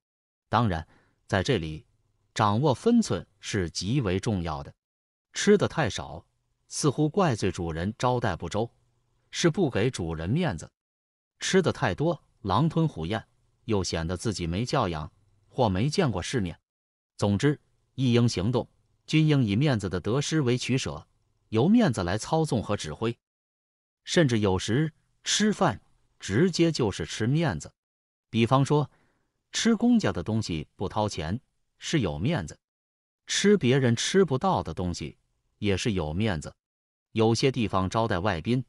B: 当然，在这里掌握分寸是极为重要的，吃的太少。似乎怪罪主人招待不周，是不给主人面子；吃的太多，狼吞虎咽，又显得自己没教养或没见过世面。总之，一应行动均应以面子的得失为取舍，由面子来操纵和指挥。甚至有时吃饭直接就是吃面子，比方说吃公家的东西不掏钱是有面子，吃别人吃不到的东西也是有面子。有些地方招待外宾，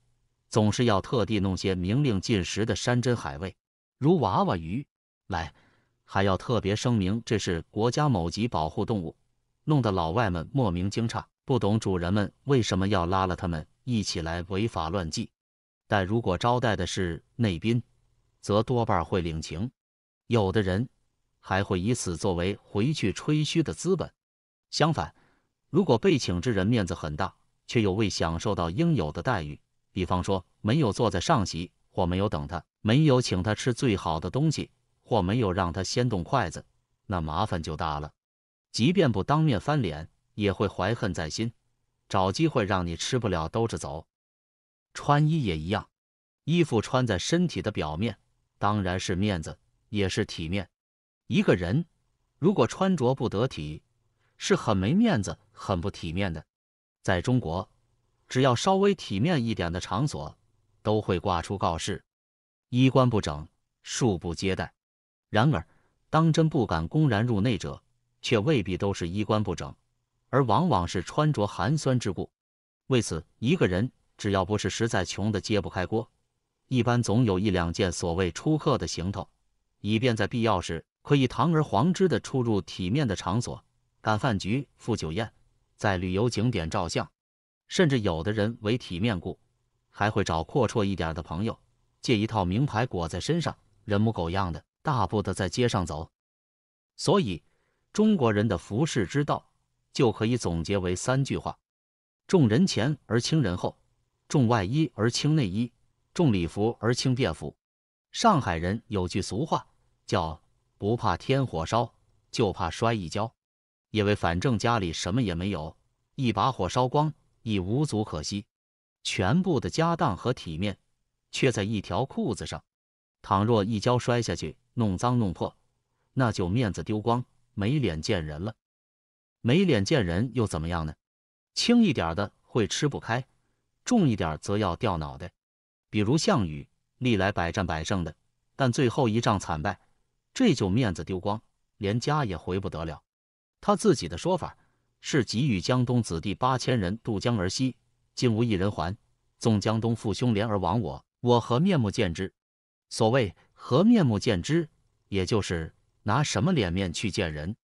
B: 总是要特地弄些明令禁食的山珍海味，如娃娃鱼，来还要特别声明这是国家某级保护动物，弄得老外们莫名惊诧，不懂主人们为什么要拉了他们一起来违法乱纪。但如果招待的是内宾，则多半会领情，有的人还会以此作为回去吹嘘的资本。相反，如果被请之人面子很大，却又未享受到应有的待遇，比方说没有坐在上席，或没有等他，没有请他吃最好的东西，或没有让他先动筷子，那麻烦就大了。即便不当面翻脸，也会怀恨在心，找机会让你吃不了兜着走。穿衣也一样，衣服穿在身体的表面，当然是面子，也是体面。一个人如果穿着不得体，是很没面子，很不体面的。在中国，只要稍微体面一点的场所，都会挂出告示：衣冠不整，恕不接待。然而，当真不敢公然入内者，却未必都是衣冠不整，而往往是穿着寒酸之故。为此，一个人只要不是实在穷的揭不开锅，一般总有一两件所谓出客的行头，以便在必要时可以堂而皇之的出入体面的场所，赶饭局、赴酒宴。在旅游景点照相，甚至有的人为体面故，还会找阔绰一点的朋友借一套名牌裹在身上，人模狗样的大步的在街上走。所以，中国人的服饰之道就可以总结为三句话：重人前而轻人后，重外衣而轻内衣，重礼服而轻便服。上海人有句俗话叫“不怕天火烧，就怕摔一跤”。因为反正家里什么也没有，一把火烧光已无足可惜。全部的家当和体面却在一条裤子上，倘若一跤摔下去，弄脏弄破，那就面子丢光，没脸见人了。没脸见人又怎么样呢？轻一点的会吃不开，重一点则要掉脑袋。比如项羽，历来百战百胜的，但最后一仗惨败，这就面子丢光，连家也回不得了。他自己的说法是：给予江东子弟八千人渡江而西，今无一人还，纵江东父兄怜而亡我，我何面目见之？所谓何面目见之，也就是拿什么脸面去见人。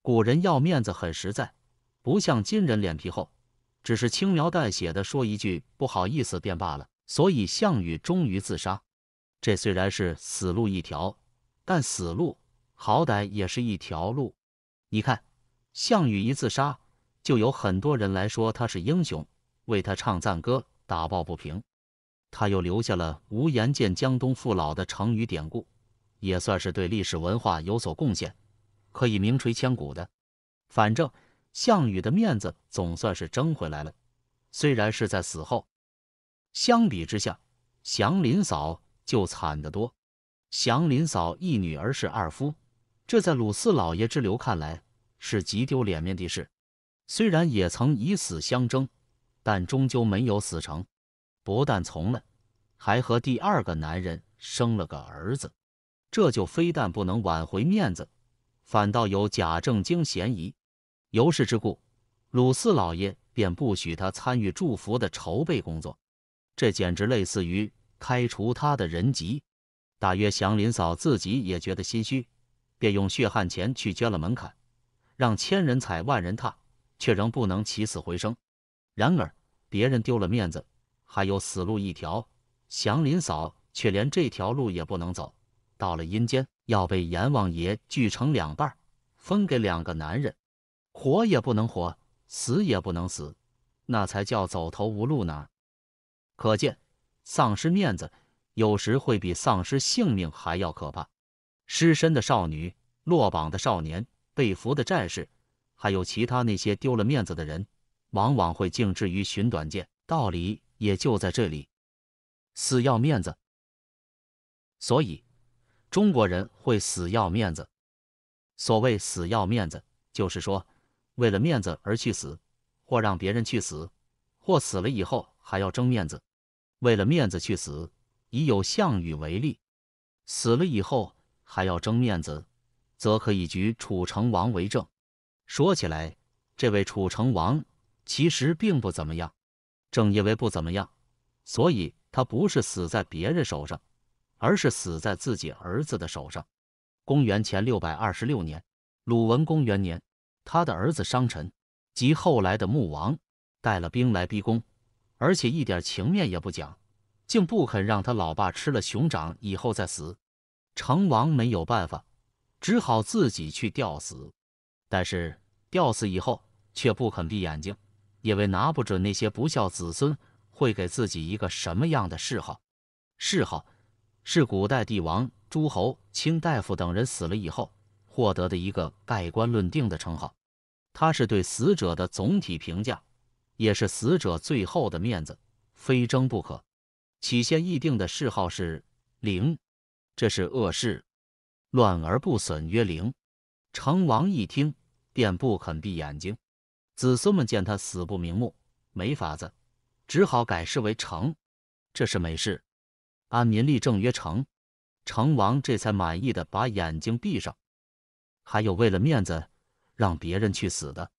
B: 古人要面子很实在，不像今人脸皮厚，只是轻描淡写的说一句不好意思便罢了。所以项羽终于自杀。这虽然是死路一条，但死路好歹也是一条路。你看。项羽一自杀，就有很多人来说他是英雄，为他唱赞歌，打抱不平。他又留下了“无颜见江东父老”的成语典故，也算是对历史文化有所贡献，可以名垂千古的。反正项羽的面子总算是争回来了，虽然是在死后。相比之下，祥林嫂就惨得多。祥林嫂一女儿是二夫，这在鲁四老爷之流看来。是极丢脸面的事，虽然也曾以死相争，但终究没有死成。不但从了，还和第二个男人生了个儿子，这就非但不能挽回面子，反倒有假正经嫌疑。由是之故，鲁四老爷便不许他参与祝福的筹备工作，这简直类似于开除他的人籍。大约祥林嫂自己也觉得心虚，便用血汗钱去捐了门槛。让千人踩、万人踏，却仍不能起死回生。然而，别人丢了面子，还有死路一条；祥林嫂却连这条路也不能走，到了阴间要被阎王爷锯成两半，分给两个男人，活也不能活，死也不能死，那才叫走投无路呢。可见，丧失面子有时会比丧失性命还要可怕。失身的少女，落榜的少年。被俘的战士，还有其他那些丢了面子的人，往往会竟至于寻短见。道理也就在这里：死要面子。所以中国人会死要面子。所谓死要面子，就是说为了面子而去死，或让别人去死，或死了以后还要争面子。为了面子去死，以有项羽为例，死了以后还要争面子。则可以举楚成王为证。说起来，这位楚成王其实并不怎么样。正因为不怎么样，所以他不是死在别人手上，而是死在自己儿子的手上。公元前六百二十六年，鲁文公元年，他的儿子商臣，及后来的穆王，带了兵来逼宫，而且一点情面也不讲，竟不肯让他老爸吃了熊掌以后再死。成王没有办法。只好自己去吊死，但是吊死以后却不肯闭眼睛，因为拿不准那些不孝子孙会给自己一个什么样的谥号。谥号是古代帝王、诸侯、卿大夫等人死了以后获得的一个盖棺论定的称号，它是对死者的总体评价，也是死者最后的面子，非争不可。起先议定的谥号是“灵”，这是恶谥。乱而不损曰灵。成王一听，便不肯闭眼睛。子孙们见他死不瞑目，没法子，只好改谥为成。这是美事。安民立政曰成。成王这才满意的把眼睛闭上。还有为了面子让别人去死的。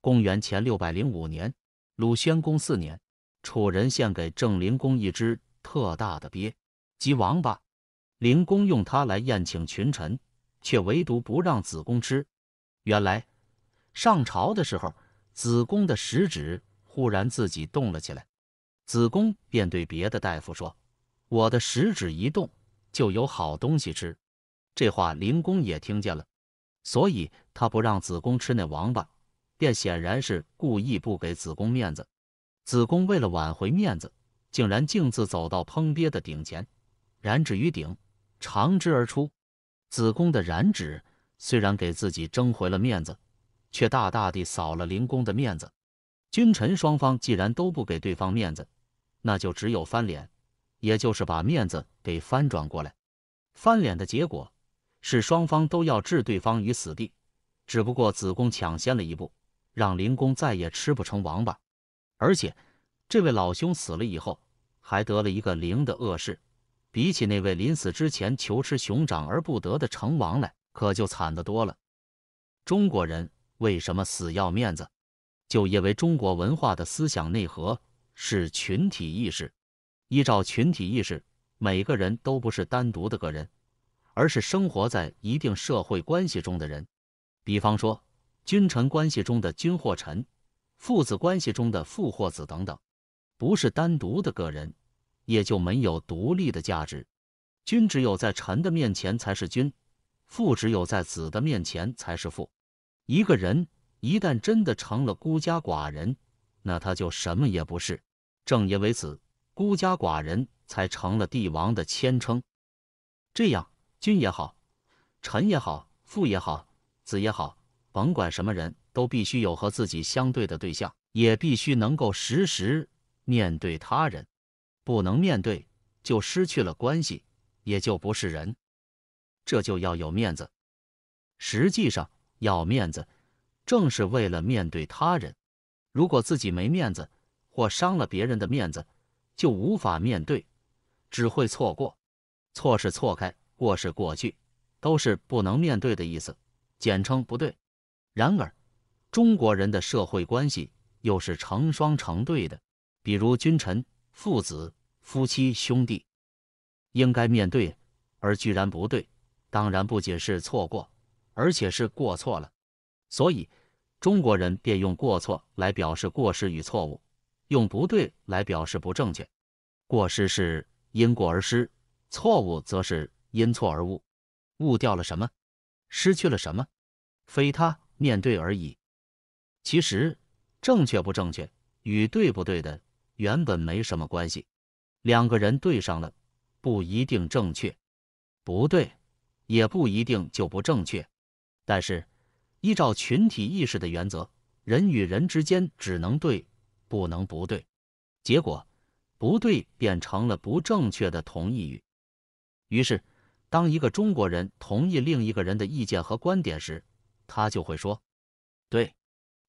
B: 公元前六百零五年，鲁宣公四年，楚人献给郑灵公一只特大的鳖，即王八。灵公用它来宴请群臣，却唯独不让子贡吃。原来上朝的时候，子贡的食指忽然自己动了起来，子贡便对别的大夫说：“我的食指一动，就有好东西吃。”这话灵公也听见了，所以他不让子贡吃那王八，便显然是故意不给子贡面子。子贡为了挽回面子，竟然径自走到烹鳖的鼎前，燃指于鼎。长之而出，子宫的染指虽然给自己争回了面子，却大大地扫了灵宫的面子。君臣双方既然都不给对方面子，那就只有翻脸，也就是把面子给翻转过来。翻脸的结果是双方都要置对方于死地，只不过子宫抢先了一步，让灵宫再也吃不成王八。而且这位老兄死了以后，还得了一个灵的恶事。比起那位临死之前求吃熊掌而不得的成王来，可就惨得多了。中国人为什么死要面子？就因为中国文化的思想内核是群体意识。依照群体意识，每个人都不是单独的个人，而是生活在一定社会关系中的人。比方说，君臣关系中的君或臣，父子关系中的父或子等等，不是单独的个人。也就没有独立的价值，君只有在臣的面前才是君，父只有在子的面前才是父。一个人一旦真的成了孤家寡人，那他就什么也不是。正因为此，孤家寡人才成了帝王的谦称。这样，君也好，臣也好，父也好，子也好，甭管什么人都必须有和自己相对的对象，也必须能够时时面对他人。不能面对，就失去了关系，也就不是人。这就要有面子。实际上，要面子正是为了面对他人。如果自己没面子，或伤了别人的面子，就无法面对，只会错过。错是错开，过是过去，都是不能面对的意思，简称不对。然而，中国人的社会关系又是成双成对的，比如君臣。父子、夫妻、兄弟，应该面对，而居然不对，当然不仅是错过，而且是过错了。所以中国人便用过错来表示过失与错误，用不对来表示不正确。过失是因过而失，错误则是因错而误。误掉了什么？失去了什么？非他面对而已。其实正确不正确与对不对的。原本没什么关系，两个人对上了不一定正确，不对也不一定就不正确。但是依照群体意识的原则，人与人之间只能对，不能不对。结果不对变成了不正确的同义语。于是，当一个中国人同意另一个人的意见和观点时，他就会说“对”，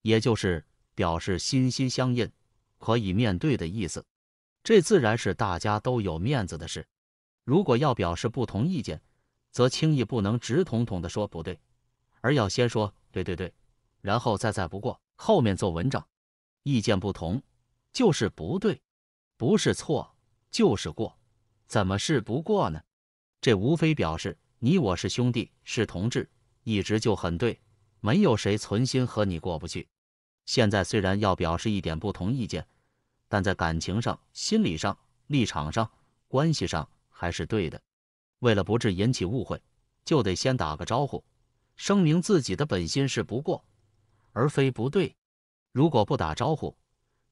B: 也就是表示心心相印。可以面对的意思，这自然是大家都有面子的事。如果要表示不同意见，则轻易不能直统统的说不对，而要先说对对对，然后再再不过后面做文章。意见不同就是不对，不是错就是过，怎么是不过呢？这无非表示你我是兄弟是同志，一直就很对，没有谁存心和你过不去。现在虽然要表示一点不同意见，但在感情上、心理上、立场上、关系上还是对的。为了不致引起误会，就得先打个招呼，声明自己的本心是不过，而非不对。如果不打招呼，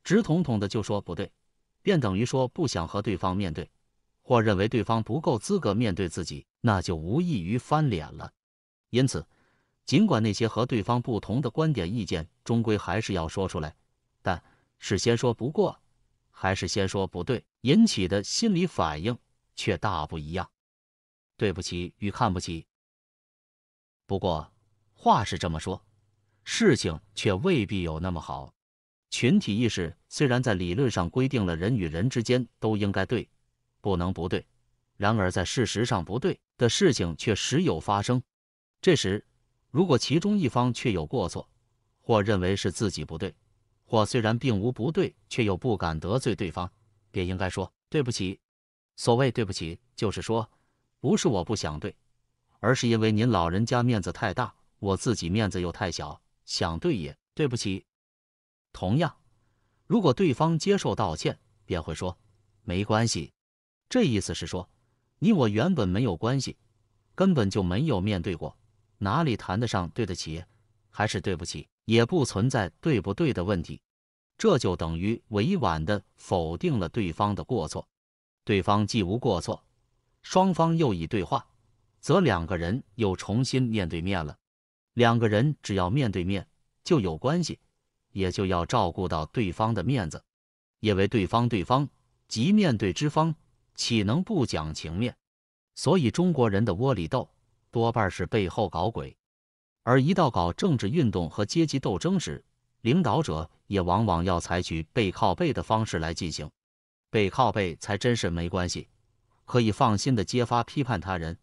B: 直统统的就说不对，便等于说不想和对方面对，或认为对方不够资格面对自己，那就无异于翻脸了。因此。尽管那些和对方不同的观点、意见，终归还是要说出来，但是先说不过，还是先说不对，引起的心理反应却大不一样。对不起与看不起。不过话是这么说，事情却未必有那么好。群体意识虽然在理论上规定了人与人之间都应该对，不能不对，然而在事实上不对的事情却时有发生。这时。如果其中一方确有过错，或认为是自己不对，或虽然并无不对，却又不敢得罪对方，便应该说对不起。所谓对不起，就是说不是我不想对，而是因为您老人家面子太大，我自己面子又太小，想对也对不起。同样，如果对方接受道歉，便会说没关系。这意思是说，你我原本没有关系，根本就没有面对过。哪里谈得上对得起还是对不起，也不存在对不对的问题，这就等于委婉的否定了对方的过错。对方既无过错，双方又已对话，则两个人又重新面对面了。两个人只要面对面就有关系，也就要照顾到对方的面子，因为对方对方即面对之方，岂能不讲情面？所以中国人的窝里斗。多半是背后搞鬼，而一到搞政治运动和阶级斗争时，领导者也往往要采取背靠背的方式来进行。背靠背才真是没关系，可以放心的揭发批判他人，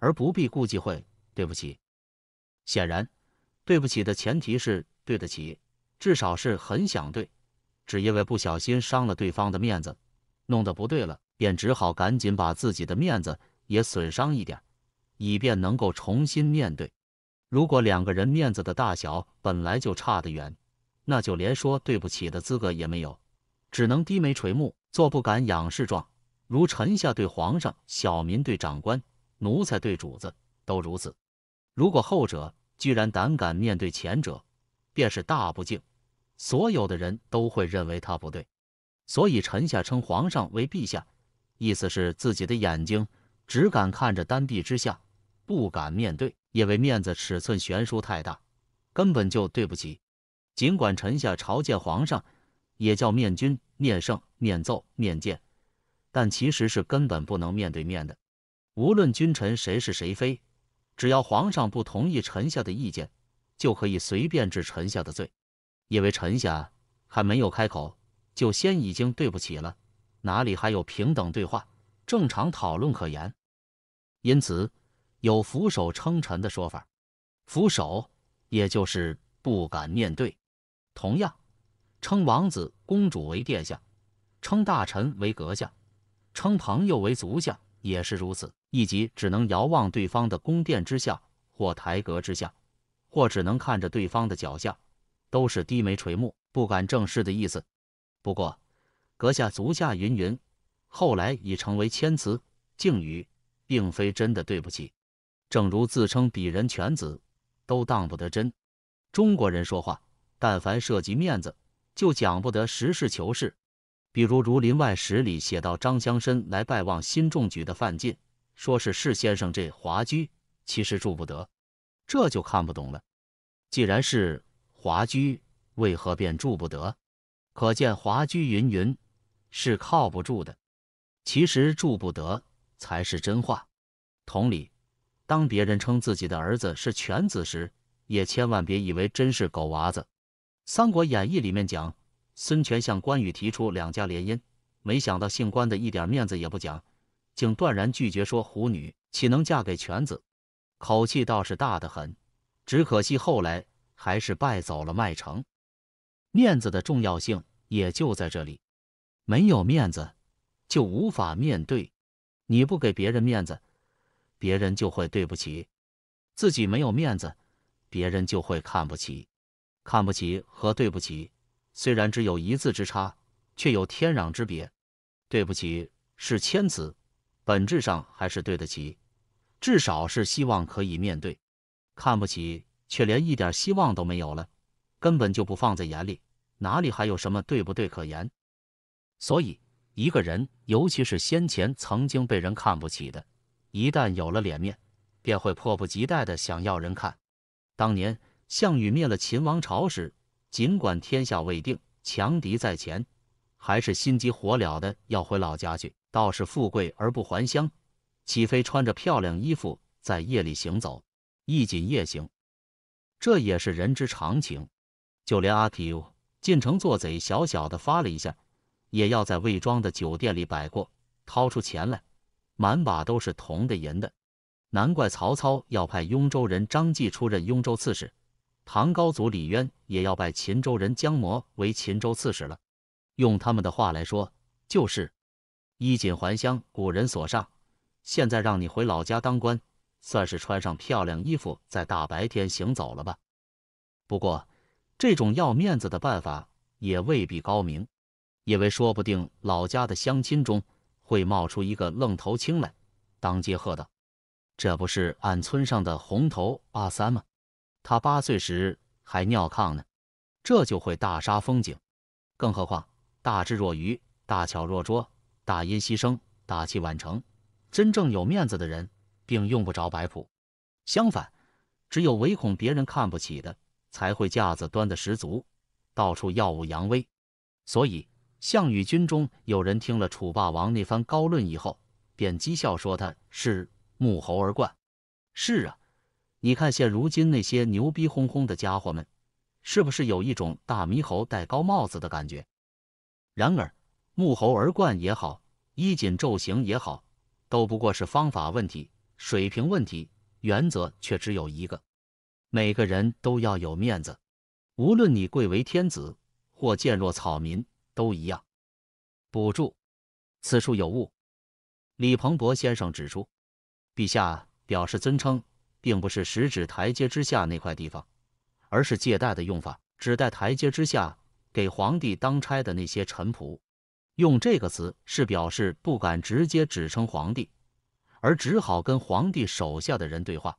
B: 而不必顾忌会对不起。显然，对不起的前提是对得起，至少是很想对。只因为不小心伤了对方的面子，弄得不对了，便只好赶紧把自己的面子也损伤一点。以便能够重新面对。如果两个人面子的大小本来就差得远，那就连说对不起的资格也没有，只能低眉垂目，做不敢仰视状，如臣下对皇上、小民对长官、奴才对主子都如此。如果后者居然胆敢面对前者，便是大不敬，所有的人都会认为他不对。所以臣下称皇上为陛下，意思是自己的眼睛只敢看着丹陛之下。不敢面对，因为面子尺寸悬殊太大，根本就对不起。尽管臣下朝见皇上，也叫面君、面圣、面奏、面见，但其实是根本不能面对面的。无论君臣谁是谁非，只要皇上不同意臣下的意见，就可以随便治臣下的罪，因为臣下还没有开口，就先已经对不起了，哪里还有平等对话、正常讨论可言？因此。有俯首称臣的说法，俯首也就是不敢面对。同样，称王子公主为殿下，称大臣为阁下，称朋友为足下，也是如此，以及只能遥望对方的宫殿之下或台阁之下，或只能看着对方的脚下，都是低眉垂目、不敢正视的意思。不过，阁下足下云云，后来已成为谦辞敬语，并非真的对不起。正如自称鄙人犬子都当不得真，中国人说话，但凡涉及面子，就讲不得实事求是。比如《儒林外史》里写到张乡绅来拜望新中举的范进，说是世先生这华居，其实住不得，这就看不懂了。既然是华居，为何便住不得？可见华居云云是靠不住的。其实住不得才是真话。同理。当别人称自己的儿子是犬子时，也千万别以为真是狗娃子。《三国演义》里面讲，孙权向关羽提出两家联姻，没想到姓关的一点面子也不讲，竟断然拒绝说：“虎女岂能嫁给犬子？”口气倒是大得很。只可惜后来还是败走了麦城，面子的重要性也就在这里。没有面子，就无法面对。你不给别人面子。别人就会对不起自己，没有面子；别人就会看不起。看不起和对不起，虽然只有一字之差，却有天壤之别。对不起是谦词，本质上还是对得起，至少是希望可以面对；看不起却连一点希望都没有了，根本就不放在眼里，哪里还有什么对不对可言？所以，一个人，尤其是先前曾经被人看不起的。一旦有了脸面，便会迫不及待的想要人看。当年项羽灭了秦王朝时，尽管天下未定，强敌在前，还是心急火燎的要回老家去。倒是富贵而不还乡，岂非穿着漂亮衣服在夜里行走，衣锦夜行？这也是人之常情。就连阿 Q 进城做贼，小小的发了一下，也要在魏庄的酒店里摆过，掏出钱来。满把都是铜的银的，难怪曹操要派雍州人张继出任雍州刺史，唐高祖李渊也要拜秦州人江模为秦州刺史了。用他们的话来说，就是衣锦还乡，古人所尚。现在让你回老家当官，算是穿上漂亮衣服在大白天行走了吧？不过，这种要面子的办法也未必高明，因为说不定老家的乡亲中……会冒出一个愣头青来，当街喝道：“这不是俺村上的红头阿三吗？他八岁时还尿炕呢，这就会大杀风景。更何况大智若愚，大巧若拙，大音希声，大器晚成。真正有面子的人，并用不着摆谱。相反，只有唯恐别人看不起的，才会架子端得十足，到处耀武扬威。所以。”项羽军中有人听了楚霸王那番高论以后，便讥笑说他是沐猴而冠。是啊，你看现如今那些牛逼哄哄的家伙们，是不是有一种大猕猴戴高帽子的感觉？然而，沐猴而冠也好，衣锦昼行也好，都不过是方法问题、水平问题，原则却只有一个：每个人都要有面子，无论你贵为天子，或贱若草民。都一样。补注：此处有误。李鹏博先生指出，陛下表示尊称，并不是实指台阶之下那块地方，而是借贷的用法，指代台阶之下给皇帝当差的那些臣仆。用这个词是表示不敢直接指称皇帝，而只好跟皇帝手下的人对话。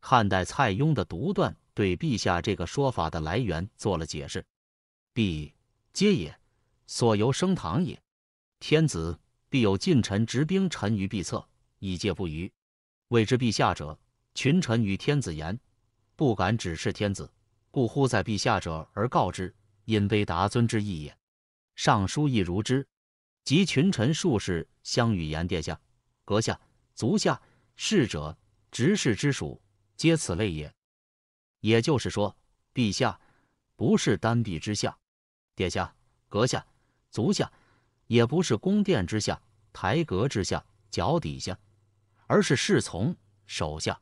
B: 汉代蔡邕的《独断》对“陛下”这个说法的来源做了解释：“陛，皆也。”所由升堂也，天子必有近臣执兵，臣于必侧，以戒不虞，谓之陛下者，群臣与天子言，不敢指斥天子，故呼在陛下者而告之，因卑达尊之意也。尚书亦如之，及群臣、术士相与言，殿下、阁下、足下、士者、执事之属，皆此类也。也就是说，陛下不是单臂之下，殿下、阁下。足下也不是宫殿之下、台阁之下、脚底下，而是侍从手下。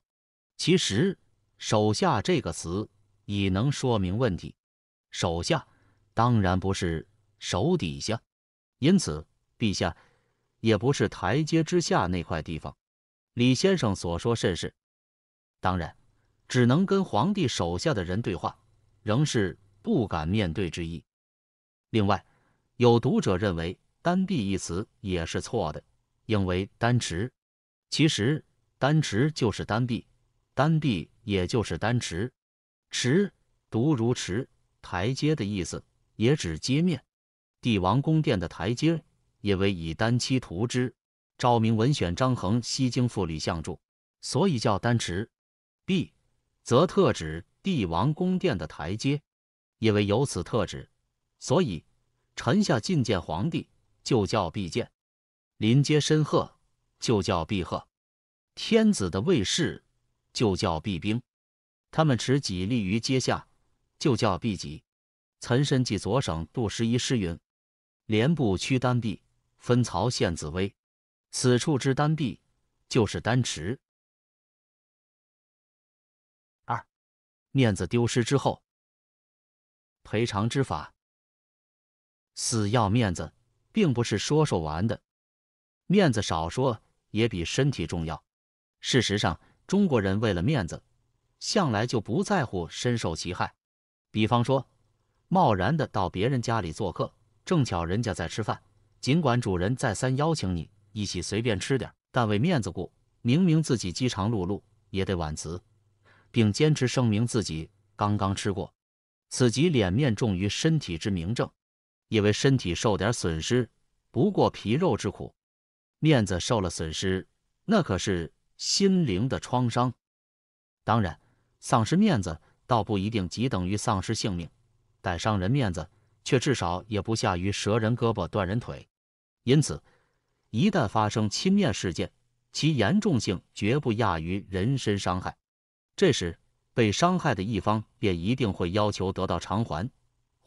B: 其实“手下”这个词已能说明问题。手下当然不是手底下，因此陛下也不是台阶之下那块地方。李先生所说甚是。当然，只能跟皇帝手下的人对话，仍是不敢面对之意。另外。有读者认为“丹臂”一词也是错的，应为“丹持”。其实，“丹持”就是“丹臂，丹臂也就是“丹持。持读如“池”，台阶的意思，也指阶面。帝王宫殿的台阶，因为以丹漆涂之，《昭明文选》张衡《西京赋》里相注，所以叫“丹持。陛”则特指帝王宫殿的台阶，因为有此特指，所以。臣下觐见皇帝就叫毕见，临街申贺就叫毕贺，天子的卫士就叫毕兵，他们持戟立于阶下就叫毕戟。岑参即左省
A: 杜十一诗云：“连部趋丹陛，分曹献紫薇。”此处之丹陛就是丹池。二，面子丢失之后，赔偿之法。死要面子，并不是说说玩的。面子少
B: 说也比身体重要。事实上，中国人为了面子，向来就不在乎身受其害。比方说，贸然的到别人家里做客，正巧人家在吃饭，尽管主人再三邀请你一起随便吃点，但为面子故，明明自己饥肠辘辘，也得婉辞，并坚持声明自己刚刚吃过。此即脸面重于身体之明证。因为身体受点损失，不过皮肉之苦；面子受了损失，那可是心灵的创伤。当然，丧失面子倒不一定即等于丧失性命，但伤人面子却至少也不下于折人胳膊断人腿。因此，一旦发生亲面事件，其严重性绝不亚于人身伤害。这时，被伤害的一方便一定会要求得到偿还。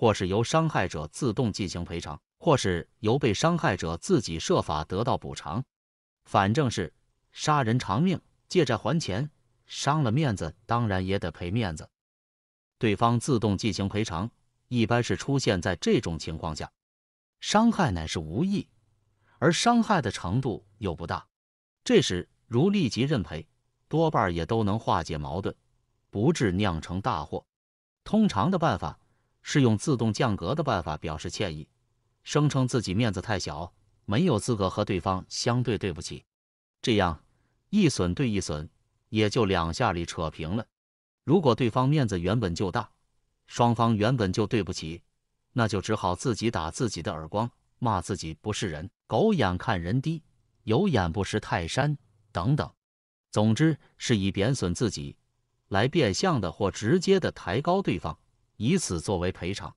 B: 或是由伤害者自动进行赔偿，或是由被伤害者自己设法得到补偿，反正是杀人偿命，借债还钱，伤了面子当然也得赔面子。对方自动进行赔偿，一般是出现在这种情况下，伤害乃是无意，而伤害的程度又不大，这时如立即认赔，多半也都能化解矛盾，不致酿成大祸。通常的办法。是用自动降格的办法表示歉意，声称自己面子太小，没有资格和对方相对对不起，这样一损对一损，也就两下里扯平了。如果对方面子原本就大，双方原本就对不起，那就只好自己打自己的耳光，骂自己不是人，狗眼看人低，有眼不识泰山等等。总之是以贬损自己来变相的或直接的抬高对方。以此作为赔偿，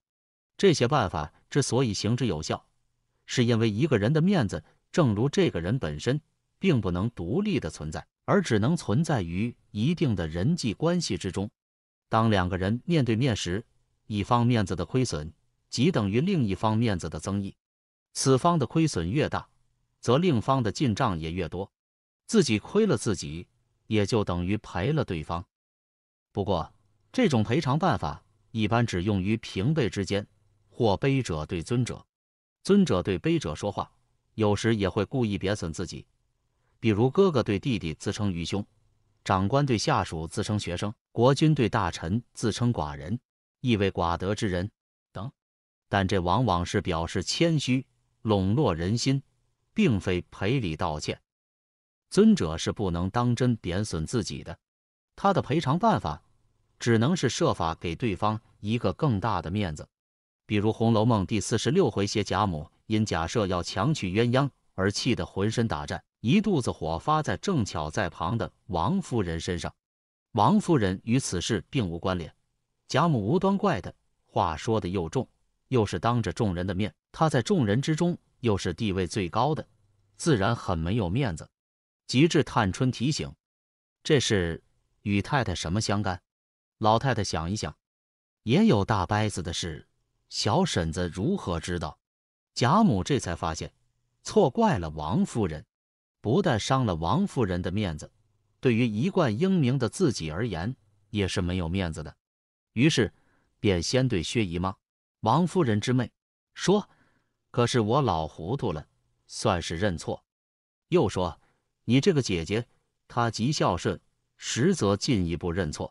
B: 这些办法之所以行之有效，是因为一个人的面子，正如这个人本身，并不能独立的存在，而只能存在于一定的人际关系之中。当两个人面对面时，一方面子的亏损即等于另一方面子的增益，此方的亏损越大，则另方的进账也越多。自己亏了，自己也就等于赔了对方。不过，这种赔偿办法。一般只用于平辈之间，或卑者对尊者，尊者对卑者说话。有时也会故意贬损自己，比如哥哥对弟弟自称愚兄，长官对下属自称学生，国君对大臣自称寡人，意为寡德之人等。但这往往是表示谦虚，笼络人心，并非赔礼道歉。尊者是不能当真贬损自己的，他的赔偿办法。只能是设法给对方一个更大的面子，比如《红楼梦》第四十六回写贾母因假设要强娶鸳鸯而气得浑身打颤，一肚子火发在正巧在旁的王夫人身上。王夫人与此事并无关联，贾母无端怪的话说的又重，又是当着众人的面，她在众人之中又是地位最高的，自然很没有面子。及至探春提醒，这事与太太什么相干？老太太想一想，也有大掰子的事，小婶子如何知道？贾母这才发现错怪了王夫人，不但伤了王夫人的面子，对于一贯英明的自己而言，也是没有面子的。于是便先对薛姨妈、王夫人之妹说：“可是我老糊涂了，算是认错。”又说：“你这个姐姐，她极孝顺，实则进一步认错。”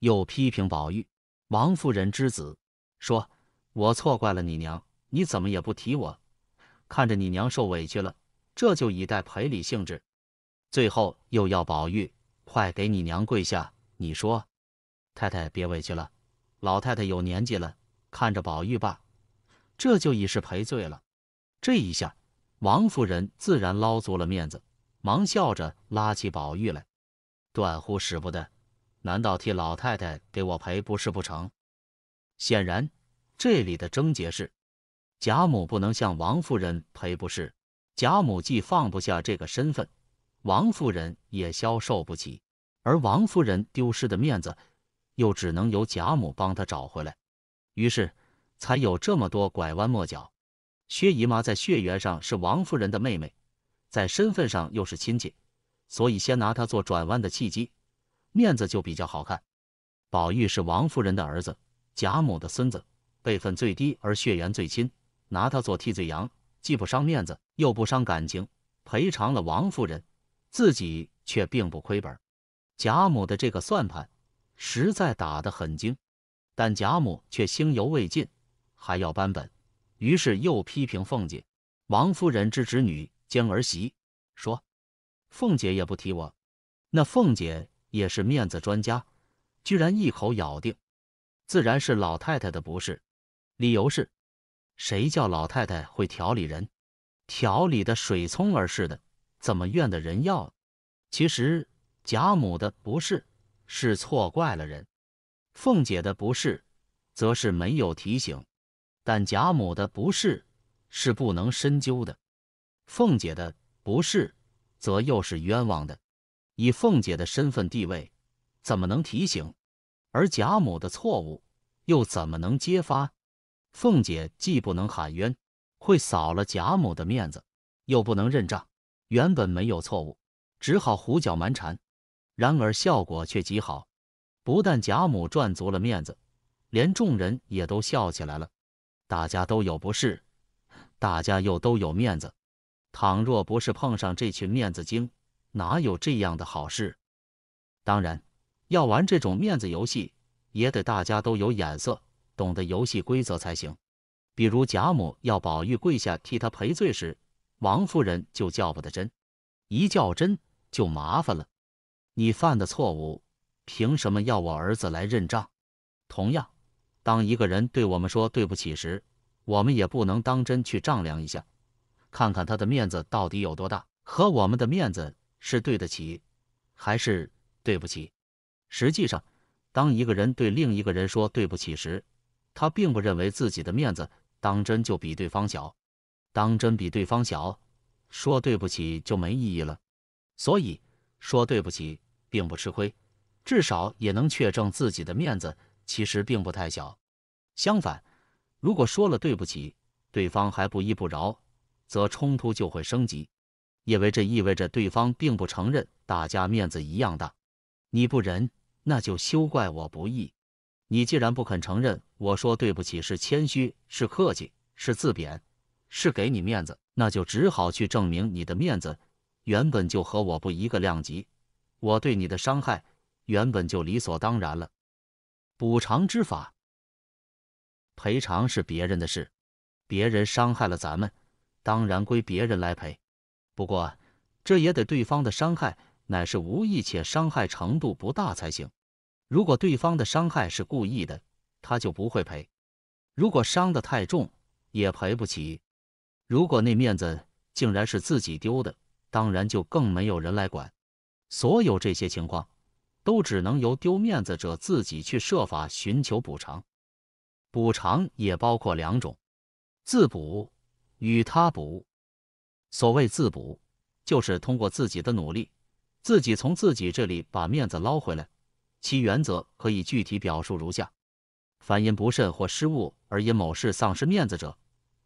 B: 又批评宝玉，王夫人之子，说：“我错怪了你娘，你怎么也不提我？看着你娘受委屈了，这就以待赔礼性质。最后又要宝玉快给你娘跪下。你说，太太别委屈了，老太太有年纪了，看着宝玉吧，这就已是赔罪了。这一下，王夫人自然捞足了面子，忙笑着拉起宝玉来，断乎使不得。”难道替老太太给我赔不是不成？显然这里的症结是贾母不能向王夫人赔不是，贾母既放不下这个身份，王夫人也消受不起，而王夫人丢失的面子又只能由贾母帮她找回来，于是才有这么多拐弯抹角。薛姨妈在血缘上是王夫人的妹妹，在身份上又是亲戚，所以先拿她做转弯的契机。面子就比较好看。宝玉是王夫人的儿子，贾母的孙子，辈分最低而血缘最亲，拿他做替罪羊，既不伤面子又不伤感情，赔偿了王夫人，自己却并不亏本。贾母的这个算盘实在打得很精，但贾母却心犹未尽，还要扳本，于是又批评凤姐：“王夫人之侄女兼儿媳，说凤姐也不提我，那凤姐。”也是面子专家，居然一口咬定，自然是老太太的不是。理由是谁叫老太太会调理人，调理的水葱儿似的，怎么怨的人要？其实贾母的不是是错怪了人，凤姐的不是则是没有提醒，但贾母的不是是不能深究的，凤姐的不是则又是冤枉的。以凤姐的身份地位，怎么能提醒？而贾母的错误又怎么能揭发？凤姐既不能喊冤，会扫了贾母的面子，又不能认账，原本没有错误，只好胡搅蛮缠。然而效果却极好，不但贾母赚足了面子，连众人也都笑起来了。大家都有不是，大家又都有面子。倘若不是碰上这群面子精。哪有这样的好事？当然，要玩这种面子游戏，也得大家都有眼色，懂得游戏规则才行。比如贾母要宝玉跪下替她赔罪时，王夫人就叫不得真，一较真就麻烦了。你犯的错误，凭什么要我儿子来认账？同样，当一个人对我们说对不起时，我们也不能当真去丈量一下，看看他的面子到底有多大和我们的面子。是对得起，还是对不起？实际上，当一个人对另一个人说对不起时，他并不认为自己的面子当真就比对方小，当真比对方小，说对不起就没意义了。所以说对不起并不吃亏，至少也能确证自己的面子其实并不太小。相反，如果说了对不起，对方还不依不饶，则冲突就会升级。因为这意味着对方并不承认，大家面子一样大。你不仁，那就休怪我不义。你既然不肯承认，我说对不起是谦虚，是客气，是自贬，是给你面子，那就只好去证明你的面子原本就和我不一个量级。我对你的伤害原本就理所当然了。补偿之法，赔偿是别人的事，别人伤害了咱们，当然归别人来赔。不过，这也得对方的伤害乃是无意且伤害程度不大才行。如果对方的伤害是故意的，他就不会赔；如果伤得太重，也赔不起；如果那面子竟然是自己丢的，当然就更没有人来管。所有这些情况，都只能由丢面子者自己去设法寻求补偿。补偿也包括两种：自补与他补。所谓自补，就是通过自己的努力，自己从自己这里把面子捞回来。其原则可以具体表述如下：凡因不慎或失误而因某事丧失面子者，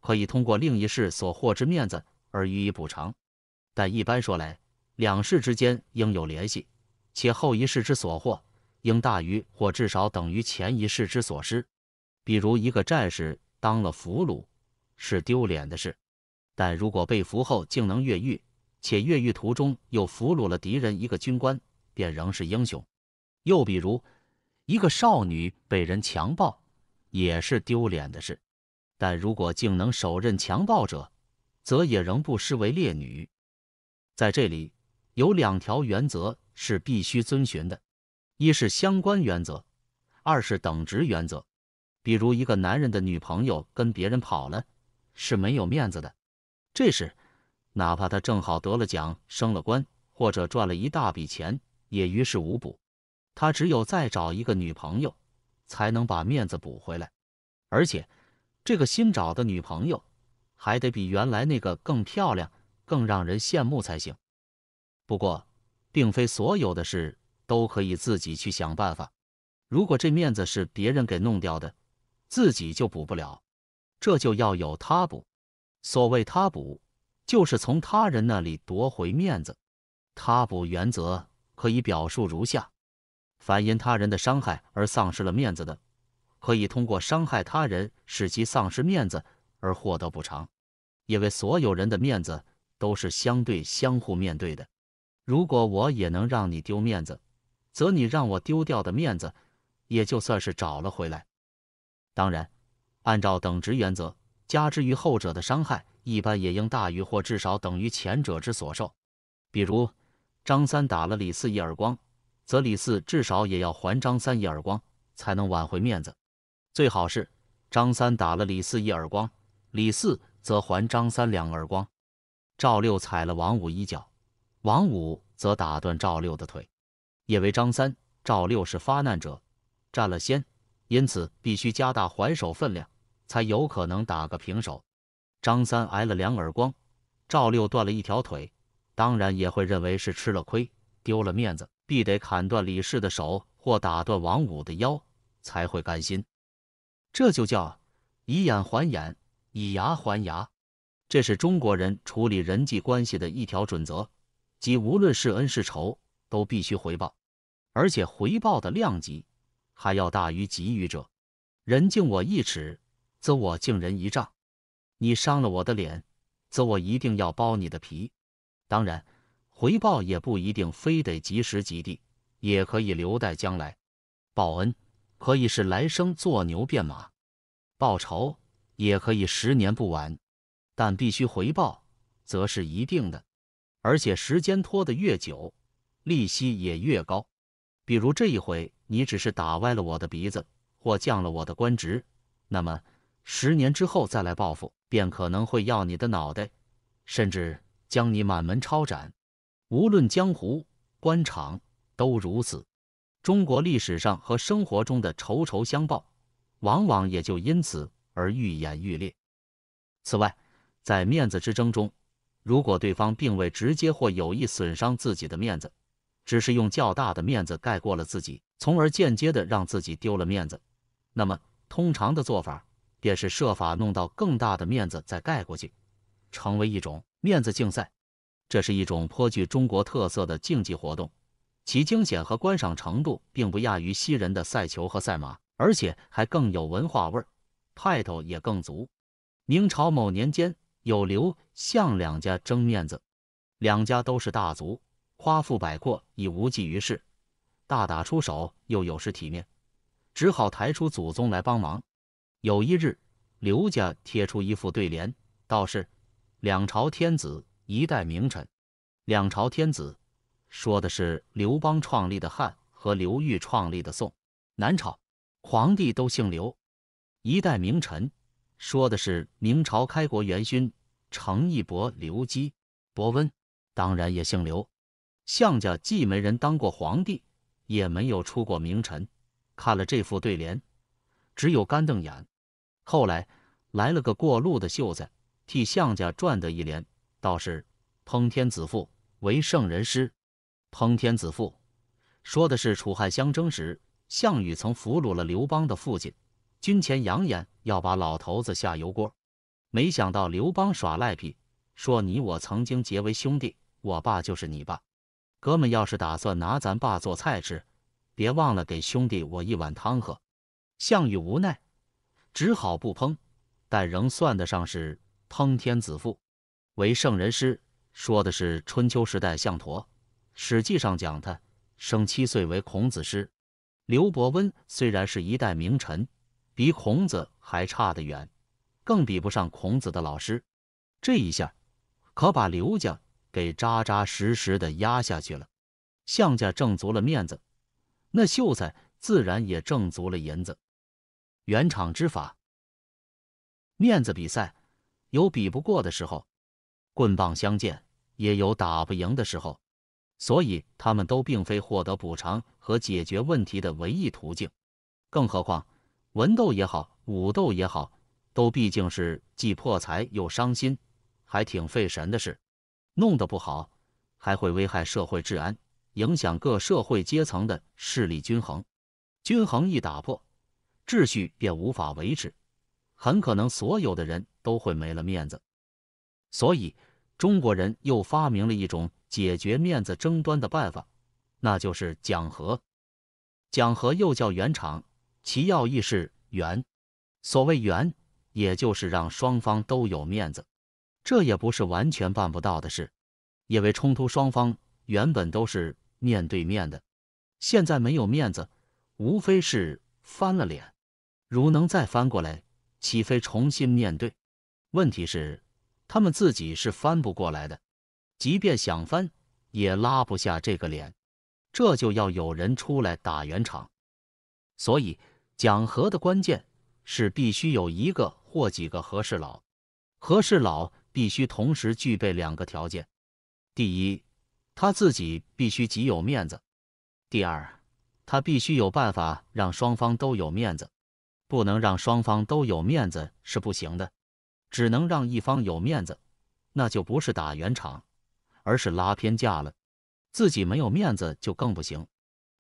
B: 可以通过另一事所获之面子而予以补偿。但一般说来，两事之间应有联系，且后一事之所获应大于或至少等于前一事之所失。比如，一个战士当了俘虏，是丢脸的事。但如果被俘后竟能越狱，且越狱途中又俘虏了敌人一个军官，便仍是英雄。又比如，一个少女被人强暴，也是丢脸的事；但如果竟能手刃强暴者，则也仍不失为烈女。在这里有两条原则是必须遵循的：一是相关原则，二是等值原则。比如，一个男人的女朋友跟别人跑了，是没有面子的。这时，哪怕他正好得了奖、升了官，或者赚了一大笔钱，也于事无补。他只有再找一个女朋友，才能把面子补回来。而且，这个新找的女朋友还得比原来那个更漂亮、更让人羡慕才行。不过，并非所有的事都可以自己去想办法。如果这面子是别人给弄掉的，自己就补不了，这就要有他补。所谓他补，就是从他人那里夺回面子。他补原则可以表述如下：凡因他人的伤害而丧失了面子的，可以通过伤害他人使其丧失面子而获得补偿。因为所有人的面子都是相对相互面对的。如果我也能让你丢面子，则你让我丢掉的面子也就算是找了回来。当然，按照等值原则。加之于后者的伤害，一般也应大于或至少等于前者之所受。比如，张三打了李四一耳光，则李四至少也要还张三一耳光，才能挽回面子。最好是张三打了李四一耳光，李四则还张三两耳光。赵六踩了王五一脚，王五则打断赵六的腿。因为张三、赵六是发难者，占了先，因此必须加大还手分量。才有可能打个平手。张三挨了两耳光，赵六断了一条腿，当然也会认为是吃了亏，丢了面子，必得砍断李氏的手或打断王五的腰才会甘心。这就叫以眼还眼，以牙还牙。这是中国人处理人际关系的一条准则，即无论是恩是仇，都必须回报，而且回报的量级还要大于给予者。人敬我一尺。则我敬人一丈，你伤了我的脸，则我一定要剥你的皮。当然，回报也不一定非得及时及地，也可以留待将来。报恩可以是来生做牛变马，报仇也可以十年不晚。但必须回报，则是一定的，而且时间拖得越久，利息也越高。比如这一回，你只是打歪了我的鼻子，或降了我的官职，那么。十年之后再来报复，便可能会要你的脑袋，甚至将你满门抄斩。无论江湖、官场都如此。中国历史上和生活中的仇仇相报，往往也就因此而愈演愈烈。此外，在面子之争中，如果对方并未直接或有意损伤自己的面子，只是用较大的面子盖过了自己，从而间接的让自己丢了面子，那么通常的做法。便是设法弄到更大的面子再盖过去，成为一种面子竞赛。这是一种颇具中国特色的竞技活动，其惊险和观赏程度并不亚于西人的赛球和赛马，而且还更有文化味儿，派头也更足。明朝某年间，有刘、项两家争面子，两家都是大族，夸父摆阔已无济于事，大打出手又有失体面，只好抬出祖宗来帮忙。有一日，刘家贴出一副对联，道是：“两朝天子，一代名臣。”两朝天子说的是刘邦创立的汉和刘裕创立的宋，南朝皇帝都姓刘；一代名臣说的是明朝开国元勋程一博、刘基、伯温，当然也姓刘。项家既没人当过皇帝，也没有出过名臣。看了这副对联，只有干瞪眼。后来来了个过路的秀才，替项家赚得一连。倒是烹天子父，为圣人师。烹天子父说的是楚汉相争时，项羽曾俘虏了刘邦的父亲，军前扬言要把老头子下油锅。没想到刘邦耍赖皮，说你我曾经结为兄弟，我爸就是你爸。哥们要是打算拿咱爸做菜吃，别忘了给兄弟我一碗汤喝。项羽无奈。只好不烹，但仍算得上是烹天子父，为圣人师。说的是春秋时代相陀，《史记上讲他生七岁为孔子师。刘伯温虽然是一代名臣，比孔子还差得远，更比不上孔子的老师。这一下可把刘家给扎扎实实的压下去了。项家挣足了面子，那秀才自然也挣足了银子。原厂之法，面子比赛有比不过的时候，棍棒相见也有打不赢的时候，所以他们都并非获得补偿和解决问题的唯一途径。更何况文斗也好，武斗也好，都毕竟是既破财又伤心，还挺费神的事，弄得不好还会危害社会治安，影响各社会阶层的势力均衡。均衡一打破。秩序便无法维持，很可能所有的人都会没了面子。所以，中国人又发明了一种解决面子争端的办法，那就是讲和。讲和又叫圆场，其要义是圆。所谓圆，也就是让双方都有面子。这也不是完全办不到的事，因为冲突双方原本都是面对面的，现在没有面子，无非是翻了脸。如能再翻过来，岂非重新面对？问题是，他们自己是翻不过来的，即便想翻，也拉不下这个脸。这就要有人出来打圆场。所以，讲和的关键是必须有一个或几个和事佬。和事佬必须同时具备两个条件：第一，他自己必须极有面子；第二，他必须有办法让双方都有面子。不能让双方都有面子是不行的，只能让一方有面子，那就不是打圆场，而是拉偏架了。自己没有面子就更不行。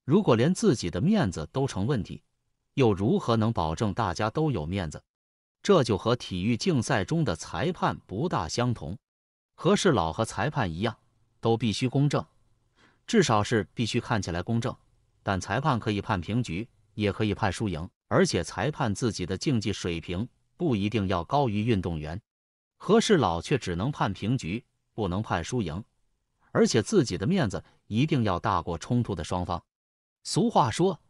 B: 如果连自己的面子都成问题，又如何能保证大家都有面子？这就和体育竞赛中的裁判不大相同。和事佬和裁判一样，都必须公正，至少是必须看起来公正。但裁判可以判平局，也可以判输赢。而且裁判自己的竞技水平不一定要高于运动员，和事佬却只能判平局，不能判输赢。而且自己的面子一定要大过冲突的双方。俗话说：“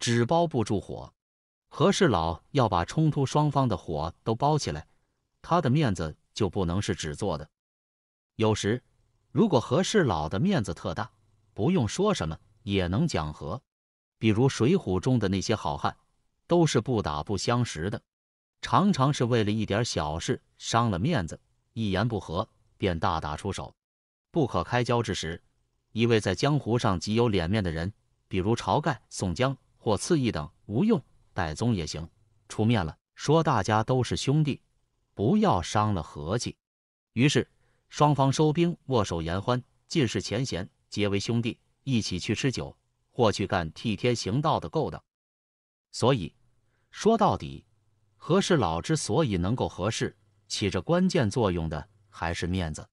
B: 纸包不住火。”和事佬要把冲突双方的火都包起来，他的面子就不能是纸做的。有时，如果和事佬的面子特大，不用说什么也能讲和。比如《水浒》中的那些好汉。都是不打不相识的，常常是为了一点小事伤了面子，一言不合便大打出手，不可开交之时，一位在江湖上极有脸面的人，比如晁盖、宋江或次义等，吴用、戴宗也行，出面了，说大家都是兄弟，不要伤了和气。于是双方收兵，握手言欢，尽释前嫌，结为兄弟，一起去吃酒，或去干替天行道的勾当。所以，说到底，和事佬之所以能够合适，起着关键作用的还是面子。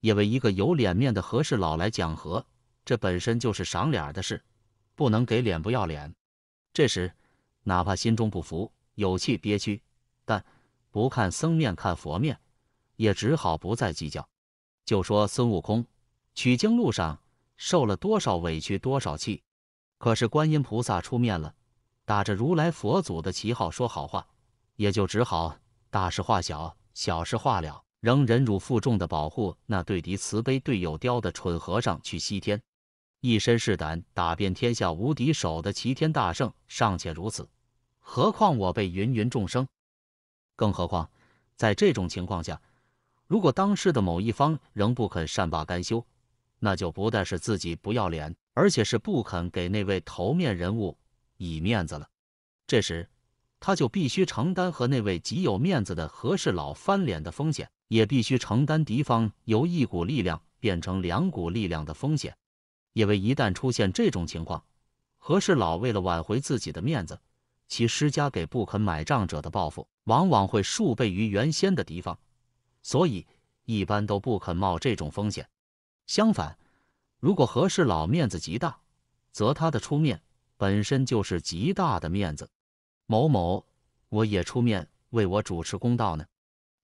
B: 因为一个有脸面的和事佬来讲和，这本身就是赏脸的事，不能给脸不要脸。这时，哪怕心中不服、有气、憋屈，但不看僧面看佛面，也只好不再计较。就说孙悟空取经路上受了多少委屈、多少气，可是观音菩萨出面了。打着如来佛祖的旗号说好话，也就只好大事化小，小事化了，仍忍辱负重的保护那对敌慈悲、对友刁的蠢和尚去西天。一身是胆、打遍天下无敌手的齐天大圣尚且如此，何况我辈芸芸众生？更何况在这种情况下，如果当世的某一方仍不肯善罢甘休，那就不但是自己不要脸，而且是不肯给那位头面人物。以面子了，这时他就必须承担和那位极有面子的何事老翻脸的风险，也必须承担敌方由一股力量变成两股力量的风险，因为一旦出现这种情况，何事老为了挽回自己的面子，其施加给不肯买账者的报复往往会数倍于原先的敌方，所以一般都不肯冒这种风险。相反，如果何事老面子极大，则他的出面。本身就是极大的面子，某某我也出面为我主持公道呢，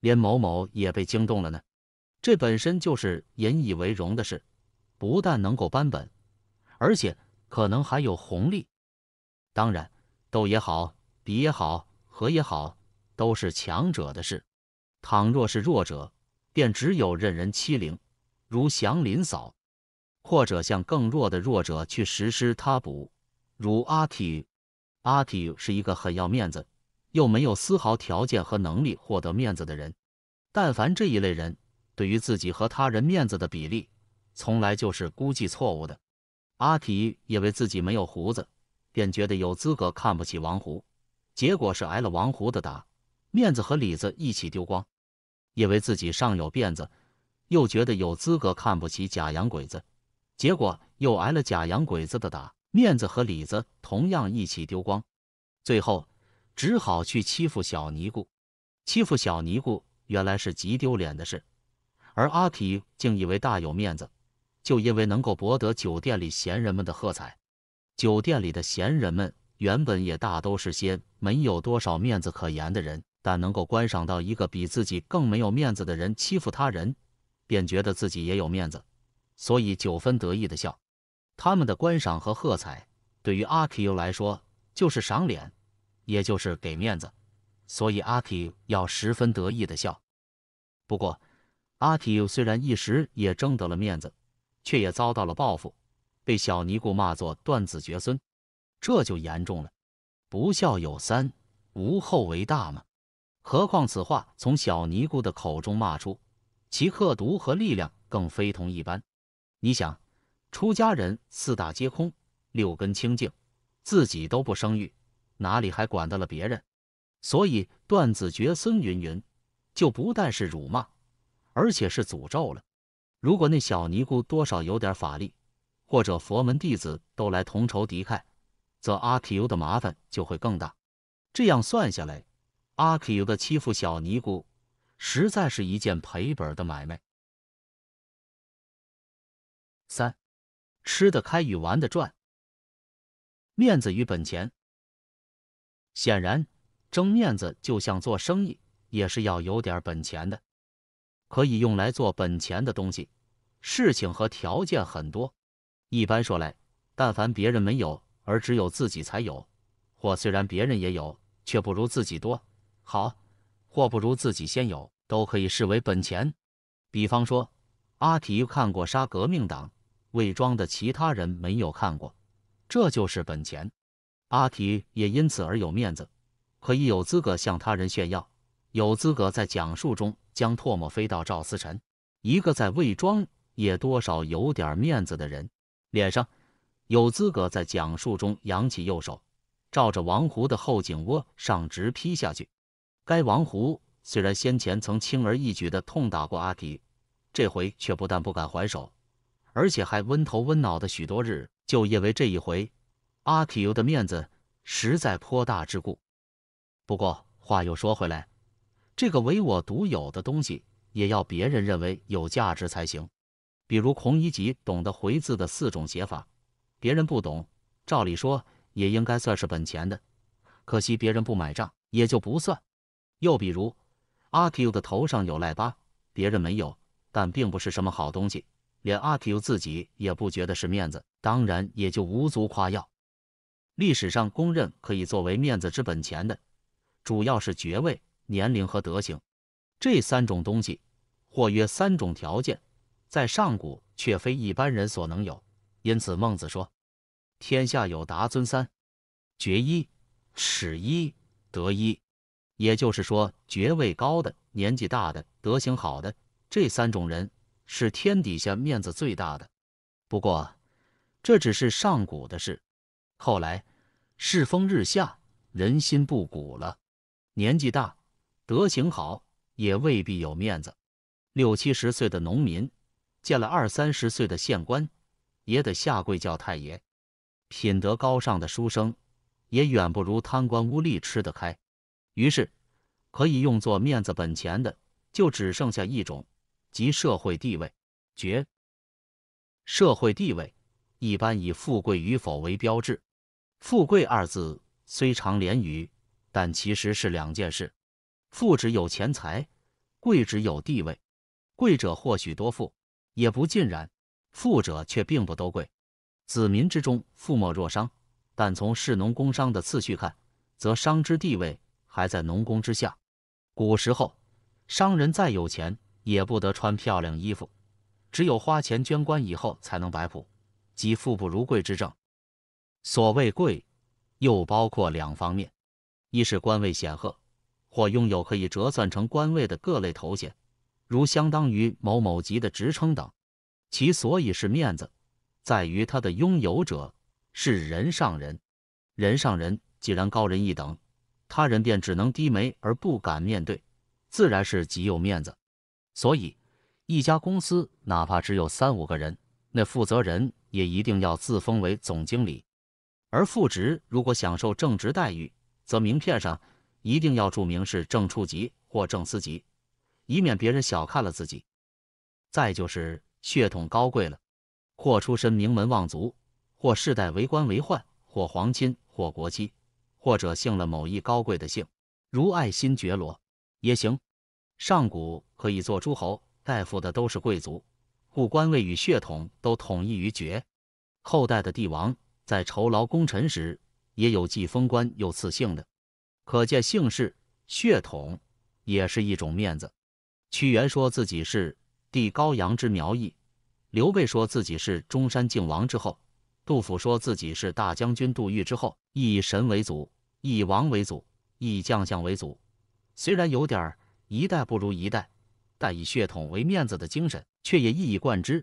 B: 连某某也被惊动了呢，这本身就是引以为荣的事，不但能够扳本，而且可能还有红利。当然，斗也好，比也好，和也好，都是强者的事。倘若是弱者，便只有任人欺凌，如祥林嫂，或者向更弱的弱者去实施他补。如阿体，阿体是一个很要面子，又没有丝毫条件和能力获得面子的人。但凡这一类人，对于自己和他人面子的比例，从来就是估计错误的。阿体以为自己没有胡子，便觉得有资格看不起王胡，结果是挨了王胡的打，面子和里子一起丢光。以为自己尚有辫子，又觉得有资格看不起假洋鬼子，结果又挨了假洋鬼子的打。面子和里子同样一起丢光，最后只好去欺负小尼姑。欺负小尼姑原来是极丢脸的事，而阿皮竟以为大有面子，就因为能够博得酒店里闲人们的喝彩。酒店里的闲人们原本也大都是些没有多少面子可言的人，但能够观赏到一个比自己更没有面子的人欺负他人，便觉得自己也有面子，所以九分得意的笑。他们的观赏和喝彩，对于阿 Q 来说就是赏脸，也就是给面子，所以阿 Q 要十分得意的笑。不过，阿 Q 虽然一时也争得了面子，却也遭到了报复，被小尼姑骂作断子绝孙，这就严重了。不孝有三，无后为大嘛。何况此话从小尼姑的口中骂出，其刻毒和力量更非同一般。你想？出家人四大皆空，六根清净，自己都不生育，哪里还管得了别人？所以断子绝孙云云就不但是辱骂，而且是诅咒了。如果那小尼姑多少有点法力，或者佛门弟子都来同仇敌忾，则阿 Q 的麻烦就会更大。这样算下来，阿 Q 的欺负小尼姑
A: 实在是一件赔本的买卖。三。吃的开与玩的转，面子与本钱。
B: 显然，争面子就像做生意，也是要有点本钱的。可以用来做本钱的东西，事情和条件很多。一般说来，但凡别人没有而只有自己才有，或虽然别人也有却不如自己多好，或不如自己先有，都可以视为本钱。比方说，阿提看过杀革命党。魏庄的其他人没有看过，这就是本钱。阿提也因此而有面子，可以有资格向他人炫耀，有资格在讲述中将唾沫飞到赵思辰——一个在魏庄也多少有点面子的人脸上；有资格在讲述中扬起右手，照着王胡的后颈窝上直劈下去。该王胡虽然先前曾轻而易举地痛打过阿提，这回却不但不敢还手。而且还温头温脑的许多日，就因为这一回阿 Q 的面子实在颇大之故。不过话又说回来，这个唯我独有的东西，也要别人认为有价值才行。比如孔乙己懂得回字的四种写法，别人不懂，照理说也应该算是本钱的，可惜别人不买账，也就不算。又比如阿 Q 的头上有癞疤，别人没有，但并不是什么好东西。连阿 Q 自己也不觉得是面子，当然也就无足夸耀。历史上公认可以作为面子之本钱的，主要是爵位、年龄和德行这三种东西，或约三种条件，在上古却非一般人所能有。因此，孟子说：“天下有达尊三，爵一、尺一、德一。”也就是说，爵位高的、年纪大的、德行好的这三种人。是天底下面子最大的，不过这只是上古的事。后来世风日下，人心不古了。年纪大、德行好也未必有面子。六七十岁的农民见了二三十岁的县官，也得下跪叫太爷。品德高尚的书生也远不如贪官污吏吃得开。于是，可以用作面子本钱的就只剩下一种。及社会地位，绝社会地位一般以富贵与否为标志。富贵二字虽常连语，但其实是两件事。富指有钱财，贵指有地位。贵者或许多富，也不尽然；富者却并不都贵。子民之中，富莫若商，但从士农工商的次序看，则商之地位还在农工之下。古时候，商人再有钱。也不得穿漂亮衣服，只有花钱捐官以后才能摆谱，即富不如贵之政。所谓贵，又包括两方面：一是官位显赫，或拥有可以折算成官位的各类头衔，如相当于某某级的职称等。其所以是面子，在于他的拥有者是人上人。人上人既然高人一等，他人便只能低眉而不敢面对，自然是极有面子。所以，一家公司哪怕只有三五个人，那负责人也一定要自封为总经理。而副职如果享受正职待遇，则名片上一定要注明是正处级或正司级，以免别人小看了自己。再就是血统高贵了，或出身名门望族，或世代为官为宦，或皇亲，或国戚，或者姓了某一高贵的姓，如爱新觉罗，也行。上古可以做诸侯大夫的都是贵族，故官位与血统都统一于爵。后代的帝王在酬劳功臣时，也有既封官又赐姓的，可见姓氏血统也是一种面子。屈原说自己是帝高阳之苗裔，刘备说自己是中山靖王之后，杜甫说自己是大将军杜预之后，以神为祖，以王为祖，以将相为祖，虽然有点。一代不如一代，但以血统为面子的精神却也一以贯之。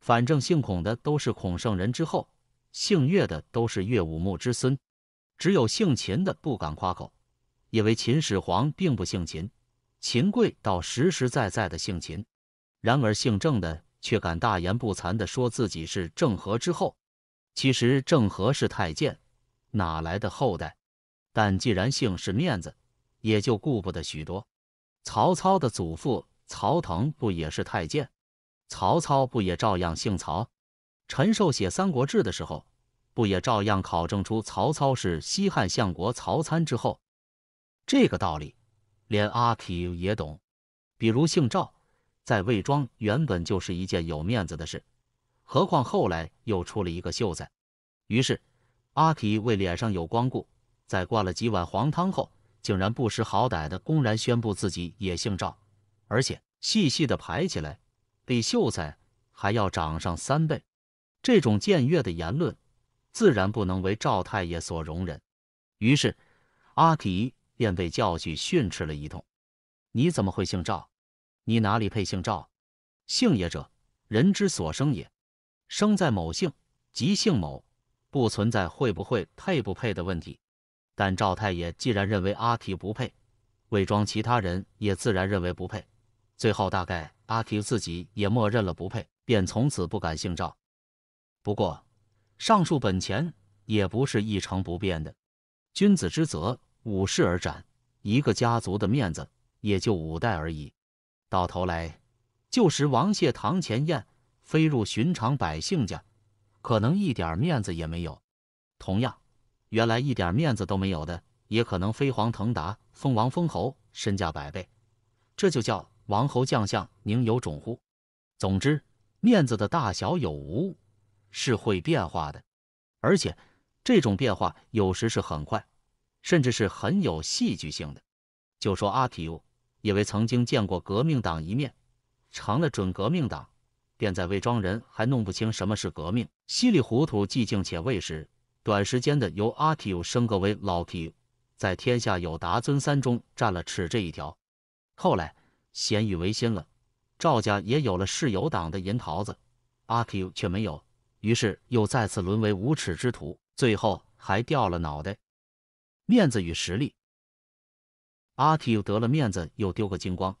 B: 反正姓孔的都是孔圣人之后，姓岳的都是岳武穆之孙，只有姓秦的不敢夸口，因为秦始皇并不姓秦。秦桧倒实实在在的姓秦，然而姓郑的却敢大言不惭的说自己是郑和之后。其实郑和是太监，哪来的后代？但既然姓是面子，也就顾不得许多。曹操的祖父曹腾不也是太监，曹操不也照样姓曹？陈寿写《三国志》的时候不也照样考证出曹操是西汉相国曹参之后？这个道理连阿 Q 也懂。比如姓赵，在魏庄原本就是一件有面子的事，何况后来又出了一个秀才。于是阿 Q 为脸上有光顾，在灌了几碗黄汤后。竟然不识好歹的公然宣布自己也姓赵，而且细细的排起来，比秀才还要长上三倍。这种僭越的言论自然不能为赵太爷所容忍，于是阿提便被教训训斥了一通。你怎么会姓赵？你哪里配姓赵？姓也者，人之所生也，生在某姓，即姓某，不存在会不会配不配的问题。但赵太爷既然认为阿提不配，魏庄其他人也自然认为不配。最后大概阿提自己也默认了不配，便从此不敢姓赵。不过上述本钱也不是一成不变的。君子之泽，五世而斩。一个家族的面子也就五代而已。到头来，旧时王谢堂前燕，飞入寻常百姓家，可能一点面子也没有。同样。原来一点面子都没有的，也可能飞黄腾达、封王封侯、身价百倍。这就叫王侯将相宁有种乎？总之，面子的大小有无是会变化的，而且这种变化有时是很快，甚至是很有戏剧性的。就说阿皮乌，因为曾经见过革命党一面，成了准革命党，便在魏庄人还弄不清什么是革命，稀里糊涂寂静且未时。短时间的由阿 Q 升格为老 Q，在天下有达尊三中占了尺这一条。后来咸与维新了，赵家也有了世友党的银桃子，阿 Q 却没有，于是又再次沦为无耻之徒，最后还掉了脑袋。面子与实力，阿 Q 得了面子又丢个精光。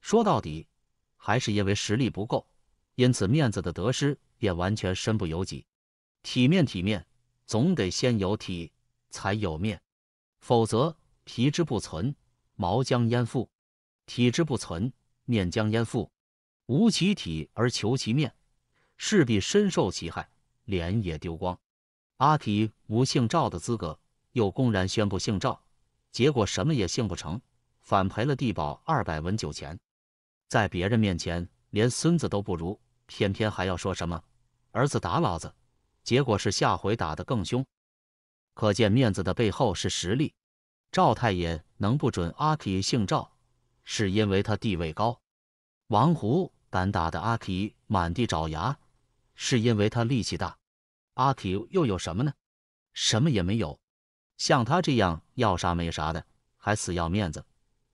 B: 说到底，还是因为实力不够，因此面子的得失便完全身不由己。体面，体面。总得先有体，才有面，否则皮之不存，毛将焉附；体之不存，面将焉附？无其体而求其面，势必深受其害，脸也丢光。阿体无姓赵的资格，又公然宣布姓赵，结果什么也姓不成，反赔了地保二百文酒钱，在别人面前连孙子都不如，偏偏还要说什么儿子打老子。结果是下回打得更凶，可见面子的背后是实力。赵太爷能不准阿 K 姓赵，是因为他地位高；王胡敢打的阿 K 满地找牙，是因为他力气大。阿 Q 又有什么呢？什么也没有。像他这样要啥没啥的，还死要面子，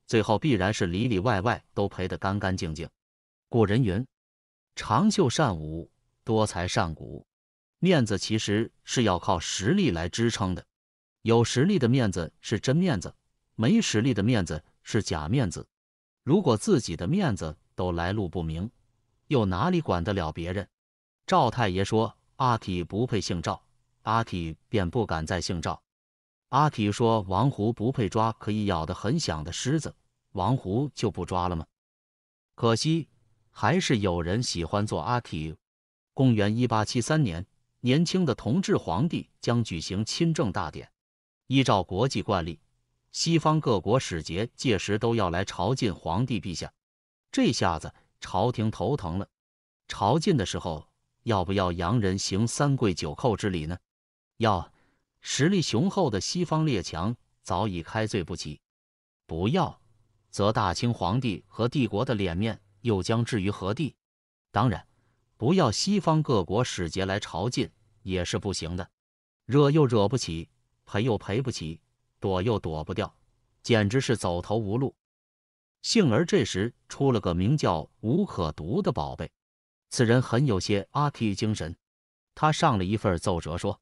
B: 最后必然是里里外外都赔得干干净净。古人云：“长袖善舞，多才善舞。”面子其实是要靠实力来支撑的，有实力的面子是真面子，没实力的面子是假面子。如果自己的面子都来路不明，又哪里管得了别人？赵太爷说阿体不配姓赵，阿体便不敢再姓赵。阿体说王胡不配抓可以咬得很响的狮子，王胡就不抓了吗？可惜还是有人喜欢做阿体。公元一八七三年。年轻的同治皇帝将举行亲政大典，依照国际惯例，西方各国使节届时都要来朝觐皇帝陛下。这下子朝廷头疼了：朝觐的时候要不要洋人行三跪九叩之礼呢？要，实力雄厚的西方列强早已开罪不起；不要，则大清皇帝和帝国的脸面又将置于何地？当然。不要西方各国使节来朝觐也是不行的，惹又惹不起，赔又赔不起，躲又躲不掉，简直是走投无路。幸而这时出了个名叫无可读的宝贝，此人很有些阿 Q 精神，他上了一份奏折说，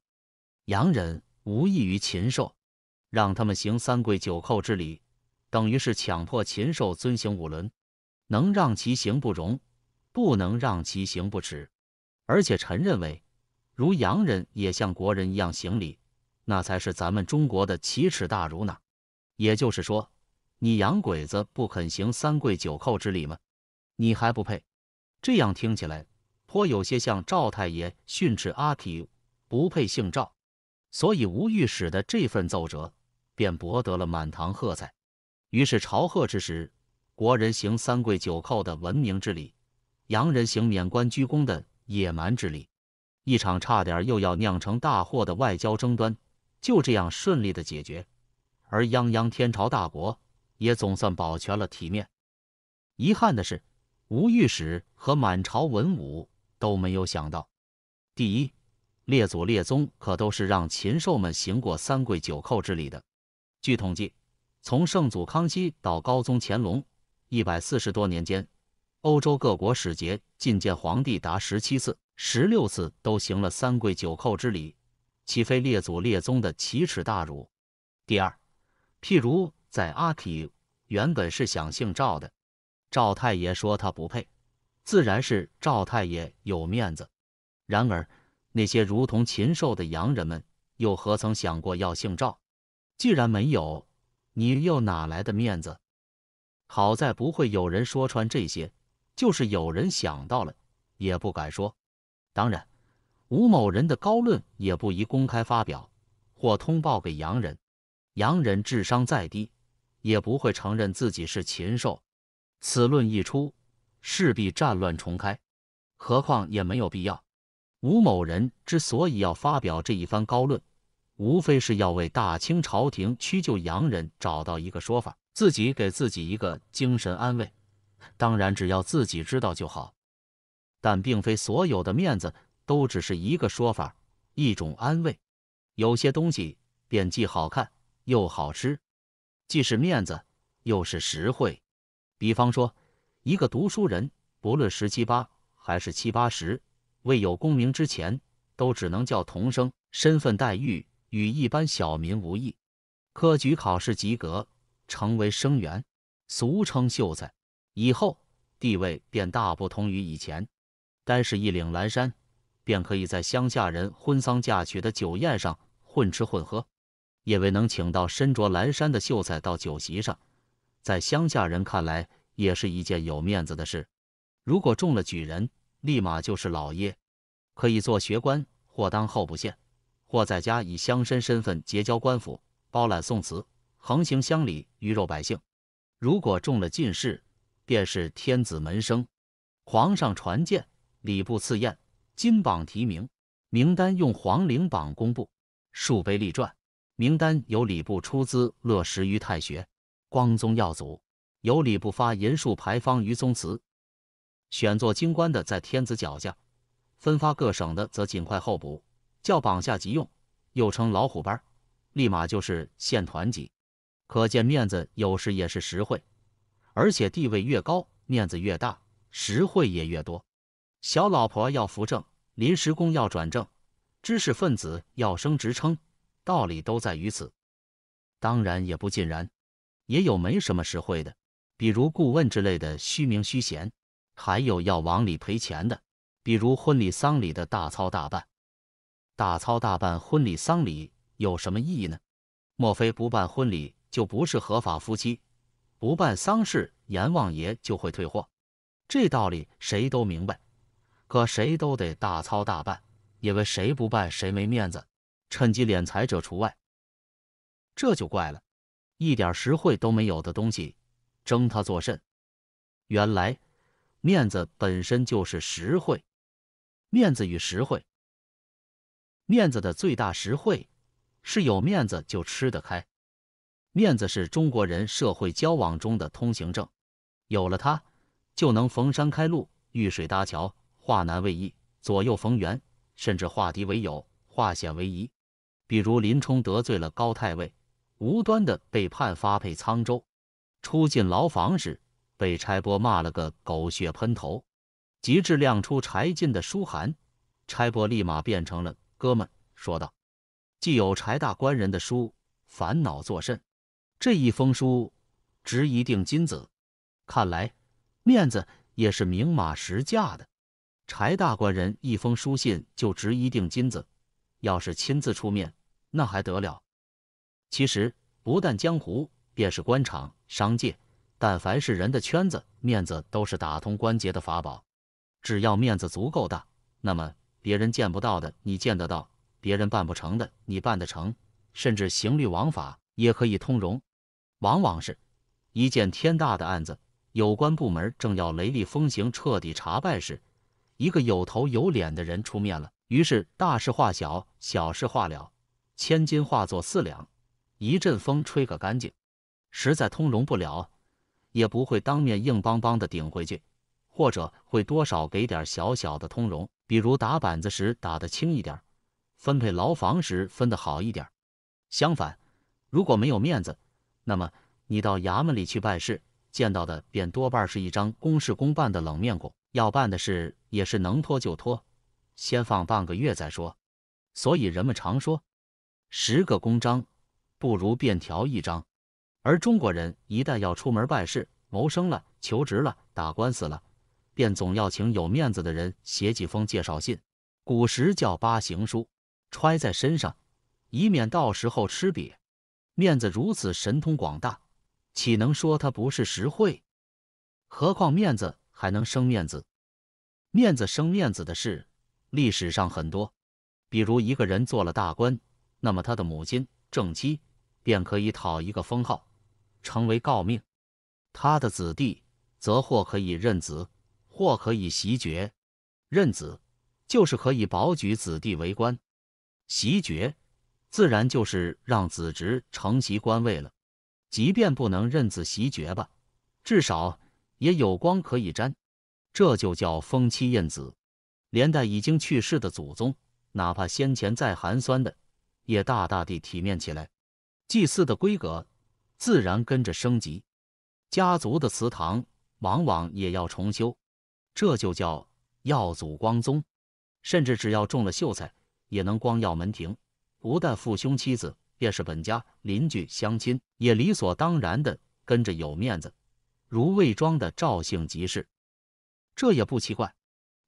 B: 洋人无异于禽兽，让他们行三跪九叩之礼，等于是强迫禽兽遵行五伦，能让其行不容。不能让其行不耻，而且臣认为，如洋人也像国人一样行礼，那才是咱们中国的奇耻大辱呢。也就是说，你洋鬼子不肯行三跪九叩之礼吗？你还不配！这样听起来颇有些像赵太爷训斥阿 Q，不配姓赵。所以吴御史的这份奏折便博得了满堂喝彩。于是朝贺之时，国人行三跪九叩的文明之礼。洋人行免官鞠躬的野蛮之力。一场差点又要酿成大祸的外交争端就这样顺利的解决，而泱泱天朝大国也总算保全了体面。遗憾的是，吴御史和满朝文武都没有想到，第一，列祖列宗可都是让禽兽们行过三跪九叩之礼的。据统计，从圣祖康熙到高宗乾隆，一百四十多年间。欧洲各国使节觐见皇帝达十七次，十六次都行了三跪九叩之礼，岂非列祖列宗的奇耻大辱？第二，譬如在阿启，原本是想姓赵的，赵太爷说他不配，自然是赵太爷有面子。然而那些如同禽兽的洋人们，又何曾想过要姓赵？既然没有，你又哪来的面子？好在不会有人说穿这些。就是有人想到了，也不敢说。当然，吴某人的高论也不宜公开发表，或通报给洋人。洋人智商再低，也不会承认自己是禽兽。此论一出，势必战乱重开。何况也没有必要。吴某人之所以要发表这一番高论，无非是要为大清朝廷屈就洋人找到一个说法，自己给自己一个精神安慰。当然，只要自己知道就好，但并非所有的面子都只是一个说法、一种安慰。有些东西便既好看又好吃，既是面子又是实惠。比方说，一个读书人，不论十七八还是七八十，未有功名之前，都只能叫童生，身份待遇与一般小民无异。科举考试及格，成为生员，俗称秀才。以后地位便大不同于以前，单是一领蓝衫，便可以在乡下人婚丧嫁娶的酒宴上混吃混喝。因为能请到身着蓝衫的秀才到酒席上，在乡下人看来也是一件有面子的事。如果中了举人，立马就是老爷，可以做学官或当候补县，或在家以乡绅身份结交官府，包揽宋词，横行乡里，鱼肉百姓。如果中了进士，便是天子门生，皇上传见，礼部赐宴，金榜题名，名单用皇陵榜公布，树碑立传。名单由礼部出资勒实于太学，光宗耀祖。由礼部发银树牌坊于宗祠。选做京官的在天子脚下，分发各省的则尽快候补，叫榜下急用，又称老虎班，立马就是县团级。可见面子有时也是实惠。而且地位越高，面子越大，实惠也越多。小老婆要扶正，临时工要转正，知识分子要升职称，道理都在于此。当然也不尽然，也有没什么实惠的，比如顾问之类的虚名虚衔，还有要往里赔钱的，比如婚礼丧礼的大操大办。大操大办婚礼丧礼有什么意义呢？莫非不办婚礼就不是合法夫妻？不办丧事，阎王爷就会退货，这道理谁都明白。可谁都得大操大办，因为谁不办谁没面子，趁机敛财者除外。这就怪了，一点实惠都没有的东西，争他作甚？原来，面子本身就是实惠，面子与实惠，面子的最大实惠是有面子就吃得开。面子是中国人社会交往中的通行证，有了它，就能逢山开路、遇水搭桥、化难为易、左右逢源，甚至化敌为友、化险为夷。比如林冲得罪了高太尉，无端的被判发配沧州。初进牢房时，被差拨骂了个狗血喷头。及至亮出柴进的书函，差拨立马变成了哥们，说道：“既有柴大官人的书，烦恼作甚？”这一封书值一锭金子，看来面子也是明码实价的。柴大官人一封书信就值一锭金子，要是亲自出面，那还得了？其实，不但江湖，便是官场、商界，但凡是人的圈子，面子都是打通关节的法宝。只要面子足够大，那么别人见不到的你见得到，别人办不成的你办得成，甚至刑律王法也可以通融。往往是一件天大的案子，有关部门正要雷厉风行、彻底查办时，一个有头有脸的人出面了，于是大事化小，小事化了，千金化作四两，一阵风吹个干净。实在通融不了，也不会当面硬邦邦的顶回去，或者会多少给点小小的通融，比如打板子时打得轻一点，分配牢房时分得好一点。相反，如果没有面子，那么，你到衙门里去办事，见到的便多半是一张公事公办的冷面孔，要办的事也是能拖就拖，先放半个月再说。所以人们常说，十个公章不如便条一张。而中国人一旦要出门办事、谋生了、求职了、打官司了，便总要请有面子的人写几封介绍信，古时叫八行书，揣在身上，以免到时候吃瘪。面子如此神通广大，岂能说他不是实惠？何况面子还能生面子，面子生面子的事历史上很多。比如一个人做了大官，那么他的母亲、正妻便可以讨一个封号，成为诰命；他的子弟则或可以认子，或可以袭爵。任子就是可以保举子弟为官，袭爵。自然就是让子侄承袭官位了，即便不能任子袭爵吧，至少也有光可以沾，这就叫封妻荫子。连带已经去世的祖宗，哪怕先前再寒酸的，也大大地体面起来。祭祀的规格自然跟着升级，家族的祠堂往往也要重修，这就叫耀祖光宗。甚至只要中了秀才，也能光耀门庭。不但父兄妻子，便是本家邻居乡亲，也理所当然的跟着有面子。如魏庄的赵姓吉市，这也不奇怪。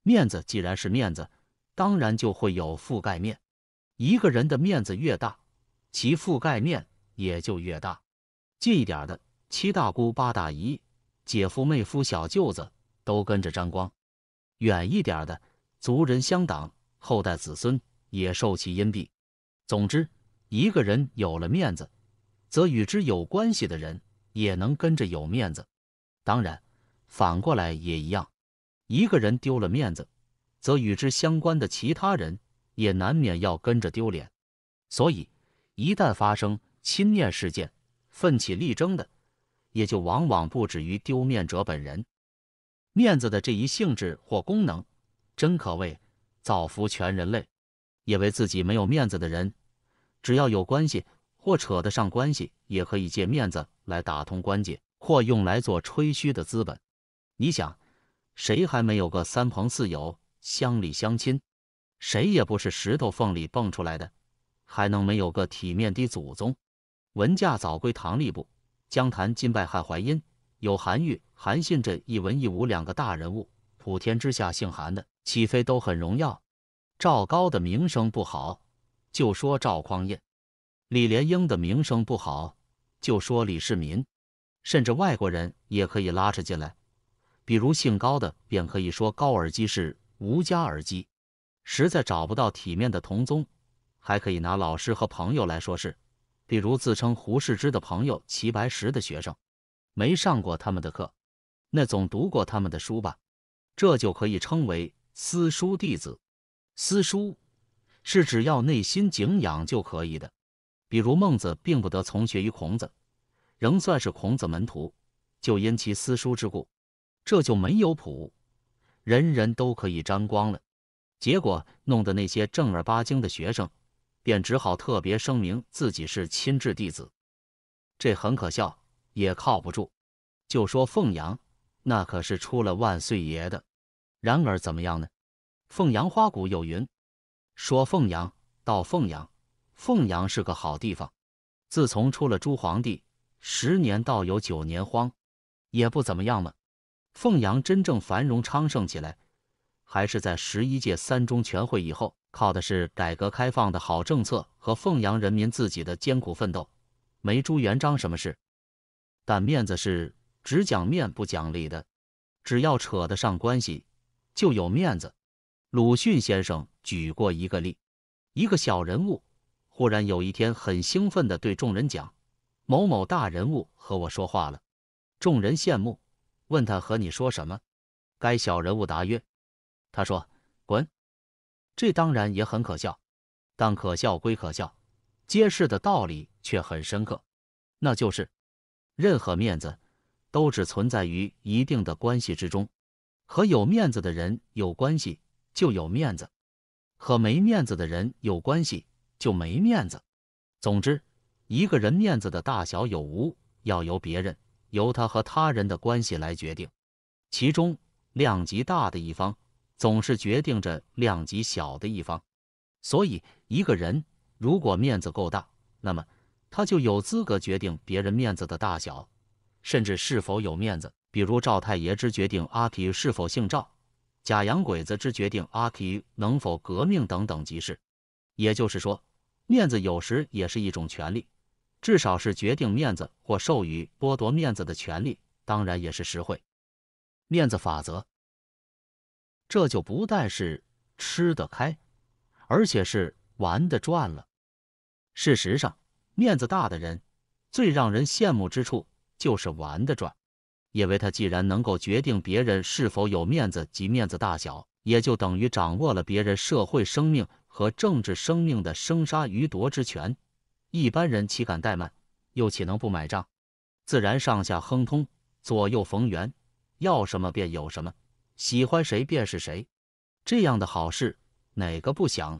B: 面子既然是面子，当然就会有覆盖面。一个人的面子越大，其覆盖面也就越大。近一点的七大姑八大姨、姐夫妹夫、小舅子都跟着沾光；远一点的族人乡党、后代子孙也受其荫庇。总之，一个人有了面子，则与之有关系的人也能跟着有面子；当然，反过来也一样。一个人丢了面子，则与之相关的其他人也难免要跟着丢脸。所以，一旦发生亲面事件，奋起力争的也就往往不止于丢面者本人。面子的这一性质或功能，真可谓造福全人类。也为自己没有面子的人，只要有关系或扯得上关系，也可以借面子来打通关节，或用来做吹嘘的资本。你想，谁还没有个三朋四友、乡里乡亲？谁也不是石头缝里蹦出来的，还能没有个体面的祖宗？文嫁早归唐吏部，江潭今拜汉淮阴。有韩愈、韩信这一文一武两个大人物，普天之下姓韩的，岂非都很荣耀？赵高的名声不好，就说赵匡胤；李莲英的名声不好，就说李世民。甚至外国人也可以拉扯进来，比如姓高的，便可以说高尔基是吴家耳基。实在找不到体面的同宗，还可以拿老师和朋友来说事。比如自称胡适之的朋友、齐白石的学生，没上过他们的课，那总读过他们的书吧？这就可以称为私书弟子。私书是只要内心敬仰就可以的，比如孟子并不得从学于孔子，仍算是孔子门徒，就因其私书之故，这就没有谱，人人都可以沾光了，结果弄得那些正儿八经的学生便只好特别声明自己是亲至弟子，这很可笑，也靠不住。就说凤阳，那可是出了万岁爷的，然而怎么样呢？凤阳花鼓有云，说凤阳到凤阳，凤阳是个好地方。自从出了朱皇帝，十年倒有九年荒，也不怎么样嘛。凤阳真正繁荣昌盛起来，还是在十一届三中全会以后，靠的是改革开放的好政策和凤阳人民自己的艰苦奋斗，没朱元璋什么事。但面子是只讲面不讲理的，只要扯得上关系，就有面子。鲁迅先生举过一个例，一个小人物忽然有一天很兴奋的对众人讲：“某某大人物和我说话了。”众人羡慕，问他和你说什么？该小人物答曰：“他说滚。”这当然也很可笑，但可笑归可笑，揭示的道理却很深刻，那就是任何面子都只存在于一定的关系之中，和有面子的人有关系。就有面子，和没面子的人有关系就没面子。总之，一个人面子的大小有无，要由别人、由他和他人的关系来决定。其中量级大的一方总是决定着量级小的一方。所以，一个人如果面子够大，那么他就有资格决定别人面子的大小，甚至是否有面子。比如赵太爷之决定阿皮是否姓赵。假洋鬼子之决定阿 Q 能否革命等等即事，也就是说，面子有时也是一种权利，至少是决定面子或授予、剥夺面子的权利。当然也是实惠。面子法则，这就不但是吃得开，而且是玩得转了。事实上，面子大的人，最让人羡慕之处就是玩得转。因为他既然能够决定别人是否有面子及面子大小，也就等于掌握了别人社会生命和政治生命的生杀予夺之权。一般人岂敢怠慢，又岂能不买账？自然上下亨通，左右逢源，要什么便有什么，喜欢谁便是谁。这样的好事，哪个不想？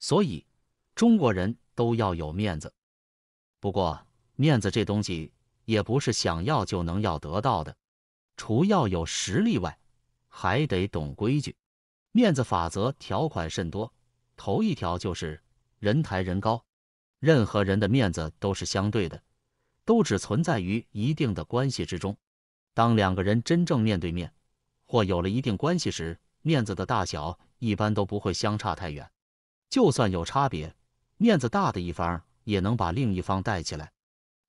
B: 所以中国人都要有面子。不过面子这东西……也不是想要就能要得到的，除要有实力外，还得懂规矩。面子法则条款甚多，头一条就是人抬人高。任何人的面子都是相对的，都只存在于一定的关系之中。当两个人真正面对面，或有了一定关系时，面子的大小一般都不会相差太远。就算有差别，面子大的一方也能把另一方带起来。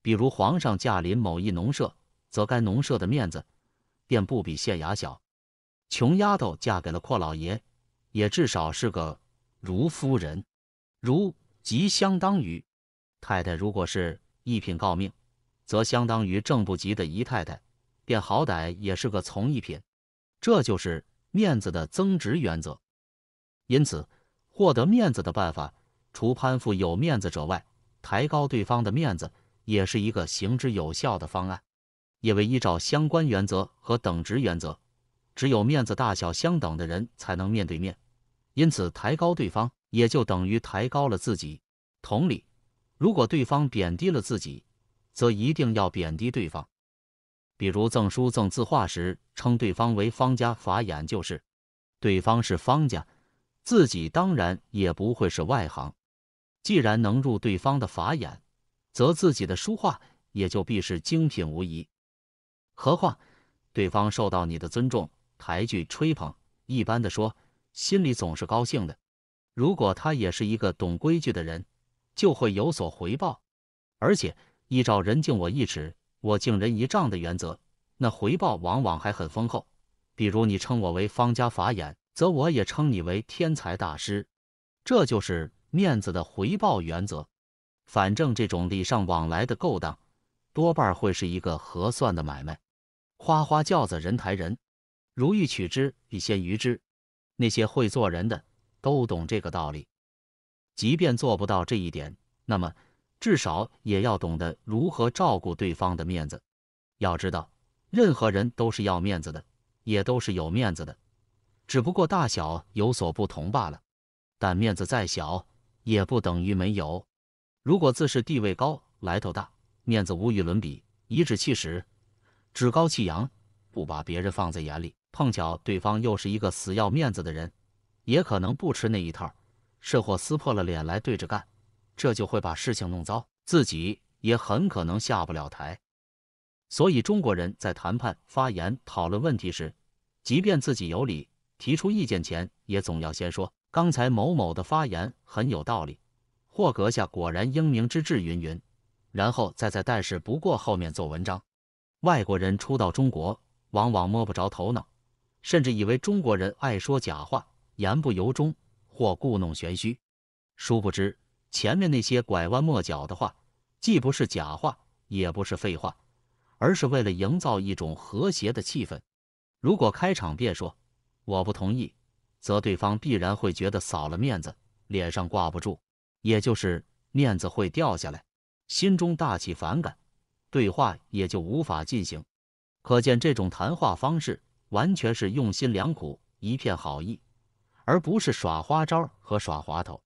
B: 比如皇上驾临某一农舍，则该农舍的面子便不比县衙小。穷丫头嫁给了阔老爷，也至少是个如夫人。如即相当于太太。如果是一品诰命，则相当于正部级的姨太太，便好歹也是个从一品。这就是面子的增值原则。因此，获得面子的办法，除攀附有面子者外，抬高对方的面子。也是一个行之有效的方案，因为依照相关原则和等值原则，只有面子大小相等的人才能面对面，因此抬高对方也就等于抬高了自己。同理，如果对方贬低了自己，则一定要贬低对方。比如赠书赠字画时，称对方为“方家法眼”就是，对方是方家，自己当然也不会是外行。既然能入对方的法眼。则自己的书画也就必是精品无疑。何况对方受到你的尊重、抬举、吹捧，一般的说，心里总是高兴的。如果他也是一个懂规矩的人，就会有所回报。而且依照“人敬我一尺，我敬人一丈”的原则，那回报往往还很丰厚。比如你称我为方家法眼，则我也称你为天才大师。这就是面子的回报原则。反正这种礼尚往来的勾当，多半会是一个合算的买卖。花花轿子人抬人，如欲取之，必先于之。那些会做人的，都懂这个道理。即便做不到这一点，那么至少也要懂得如何照顾对方的面子。要知道，任何人都是要面子的，也都是有面子的，只不过大小有所不同罢了。但面子再小，也不等于没有。如果自恃地位高、来头大、面子无与伦比，颐指气使、趾高气扬，不把别人放在眼里，碰巧对方又是一个死要面子的人，也可能不吃那一套，是或撕破了脸来对着干，这就会把事情弄糟，自己也很可能下不了台。所以，中国人在谈判、发言、讨论问题时，即便自己有理，提出意见前也总要先说：“刚才某某的发言很有道理。”霍阁下果然英明之志云云，然后再在但是不过后面做文章。外国人初到中国，往往摸不着头脑，甚至以为中国人爱说假话，言不由衷或故弄玄虚。殊不知前面那些拐弯抹角的话，既不是假话，也不是废话，而是为了营造一种和谐的气氛。如果开场便说“我不同意”，则对方必然会觉得扫了面子，脸上挂不住。也就是面子会掉下来，心中大起反感，对话也就无法进行。可见这种谈话方式完全是用心良苦，一片好意，而不是耍花招和耍滑头。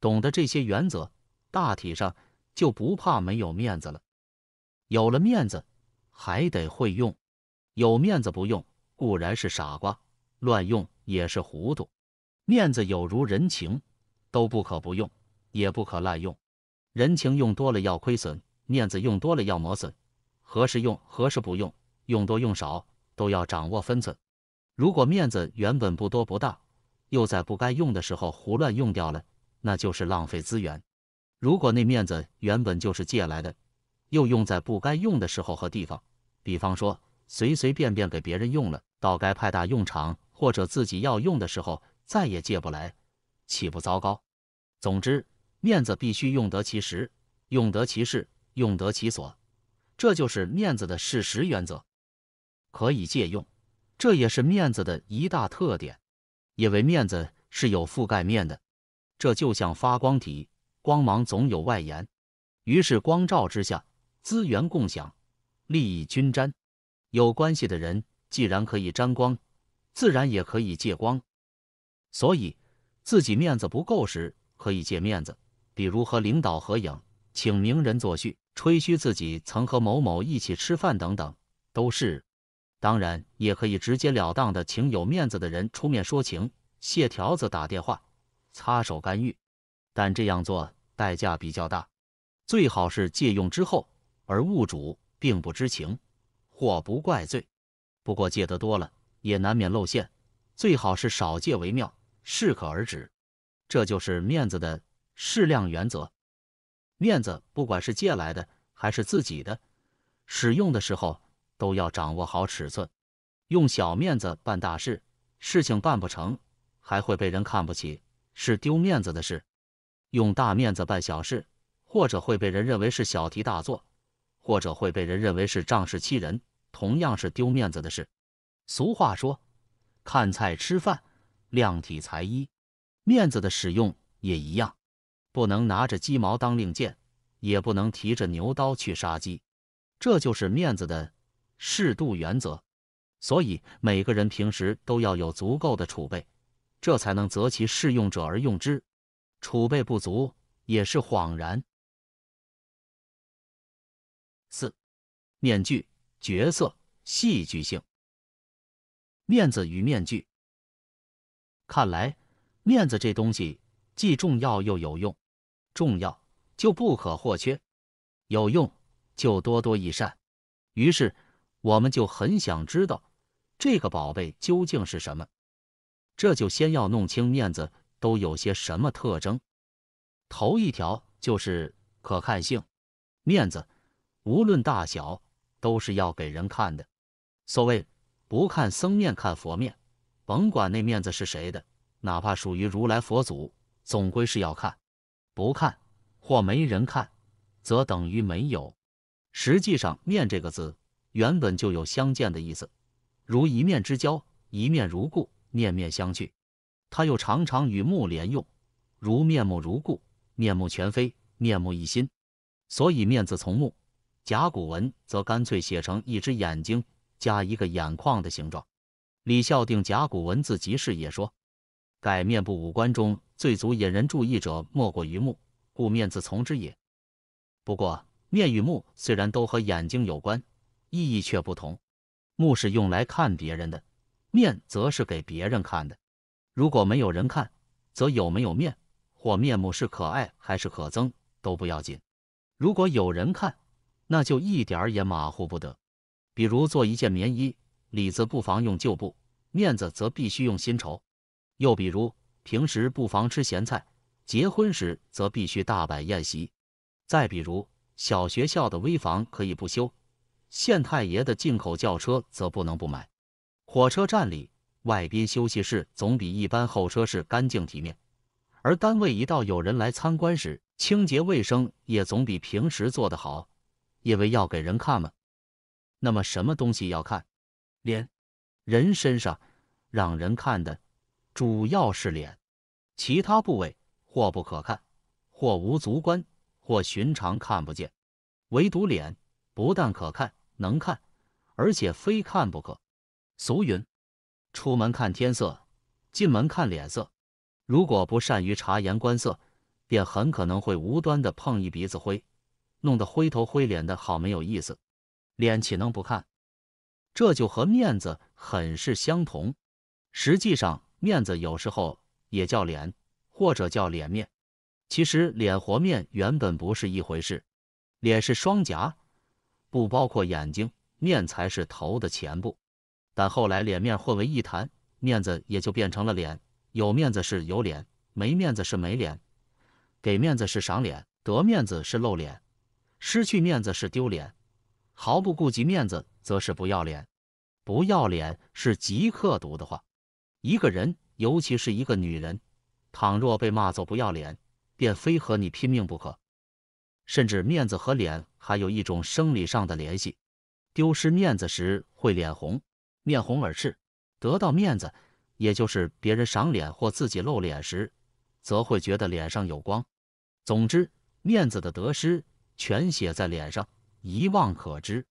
B: 懂得这些原则，大体上就不怕没有面子了。有了面子，还得会用。有面子不用，固然是傻瓜；乱用也是糊涂。面子有如人情，都不可不用。也不可滥用，人情用多了要亏损，面子用多了要磨损。何时用，何时不用，用多用少都要掌握分寸。如果面子原本不多不大，又在不该用的时候胡乱用掉了，那就是浪费资源。如果那面子原本就是借来的，又用在不该用的时候和地方，比方说随随便便给别人用了，到该派大用场或者自己要用的时候再也借不来，岂不糟糕？总之。面子必须用得其实，用得其事，用得其所，这就是面子的事实原则。可以借用，这也是面子的一大特点，因为面子是有覆盖面的。这就像发光体，光芒总有外延，于是光照之下，资源共享，利益均沾。有关系的人既然可以沾光，自然也可以借光。所以自己面子不够时，可以借面子。比如和领导合影，请名人作序，吹嘘自己曾和某某一起吃饭等等，都是。当然，也可以直截了当的请有面子的人出面说情，谢条子打电话，插手干预。但这样做代价比较大，最好是借用之后，而物主并不知情或不怪罪。不过借得多了也难免露馅，最好是少借为妙，适可而止。这就是面子的。适量原则，面子不管是借来的还是自己的，使用的时候都要掌握好尺寸。用小面子办大事，事情办不成，还会被人看不起，是丢面子的事；用大面子办小事，或者会被人认为是小题大做，或者会被人认为是仗势欺人，同样是丢面子的事。俗话说：“看菜吃饭，量体裁衣。”面子的使用也一样。不能拿着鸡毛当令箭，也不能提着牛刀去杀鸡，这就是面子的适度原则。所以每个人平时都要有足够的储备，这才能择其适用者而用之。
A: 储备不足也是恍然。四、面具、角色、戏剧性、面子与面具。看来面子这东西。
B: 既重要又有用，重要就不可或缺，有用就多多益善。于是我们就很想知道这个宝贝究竟是什么。这就先要弄清面子都有些什么特征。头一条就是可看性，面子无论大小都是要给人看的。所谓不看僧面看佛面，甭管那面子是谁的，哪怕属于如来佛祖。总归是要看，不看或没人看，则等于没有。实际上，“面”这个字原本就有相见的意思，如一面之交、一面如故、面面相觑。它又常常与目连用，如面目如故、面目全非、面目一新。所以“面”字从目，甲骨文则干脆写成一只眼睛加一个眼眶的形状。李孝定《甲骨文字集释》也说。盖面部五官中最足引人注意者，莫过于目，故面子从之也。不过，面与目虽然都和眼睛有关，意义却不同。目是用来看别人的，面则是给别人看的。如果没有人看，则有没有面或面目是可爱还是可憎都不要紧；如果有人看，那就一点也马虎不得。比如做一件棉衣，里子不妨用旧布，面子则必须用新绸。又比如，平时不妨吃咸菜，结婚时则必须大摆宴席；再比如，小学校的危房可以不修，县太爷的进口轿车则不能不买。火车站里，外宾休息室总比一般候车室干净体面，而单位一到有人来参观时，清洁卫生也总比平时做得好，因为要给人看嘛。那么什么东西要看？脸，人身上让人看的。主要是脸，其他部位或不可看，或无足观，或寻常看不见，唯独脸不但可看、能看，而且非看不可。俗云：“出门看天色，进门看脸色。”如果不善于察言观色，便很可能会无端的碰一鼻子灰，弄得灰头灰脸的，好没有意思。脸岂能不看？这就和面子很是相同。实际上。面子有时候也叫脸，或者叫脸面。其实脸和面原本不是一回事，脸是双颊，不包括眼睛；面才是头的前部。但后来脸面混为一谈，面子也就变成了脸。有面子是有脸，没面子是没脸。给面子是赏脸，得面子是露脸，失去面子是丢脸，毫不顾及面子则是不要脸。不要脸是极刻毒的话。一个人，尤其是一个女人，倘若被骂作不要脸，便非和你拼命不可。甚至面子和脸还有一种生理上的联系，丢失面子时会脸红、面红耳赤；得到面子，也就是别人赏脸或自己露脸时，则会觉得脸上有光。总之，面子的得失全写在脸上，一望可知。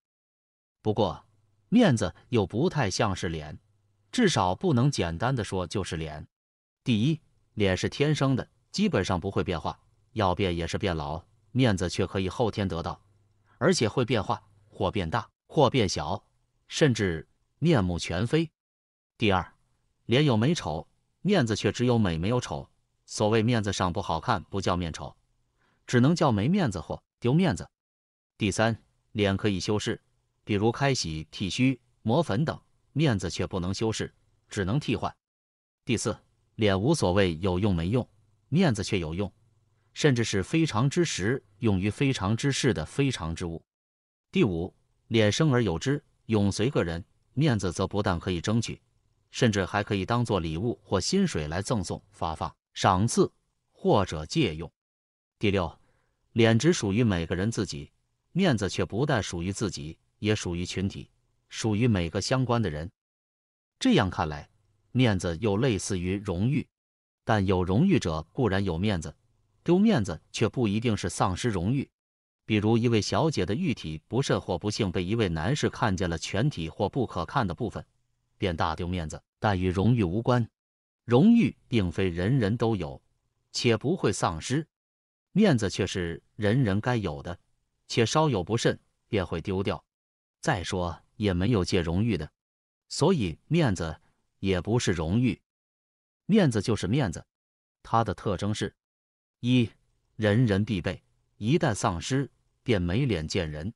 B: 不过，面子又不太像是脸。至少不能简单的说就是脸。第一，脸是天生的，基本上不会变化，要变也是变老；面子却可以后天得到，而且会变化，或变大，或变小，甚至面目全非。第二，脸有美丑，面子却只有美没有丑。所谓面子上不好看，不叫面丑，只能叫没面子或丢面子。第三，脸可以修饰，比如开洗、剃须、磨粉等。面子却不能修饰，只能替换。第四，脸无所谓有用没用，面子却有用，甚至是非常之时用于非常之事的非常之物。第五，脸生而有之，永随个人，面子则不但可以争取，甚至还可以当做礼物或薪水来赠送、发放、赏赐或者借用。第六，脸只属于每个人自己，面子却不但属于自己，也属于群体。属于每个相关的人。这样看来，面子又类似于荣誉，但有荣誉者固然有面子，丢面子却不一定是丧失荣誉。比如一位小姐的玉体不慎或不幸被一位男士看见了全体或不可看的部分，便大丢面子，但与荣誉无关。荣誉并非人人都有，且不会丧失；面子却是人人该有的，且稍有不慎便会丢掉。再说。也没有借荣誉的，所以面子也不是荣誉，面子就是面子。它的特征是：一、人人必备，一旦丧失便没脸见人；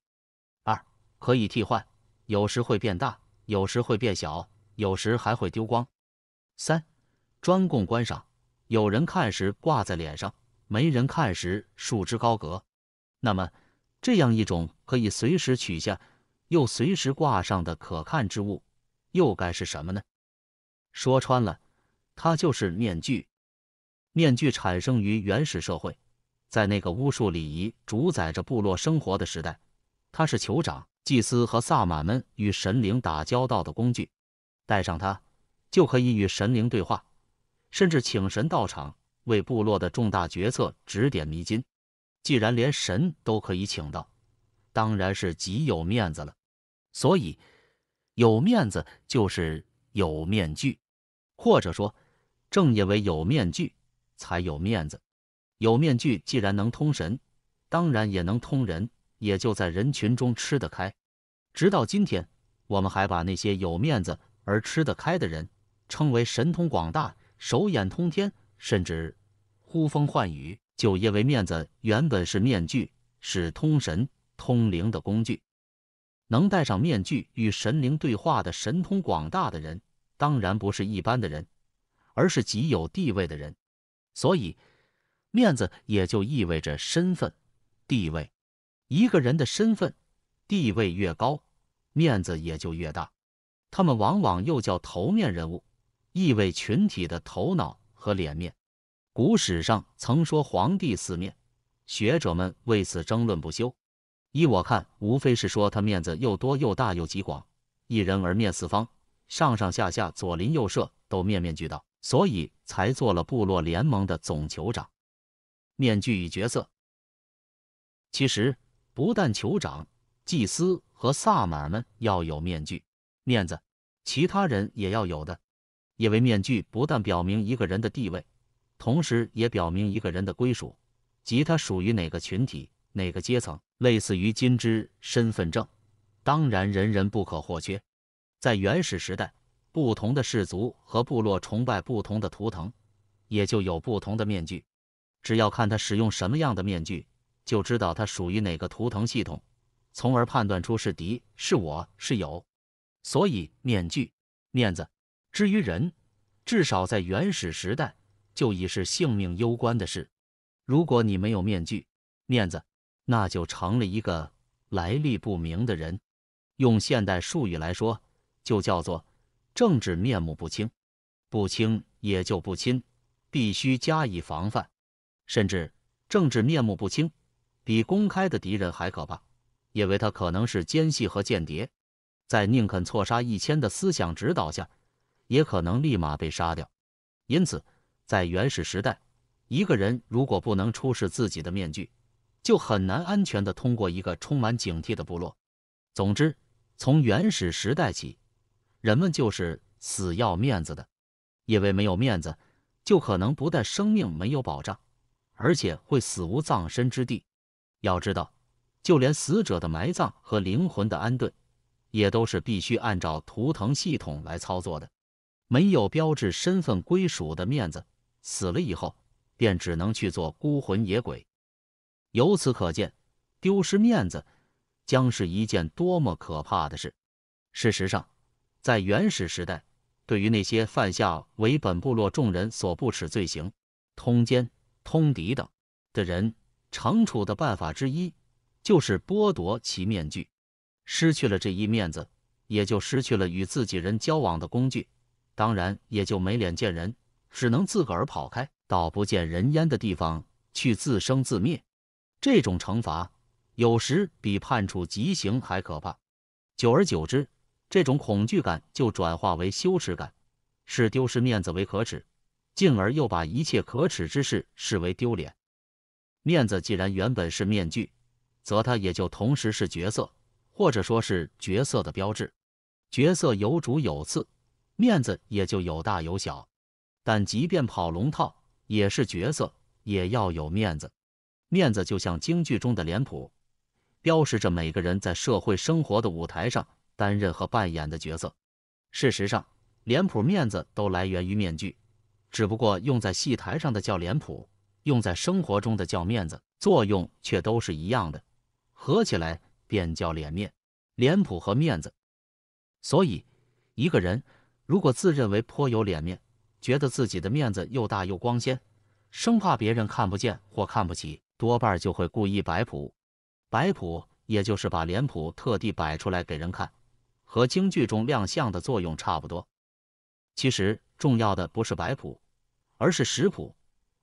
B: 二、可以替换，有时会变大，有时会变小，有时还会丢光；三、专供观赏，有人看时挂在脸上，没人看时束之高阁。那么，这样一种可以随时取下。又随时挂上的可看之物，又该是什么呢？说穿了，它就是面具。面具产生于原始社会，在那个巫术礼仪主宰着部落生活的时代，它是酋长、祭司和萨满们与神灵打交道的工具。戴上它，就可以与神灵对话，甚至请神到场，为部落的重大决策指点迷津。既然连神都可以请到，当然是极有面子了。所以，有面子就是有面具，或者说，正因为有面具，才有面子。有面具，既然能通神，当然也能通人，也就在人群中吃得开。直到今天，我们还把那些有面子而吃得开的人称为神通广大、手眼通天，甚至呼风唤雨。就因为面子原本是面具，是通神通灵的工具。能戴上面具与神灵对话的神通广大的人，当然不是一般的人，而是极有地位的人。所以，面子也就意味着身份、地位。一个人的身份地位越高，面子也就越大。他们往往又叫头面人物，意味群体的头脑和脸面。古史上曾说皇帝四面，学者们为此争论不休。依我看，无非是说他面子又多又大又极广，一人而面四方，上上下下、左邻右舍都面面俱到，所以才做了部落联盟的总酋长。面具与角色，其实不但酋长、祭司和萨满们要有面具、面子，其他人也要有的，因为面具不但表明一个人的地位，同时也表明一个人的归属，即他属于哪个群体、哪个阶层。类似于今之身份证，当然人人不可或缺。在原始时代，不同的氏族和部落崇拜不同的图腾，也就有不同的面具。只要看他使用什么样的面具，就知道他属于哪个图腾系统，从而判断出是敌是我是友。所以，面具、面子，至于人，至少在原始时代就已是性命攸关的事。如果你没有面具、面子，那就成了一个来历不明的人，用现代术语来说，就叫做政治面目不清。不清也就不清，必须加以防范。甚至政治面目不清，比公开的敌人还可怕，因为他可能是奸细和间谍。在宁肯错杀一千的思想指导下，也可能立马被杀掉。因此，在原始时代，一个人如果不能出示自己的面具，就很难安全的通过一个充满警惕的部落。总之，从原始时代起，人们就是死要面子的，因为没有面子，就可能不但生命没有保障，而且会死无葬身之地。要知道，就连死者的埋葬和灵魂的安顿，也都是必须按照图腾系统来操作的。没有标志身份归属的面子，死了以后，便只能去做孤魂野鬼。由此可见，丢失面子将是一件多么可怕的事。事实上，在原始时代，对于那些犯下为本部落众人所不耻罪行，通奸、通敌等的人，惩处的办法之一就是剥夺其面具。失去了这一面子，也就失去了与自己人交往的工具，当然也就没脸见人，只能自个儿跑开，到不见人烟的地方去自生自灭。这种惩罚有时比判处极刑还可怕。久而久之，这种恐惧感就转化为羞耻感，视丢失面子为可耻，进而又把一切可耻之事视为丢脸。面子既然原本是面具，则它也就同时是角色，或者说，是角色的标志。角色有主有次，面子也就有大有小。但即便跑龙套，也是角色，也要有面子。面子就像京剧中的脸谱，标识着每个人在社会生活的舞台上担任和扮演的角色。事实上，脸谱、面子都来源于面具，只不过用在戏台上的叫脸谱，用在生活中的叫面子，作用却都是一样的。合起来便叫脸面、脸谱和面子。所以，一个人如果自认为颇有脸面，觉得自己的面子又大又光鲜，生怕别人看不见或看不起。多半就会故意摆谱，摆谱也就是把脸谱特地摆出来给人看，和京剧中亮相的作用差不多。其实重要的不是摆谱，而是识谱，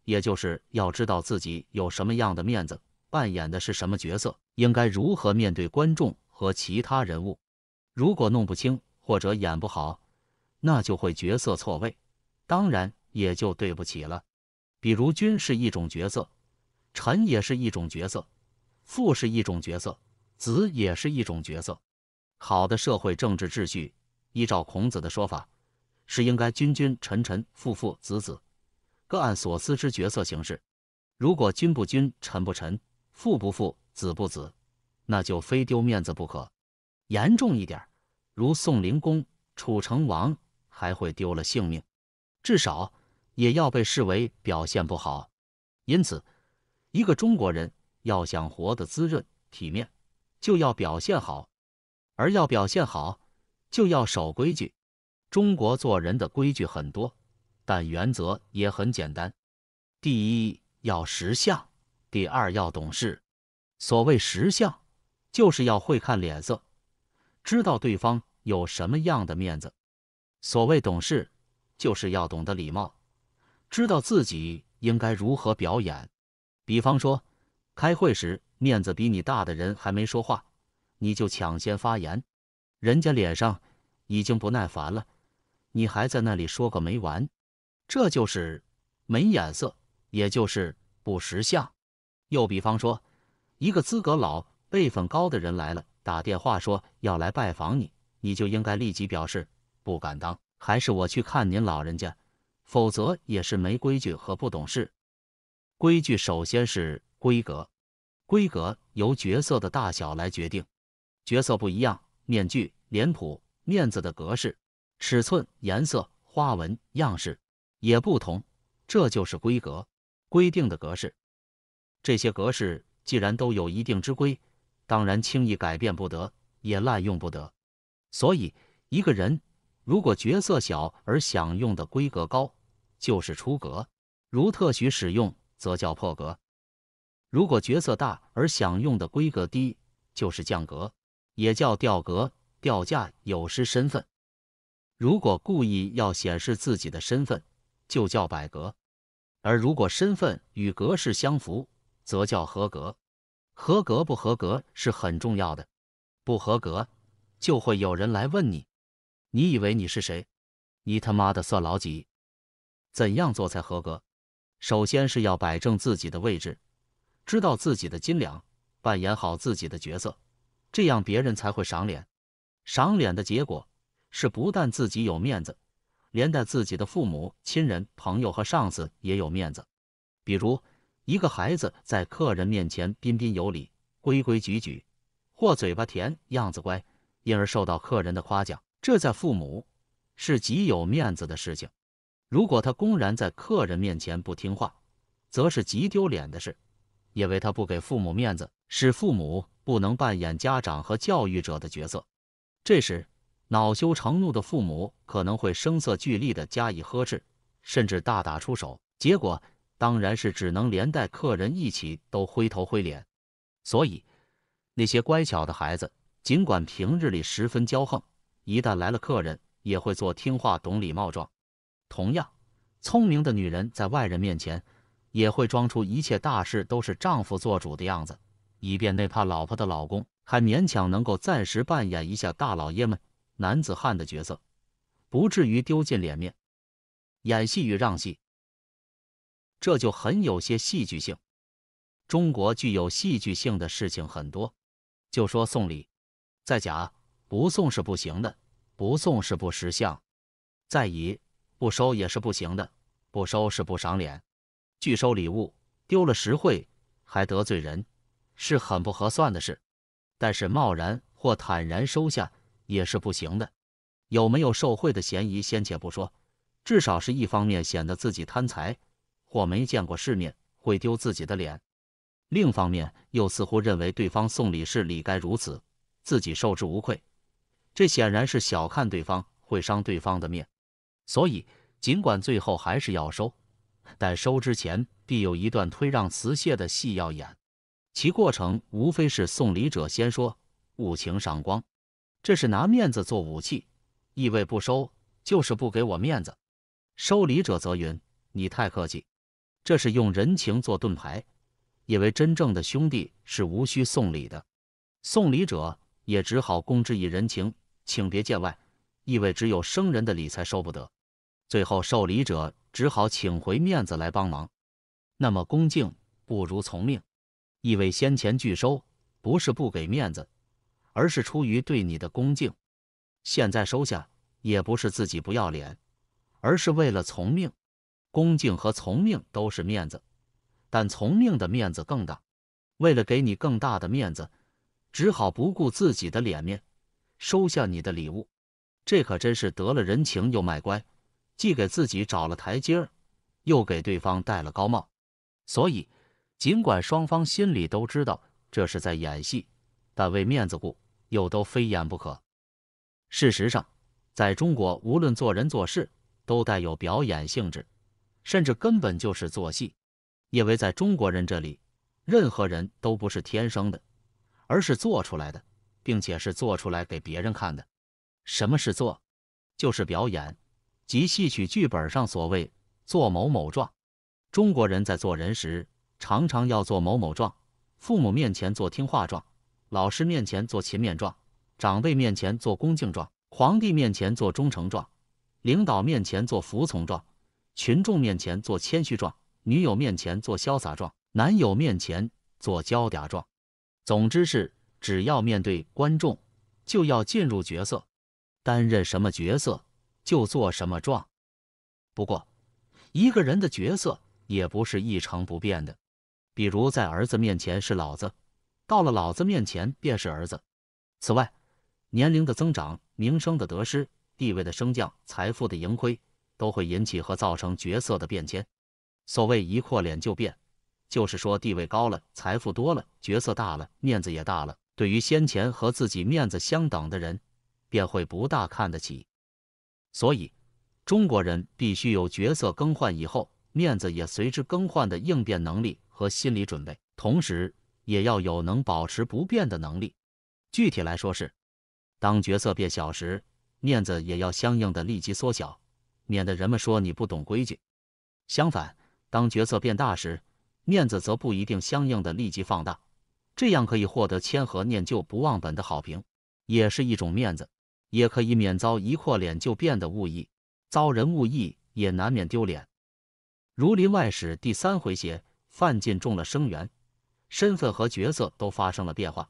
B: 也就是要知道自己有什么样的面子，扮演的是什么角色，应该如何面对观众和其他人物。如果弄不清或者演不好，那就会角色错位，当然也就对不起了。比如军是一种角色。臣也是一种角色，父是一种角色，子也是一种角色。好的社会政治秩序，依照孔子的说法，是应该君君臣臣父父子子，各按所思之角色行事。如果君不君，臣不臣，父不父，子不子，那就非丢面子不可。严重一点，如宋灵公、楚成王，还会丢了性命；至少也要被视为表现不好。因此。一个中国人要想活得滋润体面，就要表现好，而要表现好，就要守规矩。中国做人的规矩很多，但原则也很简单：第一，要识相；第二，要懂事。所谓识相，就是要会看脸色，知道对方有什么样的面子；所谓懂事，就是要懂得礼貌，知道自己应该如何表演。比方说，开会时面子比你大的人还没说话，你就抢先发言，人家脸上已经不耐烦了，你还在那里说个没完，这就是没眼色，也就是不识相。又比方说，一个资格老、辈分高的人来了，打电话说要来拜访你，你就应该立即表示不敢当，还是我去看您老人家，否则也是没规矩和不懂事。规矩首先是规格，规格由角色的大小来决定。角色不一样，面具、脸谱、面子的格式、尺寸、颜色、花纹、样式也不同，这就是规格规定的格式。这些格式既然都有一定之规，当然轻易改变不得，也滥用不得。所以，一个人如果角色小而想用的规格高，就是出格。如特许使用。则叫破格。如果角色大而想用的规格低，就是降格，也叫掉格、掉价，有失身份。如果故意要显示自己的身份，就叫摆格。而如果身份与格式相符，则叫合格。合格不合格是很重要的，不合格就会有人来问你：你以为你是谁？你他妈的算老几？怎样做才合格？首先是要摆正自己的位置，知道自己的斤两，扮演好自己的角色，这样别人才会赏脸。赏脸的结果是不但自己有面子，连带自己的父母亲人、朋友和上司也有面子。比如，一个孩子在客人面前彬彬有礼、规规矩矩，或嘴巴甜、样子乖，因而受到客人的夸奖，这在父母是极有面子的事情。如果他公然在客人面前不听话，则是极丢脸的事，因为他不给父母面子，使父母不能扮演家长和教育者的角色。这时，恼羞成怒的父母可能会声色俱厉地加以呵斥，甚至大打出手。结果当然是只能连带客人一起都灰头灰脸。所以，那些乖巧的孩子，尽管平日里十分骄横，一旦来了客人，也会做听话、懂礼貌状。同样，聪明的女人在外人面前也会装出一切大事都是丈夫做主的样子，以便那怕老婆的老公还勉强能够暂时扮演一下大老爷们、男子汉的角色，不至于丢尽脸面。演戏与让戏，这就很有些戏剧性。中国具有戏剧性的事情很多，就说送礼，在甲不送是不行的，不送是不识相；在乙。不收也是不行的，不收是不赏脸，拒收礼物丢了实惠，还得罪人，是很不合算的事。但是贸然或坦然收下也是不行的，有没有受贿的嫌疑先且不说，至少是一方面显得自己贪财或没见过世面，会丢自己的脸；另方面又似乎认为对方送礼是理该如此，自己受之无愧，这显然是小看对方，会伤对方的面。所以，尽管最后还是要收，但收之前必有一段推让辞谢的戏要演。其过程无非是送礼者先说“物情赏光”，这是拿面子做武器，意味不收就是不给我面子；收礼者则云“你太客气”，这是用人情做盾牌，因为真正的兄弟是无需送礼的。送礼者也只好公之以人情，请别见外，意味只有生人的礼才收不得。最后，受礼者只好请回面子来帮忙。那么，恭敬不如从命。意味先前拒收，不是不给面子，而是出于对你的恭敬。现在收下，也不是自己不要脸，而是为了从命。恭敬和从命都是面子，但从命的面子更大。为了给你更大的面子，只好不顾自己的脸面，收下你的礼物。这可真是得了人情又卖乖。既给自己找了台阶儿，又给对方戴了高帽，所以尽管双方心里都知道这是在演戏，但为面子故，又都非演不可。事实上，在中国，无论做人做事，都带有表演性质，甚至根本就是做戏，因为在中国人这里，任何人都不是天生的，而是做出来的，并且是做出来给别人看的。什么是做？就是表演。即戏曲剧本上所谓“做某某状”，中国人在做人时常常要做某某状：父母面前做听话状，老师面前做勤勉状，长辈面前做恭敬状，皇帝面前做忠诚状，领导面前做服从状，群众面前做谦虚状，女友面前做潇洒状，男友面前做娇嗲状。总之是，只要面对观众，就要进入角色，担任什么角色。就做什么状。不过，一个人的角色也不是一成不变的。比如，在儿子面前是老子，到了老子面前便是儿子。此外，年龄的增长、名声的得失、地位的升降、财富的盈亏，都会引起和造成角色的变迁。所谓“一扩脸就变”，就是说地位高了、财富多了、角色大了、面子也大了，对于先前和自己面子相等的人，便会不大看得起。所以，中国人必须有角色更换以后面子也随之更换的应变能力和心理准备，同时也要有能保持不变的能力。具体来说是，当角色变小时，面子也要相应的立即缩小，免得人们说你不懂规矩；相反，当角色变大时，面子则不一定相应的立即放大，这样可以获得谦和念旧不忘本的好评，也是一种面子。也可以免遭一阔脸就变得误意，遭人误意也难免丢脸。《儒林外史》第三回写范进中了生源，身份和角色都发生了变化，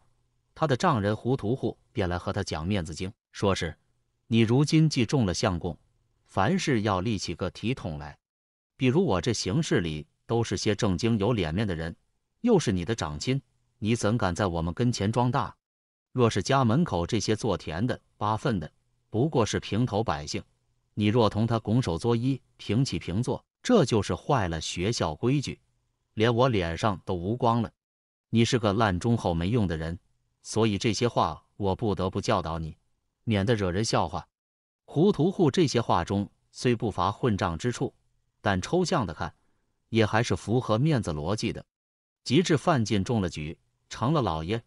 B: 他的丈人胡屠户便来和他讲面子经，说是：“你如今既中了相公，凡事要立起个体统来。比如我这行事里都是些正经有脸面的人，又是你的长亲，你怎敢在我们跟前装大？”若是家门口这些做田的、扒粪的，不过是平头百姓，你若同他拱手作揖、平起平坐，这就是坏了学校规矩，连我脸上都无光了。你是个烂忠厚没用的人，所以这些话我不得不教导你，免得惹人笑话。胡屠户这些话中虽不乏混账之处，但抽象的看，也还是符合面子逻辑的。及至范进中了举，成了老爷。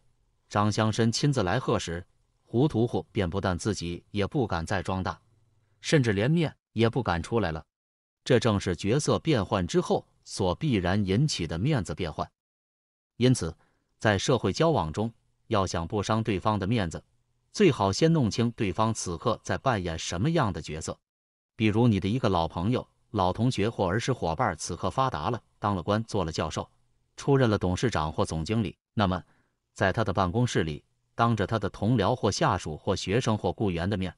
B: 张乡绅亲自来贺时，胡屠户便不但自己也不敢再装大，甚至连面也不敢出来了。这正是角色变换之后所必然引起的面子变换。因此，在社会交往中，要想不伤对方的面子，最好先弄清对方此刻在扮演什么样的角色。比如，你的一个老朋友、老同学或儿时伙伴，此刻发达了，当了官，做了教授，出任了董事长或总经理，那么。在他的办公室里，当着他的同僚或下属或学生或雇员的面，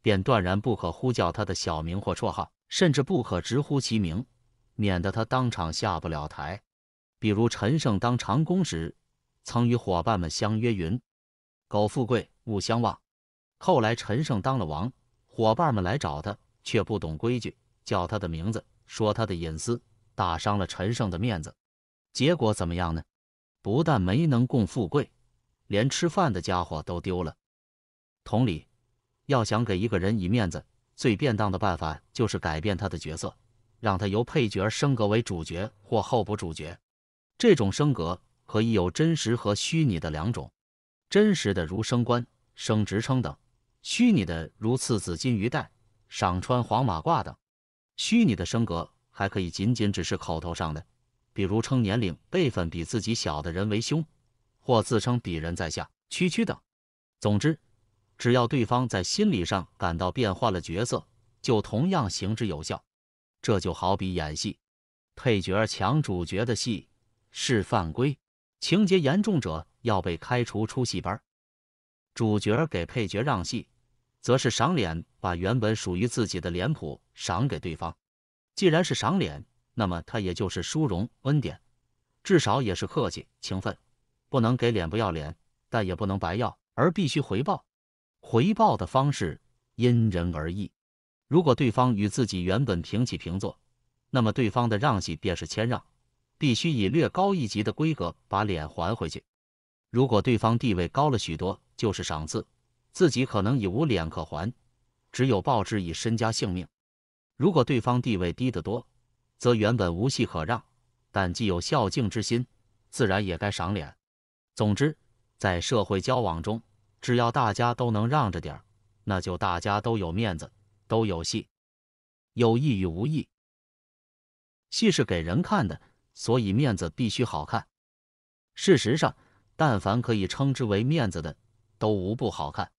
B: 便断然不可呼叫他的小名或绰号，甚至不可直呼其名，免得他当场下不了台。比如，陈胜当长工时，曾与伙伴们相约云：“苟富贵，勿相忘。”后来，陈胜当了王，伙伴们来找他，却不懂规矩，叫他的名字，说他的隐私，打伤了陈胜的面子。结果怎么样呢？不但没能共富贵，连吃饭的家伙都丢了。同理，要想给一个人以面子，最便当的办法就是改变他的角色，让他由配角升格为主角或候补主角。这种升格可以有真实和虚拟的两种。真实的如升官、升职称等；虚拟的如赐紫金鱼袋、赏穿黄马褂等。虚拟的升格还可以仅仅只是口头上的。比如称年龄、辈分比自己小的人为兄，或自称鄙人在下、区区等。总之，只要对方在心理上感到变换了角色，就同样行之有效。这就好比演戏，配角抢主角的戏是犯规，情节严重者要被开除出戏班。主角给配角让戏，则是赏脸，把原本属于自己的脸谱赏给对方。既然是赏脸，那么他也就是殊荣恩典，至少也是客气情分，不能给脸不要脸，但也不能白要，而必须回报。回报的方式因人而异。如果对方与自己原本平起平坐，那么对方的让礼便是谦让，必须以略高一级的规格把脸还回去。如果对方地位高了许多，就是赏赐，自己可能已无脸可还，只有报之以身家性命。如果对方地位低得多，则原本无戏可让，但既有孝敬之心，自然也该赏脸。总之，在社会交往中，只要大家都能让着点儿，那就大家都有面子，都有戏。有意与无意，戏是给人看的，所以面子必须好看。事实上，但凡可以称之为面子的，都无不好看。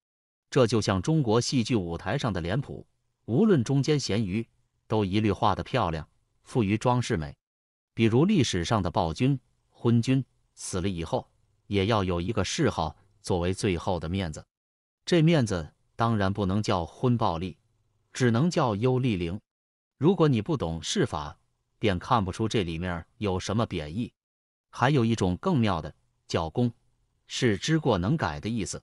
B: 这就像中国戏剧舞台上的脸谱，无论中间咸鱼，都一律画得漂亮。富于装饰美，比如历史上的暴君、昏君死了以后，也要有一个谥号作为最后的面子。这面子当然不能叫昏暴力，只能叫幽厉灵。如果你不懂谥法，便看不出这里面有什么贬义。还有一种更妙的，叫“功”，是知过能改的意思。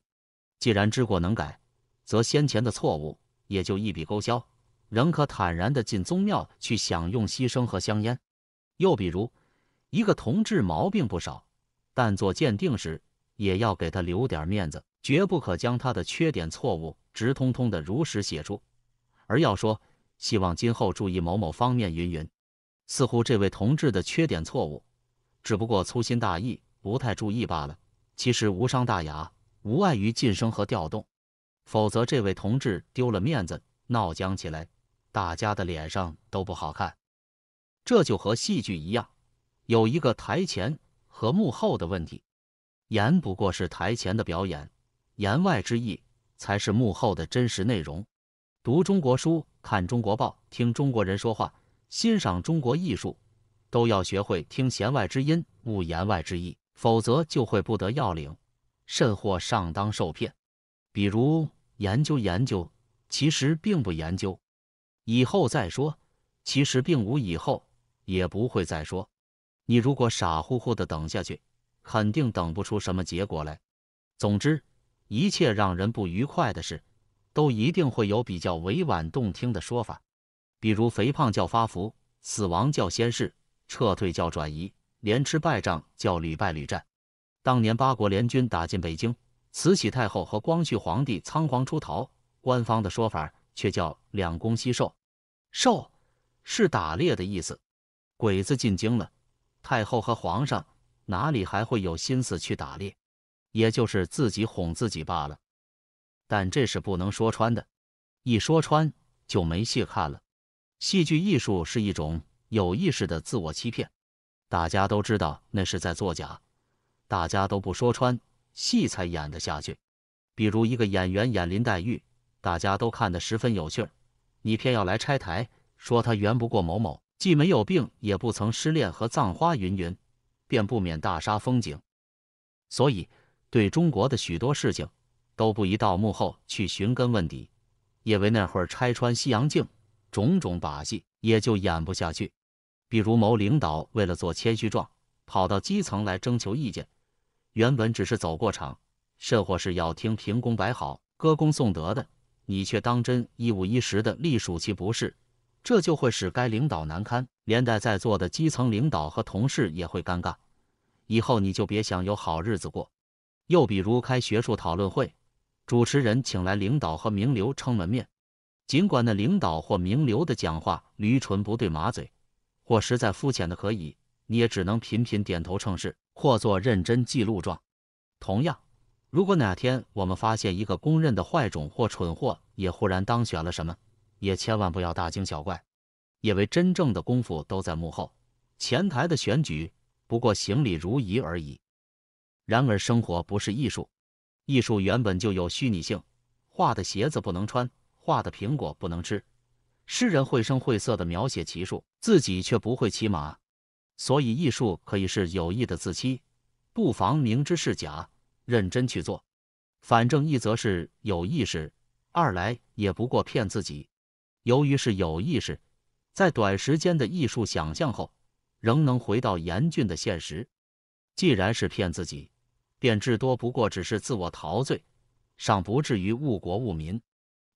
B: 既然知过能改，则先前的错误也就一笔勾销。仍可坦然地进宗庙去享用牺牲和香烟。又比如，一个同志毛病不少，但做鉴定时也要给他留点面子，绝不可将他的缺点错误直通通的如实写出，而要说希望今后注意某某方面云云。似乎这位同志的缺点错误，只不过粗心大意、不太注意罢了，其实无伤大雅，无碍于晋升和调动。否则，这位同志丢了面子，闹僵起来。大家的脸上都不好看，这就和戏剧一样，有一个台前和幕后的问题。言不过是台前的表演，言外之意才是幕后的真实内容。读中国书、看中国报、听中国人说话、欣赏中国艺术，都要学会听弦外之音，悟言外之意，否则就会不得要领，甚或上当受骗。比如研究研究，其实并不研究。以后再说，其实并无以后，也不会再说。你如果傻乎乎的等下去，肯定等不出什么结果来。总之，一切让人不愉快的事，都一定会有比较委婉动听的说法。比如，肥胖叫发福，死亡叫先逝，撤退叫转移，连吃败仗叫屡败屡战。当年八国联军打进北京，慈禧太后和光绪皇帝仓皇出逃，官方的说法。却叫两公西兽。兽是打猎的意思。鬼子进京了，太后和皇上哪里还会有心思去打猎？也就是自己哄自己罢了。但这是不能说穿的，一说穿就没戏看了。戏剧艺术是一种有意识的自我欺骗，大家都知道那是在作假，大家都不说穿，戏才演得下去。比如一个演员演林黛玉。大家都看得十分有趣，你偏要来拆台，说他圆不过某某，既没有病，也不曾失恋和葬花云云，便不免大杀风景。所以对中国的许多事情，都不宜到幕后去寻根问底，因为那会儿拆穿西洋镜，种种把戏也就演不下去。比如某领导为了做谦虚状，跑到基层来征求意见，原本只是走过场，甚或是要听凭功摆好、歌功颂德的。你却当真一五一十的隶属其不是，这就会使该领导难堪，连带在座的基层领导和同事也会尴尬。以后你就别想有好日子过。又比如开学术讨论会，主持人请来领导和名流撑门面，尽管那领导或名流的讲话驴唇不对马嘴，或实在肤浅的可以，你也只能频频点头称是，或做认真记录状。同样。如果哪天我们发现一个公认的坏种或蠢货也忽然当选了什么，也千万不要大惊小怪，因为真正的功夫都在幕后，前台的选举不过行礼如仪而已。然而生活不是艺术，艺术原本就有虚拟性，画的鞋子不能穿，画的苹果不能吃。诗人绘声绘色地描写骑术，自己却不会骑马，所以艺术可以是有意的自欺，不妨明知是假。认真去做，反正一则是有意识，二来也不过骗自己。由于是有意识，在短时间的艺术想象后，仍能回到严峻的现实。既然是骗自己，便至多不过只是自我陶醉，尚不至于误国误民。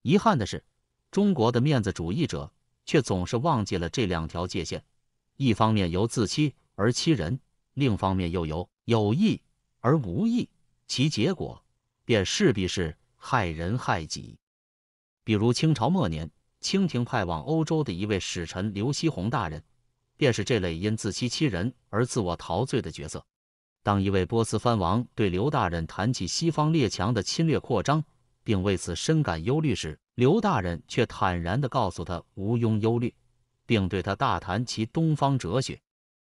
B: 遗憾的是，中国的面子主义者却总是忘记了这两条界限：一方面由自欺而欺人，另一方面又由有意而无意。其结果便势必是害人害己。比如清朝末年，清廷派往欧洲的一位使臣刘锡鸿大人，便是这类因自欺欺人而自我陶醉的角色。当一位波斯藩王对刘大人谈起西方列强的侵略扩张，并为此深感忧虑时，刘大人却坦然地告诉他毋庸忧虑，并对他大谈其东方哲学。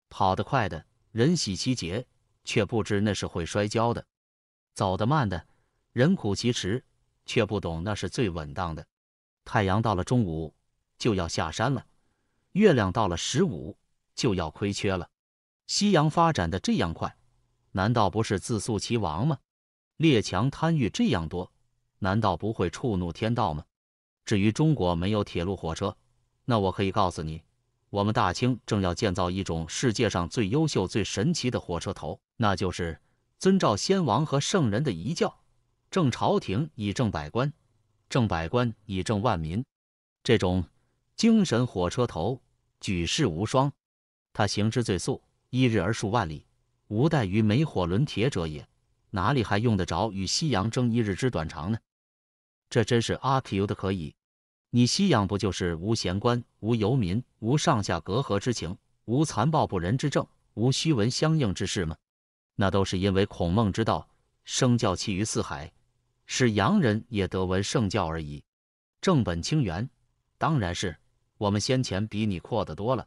B: 跑得快的人喜其捷，却不知那是会摔跤的。走得慢的人苦其实，却不懂那是最稳当的。太阳到了中午就要下山了，月亮到了十五就要亏缺了。夕阳发展的这样快，难道不是自诉其亡吗？列强贪欲这样多，难道不会触怒天道吗？至于中国没有铁路火车，那我可以告诉你，我们大清正要建造一种世界上最优秀、最神奇的火车头，那就是。遵照先王和圣人的遗教，正朝廷以正百官，正百官以正万民。这种精神火车头举世无双，他行之最速，一日而数万里，无待于煤、火、轮、铁者也。哪里还用得着与西洋争一日之短长呢？这真是阿 Q 的可以。你西洋不就是无闲官、无游民、无上下隔阂之情、无残暴不仁之政、无虚文相应之事吗？那都是因为孔孟之道，生教气于四海，使洋人也得闻圣教而已。正本清源，当然是我们先前比你阔得多了。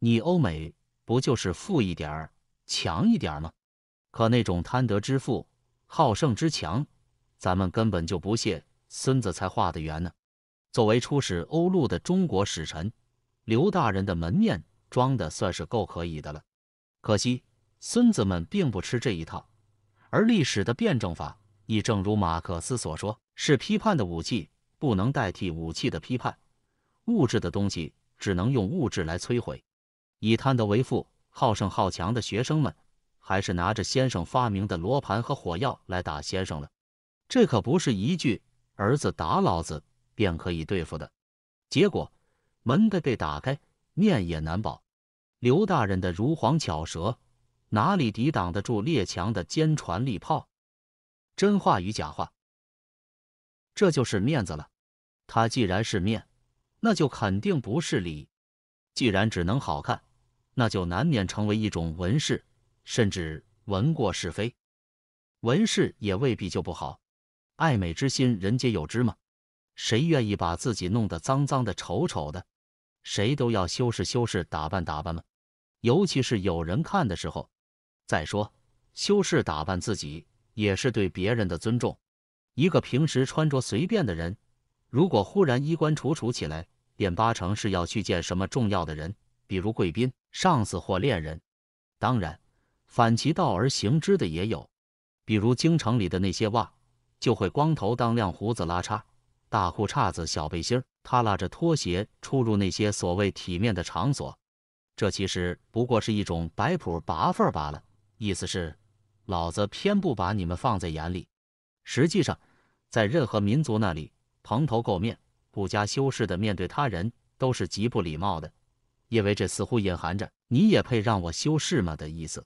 B: 你欧美不就是富一点儿、强一点儿吗？可那种贪得之富、好胜之强，咱们根本就不屑。孙子才画的圆呢。作为出使欧陆的中国使臣，刘大人的门面装的算是够可以的了，可惜。孙子们并不吃这一套，而历史的辩证法亦正如马克思所说，是批判的武器，不能代替武器的批判。物质的东西只能用物质来摧毁。以贪得为富、好胜好强的学生们，还是拿着先生发明的罗盘和火药来打先生了。这可不是一句“儿子打老子”便可以对付的。结果，门被被打开，面也难保。刘大人的如簧巧舌。哪里抵挡得住列强的坚船利炮？真话与假话，这就是面子了。它既然是面，那就肯定不是里；既然只能好看，那就难免成为一种文饰，甚至文过是非。文饰也未必就不好。爱美之心，人皆有之嘛。谁愿意把自己弄得脏脏的、丑丑的？谁都要修饰修饰、打扮打扮嘛。尤其是有人看的时候。再说，修饰打扮自己也是对别人的尊重。一个平时穿着随便的人，如果忽然衣冠楚楚起来，便八成是要去见什么重要的人，比如贵宾、上司或恋人。当然，反其道而行之的也有，比如京城里的那些娃，就会光头当亮胡子拉碴，大裤衩子、小背心儿，拉着拖鞋出入那些所谓体面的场所。这其实不过是一种摆谱拔份罢了。意思是，老子偏不把你们放在眼里。实际上，在任何民族那里，蓬头垢面、不加修饰的面对他人都是极不礼貌的，因为这似乎隐含着你也配让我修饰吗”的意思。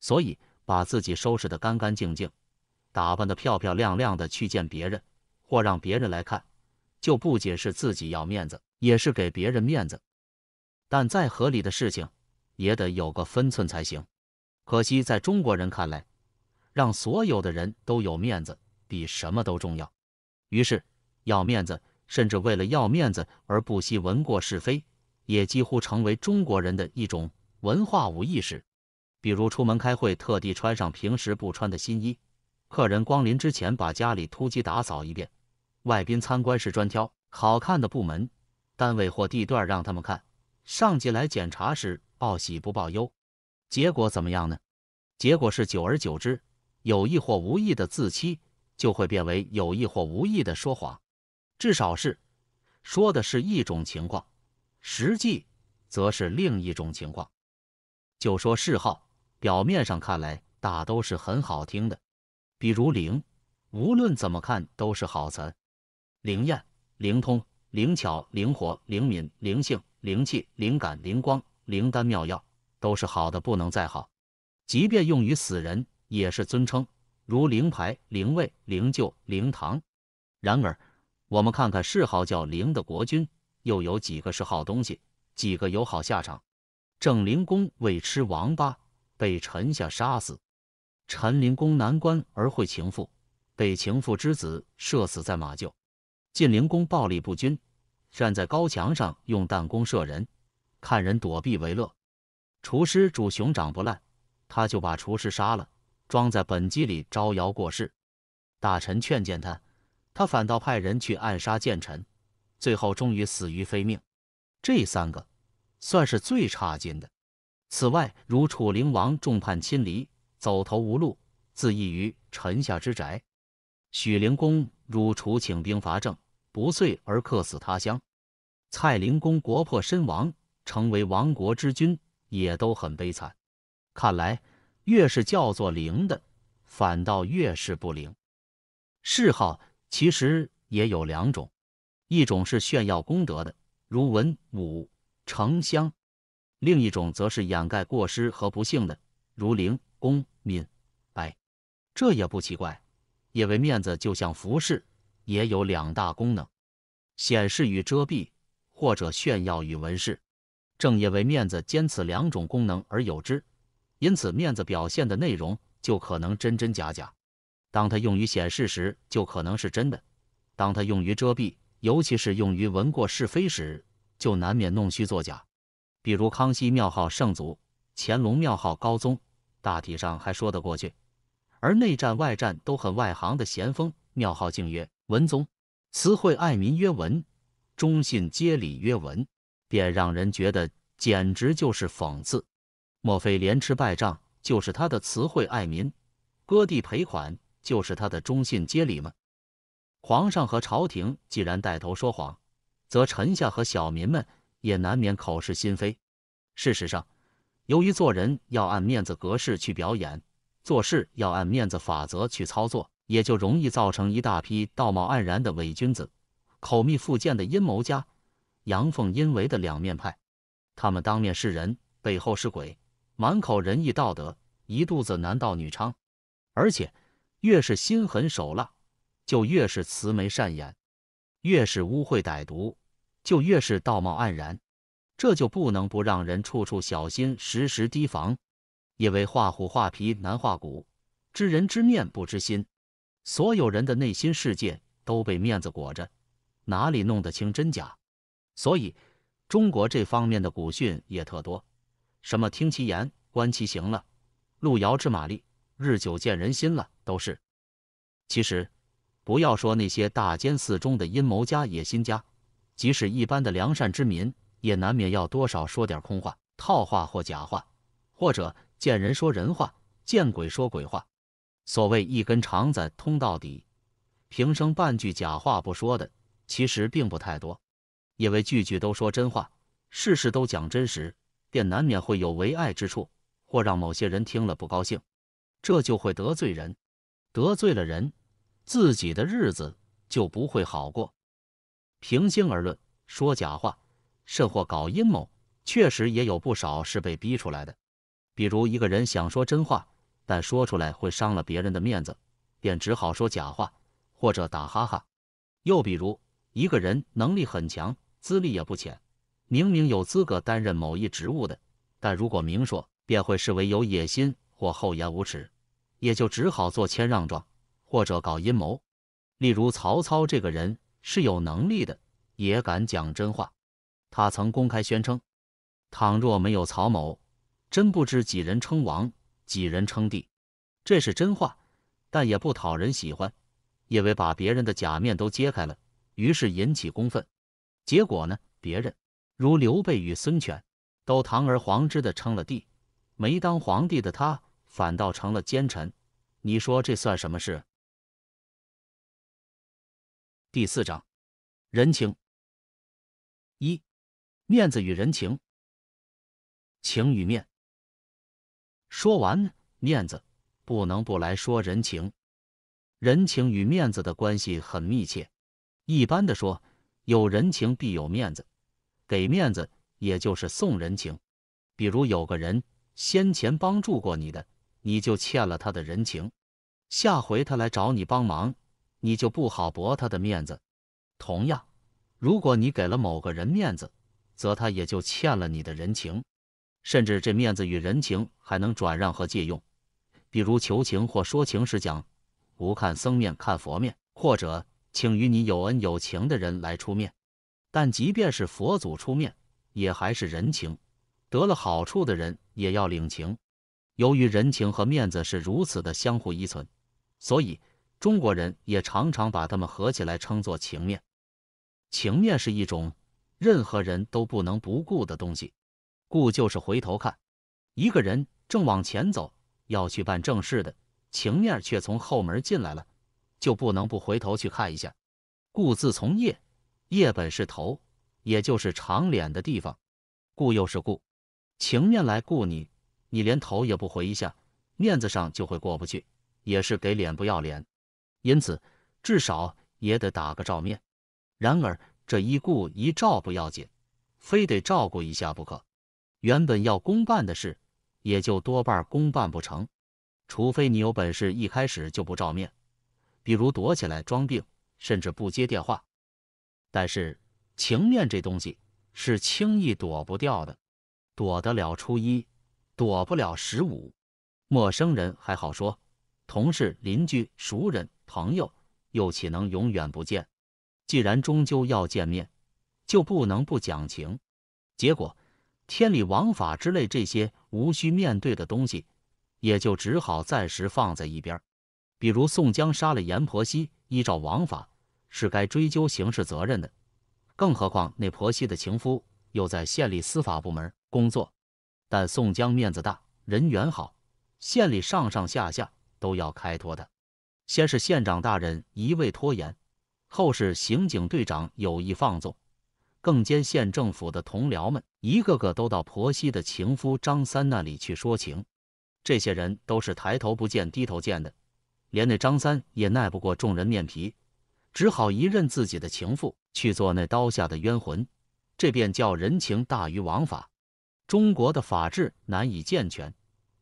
B: 所以，把自己收拾得干干净净，打扮得漂漂亮亮的去见别人，或让别人来看，就不仅是自己要面子，也是给别人面子。但再合理的事情，也得有个分寸才行。可惜，在中国人看来，让所有的人都有面子，比什么都重要。于是，要面子，甚至为了要面子而不惜闻过是非，也几乎成为中国人的一种文化无意识。比如，出门开会，特地穿上平时不穿的新衣；客人光临之前，把家里突击打扫一遍；外宾参观时，专挑好看的部门、单位或地段让他们看；上级来检查时，报喜不报忧。结果怎么样呢？结果是久而久之，有意或无意的自欺，就会变为有意或无意的说谎。至少是说的是一种情况，实际则是另一种情况。就说嗜好，表面上看来大都是很好听的，比如灵，无论怎么看都是好词。灵验、灵通、灵巧、灵活、灵敏、灵性、灵气、灵感、灵光、灵丹妙药。都是好的不能再好，即便用于死人也是尊称，如灵牌、灵位、灵柩、灵堂。然而，我们看看谥号叫“灵”的国君，又有几个是好东西？几个有好下场？郑灵公为吃王八被臣下杀死，陈灵公南关而会情妇，被情妇之子射死在马厩。晋灵公暴力不均，站在高墙上用弹弓射人，看人躲避为乐。厨师煮熊掌不烂，他就把厨师杀了，装在本机里招摇过市。大臣劝谏他，他反倒派人去暗杀谏臣，最后终于死于非命。这三个算是最差劲的。此外，如楚灵王众叛亲离，走投无路，自缢于臣下之宅；许灵公如楚请兵伐郑不遂而客死他乡；蔡灵公国破身亡，成为亡国之君。也都很悲惨。看来，越是叫做“灵”的，反倒越是不灵。谥号其实也有两种，一种是炫耀功德的，如文、武、成、襄；另一种则是掩盖过失和不幸的，如灵、功敏、白。这也不奇怪，因为面子就像服饰，也有两大功能：显示与遮蔽，或者炫耀与纹饰。正因为面子兼此两种功能而有之，因此面子表现的内容就可能真真假假。当它用于显示时，就可能是真的；当它用于遮蔽，尤其是用于文过饰非时，就难免弄虚作假。比如康熙庙号圣祖，乾隆庙号高宗，大体上还说得过去；而内战外战都很外行的咸丰庙号敬曰文宗，慈惠爱民曰文，忠信接礼曰文。便让人觉得简直就是讽刺。莫非连吃败仗就是他的“慈惠爱民”，割地赔款就是他的“忠信接礼”吗？皇上和朝廷既然带头说谎，则臣下和小民们也难免口是心非。事实上，由于做人要按面子格式去表演，做事要按面子法则去操作，也就容易造成一大批道貌岸然的伪君子，口蜜腹剑的阴谋家。阳奉阴违的两面派，他们当面是人，背后是鬼，满口仁义道德，一肚子男盗女娼。而且越是心狠手辣，就越是慈眉善眼；越是污秽歹毒，就越是道貌岸然。这就不能不让人处处小心，时时提防。因为画虎画皮难画骨，知人知面不知心。所有人的内心世界都被面子裹着，哪里弄得清真假？所以，中国这方面的古训也特多，什么“听其言，观其行”了，“路遥知马力，日久见人心”了，都是。其实，不要说那些大奸寺中的阴谋家、野心家，即使一般的良善之民，也难免要多少说点空话、套话或假话，或者见人说人话，见鬼说鬼话。所谓一根肠子通到底，平生半句假话不说的，其实并不太多。因为句句都说真话，事事都讲真实，便难免会有为爱之处，或让某些人听了不高兴，这就会得罪人。得罪了人，自己的日子就不会好过。平心而论，说假话甚或搞阴谋，确实也有不少是被逼出来的。比如一个人想说真话，但说出来会伤了别人的面子，便只好说假话或者打哈哈。又比如一个人能力很强。资历也不浅，明明有资格担任某一职务的，但如果明说，便会视为有野心或厚颜无耻，也就只好做谦让状或者搞阴谋。例如曹操这个人是有能力的，也敢讲真话。他曾公开宣称：“倘若没有曹某，真不知几人称王，几人称帝。”这是真话，但也不讨人喜欢，因为把别人的假面都揭开了，于是引起公愤。结果呢？别人如刘备与孙权都堂而皇之的称了帝，没当皇帝的他反倒成
A: 了奸臣。你说这算什么事？第四章，人情。一，面子与人情，情与面。说完面子，
B: 不能不来说人情。人情与面子的关系很密切。一般的说。有人情必有面子，给面子也就是送人情。比如有个人先前帮助过你的，你就欠了他的人情，下回他来找你帮忙，你就不好驳他的面子。同样，如果你给了某个人面子，则他也就欠了你的人情。甚至这面子与人情还能转让和借用。比如求情或说情时讲“不看僧面看佛面”，或者。请与你有恩有情的人来出面，但即便是佛祖出面，也还是人情。得了好处的人也要领情。由于人情和面子是如此的相互依存，所以中国人也常常把它们合起来称作情面。情面是一种任何人都不能不顾的东西。顾就是回头看。一个人正往前走，要去办正事的情面却从后门进来了。就不能不回头去看一下。故字从业，业本是头，也就是长脸的地方，故又是故，情面来顾你，你连头也不回一下，面子上就会过不去，也是给脸不要脸。因此，至少也得打个照面。然而这一顾一照不要紧，非得照顾一下不可。原本要公办的事，也就多半公办不成，除非你有本事一开始就不照面。比如躲起来装病，甚至不接电话。但是情面这东西是轻易躲不掉的，躲得了初一，躲不了十五。陌生人还好说，同事、邻居、熟人、朋友，又岂能永远不见？既然终究要见面，就不能不讲情。结果，天理、王法之类这些无需面对的东西，也就只好暂时放在一边。比如宋江杀了阎婆惜，依照王法是该追究刑事责任的。更何况那婆媳的情夫又在县里司法部门工作。但宋江面子大，人缘好，县里上上下下都要开脱他。先是县长大人一味拖延，后是刑警队长有意放纵，更兼县政府的同僚们一个个都到婆媳的情夫张三那里去说情。这些人都是抬头不见低头见的。连那张三也耐不过众人面皮，只好一任自己的情妇去做那刀下的冤魂。这便叫人情大于王法。中国的法治难以健全，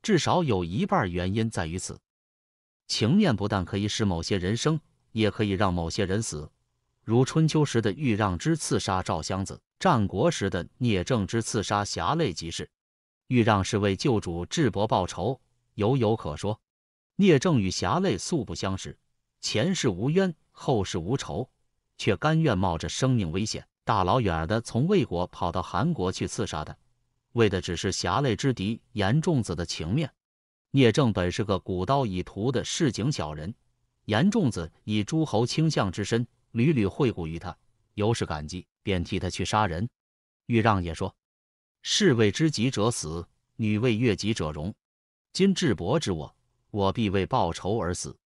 B: 至少有一半原因在于此。情面不但可以使某些人生，也可以让某些人死。如春秋时的豫让之刺杀赵襄子，战国时的聂政之刺杀侠类，即是。豫让是为旧主智伯报仇，有有可说。聂政与侠类素不相识，前世无冤，后世无仇，却甘愿冒着生命危险，大老远的从魏国跑到韩国去刺杀他，为的只是侠类之敌严仲子的情面。聂政本是个古刀以屠的市井小人，严仲子以诸侯倾向之身，屡屡惠顾于他，由是感激，便替他去杀人。豫让也说：“士为知己者死，女为悦己者容。今智伯之我。”我必为报仇而死，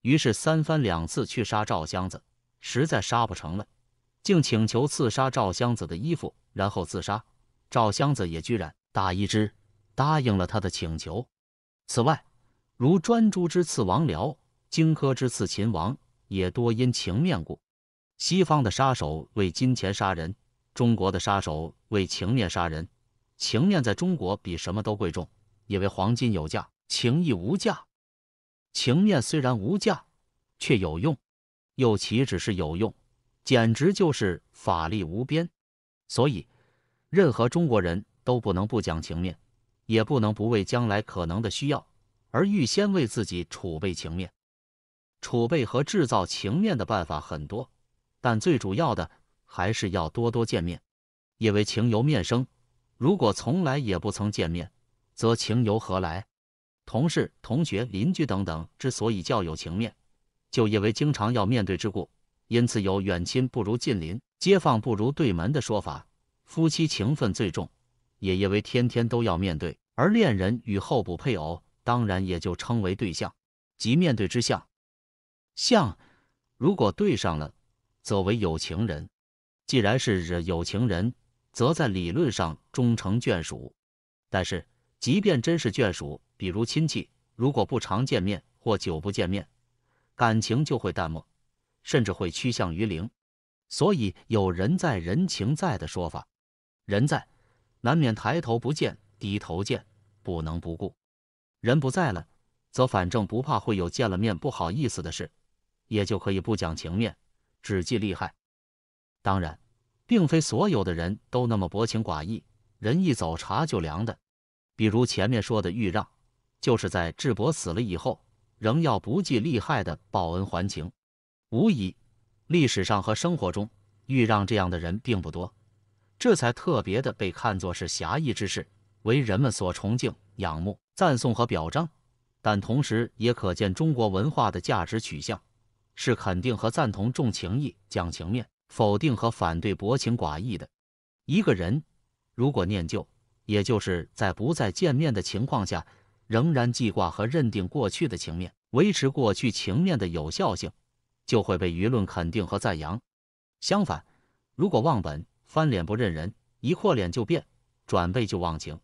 B: 于是三番两次去杀赵襄子，实在杀不成了，竟请求刺杀赵襄子的衣服，然后自杀。赵襄子也居然大一之，答应了他的请求。此外，如专诸之刺王僚，荆轲之刺秦王，也多因情面故。西方的杀手为金钱杀人，中国的杀手为情面杀人。情面在中国比什么都贵重，因为黄金有价，情义无价。情面虽然无价，却有用，又岂止是有用？简直就是法力无边。所以，任何中国人都不能不讲情面，也不能不为将来可能的需要而预先为自己储备情面。储备和制造情面的办法很多，但最主要的还是要多多见面，因为情由面生。如果从来也不曾见面，则情由何来？同事、同学、邻居等等，之所以较有情面，就因为经常要面对之故。因此有远亲不如近邻，街坊不如对门的说法。夫妻情分最重，也因为天天都要面对。而恋人与候补配偶，当然也就称为对象，即面对之相。相如果对上了，则为有情人。既然是有情人，则在理论上终成眷属。但是。即便真是眷属，比如亲戚，如果不常见面或久不见面，感情就会淡漠，甚至会趋向于零。所以有人在人情在的说法，人在难免抬头不见低头见，不能不顾；人不在了，则反正不怕会有见了面不好意思的事，也就可以不讲情面，只记利害。当然，并非所有的人都那么薄情寡义，人一走茶就凉的。比如前面说的豫让，就是在智伯死了以后，仍要不计利害的报恩还情。无疑，历史上和生活中，豫让这样的人并不多，这才特别的被看作是侠义之士，为人们所崇敬、仰慕、赞颂和表彰。但同时也可见中国文化的价值取向，是肯定和赞同重情义、讲情面，否定和反对薄情寡义的。一个人如果念旧，也就是在不再见面的情况下，仍然记挂和认定过去的情面，维持过去情面的有效性，就会被舆论肯定和赞扬。相反，如果忘本、翻脸不认人，一阔脸就变，转背就忘情，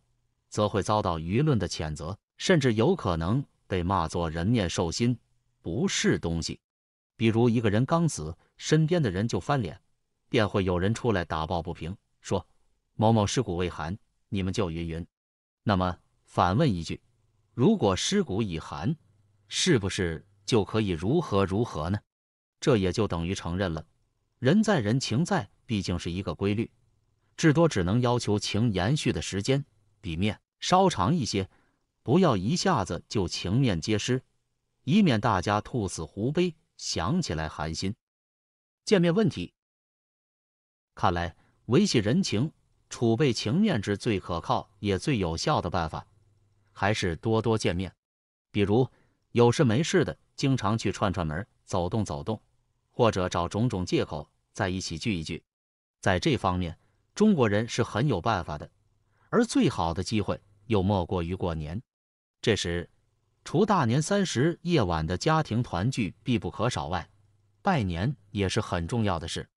B: 则会遭到舆论的谴责，甚至有可能被骂作人面兽心，不是东西。比如，一个人刚死，身边的人就翻脸，便会有人出来打抱不平，说某某尸骨未寒。你们就云云，那么反问一句：如果尸骨已寒，是不是就可以如何如何呢？这也就等于承认了，人在人情在，毕竟是一个规律，至多只能要求情延续的时间比面稍长一些，不要一下子就情面皆失，以免大家兔死狐悲，想起来寒心。见面问题，看来维系人情。储备情面之最可靠也最有效的办法，还是多多见面。比如有事没事的，经常去串串门、走动走动，或者找种种借口在一起聚一聚。在这方面，中国人是很有办法的。而最好的机会，又莫过于过年。这时，除大年三十夜晚的家庭团聚必不可少外，拜年也是很重要的事。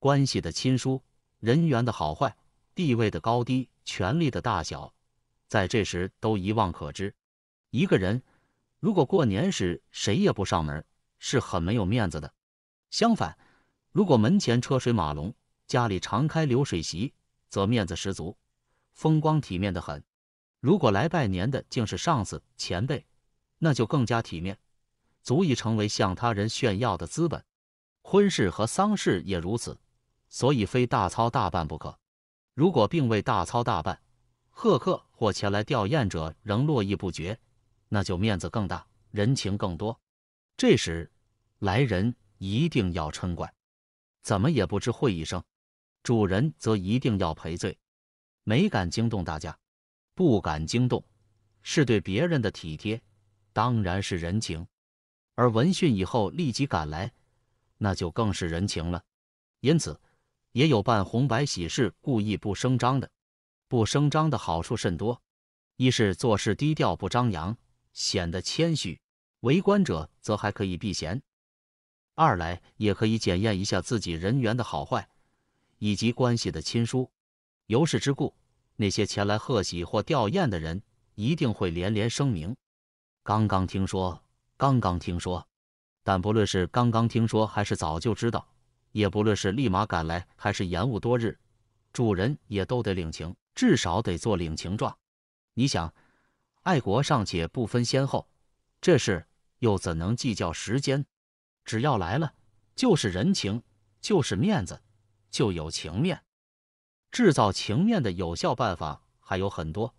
B: 关系的亲疏，人缘的好坏。地位的高低，权力的大小，在这时都一望可知。一个人如果过年时谁也不上门，是很没有面子的；相反，如果门前车水马龙，家里常开流水席，则面子十足，风光体面的很。如果来拜年的竟是上司、前辈，那就更加体面，足以成为向他人炫耀的资本。婚事和丧事也如此，所以非大操大办不可。如果并未大操大办，贺客或前来吊唁者仍络绎不绝，那就面子更大，人情更多。这时来人一定要嗔怪，怎么也不知会一声；主人则一定要赔罪，没敢惊动大家，不敢惊动是对别人的体贴，当然是人情。而闻讯以后立即赶来，那就更是人情了。因此。也有办红白喜事故意不声张的，不声张的好处甚多：一是做事低调不张扬，显得谦虚；围观者则还可以避嫌。二来也可以检验一下自己人缘的好坏，以及关系的亲疏。由是之故，那些前来贺喜或吊唁的人一定会连连声明：“刚刚听说，刚刚听说。”但不论是刚刚听说，还是早就知道。也不论是立马赶来还是延误多日，主人也都得领情，至少得做领情状。你想，爱国尚且不分先后，这事又怎能计较时间？只要来了，就是人情，就是面子，就有情面。制造情面的有效办法还有很多，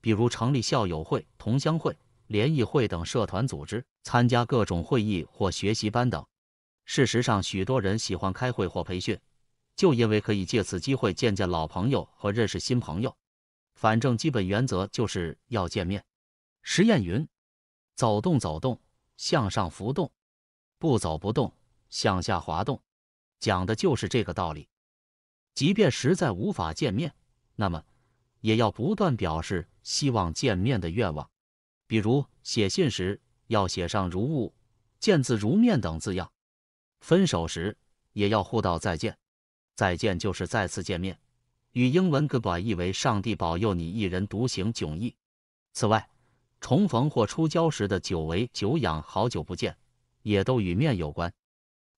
B: 比如成立校友会、同乡会、联谊会等社团组织，参加各种会议或学习班等。事实上，许多人喜欢开会或培训，就因为可以借此机会见见老朋友和认识新朋友。反正基本原则就是要见面。实验云，走动走动向上浮动，不走不动向下滑动，讲的就是这个道理。即便实在无法见面，那么也要不断表示希望见面的愿望，比如写信时要写上“如晤”“见字如面”等字样。分手时也要互道再见，再见就是再次见面，与英文 goodbye 意为上帝保佑你一人独行迥异。此外，重逢或初交时的久违、久仰、好久不见，也都与面有关。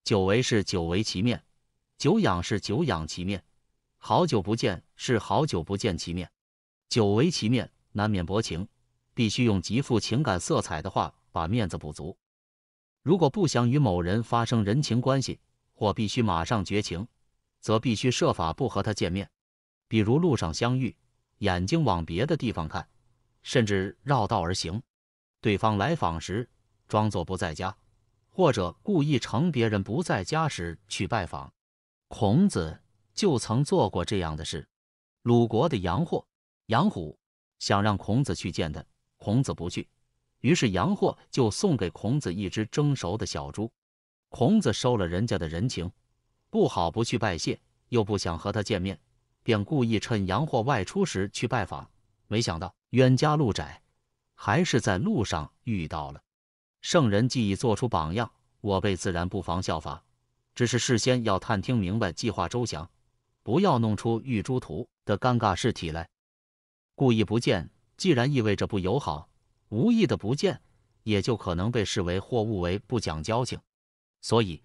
B: 久违是久违其面，久仰是久仰其面，好久不见是好久不见其面。久违其面难免薄情，必须用极富情感色彩的话把面子补足。如果不想与某人发生人情关系，或必须马上绝情，则必须设法不和他见面，比如路上相遇，眼睛往别的地方看，甚至绕道而行。对方来访时，装作不在家，或者故意乘别人不在家时去拜访。孔子就曾做过这样的事。鲁国的杨货、杨虎想让孔子去见他，孔子不去。于是杨货就送给孔子一只蒸熟的小猪，孔子收了人家的人情，不好不去拜谢，又不想和他见面，便故意趁杨货外出时去拜访。没想到冤家路窄，还是在路上遇到了。圣人既已做出榜样，我辈自然不妨效法，只是事先要探听明白，计划周详，不要弄出玉猪图的尴尬事体来。故意不见，既然意味着不友好。无意的不见，也就可能被视为或误为不讲交情。所以，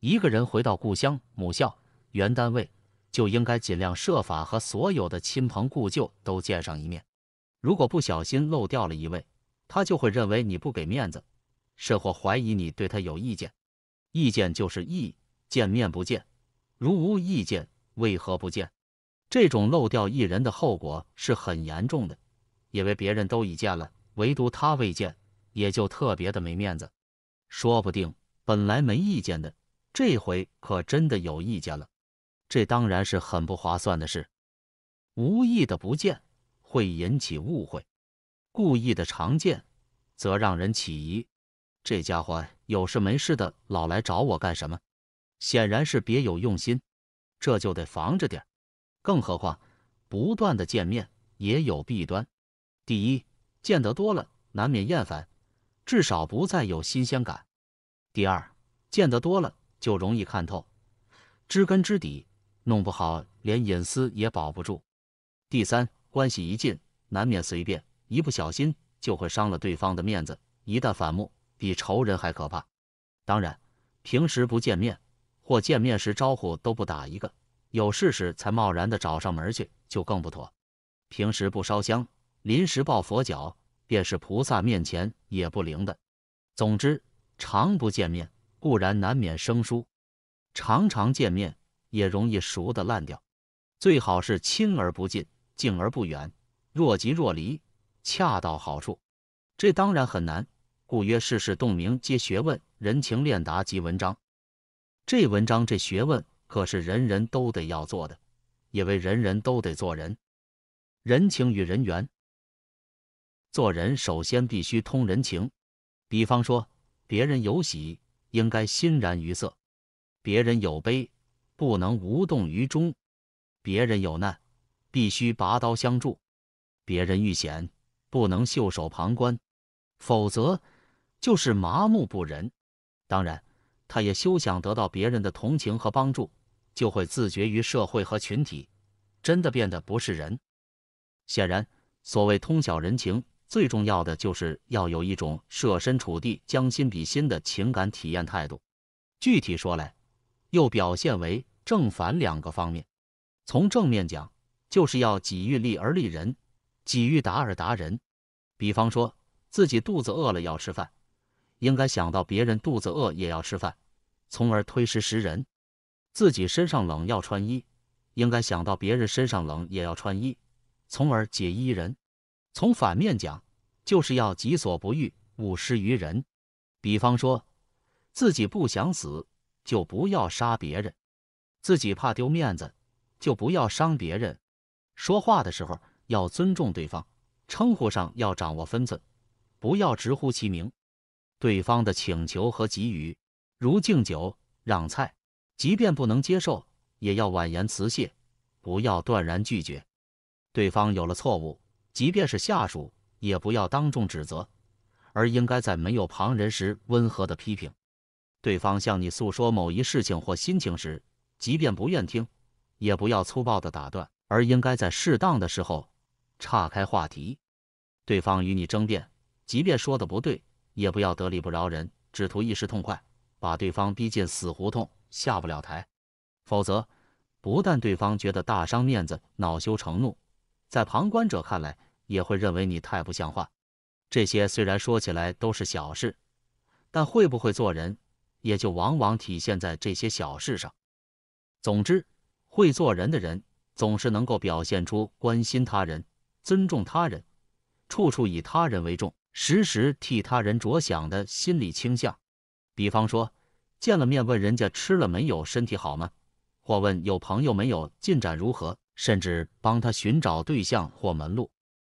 B: 一个人回到故乡、母校、原单位，就应该尽量设法和所有的亲朋故旧都见上一面。如果不小心漏掉了一位，他就会认为你不给面子，甚或怀疑你对他有意见。意见就是意见面不见。如无意见，为何不见？这种漏掉一人的后果是很严重的，因为别人都已见了。唯独他未见，也就特别的没面子。说不定本来没意见的，这回可真的有意见了。这当然是很不划算的事。无意的不见会引起误会，故意的常见则让人起疑。这家伙有事没事的老来找我干什么？显然是别有用心，这就得防着点。更何况不断的见面也有弊端。第一。见得多了，难免厌烦，至少不再有新鲜感。第二，见得多了就容易看透，知根知底，弄不好连隐私也保不住。第三，关系一近，难免随便，一不小心就会伤了对方的面子，一旦反目，比仇人还可怕。当然，平时不见面，或见面时招呼都不打一个，有事时才贸然的找上门去，就更不妥。平时不烧香。临时抱佛脚，便是菩萨面前也不灵的。总之，常不见面固然难免生疏，常常见面也容易熟的烂掉。最好是亲而不近，近而不远，若即若离，恰到好处。这当然很难，故曰世事洞明皆学问，人情练达即文章。这文章，这学问，可是人人都得要做的，因为人人都得做人，人情与人缘。做人首先必须通人情，比方说，别人有喜应该欣然于色，别人有悲不能无动于衷，别人有难必须拔刀相助，别人遇险不能袖手旁观，否则就是麻木不仁。当然，他也休想得到别人的同情和帮助，就会自绝于社会和群体，真的变得不是人。显然，所谓通晓人情。最重要的就是要有一种设身处地、将心比心的情感体验态度。具体说来，又表现为正反两个方面。从正面讲，就是要己欲立而立人，己欲达而达人。比方说，自己肚子饿了要吃饭，应该想到别人肚子饿也要吃饭，从而推食食人；自己身上冷要穿衣，应该想到别人身上冷也要穿衣，从而解衣衣人。从反面讲，就是要己所不欲，勿施于人。比方说自己不想死，就不要杀别人；自己怕丢面子，就不要伤别人。说话的时候要尊重对方，称呼上要掌握分寸，不要直呼其名。对方的请求和给予，如敬酒、让菜，即便不能接受，也要婉言辞谢，不要断然拒绝。对方有了错误。即便是下属，也不要当众指责，而应该在没有旁人时温和的批评。对方向你诉说某一事情或心情时，即便不愿听，也不要粗暴的打断，而应该在适当的时候岔开话题。对方与你争辩，即便说的不对，也不要得理不饶人，只图一时痛快，把对方逼进死胡同，下不了台。否则，不但对方觉得大伤面子，恼羞成怒，在旁观者看来。也会认为你太不像话。这些虽然说起来都是小事，但会不会做人，也就往往体现在这些小事上。总之，会做人的人，总是能够表现出关心他人、尊重他人、处处以他人为重、时时替他人着想的心理倾向。比方说，见了面问人家吃了没有、身体好吗，或问有朋友没有、进展如何，甚至帮他寻找对象或门路。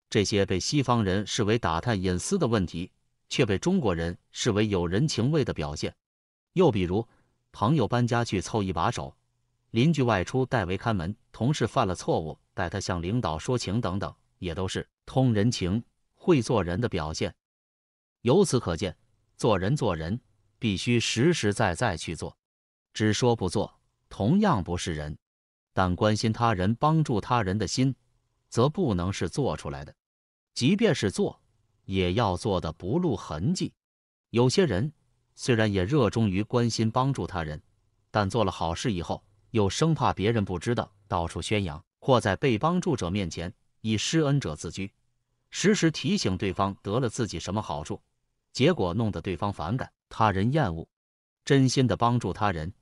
B: 这些被西方人视为打探隐私的问题，却被中国人视为有人情味的表现。又比如，朋友搬家去凑一把手，邻居外出代为看门，同事犯了错误代他向领导说情等等，也都是通人情、会做人的表现。由此可见，做人做人必须实实在在去做，只说不做同样不是人。但关心他人、帮助他人的心，则不能是做出来的。即便是做，也要做的不露痕迹。有些人虽然也热衷于关心帮助他人，但做了好事以后，又生怕别人不知道，到处宣扬，或在被帮助者面前以施恩者自居，时时提醒对方得了自己什么好处，结果弄得对方反感，他人厌恶。真心的帮助他人，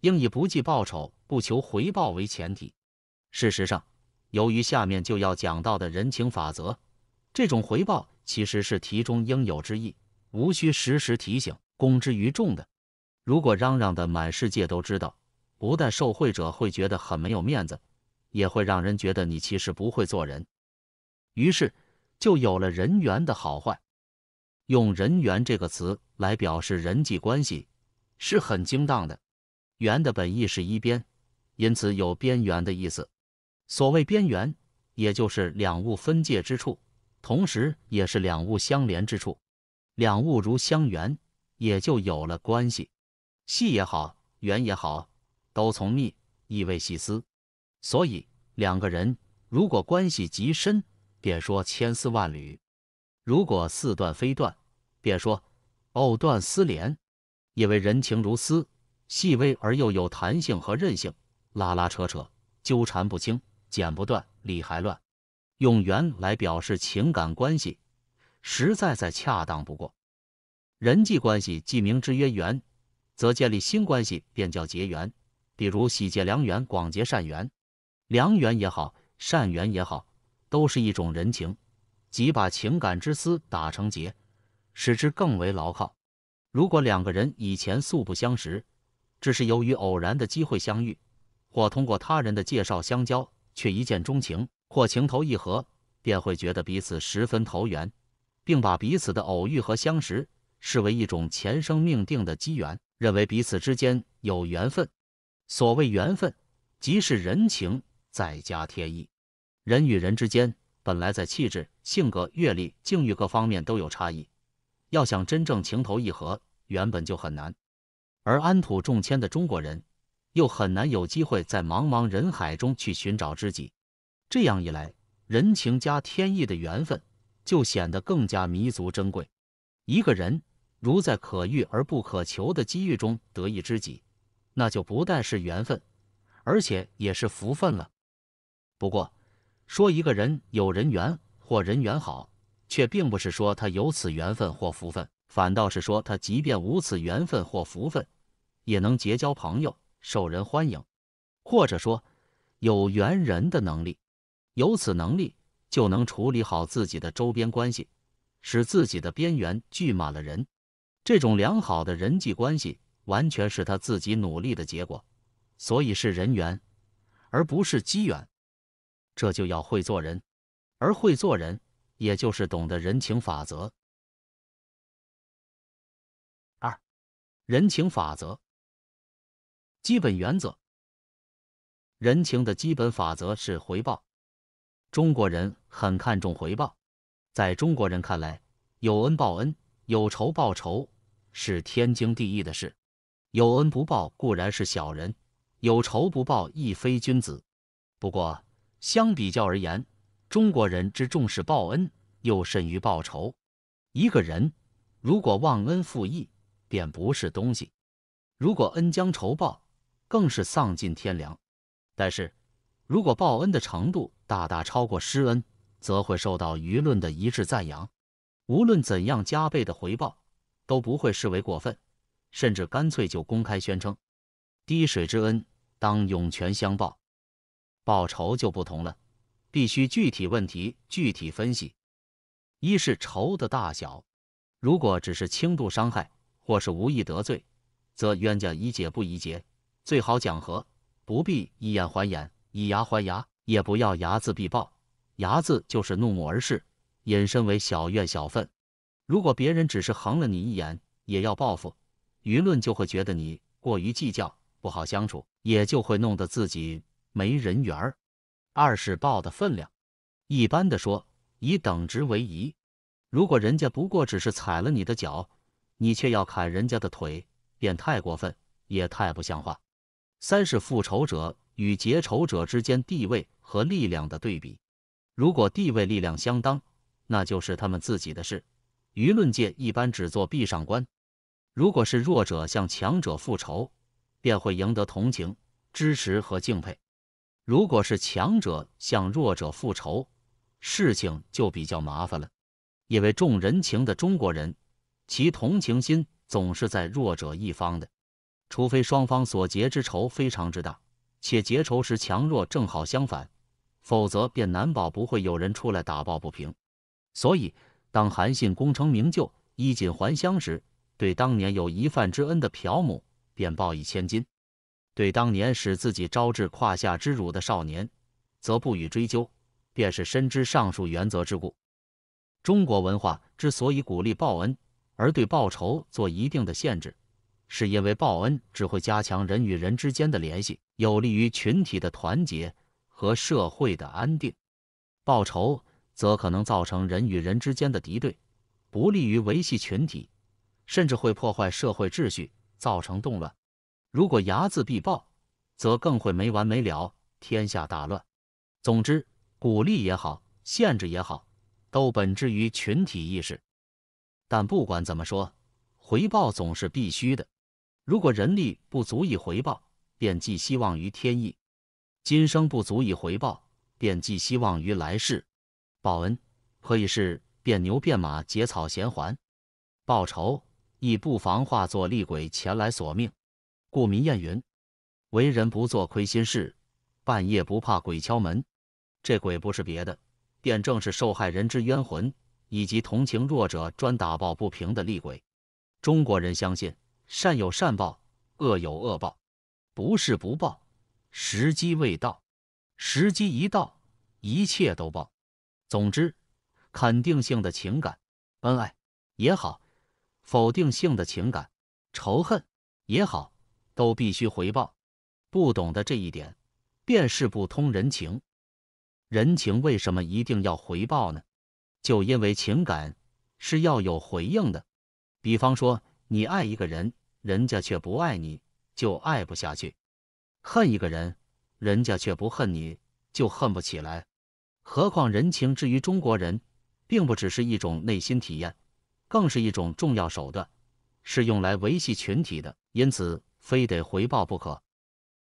B: 应以不计报酬、不求回报为前提。事实上，由于下面就要讲到的人情法则。这种回报其实是题中应有之意，无需时时提醒，公之于众的。如果嚷嚷的满世界都知道，不但受贿者会觉得很没有面子，也会让人觉得你其实不会做人。于是就有了人缘的好坏。用“人缘”这个词来表示人际关系是很精当的。“缘”的本意是一边，因此有边缘的意思。所谓边缘，也就是两物分界之处。同时，也是两物相连之处。两物如相缘，也就有了关系。细也好，圆也好，都从“密”意味细思。所以，两个人如果关系极深，便说千丝万缕；如果似断非断，便说藕断丝连。因为人情如丝，细微而又有弹性和韧性，拉拉扯扯，纠缠不清，剪不断，理还乱。用“缘”来表示情感关系，实在再恰当不过。人际关系既名之曰“缘”，则建立新关系便叫结缘。比如喜结良缘、广结善缘，良缘也好，善缘也好，都是一种人情，即把情感之丝打成结，使之更为牢靠。如果两个人以前素不相识，只是由于偶然的机会相遇，或通过他人的介绍相交，却一见钟情。或情投意合，便会觉得彼此十分投缘，并把彼此的偶遇和相识视为一种前生命定的机缘，认为彼此之间有缘分。所谓缘分，即是人情再加天意。人与人之间本来在气质、性格、阅历、境遇各方面都有差异，要想真正情投意合，原本就很难。而安土重迁的中国人，又很难有机会在茫茫人海中去寻找知己。这样一来，人情加天意的缘分就显得更加弥足珍贵。一个人如在可遇而不可求的机遇中得一知己，那就不但是缘分，而且也是福分了。不过，说一个人有人缘或人缘好，却并不是说他有此缘分或福分，反倒是说他即便无此缘分或福分，也能结交朋友，受人欢迎，或者说有缘人的能力。有此能力，就能处理好自己的周边关系，使自己的边缘聚满了人。这种良好的人际关系，完全是他自己努力的结果，所以
A: 是人缘，而不是机缘。这就要会做人，而会做人，也就是懂得人情法则。二，人情法则基本原则，人情的基本法则是回报。中国人很
B: 看重回报，在中国人看来，有恩报恩，有仇报仇是天经地义的事。有恩不报固然是小人，有仇不报亦非君子。不过相比较而言，中国人之重视报恩又甚于报仇。一个人如果忘恩负义，便不是东西；如果恩将仇报，更是丧尽天良。但是，如果报恩的程度，大大超过施恩，则会受到舆论的一致赞扬。无论怎样加倍的回报，都不会视为过分，甚至干脆就公开宣称：“滴水之恩，当涌泉相报。”报仇就不同了，必须具体问题具体分析。一是仇的大小，如果只是轻度伤害或是无意得罪，则冤家宜解不宜结，最好讲和，不必以眼还眼，以牙还牙。也不要睚眦必报，睚眦就是怒目而视，引申为小怨小愤。如果别人只是横了你一眼，也要报复，舆论就会觉得你过于计较，不好相处，也就会弄得自己没人缘儿。二是报的分量，一般的说以等值为宜。如果人家不过只是踩了你的脚，你却要砍人家的腿，便太过分，也太不像话。三是复仇者。与结仇者之间地位和力量的对比，如果地位力量相当，那就是他们自己的事，舆论界一般只做壁上观；如果是弱者向强者复仇，便会赢得同情、支持和敬佩；如果是强者向弱者复仇，事情就比较麻烦了，因为重人情的中国人，其同情心总是在弱者一方的，除非双方所结之仇非常之大。且结仇时强弱正好相反，否则便难保不会有人出来打抱不平。所以，当韩信功成名就、衣锦还乡时，对当年有一饭之恩的朴母便报以千金；对当年使自己招致胯下之辱的少年，则不予追究，便是深知上述原则之故。中国文化之所以鼓励报恩，而对报仇做一定的限制。是因为报恩只会加强人与人之间的联系，有利于群体的团结和社会的安定；报仇则可能造成人与人之间的敌对，不利于维系群体，甚至会破坏社会秩序，造成动乱。如果睚眦必报，则更会没完没了，天下大乱。总之，鼓励也好，限制也好，都本质于群体意识。但不管怎么说，回报总是必须的。如果人力不足以回报，便寄希望于天意；今生不足以回报，便寄希望于来世。报恩可以是变牛变马结草衔环，报仇亦不妨化作厉鬼前来索命。故民谚云：“为人不做亏心事，半夜不怕鬼敲门。”这鬼不是别的，便正是受害人之冤魂，以及同情弱者专打抱不平的厉鬼。中国人相信。善有善报，恶有恶报，不是不报，时机未到。时机一到，一切都报。总之，肯定性的情感，恩爱也好；否定性的情感，仇恨也好，都必须回报。不懂得这一点，便是不通人情。人情为什么一定要回报呢？就因为情感是要有回应的。比方说。你爱一个人，人家却不爱你，就爱不下去；恨一个人，人家却不恨你，就恨不起来。何况人情之于中国人，并不只是一种内心体验，更是一种重要手段，是用来维系群体的，因此非得回报不可。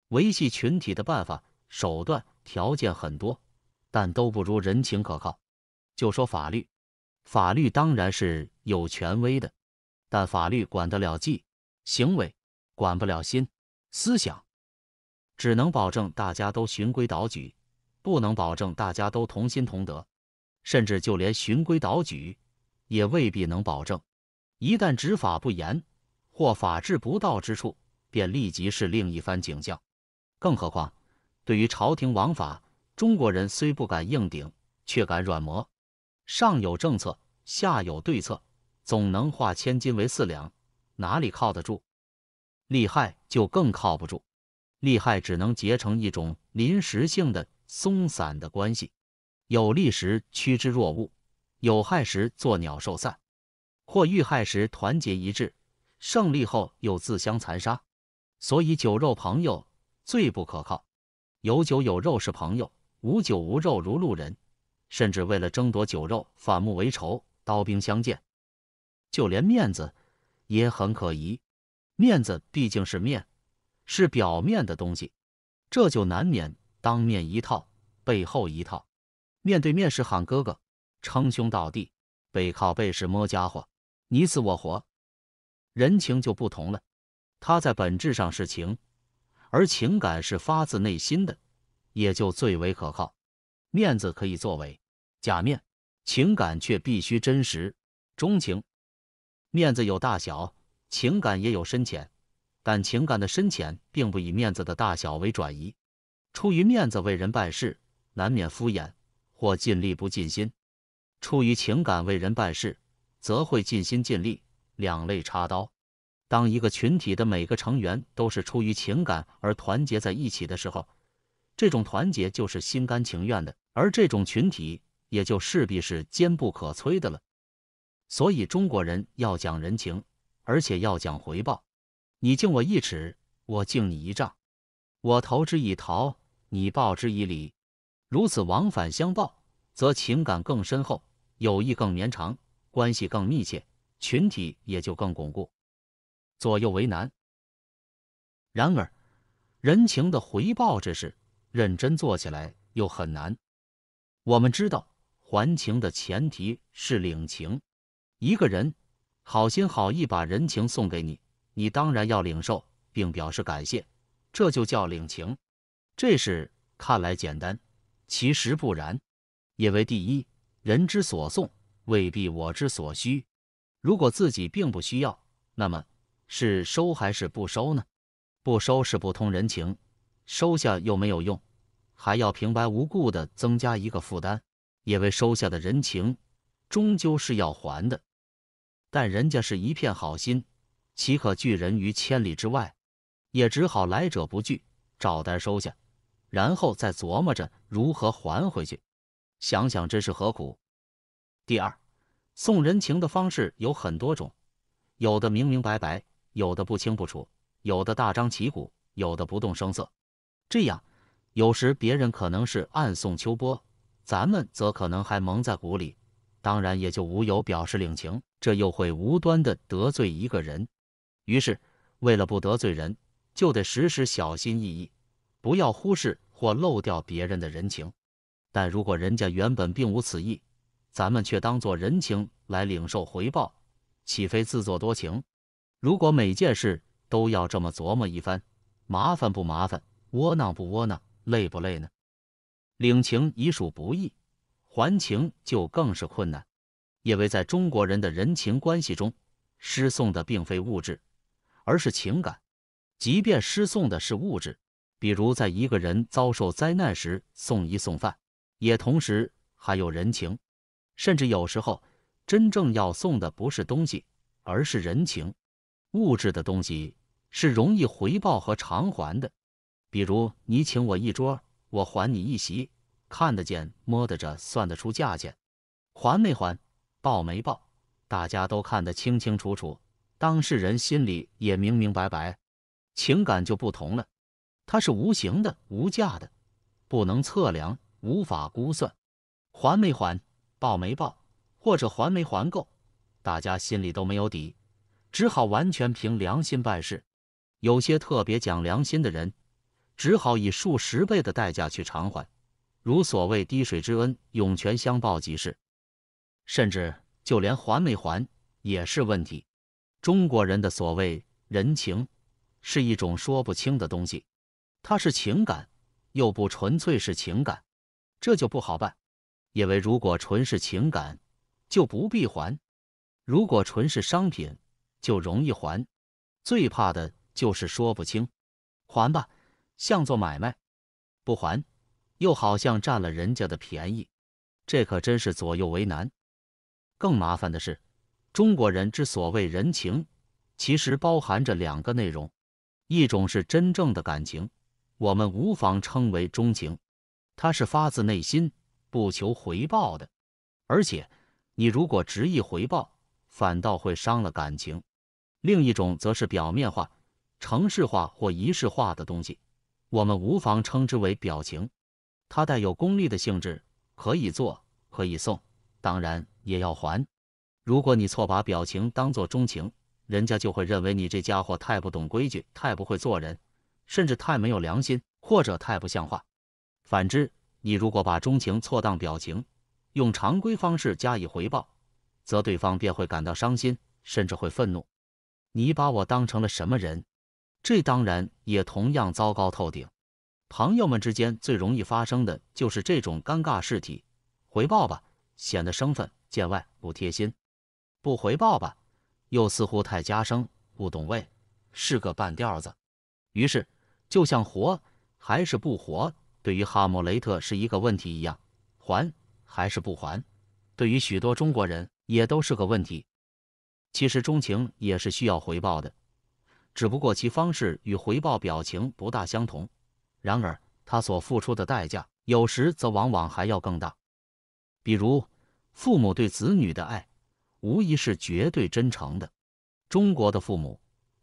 B: 维系群体的办法、手段、条件很多，但都不如人情可靠。就说法律，法律当然是有权威的。但法律管得了纪，行为管不了心，思想只能保证大家都循规蹈矩，不能保证大家都同心同德，甚至就连循规蹈矩也未必能保证。一旦执法不严或法治不到之处，便立即是另一番景象。更何况，对于朝廷王法，中国人虽不敢硬顶，却敢软磨，上有政策，下有对策。总能化千金为四两，哪里靠得住？利害就更靠不住，利害只能结成一种临时性的松散的关系，有利时趋之若鹜，有害时作鸟兽散，或遇害时团结一致，胜利后又自相残杀。所以酒肉朋友最不可靠，有酒有肉是朋友，无酒无肉如路人，甚至为了争夺酒肉反目为仇，刀兵相见。就连面子也很可疑，面子毕竟是面，是表面的东西，这就难免当面一套，背后一套。面对面是喊哥哥，称兄道弟；背靠背是摸家伙，你死我活。人情就不同了，它在本质上是情，而情感是发自内心的，也就最为可靠。面子可以作为假面，情感却必须真实、钟情。面子有大小，情感也有深浅，但情感的深浅并不以面子的大小为转移。出于面子为人办事，难免敷衍或尽力不尽心；出于情感为人办事，则会尽心尽力。两肋插刀。当一个群体的每个成员都是出于情感而团结在一起的时候，这种团结就是心甘情愿的，而这种群体也就势必是坚不可摧的了。所以中国人要讲人情，而且要讲回报。你敬我一尺，我敬你一丈；我投之以桃，你报之以李。如此往返相报，则情感更深厚，友谊更绵长，关系更密切，群体也就更巩固。左右为难。然而，人情的回报之事，认真做起来又很难。我们知道，还情的前提是领情。一个人好心好意把人情送给你，你当然要领受并表示感谢，这就叫领情。这事看来简单，其实不然，因为第一，人之所送未必我之所需。如果自己并不需要，那么是收还是不收呢？不收是不通人情，收下又没有用，还要平白无故的增加一个负担。因为收下的人情，终究是要还的。但人家是一片好心，岂可拒人于千里之外？也只好来者不拒，照单收下，然后再琢磨着如何还回去。想想这是何苦。第二，送人情的方式有很多种，有的明明白白，有的不清不楚，有的大张旗鼓，有的不动声色。这样，有时别人可能是暗送秋波，咱们则可能还蒙在鼓里，当然也就无由表示领情。这又会无端的得罪一个人，于是为了不得罪人，就得时时小心翼翼，不要忽视或漏掉别人的人情。但如果人家原本并无此意，咱们却当做人情来领受回报，岂非自作多情？如果每件事都要这么琢磨一番，麻烦不麻烦？窝囊不窝囊？累不累呢？领情已属不易，还情就更是困难。因为在中国人的人情关系中，失送的并非物质，而是情感。即便失送的是物质，比如在一个人遭受灾难时送衣送饭，也同时还有人情。甚至有时候，真正要送的不是东西，而是人情。物质的东西是容易回报和偿还的，比如你请我一桌，我还你一席，看得见、摸得着、算得出价钱，还没还。报没报，大家都看得清清楚楚，当事人心里也明明白白，情感就不同了。它是无形的、无价的，不能测量，无法估算。还没还，报没报，或者还没还够，大家心里都没有底，只好完全凭良心办事。有些特别讲良心的人，只好以数十倍的代价去偿还，如所谓滴水之恩，涌泉相报，即是。甚至就连还没还也是问题。中国人的所谓人情是一种说不清的东西，它是情感，又不纯粹是情感，这就不好办。因为如果纯是情感，就不必还；如果纯是商品，就容易还。最怕的就是说不清，还吧，像做买卖；不还，又好像占了人家的便宜，这可真是左右为难。更麻烦的是，中国人之所谓人情，其实包含着两个内容：一种是真正的感情，我们无妨称为钟情，它是发自内心、不求回报的；而且，你如果执意回报，反倒会伤了感情。另一种则是表面化、程式化或仪式化的东西，我们无妨称之为表情，它带有功利的性质，可以做，可以送，当然。也要还。如果你错把表情当作钟情，人家就会认为你这家伙太不懂规矩，太不会做人，甚至太没有良心，或者太不像话。反之，你如果把钟情错当表情，用常规方式加以回报，则对方便会感到伤心，甚至会愤怒。你把我当成了什么人？这当然也同样糟糕透顶。朋友们之间最容易发生的，就是这种尴尬事体。回报吧，显得生分。见外不贴心，不回报吧，又似乎太夹生不懂味，是个半吊子。于是，就像活还是不活对于哈姆雷特是一个问题一样，还还是不还对于许多中国人也都是个问题。其实，钟情也是需要回报的，只不过其方式与回报表情不大相同。然而，他所付出的代价，有时则往往还要更大。比如，父母对子女的爱，无疑是绝对真诚的。中国的父母，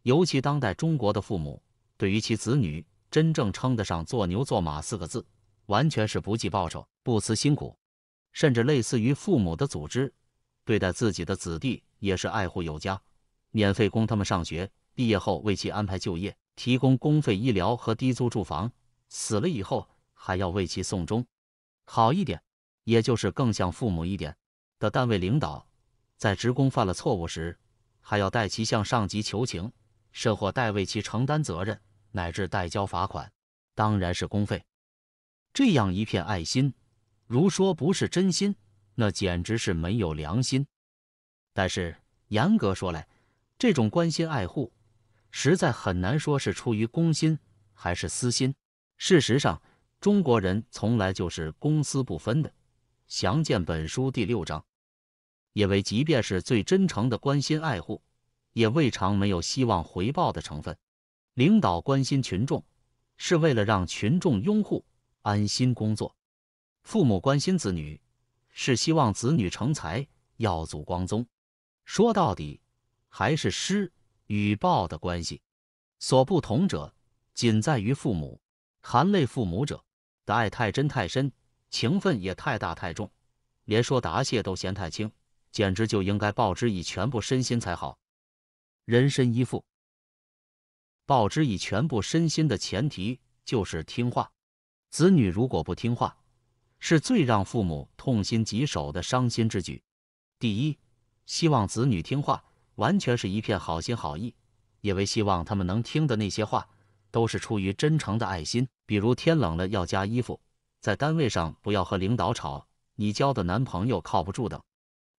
B: 尤其当代中国的父母，对于其子女，真正称得上“做牛做马”四个字，完全是不计报酬、不辞辛苦，甚至类似于父母的组织，对待自己的子弟也是爱护有加，免费供他们上学，毕业后为其安排就业，提供公费医疗和低租住房，死了以后还要为其送终。好一点，也就是更像父母一点。的单位领导在职工犯了错误时，还要代其向上级求情，甚或代为其承担责任，乃至代交罚款，当然是公费。这样一片爱心，如说不是真心，那简直是没有良心。但是严格说来，这种关心爱护，实在很难说是出于公心还是私心。事实上，中国人从来就是公私不分的。详见本书第六章。因为即便是最真诚的关心爱护，也未尝没有希望回报的成分。领导关心群众，是为了让群众拥护、安心工作；父母关心子女，是希望子女成才、耀祖光宗。说到底，还是施与报的关系。所不同者，仅在于父母含泪，父母者的爱太真太深。情分也太大太重，连说答谢都嫌太轻，简直就应该报之以全部身心才好。人身依附，报之以全部身心的前提就是听话。子女如果不听话，是最让父母痛心疾首的伤心之举。第一，希望子女听话，完全是一片好心好意，因为希望他们能听的那些话，都是出于真诚的爱心，比如天冷了要加衣服。在单位上不要和领导吵，你交的男朋友靠不住等，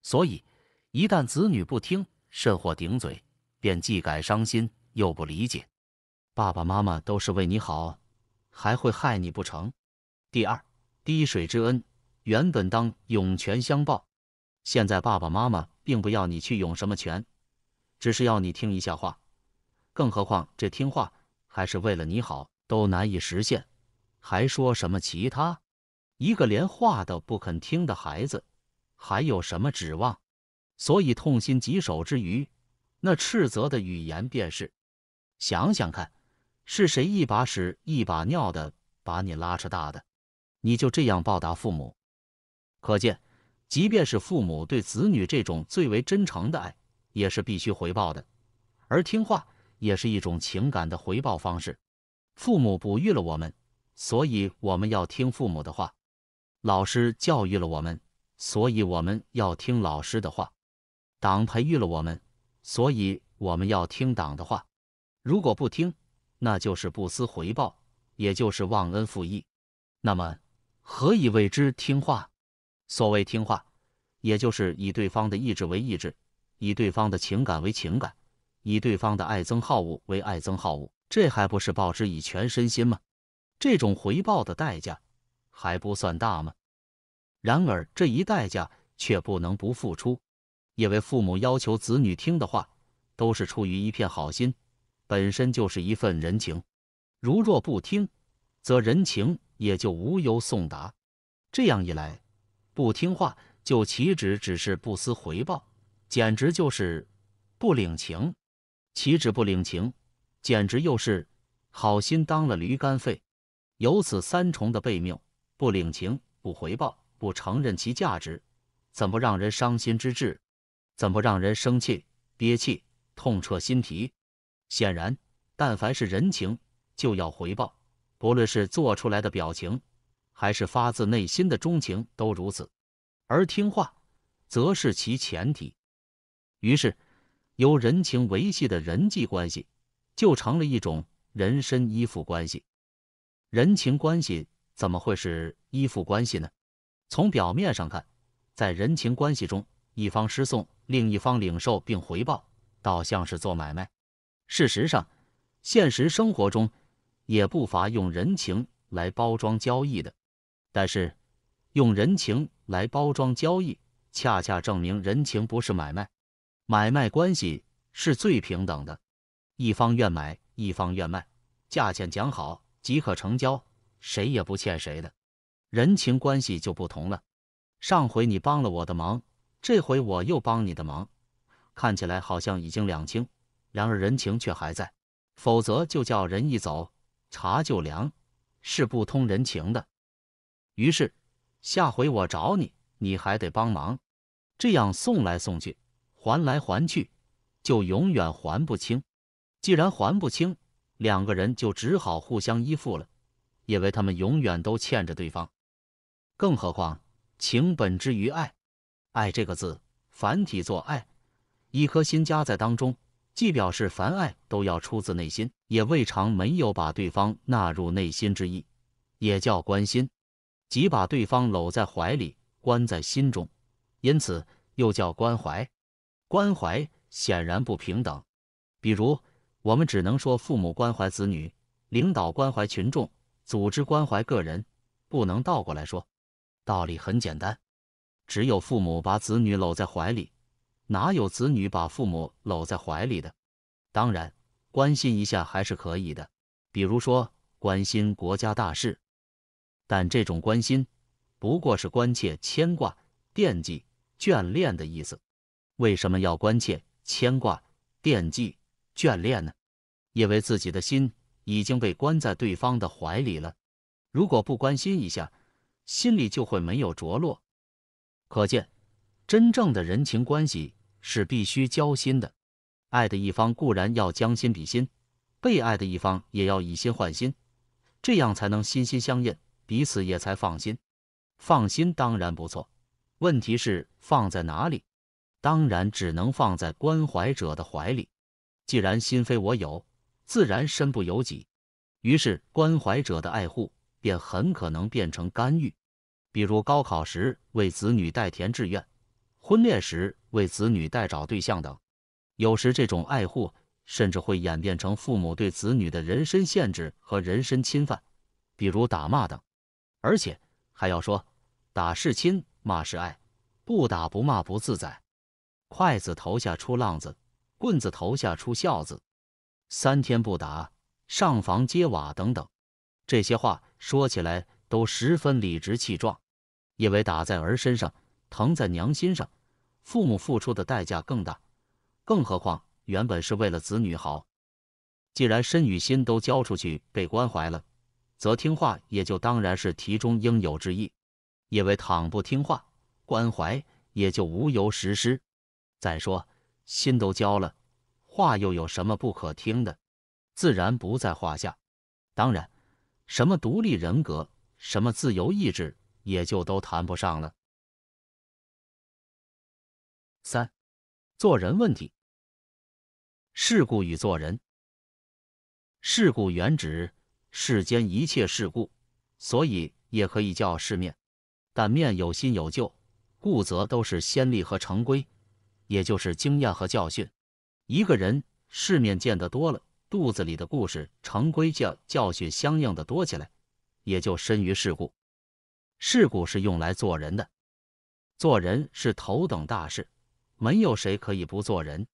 B: 所以一旦子女不听，甚或顶嘴，便既感伤心又不理解，爸爸妈妈都是为你好，还会害你不成？第二，滴水之恩，原本当涌泉相报，现在爸爸妈妈并不要你去涌什么泉，只是要你听一下话，更何况这听话还是为了你好，都难以实现。还说什么其他？一个连话都不肯听的孩子，还有什么指望？所以痛心疾首之余，那斥责的语言便是：想想看，是谁一把屎一把尿的把你拉扯大的？你就这样报答父母？可见，即便是父母对子女这种最为真诚的爱，也是必须回报的。而听话也是一种情感的回报方式。父母哺育了我们。所以我们要听父母的话，老师教育了我们，所以我们要听老师的话，党培育了我们，所以我们要听党的话。如果不听，那就是不思回报，也就是忘恩负义。那么何以谓之听话？所谓听话，也就是以对方的意志为意志，以对方的情感为情感，以对方的爱憎好恶为爱憎好恶，这还不是报之以全身心吗？这种回报的代价还不算大吗？然而这一代价却不能不付出，因为父母要求子女听的话，都是出于一片好心，本身就是一份人情。如若不听，则人情也就无由送达。这样一来，不听话就岂止只是不思回报，简直就是不领情。岂止不领情，简直又是好心当了驴肝肺。有此三重的悖谬，不领情、不回报、不承认其价值，怎不让人伤心之至？怎不让人生气、憋气、痛彻心脾？显然，但凡是人情，就要回报，不论是做出来的表情，还是发自内心的钟情，都如此。而听话，则是其前提。于是，由人情维系的人际关系，就成了一种人身依附关系。人情关系怎么会是依附关系呢？从表面上看，在人情关系中，一方施送，另一方领受并回报，倒像是做买卖。事实上，现实生活中也不乏用人情来包装交易的。但是，用人情来包装交易，恰恰证明人情不是买卖。买卖关系是最平等的，一方愿买，一方愿卖，价钱讲好。即可成交，谁也不欠谁的，人情关系就不同了。上回你帮了我的忙，这回我又帮你的忙，看起来好像已经两清，然而人情却还在。否则就叫人一走，茶就凉，是不通人情的。于是下回我找你，你还得帮忙，这样送来送去，还来还去，就永远还不清。既然还不清，两个人就只好互相依附了，因为他们永远都欠着对方。更何况情本之于爱，爱这个字繁体作爱，一颗心加在当中，既表示凡爱都要出自内心，也未尝没有把对方纳入内心之意，也叫关心，即把对方搂在怀里，关在心中，因此又叫关怀。关怀显然不平等，比如。我们只能说父母关怀子女，领导关怀群众，组织关怀个人，不能倒过来说。道理很简单，只有父母把子女搂在怀里，哪有子女把父母搂在怀里的？当然，关心一下还是可以的，比如说关心国家大事，但这种关心不过是关切、牵挂、惦记、眷恋的意思。为什么要关切、牵挂、惦记、眷恋呢？因为自己的心已经被关在对方的怀里了，如果不关心一下，心里就会没有着落。可见，真正的人情关系是必须交心的。爱的一方固然要将心比心，被爱的一方也要以心换心，这样才能心心相印，彼此也才放心。放心当然不错，问题是放在哪里？当然只能放在关怀者的怀里。既然心非我有。自然身不由己，于是关怀者的爱护便很可能变成干预，比如高考时为子女代填志愿，婚恋时为子女代找对象等。有时这种爱护甚至会演变成父母对子女的人身限制和人身侵犯，比如打骂等。而且还要说，打是亲，骂是爱，不打不骂不自在。筷子头下出浪子，棍子头下出孝子。三天不打，上房揭瓦等等，这些话说起来都十分理直气壮，因为打在儿身上，疼在娘心上，父母付出的代价更大。更何况原本是为了子女好，既然身与心都交出去被关怀了，则听话也就当然是题中应有之意。因为倘不听话，关怀也就无由实施。再说心都交了。话又有什么不可听的，自然不在话下。当然，什么独立人格，
A: 什么自由意志，也就都谈不上了。三、做人问题。事故与做人。事故原指世间一切事故，
B: 所以也可以叫世面。但面有新有旧，故则都是先例和成规，也就是经验和教训。一个人世面见得多了，肚子里的故事、成规教教训相应的多起来，也就深于世故。世故是用来做人的，做人是头等大事，没有谁可以不做人。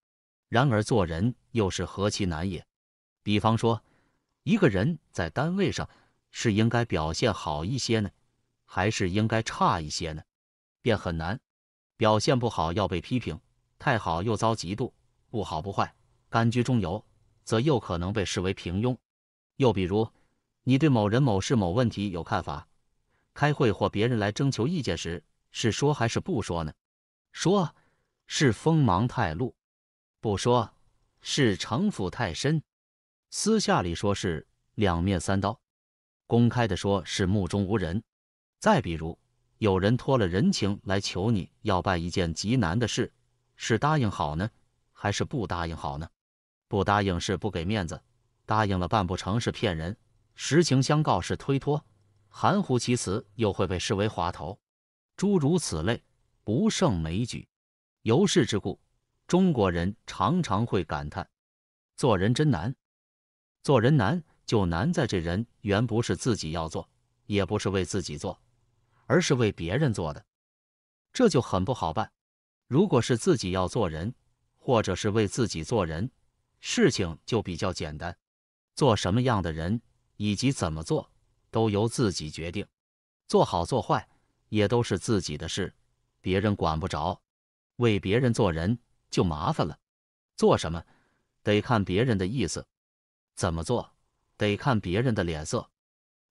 B: 然而做人又是何其难也！比方说，一个人在单位上是应该表现好一些呢，还是应该差一些呢？便很难，表现不好要被批评，太好又遭嫉妒。不好不坏，甘居中游，则又可能被视为平庸。又比如，你对某人、某事、某问题有看法，开会或别人来征求意见时，是说还是不说呢？说是锋芒太露，不说是城府太深，私下里说是两面三刀，公开的说是目中无人。再比如，有人托了人情来求你，要办一件极难的事，是答应好呢？还是不答应好呢？不答应是不给面子，答应了办不成是骗人，实情相告是推脱，含糊其辞又会被视为滑头，诸如此类不胜枚举。由是之故，中国人常常会感叹：做人真难。做人难，就难在这人原不是自己要做，也不是为自己做，而是为别人做的，这就很不好办。如果是自己要做人，或者是为自己做人，事情就比较简单，做什么样的人以及怎么做都由自己决定，做好做坏也都是自己的事，别人管不着。为别人做人就麻烦了，做什么得看别人的意思，怎么做得看别人的脸色，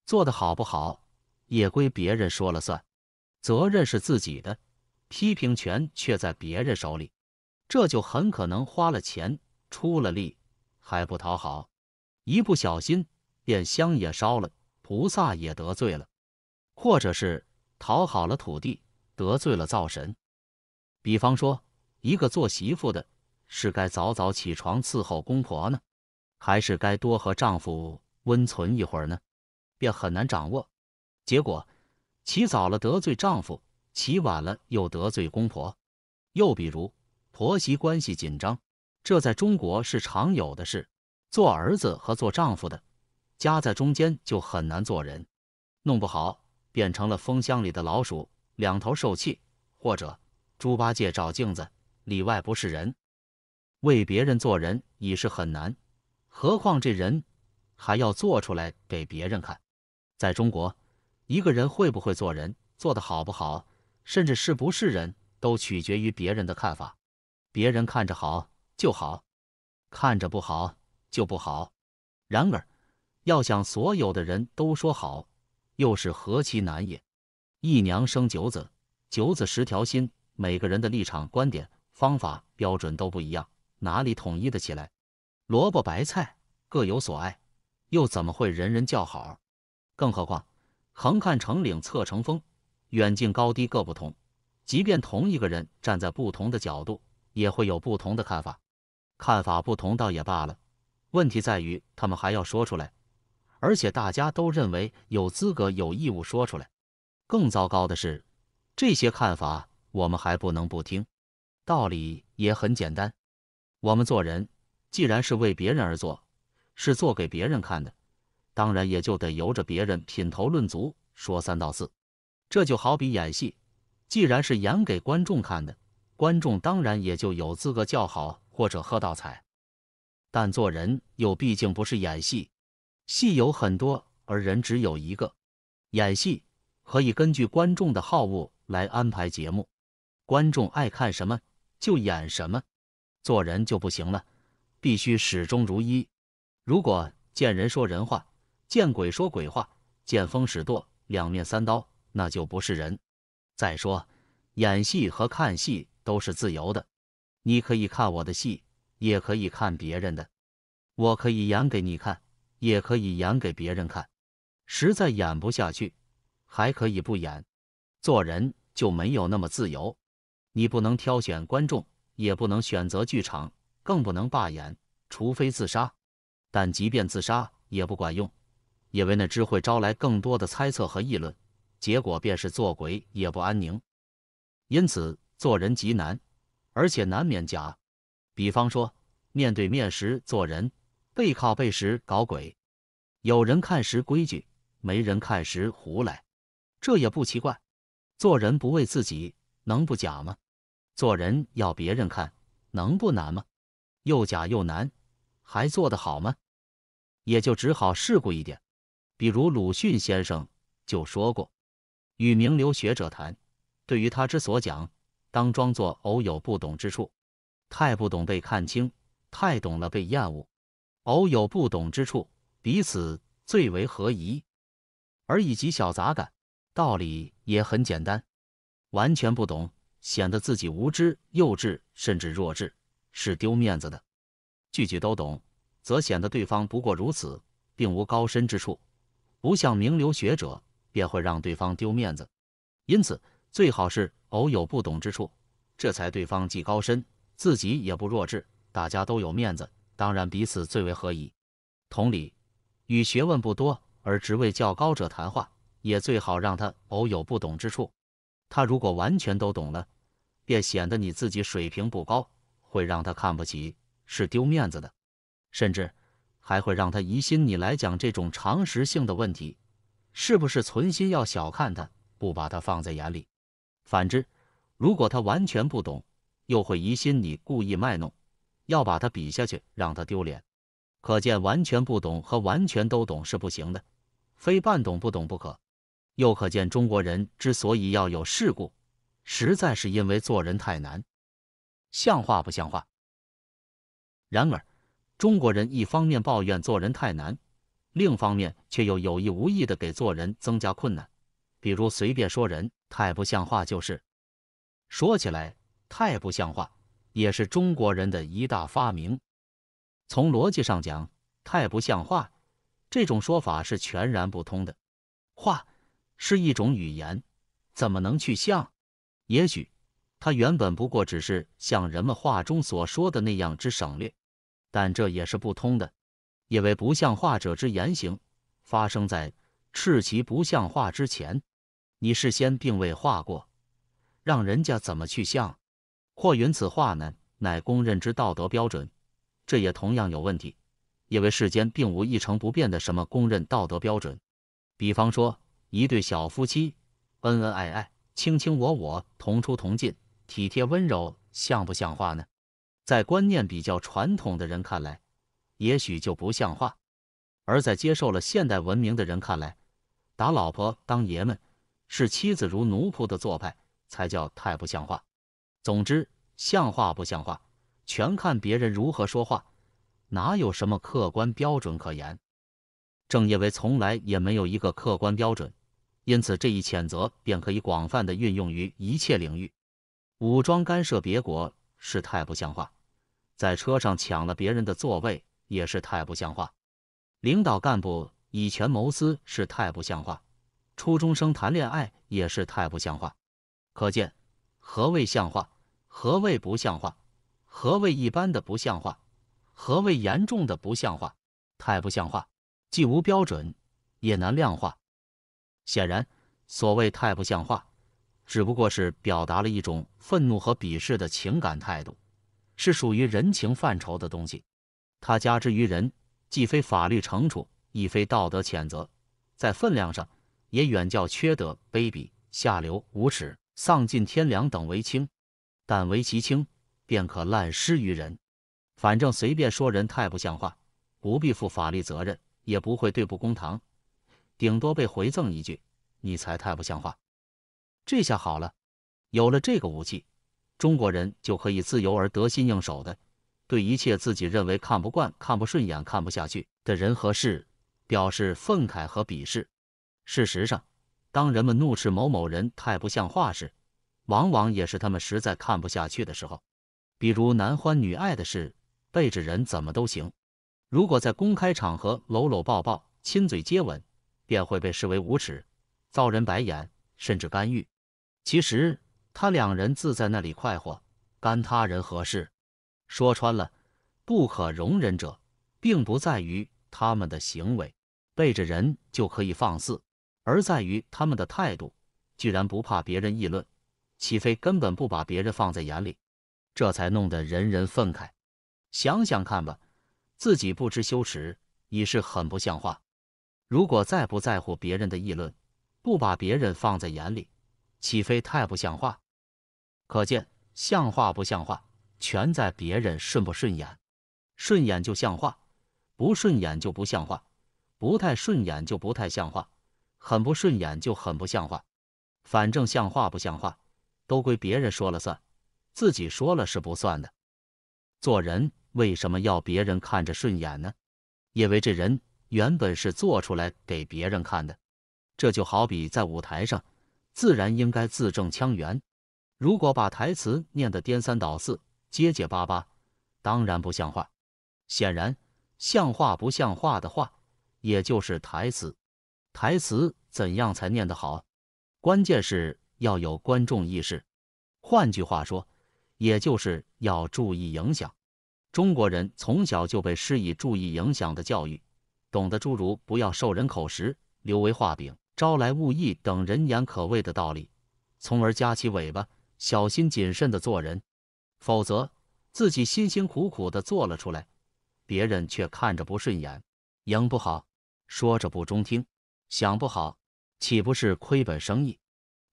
B: 做得好不好也归别人说了算，责任是自己的，批评权却在别人手里。这就很可能花了钱，出了力还不讨好，一不小心便香也烧了，菩萨也得罪了，或者是讨好了土地，得罪了灶神。比方说，一个做媳妇的是该早早起床伺候公婆呢，还是该多和丈夫温存一会儿呢？便很难掌握。结果起早了得罪丈夫，起晚了又得罪公婆。又比如。婆媳关系紧张，这在中国是常有的事。做儿子和做丈夫的夹在中间就很难做人，弄不好变成了蜂箱里的老鼠，两头受气，或者猪八戒照镜子，里外不是人。为别人做人已是很难，何况这人还要做出来给别人看。在中国，一个人会不会做人，做得好不好，甚至是不是人都取决于别人的看法。别人看着好就好，看着不好就不好。然而，要想所有的人都说好，又是何其难也！一娘生九子，九子十条心，每个人的立场、观点、方法、标准都不一样，哪里统一的起来？萝卜白菜各有所爱，又怎么会人人叫好？更何况，横看成岭侧成峰，远近高低各不同。即便同一个人站在不同的角度，也会有不同的看法，看法不同倒也罢了，问题在于他们还要说出来，而且大家都认为有资格、有义务说出来。更糟糕的是，这些看法我们还不能不听。道理也很简单，我们做人既然是为别人而做，是做给别人看的，当然也就得由着别人品头论足、说三道四。这就好比演戏，既然是演给观众看的。观众当然也就有资格叫好或者喝倒彩，但做人又毕竟不是演戏，戏有很多，而人只有一个。演戏可以根据观众的好恶来安排节目，观众爱看什么就演什么；做人就不行了，必须始终如一。如果见人说人话，见鬼说鬼话，见风使舵，两面三刀，那就不是人。再说，演戏和看戏。都是自由的，你可以看我的戏，也可以看别人的；我可以演给你看，也可以演给别人看；实在演不下去，还可以不演。做人就没有那么自由，你不能挑选观众，也不能选择剧场，更不能罢演，除非自杀。但即便自杀也不管用，因为那只会招来更多的猜测和议论，结果便是做鬼也不安宁。因此。做人极难，而且难免假。比方说，面对面时做人，背靠背时搞鬼。有人看时规矩，没人看时胡来。这也不奇怪。做人不为自己，能不假吗？做人要别人看，能不难吗？又假又难，还做得好吗？也就只好世故一点。比如鲁迅先生就说过，与名流学者谈，对于他之所讲。当装作偶有不懂之处，太不懂被看清，太懂了被厌恶。偶有不懂之处，彼此最为合宜。而以及小杂感，道理也很简单。完全不懂，显得自己无知、幼稚，甚至弱智，是丢面子的。句句都懂，则显得对方不过如此，并无高深之处。不像名流学者，便会让对方丢面子。因此。最好是偶有不懂之处，这才对方既高深，自己也不弱智，大家都有面子，当然彼此最为合宜。同理，与学问不多而职位较高者谈话，也最好让他偶有不懂之处。他如果完全都懂了，便显得你自己水平不高，会让他看不起，是丢面子的，甚至还会让他疑心你来讲这种常识性的问题，是不是存心要小看他，不把他放在眼里？反之，如果他完全不懂，又会疑心你故意卖弄，要把他比下去，让他丢脸。可见完全不懂和完全都懂是不行的，非半懂不懂不可。又可见中国人之所以要有世故，实在是因为做人太难，像话不像话。然而，中国人一方面抱怨做人太难，另一方面却又有意无意的给做人增加困难。比如随便说人太不像话，就是说起来太不像话，也是中国人的一大发明。从逻辑上讲，太不像话这种说法是全然不通的。话是一种语言，怎么能去像？也许它原本不过只是像人们话中所说的那样之省略，但这也是不通的，因为不像话者之言行发生在斥其不像话之前。你事先并未画过，让人家怎么去像？霍云此话呢，乃公认之道德标准，这也同样有问题，因为世间并无一成不变的什么公认道德标准。比方说，一对小夫妻恩恩爱爱，卿卿我我，同出同进，体贴温柔，像不像话呢？在观念比较传统的人看来，也许就不像话；而在接受了现代文明的人看来，打老婆当爷们。视妻子如奴仆的做派，才叫太不像话。总之，像话不像话，全看别人如何说话，哪有什么客观标准可言？正因为从来也没有一个客观标准，因此这一谴责便可以广泛的运用于一切领域。武装干涉别国是太不像话，在车上抢了别人的座位也是太不像话，领导干部以权谋私是太不像话。初中生谈恋爱也是太不像话，可见何谓像话，何谓不像话，何谓一般的不像话，何谓严重的不像话，太不像话，既无标准，也难量化。显然，所谓太不像话，只不过是表达了一种愤怒和鄙视的情感态度，是属于人情范畴的东西。它加之于人，既非法律惩处，亦非道德谴责，在分量上。也远较缺德、卑鄙、下流、无耻、丧尽天良等为轻，但为其轻，便可滥施于人。反正随便说人太不像话，不必负法律责任，也不会对簿公堂，顶多被回赠一句“你才太不像话”。这下好了，有了这个武器，中国人就可以自由而得心应手的对一切自己认为看不惯、看不顺眼、看不下去的人和事表示愤慨和鄙视。事实上，当人们怒斥某某人太不像话时，往往也是他们实在看不下去的时候。比如男欢女爱的事，背着人怎么都行；如果在公开场合搂搂抱抱、亲嘴接吻，便会被视为无耻，遭人白眼，甚至干预。其实他两人自在那里快活，干他人何事？说穿了，不可容忍者，并不在于他们的行为，背着人就可以放肆。而在于他们的态度，居然不怕别人议论，岂非根本不把别人放在眼里？这才弄得人人愤慨。想想看吧，自己不知羞耻已是很不像话，如果再不在乎别人的议论，不把别人放在眼里，岂非太不像话？可见，像话不像话，全在别人顺不顺眼。顺眼就像话，不顺眼就不像话，不太顺眼就不太像话。很不顺眼就很不像话，反正像话不像话都归别人说了算，自己说了是不算的。做人为什么要别人看着顺眼呢？因为这人原本是做出来给别人看的。这就好比在舞台上，自然应该字正腔圆。如果把台词念得颠三倒四、结结巴巴，当然不像话。显然，像话不像话的话，也就是台词。台词怎样才念得好？关键是要有观众意识，换句话说，也就是要注意影响。中国人从小就被施以注意影响的教育，懂得诸如“不要受人口实，留为画饼，招来物议”等人言可畏的道理，从而夹起尾巴，小心谨慎地做人。否则，自己辛辛苦苦地做了出来，别人却看着不顺眼，影不好，说着不中听。想不好，岂不是亏本生意？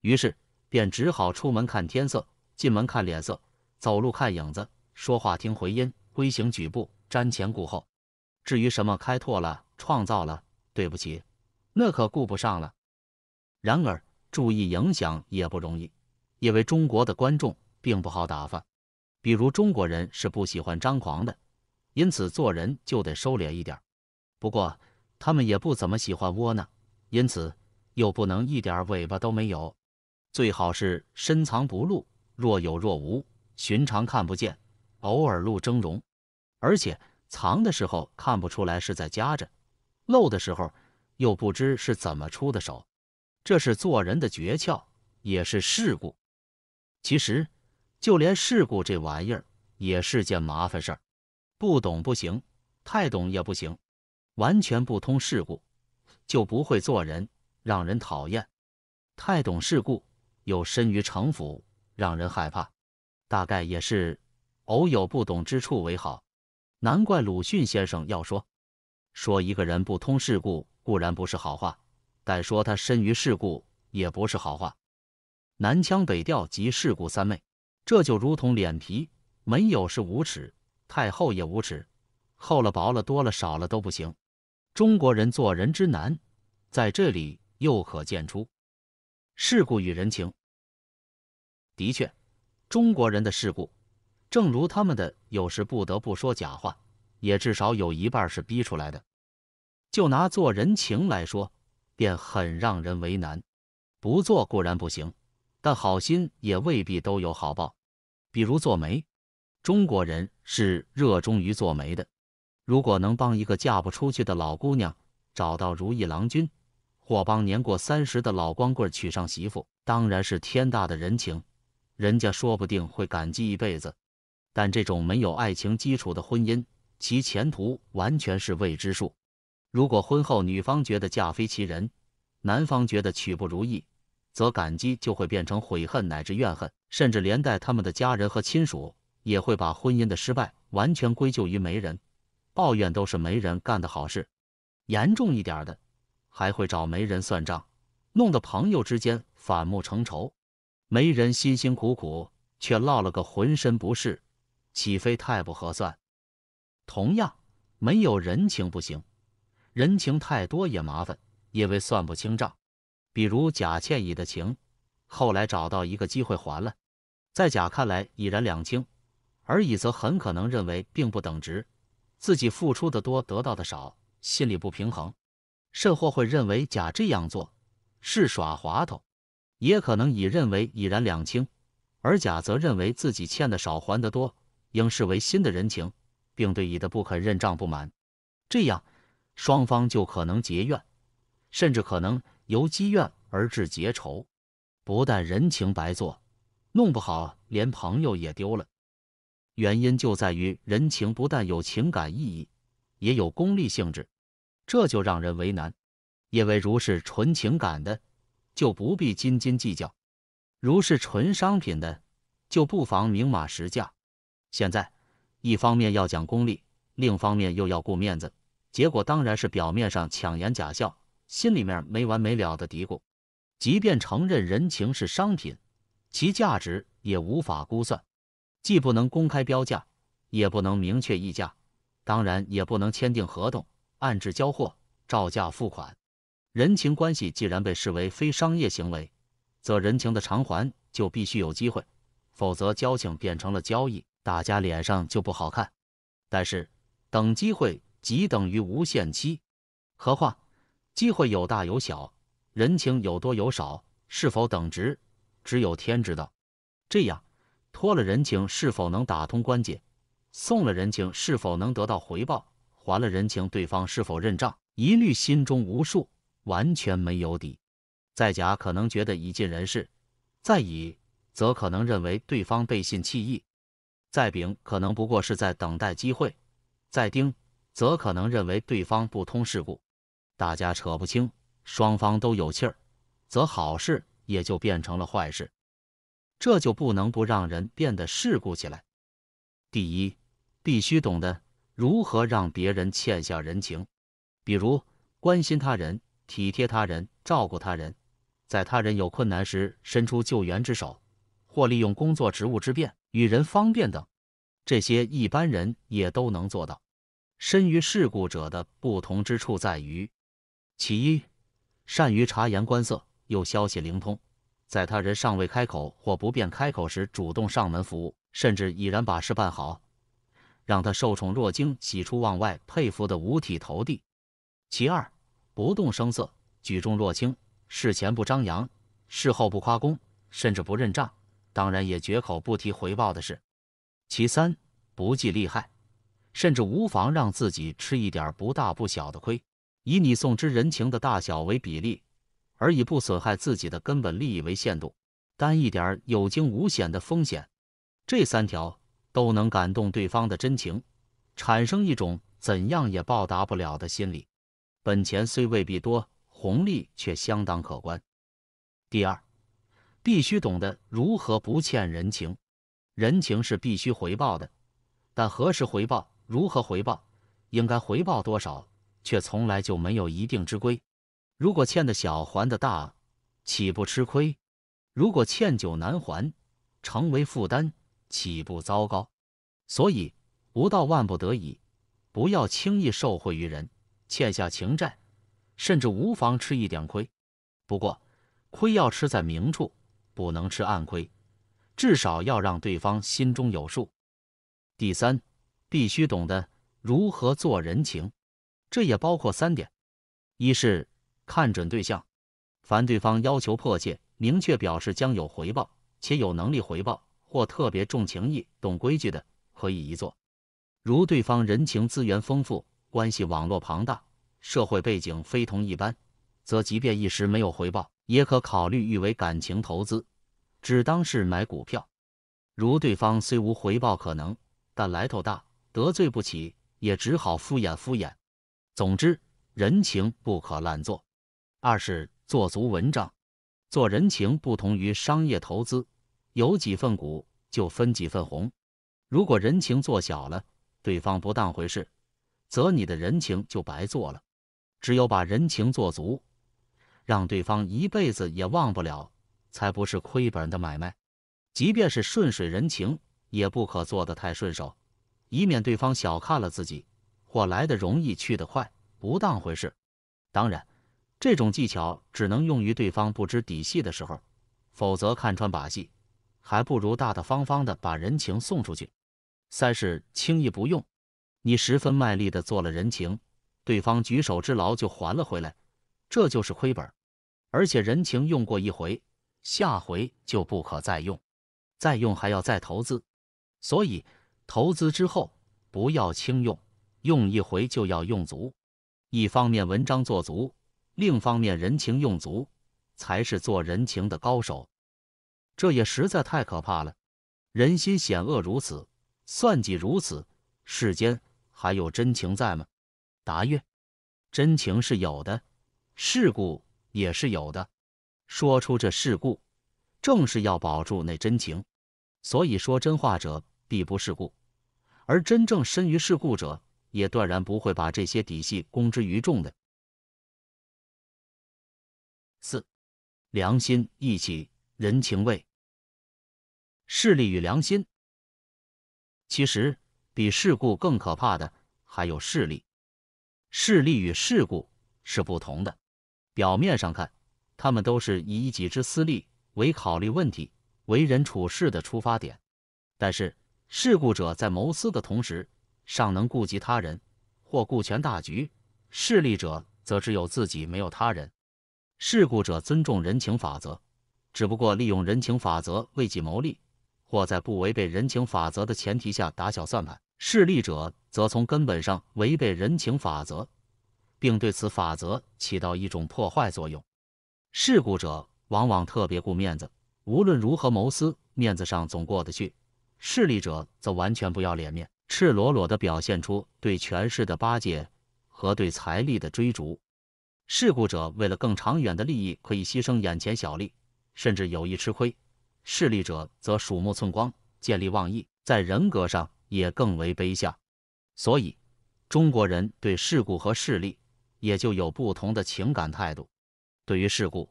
B: 于是便只好出门看天色，进门看脸色，走路看影子，说话听回音，规行矩步，瞻前顾后。至于什么开拓了、创造了，对不起，那可顾不上了。然而注意影响也不容易，因为中国的观众并不好打发。比如中国人是不喜欢张狂的，因此做人就得收敛一点。不过他们也不怎么喜欢窝囊。因此，又不能一点尾巴都没有，最好是深藏不露，若有若无，寻常看不见，偶尔露峥嵘。而且藏的时候看不出来是在夹着，露的时候又不知是怎么出的手。这是做人的诀窍，也是事故。其实，就连事故这玩意儿也是件麻烦事儿，不懂不行，太懂也不行，完全不通事故。就不会做人，让人讨厌；太懂世故，又深于城府，让人害怕。大概也是偶有不懂之处为好。难怪鲁迅先生要说：“说一个人不通世故固然不是好话，但说他深于世故也不是好话。”南腔北调及世故三昧，这就如同脸皮，没有是无耻，太厚也无耻，厚了薄了多了少了都不行。中国人做人之难，在这里又可见出世故与人情。的确，中国人的世故，正如他们的有时不得不说假话，也至少有一半是逼出来的。就拿做人情来说，便很让人为难。不做固然不行，但好心也未必都有好报。比如做媒，中国人是热衷于做媒的。如果能帮一个嫁不出去的老姑娘找到如意郎君，或帮年过三十的老光棍娶上媳妇，当然是天大的人情，人家说不定会感激一辈子。但这种没有爱情基础的婚姻，其前途完全是未知数。如果婚后女方觉得嫁非其人，男方觉得娶不如意，则感激就会变成悔恨乃至怨恨，甚至连带他们的家人和亲属也会把婚姻的失败完全归咎于媒人。抱怨都是没人干的好事，严重一点的还会找媒人算账，弄得朋友之间反目成仇。媒人辛辛苦苦却落了个浑身不适，岂非太不合算？同样，没有人情不行，人情太多也麻烦，因为算不清账。比如甲欠乙的情，后来找到一个机会还了，在甲看来已然两清，而乙则很可能认为并不等值。自己付出的多，得到的少，心里不平衡；甚或会认为甲这样做是耍滑头，也可能乙认为已然两清，而甲则认为自己欠的少，还的多，应视为新的人情，并对乙的不肯认账不满。这样，双方就可能结怨，甚至可能由积怨而致结仇，不但人情白做，弄不好连朋友也丢了。原因就在于，人情不但有情感意义，也有功利性质，这就让人为难。因为如是纯情感的，就不必斤斤计较；如是纯商品的，就不妨明码实价。现在一方面要讲功利，另一方面又要顾面子，结果当然是表面上强颜假笑，心里面没完没了的嘀咕。即便承认人情是商品，其价值也无法估算。既不能公开标价，也不能明确溢价，当然也不能签订合同，按质交货，照价付款。人情关系既然被视为非商业行为，则人情的偿还就必须有机会，否则交情变成了交易，大家脸上就不好看。但是等机会即等于无限期，何况机会有大有小，人情有多有少，是否等值，只有天知道。这样。托了人情是否能打通关节，送了人情是否能得到回报，还了人情对方是否认账，一律心中无数，完全没有底。在甲可能觉得已尽人事，在乙则可能认为对方背信弃义，在丙可能不过是在等待机会，在丁则可能认为对方不通世故。大家扯不清，双方都有气儿，则好事也就变成了坏事。这就不能不让人变得世故起来。第一，必须懂得如何让别人欠下人情，比如关心他人、体贴他人、照顾他人，在他人有困难时伸出救援之手，或利用工作职务之便与人方便等。这些一般人也都能做到。身于世故者的不同之处在于，其一，善于察言观色，又消息灵通。在他人尚未开口或不便开口时，主动上门服务，甚至已然把事办好，让他受宠若惊、喜出望外、佩服的五体投地。其二，不动声色，举重若轻，事前不张扬，事后不夸功，甚至不认账，当然也绝口不提回报的事。其三，不计利害，甚至无妨让自己吃一点不大不小的亏，以你送之人情的大小为比例。而以不损害自己的根本利益为限度，担一点有惊无险的风险，这三条都能感动对方的真情，产生一种怎样也报答不了的心理。本钱虽未必多，红利却相当可观。第二，必须懂得如何不欠人情。人情是必须回报的，但何时回报、如何回报、应该回报多少，却从来就没有一定之规。如果欠的小还的大，岂不吃亏？如果欠久难还，成为负担，岂不糟糕？所以，不到万不得已，不要轻易受惠于人，欠下情债，甚至无妨吃一点亏。不过，亏要吃在明处，不能吃暗亏，至少要让对方心中有数。第三，必须懂得如何做人情，这也包括三点：一是。看准对象，凡对方要求迫切、明确表示将有回报且有能力回报，或特别重情义、懂规矩的，可以一做。如对方人情资源丰富、关系网络庞大、社会背景非同一般，则即便一时没有回报，也可考虑誉为感情投资，只当是买股票。如对方虽无回报可能，但来头大，得罪不起，也只好敷衍敷衍。总之，人情不可滥做。二是做足文章，做人情不同于商业投资，有几份股就分几份红。如果人情做小了，对方不当回事，则你的人情就白做了。只有把人情做足，让对方一辈子也忘不了，才不是亏本的买卖。即便是顺水人情，也不可做得太顺手，以免对方小看了自己，或来得容易去得快，不当回事。当然。这种技巧只能用于对方不知底细的时候，否则看穿把戏，还不如大大方方的把人情送出去。三是轻易不用，你十分卖力的做了人情，对方举手之劳就还了回来，这就是亏本。而且人情用过一回，下回就不可再用，再用还要再投资。所以投资之后不要轻用，用一回就要用足，一方面文章做足。另一方面，人情用足才是做人情的高手。这也实在太可怕了。人心险恶如此，算计如此，世间还有真情在吗？答曰：真情是有的，世故也是有的。说出这世故，正是要保住那真情。所以说真话者
A: 必不世故，而真正深于世故者，也断然不会把这些底细公之于众的。四、良心、义气、人情味、势力与良心。其实，比事故更可怕的还有势力。
B: 势力与事故是不同的。表面上看，他们都是以一己之私利为考虑问题、为人处事的出发点。但是，事故者在谋私的同时，尚能顾及他人或顾全大局；势力者则只有自己，没有他人。事故者尊重人情法则，只不过利用人情法则为己谋利，或在不违背人情法则的前提下打小算盘；势利者则从根本上违背人情法则，并对此法则起到一种破坏作用。事故者往往特别顾面子，无论如何谋私，面子上总过得去；势利者则完全不要脸面，赤裸裸地表现出对权势的巴结和对财力的追逐。事故者为了更长远的利益，可以牺牲眼前小利，甚至有意吃亏；势利者则鼠目寸光，见利忘义，在人格上也更为卑下。所以，中国人对事故和势利也就有不同的情感态度。对于事故，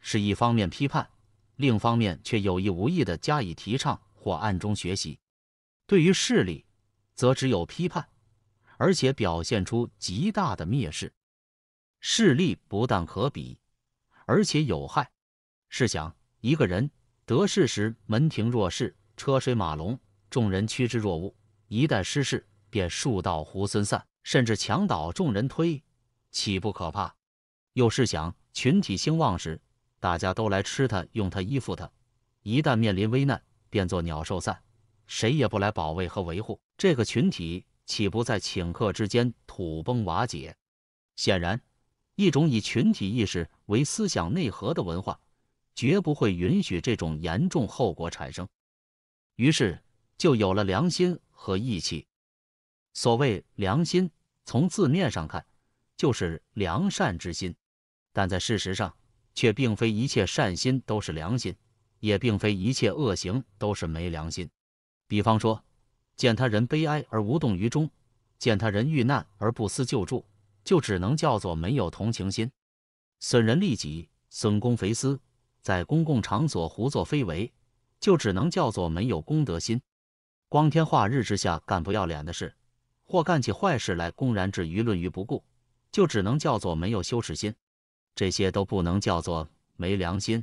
B: 是一方面批判，另一方面却有意无意地加以提倡或暗中学习；对于势利，则只有批判，而且表现出极大的蔑视。势力不但可比，而且有害。试想，一个人得势时门庭若市、车水马龙，众人趋之若鹜；一旦失势，便树倒猢狲散，甚至墙倒众人推，岂不可怕？又试想，群体兴旺时，大家都来吃它、用它、依附它；一旦面临危难，便作鸟兽散，谁也不来保卫和维护这个群体，岂不在顷刻之间土崩瓦解？显然。一种以群体意识为思想内核的文化，绝不会允许这种严重后果产生。于是，就有了良心和义气。所谓良心，从字面上看，就是良善之心；但在事实上，却并非一切善心都是良心，也并非一切恶行都是没良心。比方说，见他人悲哀而无动于衷，见他人遇难而不思救助。就只能叫做没有同情心，损人利己，损公肥私，在公共场所胡作非为，就只能叫做没有公德心；光天化日之下干不要脸的事，或干起坏事来公然置舆论于不顾，就只能叫做没有羞耻心。这些都不能叫做没良心，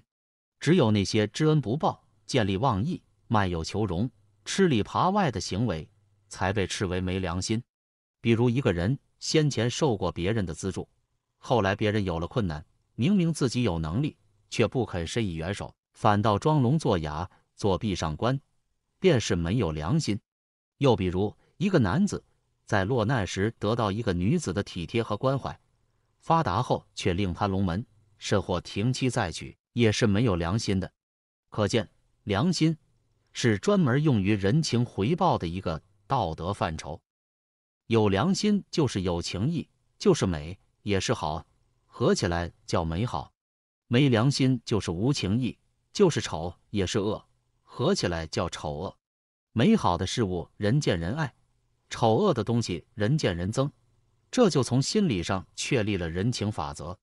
B: 只有那些知恩不报、见利忘义、卖友求荣、吃里扒外的行为，才被斥为没良心。比如一个人。先前受过别人的资助，后来别人有了困难，明明自己有能力却不肯伸以援手，反倒装聋作哑、作壁上观，便是没有良心。又比如，一个男子在落难时得到一个女子的体贴和关怀，发达后却另攀龙门，甚或停妻再娶，也是没有良心的。可见，良心是专门用于人情回报的一个道德范畴。有良心就是有情义，就是美，也是好，合起来叫美好；没良心就是无情义，就是丑，也是恶，合起来叫丑恶。美好的事物人见人爱，丑恶的东西人见人憎，这就从心理上确立了人情法则。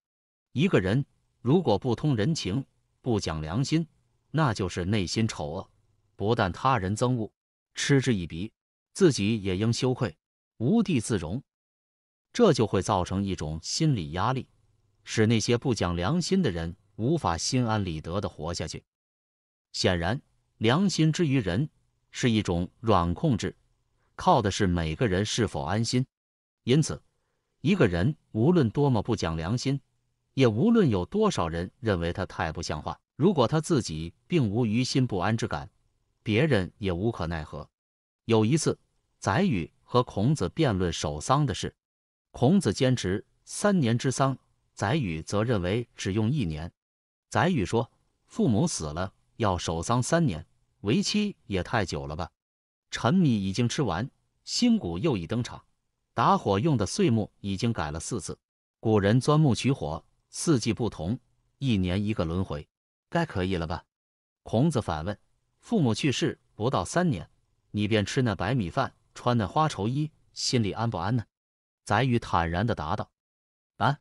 B: 一个人如果不通人情，不讲良心，那就是内心丑恶，不但他人憎恶、嗤之以鼻，自己也应羞愧。无地自容，这就会造成一种心理压力，使那些不讲良心的人无法心安理得的活下去。显然，良心之于人是一种软控制，靠的是每个人是否安心。因此，一个人无论多么不讲良心，也无论有多少人认为他太不像话，如果他自己并无于心不安之感，别人也无可奈何。有一次，宰予和孔子辩论守丧的事，孔子坚持三年之丧，宰予则认为只用一年。宰予说：“父母死了要守丧三年，为期也太久了吧？”陈米已经吃完，新谷又已登场，打火用的碎木已经改了四次。古人钻木取火，四季不同，一年一个轮回，该可以了吧？孔子反问：“父母去世不到三年，你便吃那白米饭？”穿那花绸衣，心里安不安呢？宰予坦然地答道：“安。”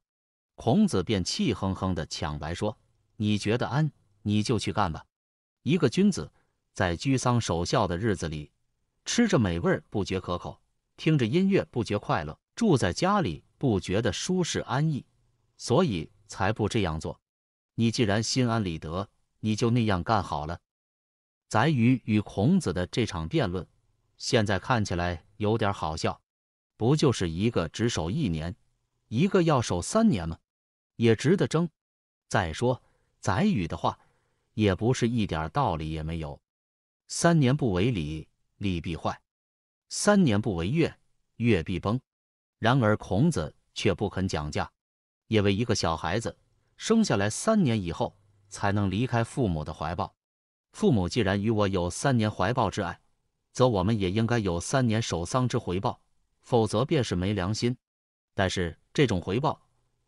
B: 孔子便气哼哼地抢白说：“你觉得安，你就去干吧。一个君子，在居丧守孝的日子里，吃着美味不觉可口，听着音乐不觉快乐，住在家里不觉得舒适安逸，所以才不这样做。你既然心安理得，你就那样干好了。”宰予与孔子的这场辩论。现在看起来有点好笑，不就是一个只守一年，一个要守三年吗？也值得争。再说宰予的话，也不是一点道理也没有。三年不为礼，礼必坏；三年不为乐，乐必崩。然而孔子却不肯讲价，因为一个小孩子生下来三年以后才能离开父母的怀抱，父母既然与我有三年怀抱之爱。则我们也应该有三年守丧之回报，否则便是没良心。但是这种回报，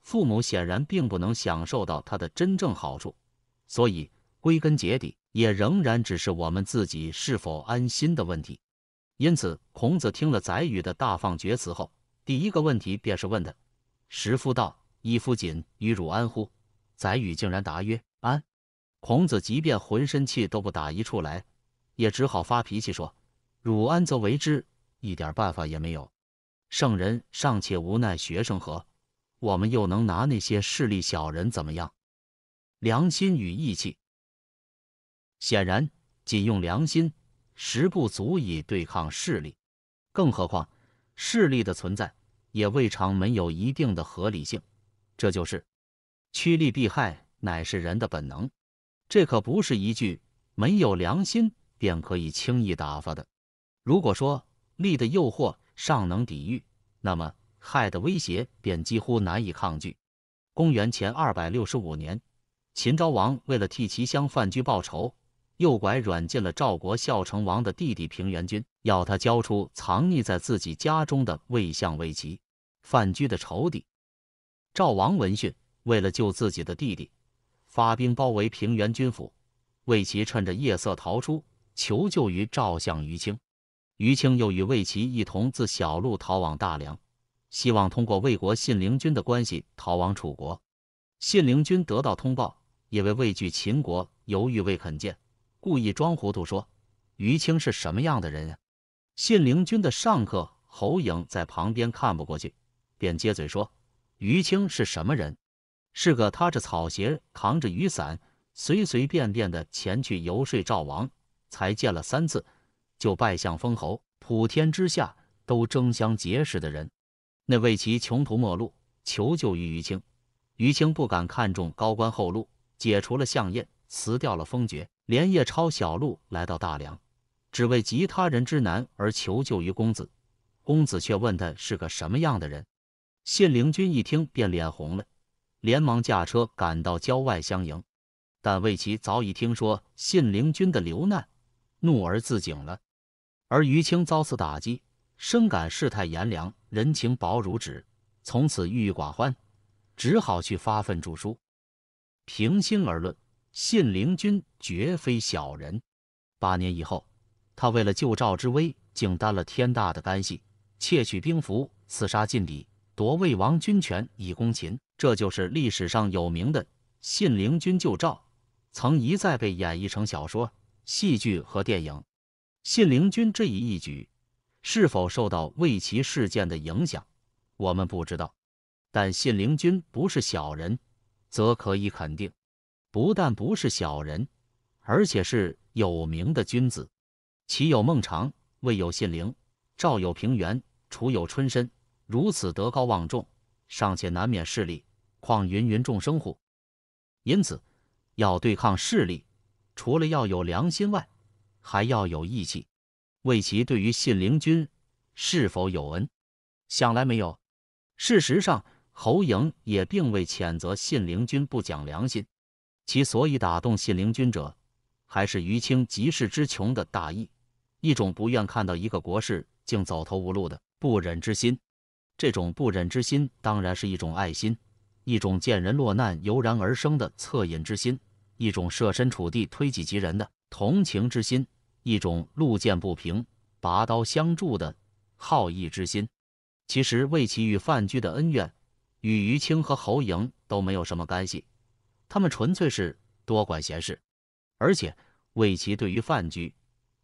B: 父母显然并不能享受到它的真正好处，所以归根结底，也仍然只是我们自己是否安心的问题。因此，孔子听了宰予的大放厥词后，第一个问题便是问他：“石夫道，衣夫锦，与汝安乎？”宰予竟然答曰：“安。”孔子即便浑身气都不打一处来，也只好发脾气说。汝安则为之，一点办法也没有。圣人尚且无奈学生何，我们又能拿那些势利小人怎么样？良心与义气，显然仅用良心实不足以对抗势力，更何况势力的存在也未尝没有一定的合理性。这就是趋利避害乃是人的本能，这可不是一句没有良心便可以轻易打发的。如果说利的诱惑尚能抵御，那么害的威胁便几乎难以抗拒。公元前二百六十五年，秦昭王为了替其襄范雎报仇，诱拐软禁了赵国孝成王的弟弟平原君，要他交出藏匿在自己家中的魏相魏齐、范雎的仇敌。赵王闻讯，为了救自己的弟弟，发兵包围平原君府。魏齐趁着夜色逃出，求救于赵相于清。于青又与魏齐一同自小路逃往大梁，希望通过魏国信陵君的关系逃往楚国。信陵君得到通报，因为畏惧秦国，犹豫未肯见，故意装糊涂说：“于青是什么样的人呀？”信陵君的上客侯嬴在旁边看不过去，便接嘴说：“于青是什么人？是个踏着草鞋、扛着雨伞、随随便便的前去游说赵王，才见了三次。”就拜相封侯，普天之下都争相结识的人。那魏齐穷途末路，求救于于青，于青不敢看重高官厚禄，解除了相印，辞掉了封爵，连夜抄小路来到大梁，只为及他人之难而求救于公子。公子却问他是个什么样的人。信陵君一听便脸红了，连忙驾车赶到郊外相迎。但魏齐早已听说信陵君的流难，怒而自警了。而于青遭此打击，深感世态炎凉，人情薄如纸，从此郁郁寡欢，只好去发愤著书。平心而论，信陵君绝非小人。八年以后，他为了救赵之危，竟担了天大的干系，窃取兵符，刺杀晋敌，夺魏王军权以攻秦。这就是历史上有名的信陵君救赵，曾一再被演绎成小说、戏剧和电影。信陵君这一一举是否受到魏齐事件的影响，我们不知道。但信陵君不是小人，则可以肯定，不但不是小人，而且是有名的君子。齐有孟尝，魏有信陵，赵有平原，楚有春申，如此德高望重，尚且难免势力，况芸芸众生乎？因此，要对抗势力，除了要有良心外，还要有义气。魏齐对于信陵君是否有恩，想来没有。事实上，侯嬴也并未谴责信陵君不讲良心。其所以打动信陵君者，还是于清急世之穷的大义，一种不愿看到一个国士竟走投无路的不忍之心。这种不忍之心，当然是一种爱心，一种见人落难油然而生的恻隐之心，一种设身处地推己及人的同情之心。一种路见不平、拔刀相助的好义之心。其实，魏齐与范雎的恩怨，与于青和侯赢都没有什么干系，他们纯粹是多管闲事。而且，魏齐对于范雎，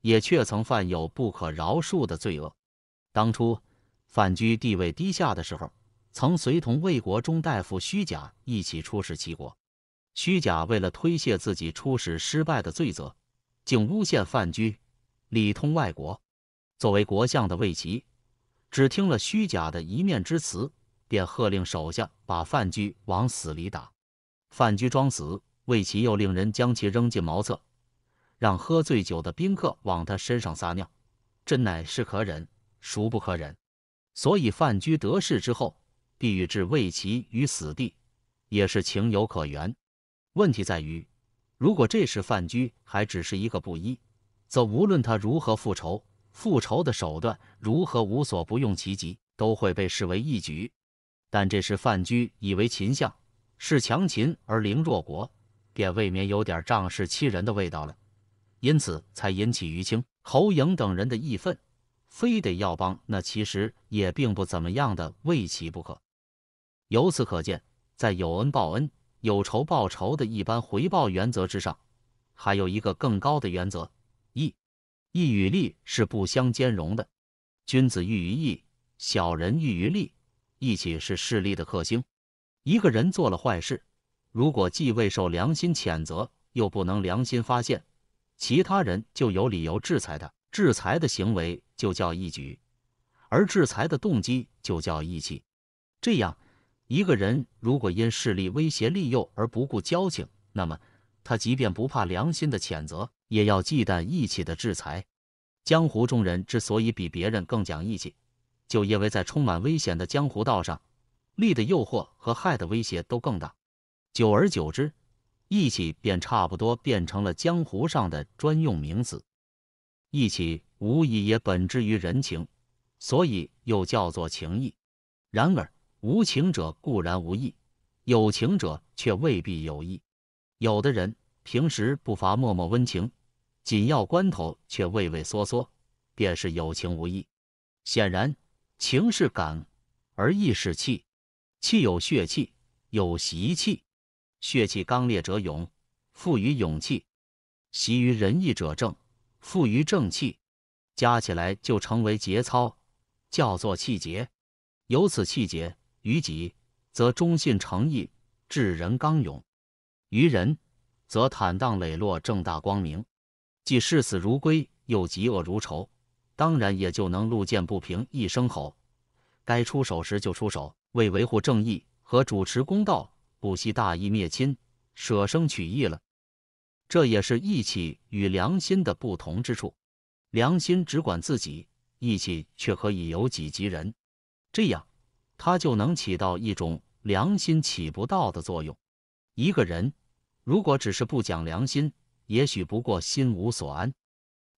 B: 也却曾犯有不可饶恕的罪恶。当初，范雎地位低下的时候，曾随同魏国中大夫虚假一起出使齐国。虚假为了推卸自己出使失败的罪责。竟诬陷范雎里通外国。作为国相的魏齐，只听了虚假的一面之词，便喝令手下把范雎往死里打。范雎装死，魏齐又令人将其扔进茅厕，让喝醉酒的宾客往他身上撒尿。真乃是可忍孰不可忍。所以范雎得势之后，必欲置魏齐于死地，也是情有可原。问题在于。如果这时范雎还只是一个布衣，则无论他如何复仇，复仇的手段如何无所不用其极，都会被视为义举。但这时范雎以为秦相，恃强秦而凌弱国，便未免有点仗势欺人的味道了。因此才引起于青、侯嬴等人的义愤，非得要帮那其实也并不怎么样的魏齐不可。由此可见，在有恩报恩。有仇报仇的一般回报原则之上，还有一个更高的原则：义。义与利是不相兼容的。君子喻于义，小人喻于利。义气是势力的克星。一个人做了坏事，如果既未受良心谴责，又不能良心发现，其他人就有理由制裁他。制裁的行为就叫义举，而制裁的动机就叫义气。这样。一个人如果因势力威胁利诱而不顾交情，那么他即便不怕良心的谴责，也要忌惮义气的制裁。江湖中人之所以比别人更讲义气，就因为在充满危险的江湖道上，利的诱惑和害的威胁都更大。久而久之，义气便差不多变成了江湖上的专用名词。义气无疑也本质于人情，所以又叫做情义。然而。无情者固然无义，有情者却未必有义。有的人平时不乏默默温情，紧要关头却畏畏缩缩，便是有情无义。显然，情是感，而义是气。气有血气，有习气。血气刚烈者勇，富于勇气；习于仁义者正，富于正气。加起来就成为节操，叫做气节。有此气节。于己，则忠信诚义，智仁刚勇；于人，则坦荡磊落，正大光明。既视死如归，又嫉恶如仇，当然也就能路见不平一声吼，该出手时就出手，为维护正义和主持公道，不惜大义灭亲，舍生取义了。这也是义气与良心的不同之处。良心只管自己，义气却可以由己及人，这样。它就能起到一种良心起不到的作用。一个人如果只是不讲良心，也许不过心无所安；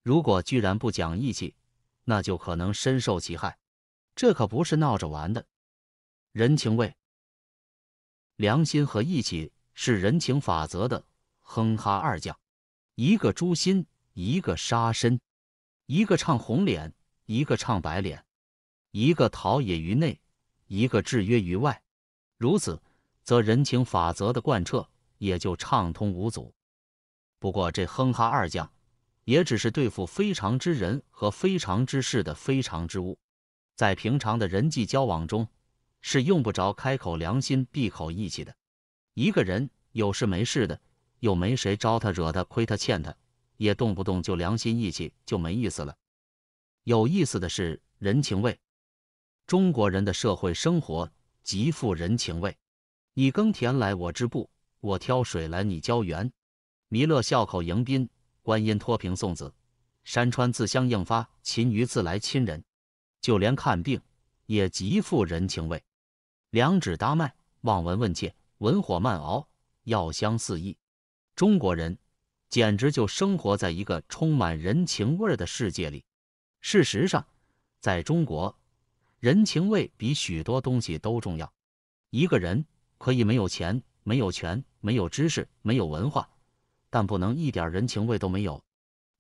B: 如果居然不讲义气，那就可能深受其害。这可不是闹着玩的。人情味、良心和义气是人情法则的哼哈二将，一个诛心，一个杀身；一个唱红脸，一个唱白脸；一个陶冶于内。一个制约于外，如此，则人情法则的贯彻也就畅通无阻。不过这哼哈二将也只是对付非常之人和非常之事的非常之物，在平常的人际交往中是用不着开口良心、闭口义气的。一个人有事没事的，又没谁招他、惹他、亏他、欠他，也动不动就良心义气就没意思了。有意思的是人情味。中国人的社会生活极富人情味，你耕田来我织布，我挑水来你浇园。弥勒笑口迎宾，观音托瓶送子，山川自相应发，勤于自来亲人。就连看病也极富人情味，两指搭脉，望闻问切，文火慢熬，药香四溢。中国人简直就生活在一个充满人情味的世界里。事实上，在中国。人情味比许多东西都重要。一个人可以没有钱，没有权，没有知识，没有文化，但不能一点人情味都没有。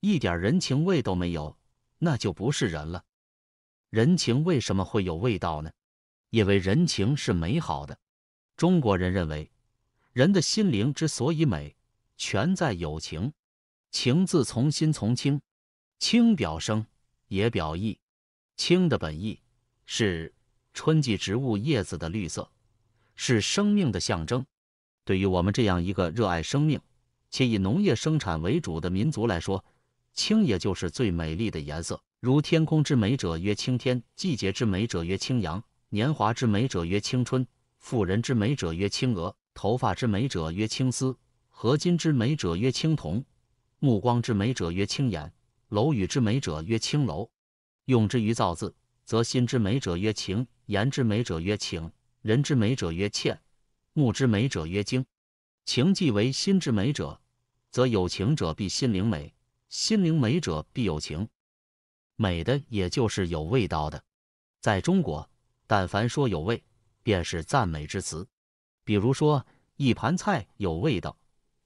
B: 一点人情味都没有，那就不是人了。人情为什么会有味道呢？因为人情是美好的。中国人认为，人的心灵之所以美，全在有情。情字从心从清，清表声也表意。清的本意。是春季植物叶子的绿色，是生命的象征。对于我们这样一个热爱生命且以农业生产为主的民族来说，青也就是最美丽的颜色。如天空之美者曰青天，季节之美者曰青阳，年华之美者曰青春，妇人之美者曰青娥，头发之美者曰青丝，合金之美者曰青铜，目光之美者曰青眼，楼宇之美者曰青楼。用之于造字。则心之美者曰情，言之美者曰情，人之美者曰倩，目之美者曰精。情既为心之美者，则有情者必心灵美，心灵美者必有情。美的也就是有味道的。在中国，但凡说有味，便是赞美之词。比如说，一盘菜有味道，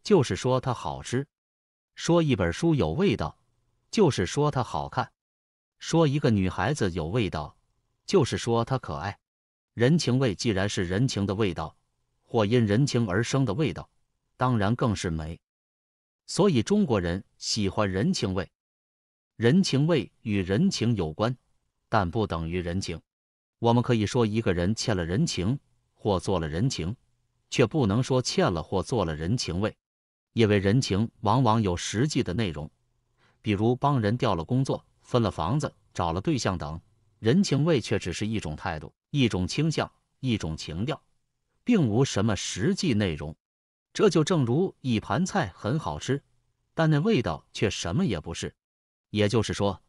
B: 就是说它好吃；说一本书有味道，就是说它好看。说一个女孩子有味道，就是说她可爱。人情味既然是人情的味道，或因人情而生的味道，当然更是美。所以中国人喜欢人情味。人情味与人情有关，但不等于人情。我们可以说一个人欠了人情或做了人情，却不能说欠了或做了人情味，因为人情往往有实际的内容，比如帮人调了工作。分了房子，找了对象等，人情味却只是一种态度，一种倾向，一种情调，并无什么实际内容。这就正如一盘菜很好吃，但那味道却什么也不是。也就是说，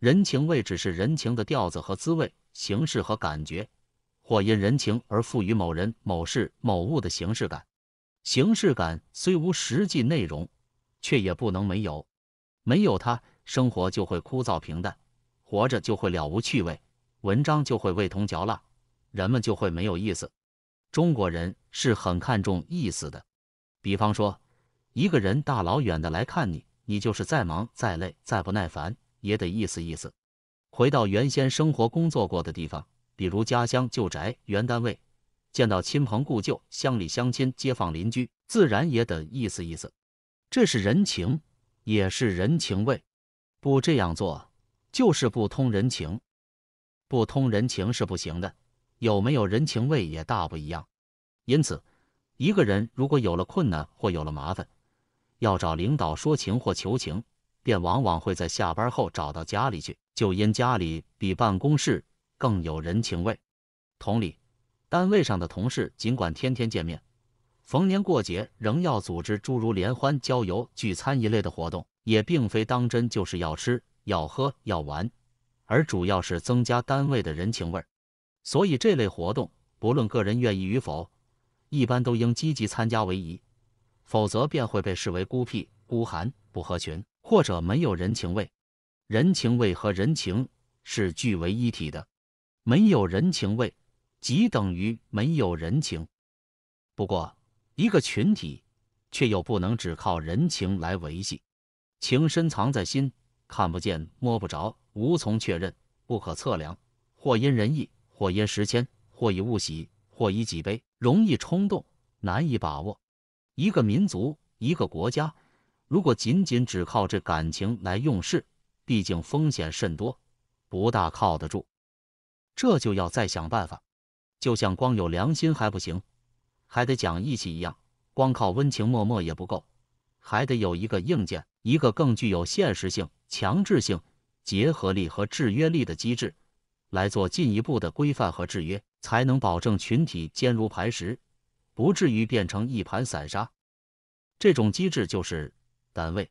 B: 人情味只是人情的调子和滋味、形式和感觉，或因人情而赋予某人、某事、某物的形式感。形式感虽无实际内容，却也不能没有，没有它。生活就会枯燥平淡，活着就会了无趣味，文章就会味同嚼蜡，人们就会没有意思。中国人是很看重意思的。比方说，一个人大老远的来看你，你就是再忙、再累、再不耐烦，也得意思意思。回到原先生活工作过的地方，比如家乡旧宅、原单位，见到亲朋故旧、乡里乡亲、街坊邻居，自然也得意思意思。这是人情，也是人情味。不这样做，就是不通人情。不通人情是不行的，有没有人情味也大不一样。因此，一个人如果有了困难或有了麻烦，要找领导说情或求情，便往往会在下班后找到家里去，就因家里比办公室更有人情味。同理，单位上的同事尽管天天见面，逢年过节仍要组织诸如联欢、郊游、聚餐一类的活动。也并非当真就是要吃要喝要玩，而主要是增加单位的人情味儿。所以这类活动，不论个人愿意与否，一般都应积极参加为宜。否则便会被视为孤僻、孤寒、不合群，或者没有人情味。人情味和人情是俱为一体的，没有人情味，即等于没有人情。不过，一个群体却又不能只靠人情来维系。情深藏在心，看不见摸不着，无从确认，不可测量。或因人意，或因时迁，或以物喜，或以己悲。容易冲动，难以把握。一个民族，一个国家，如果仅仅只靠这感情来用事，毕竟风险甚多，不大靠得住。这就要再想办法。就像光有良心还不行，还得讲义气一样，光靠温情脉脉也不够，还得有一个硬件。一个更具有现实性、强制性、结合力和制约力的机制，来做进一步的规范和制约，才能保证群体坚如磐
A: 石，不至于变成一盘散沙。这种机制就是单位。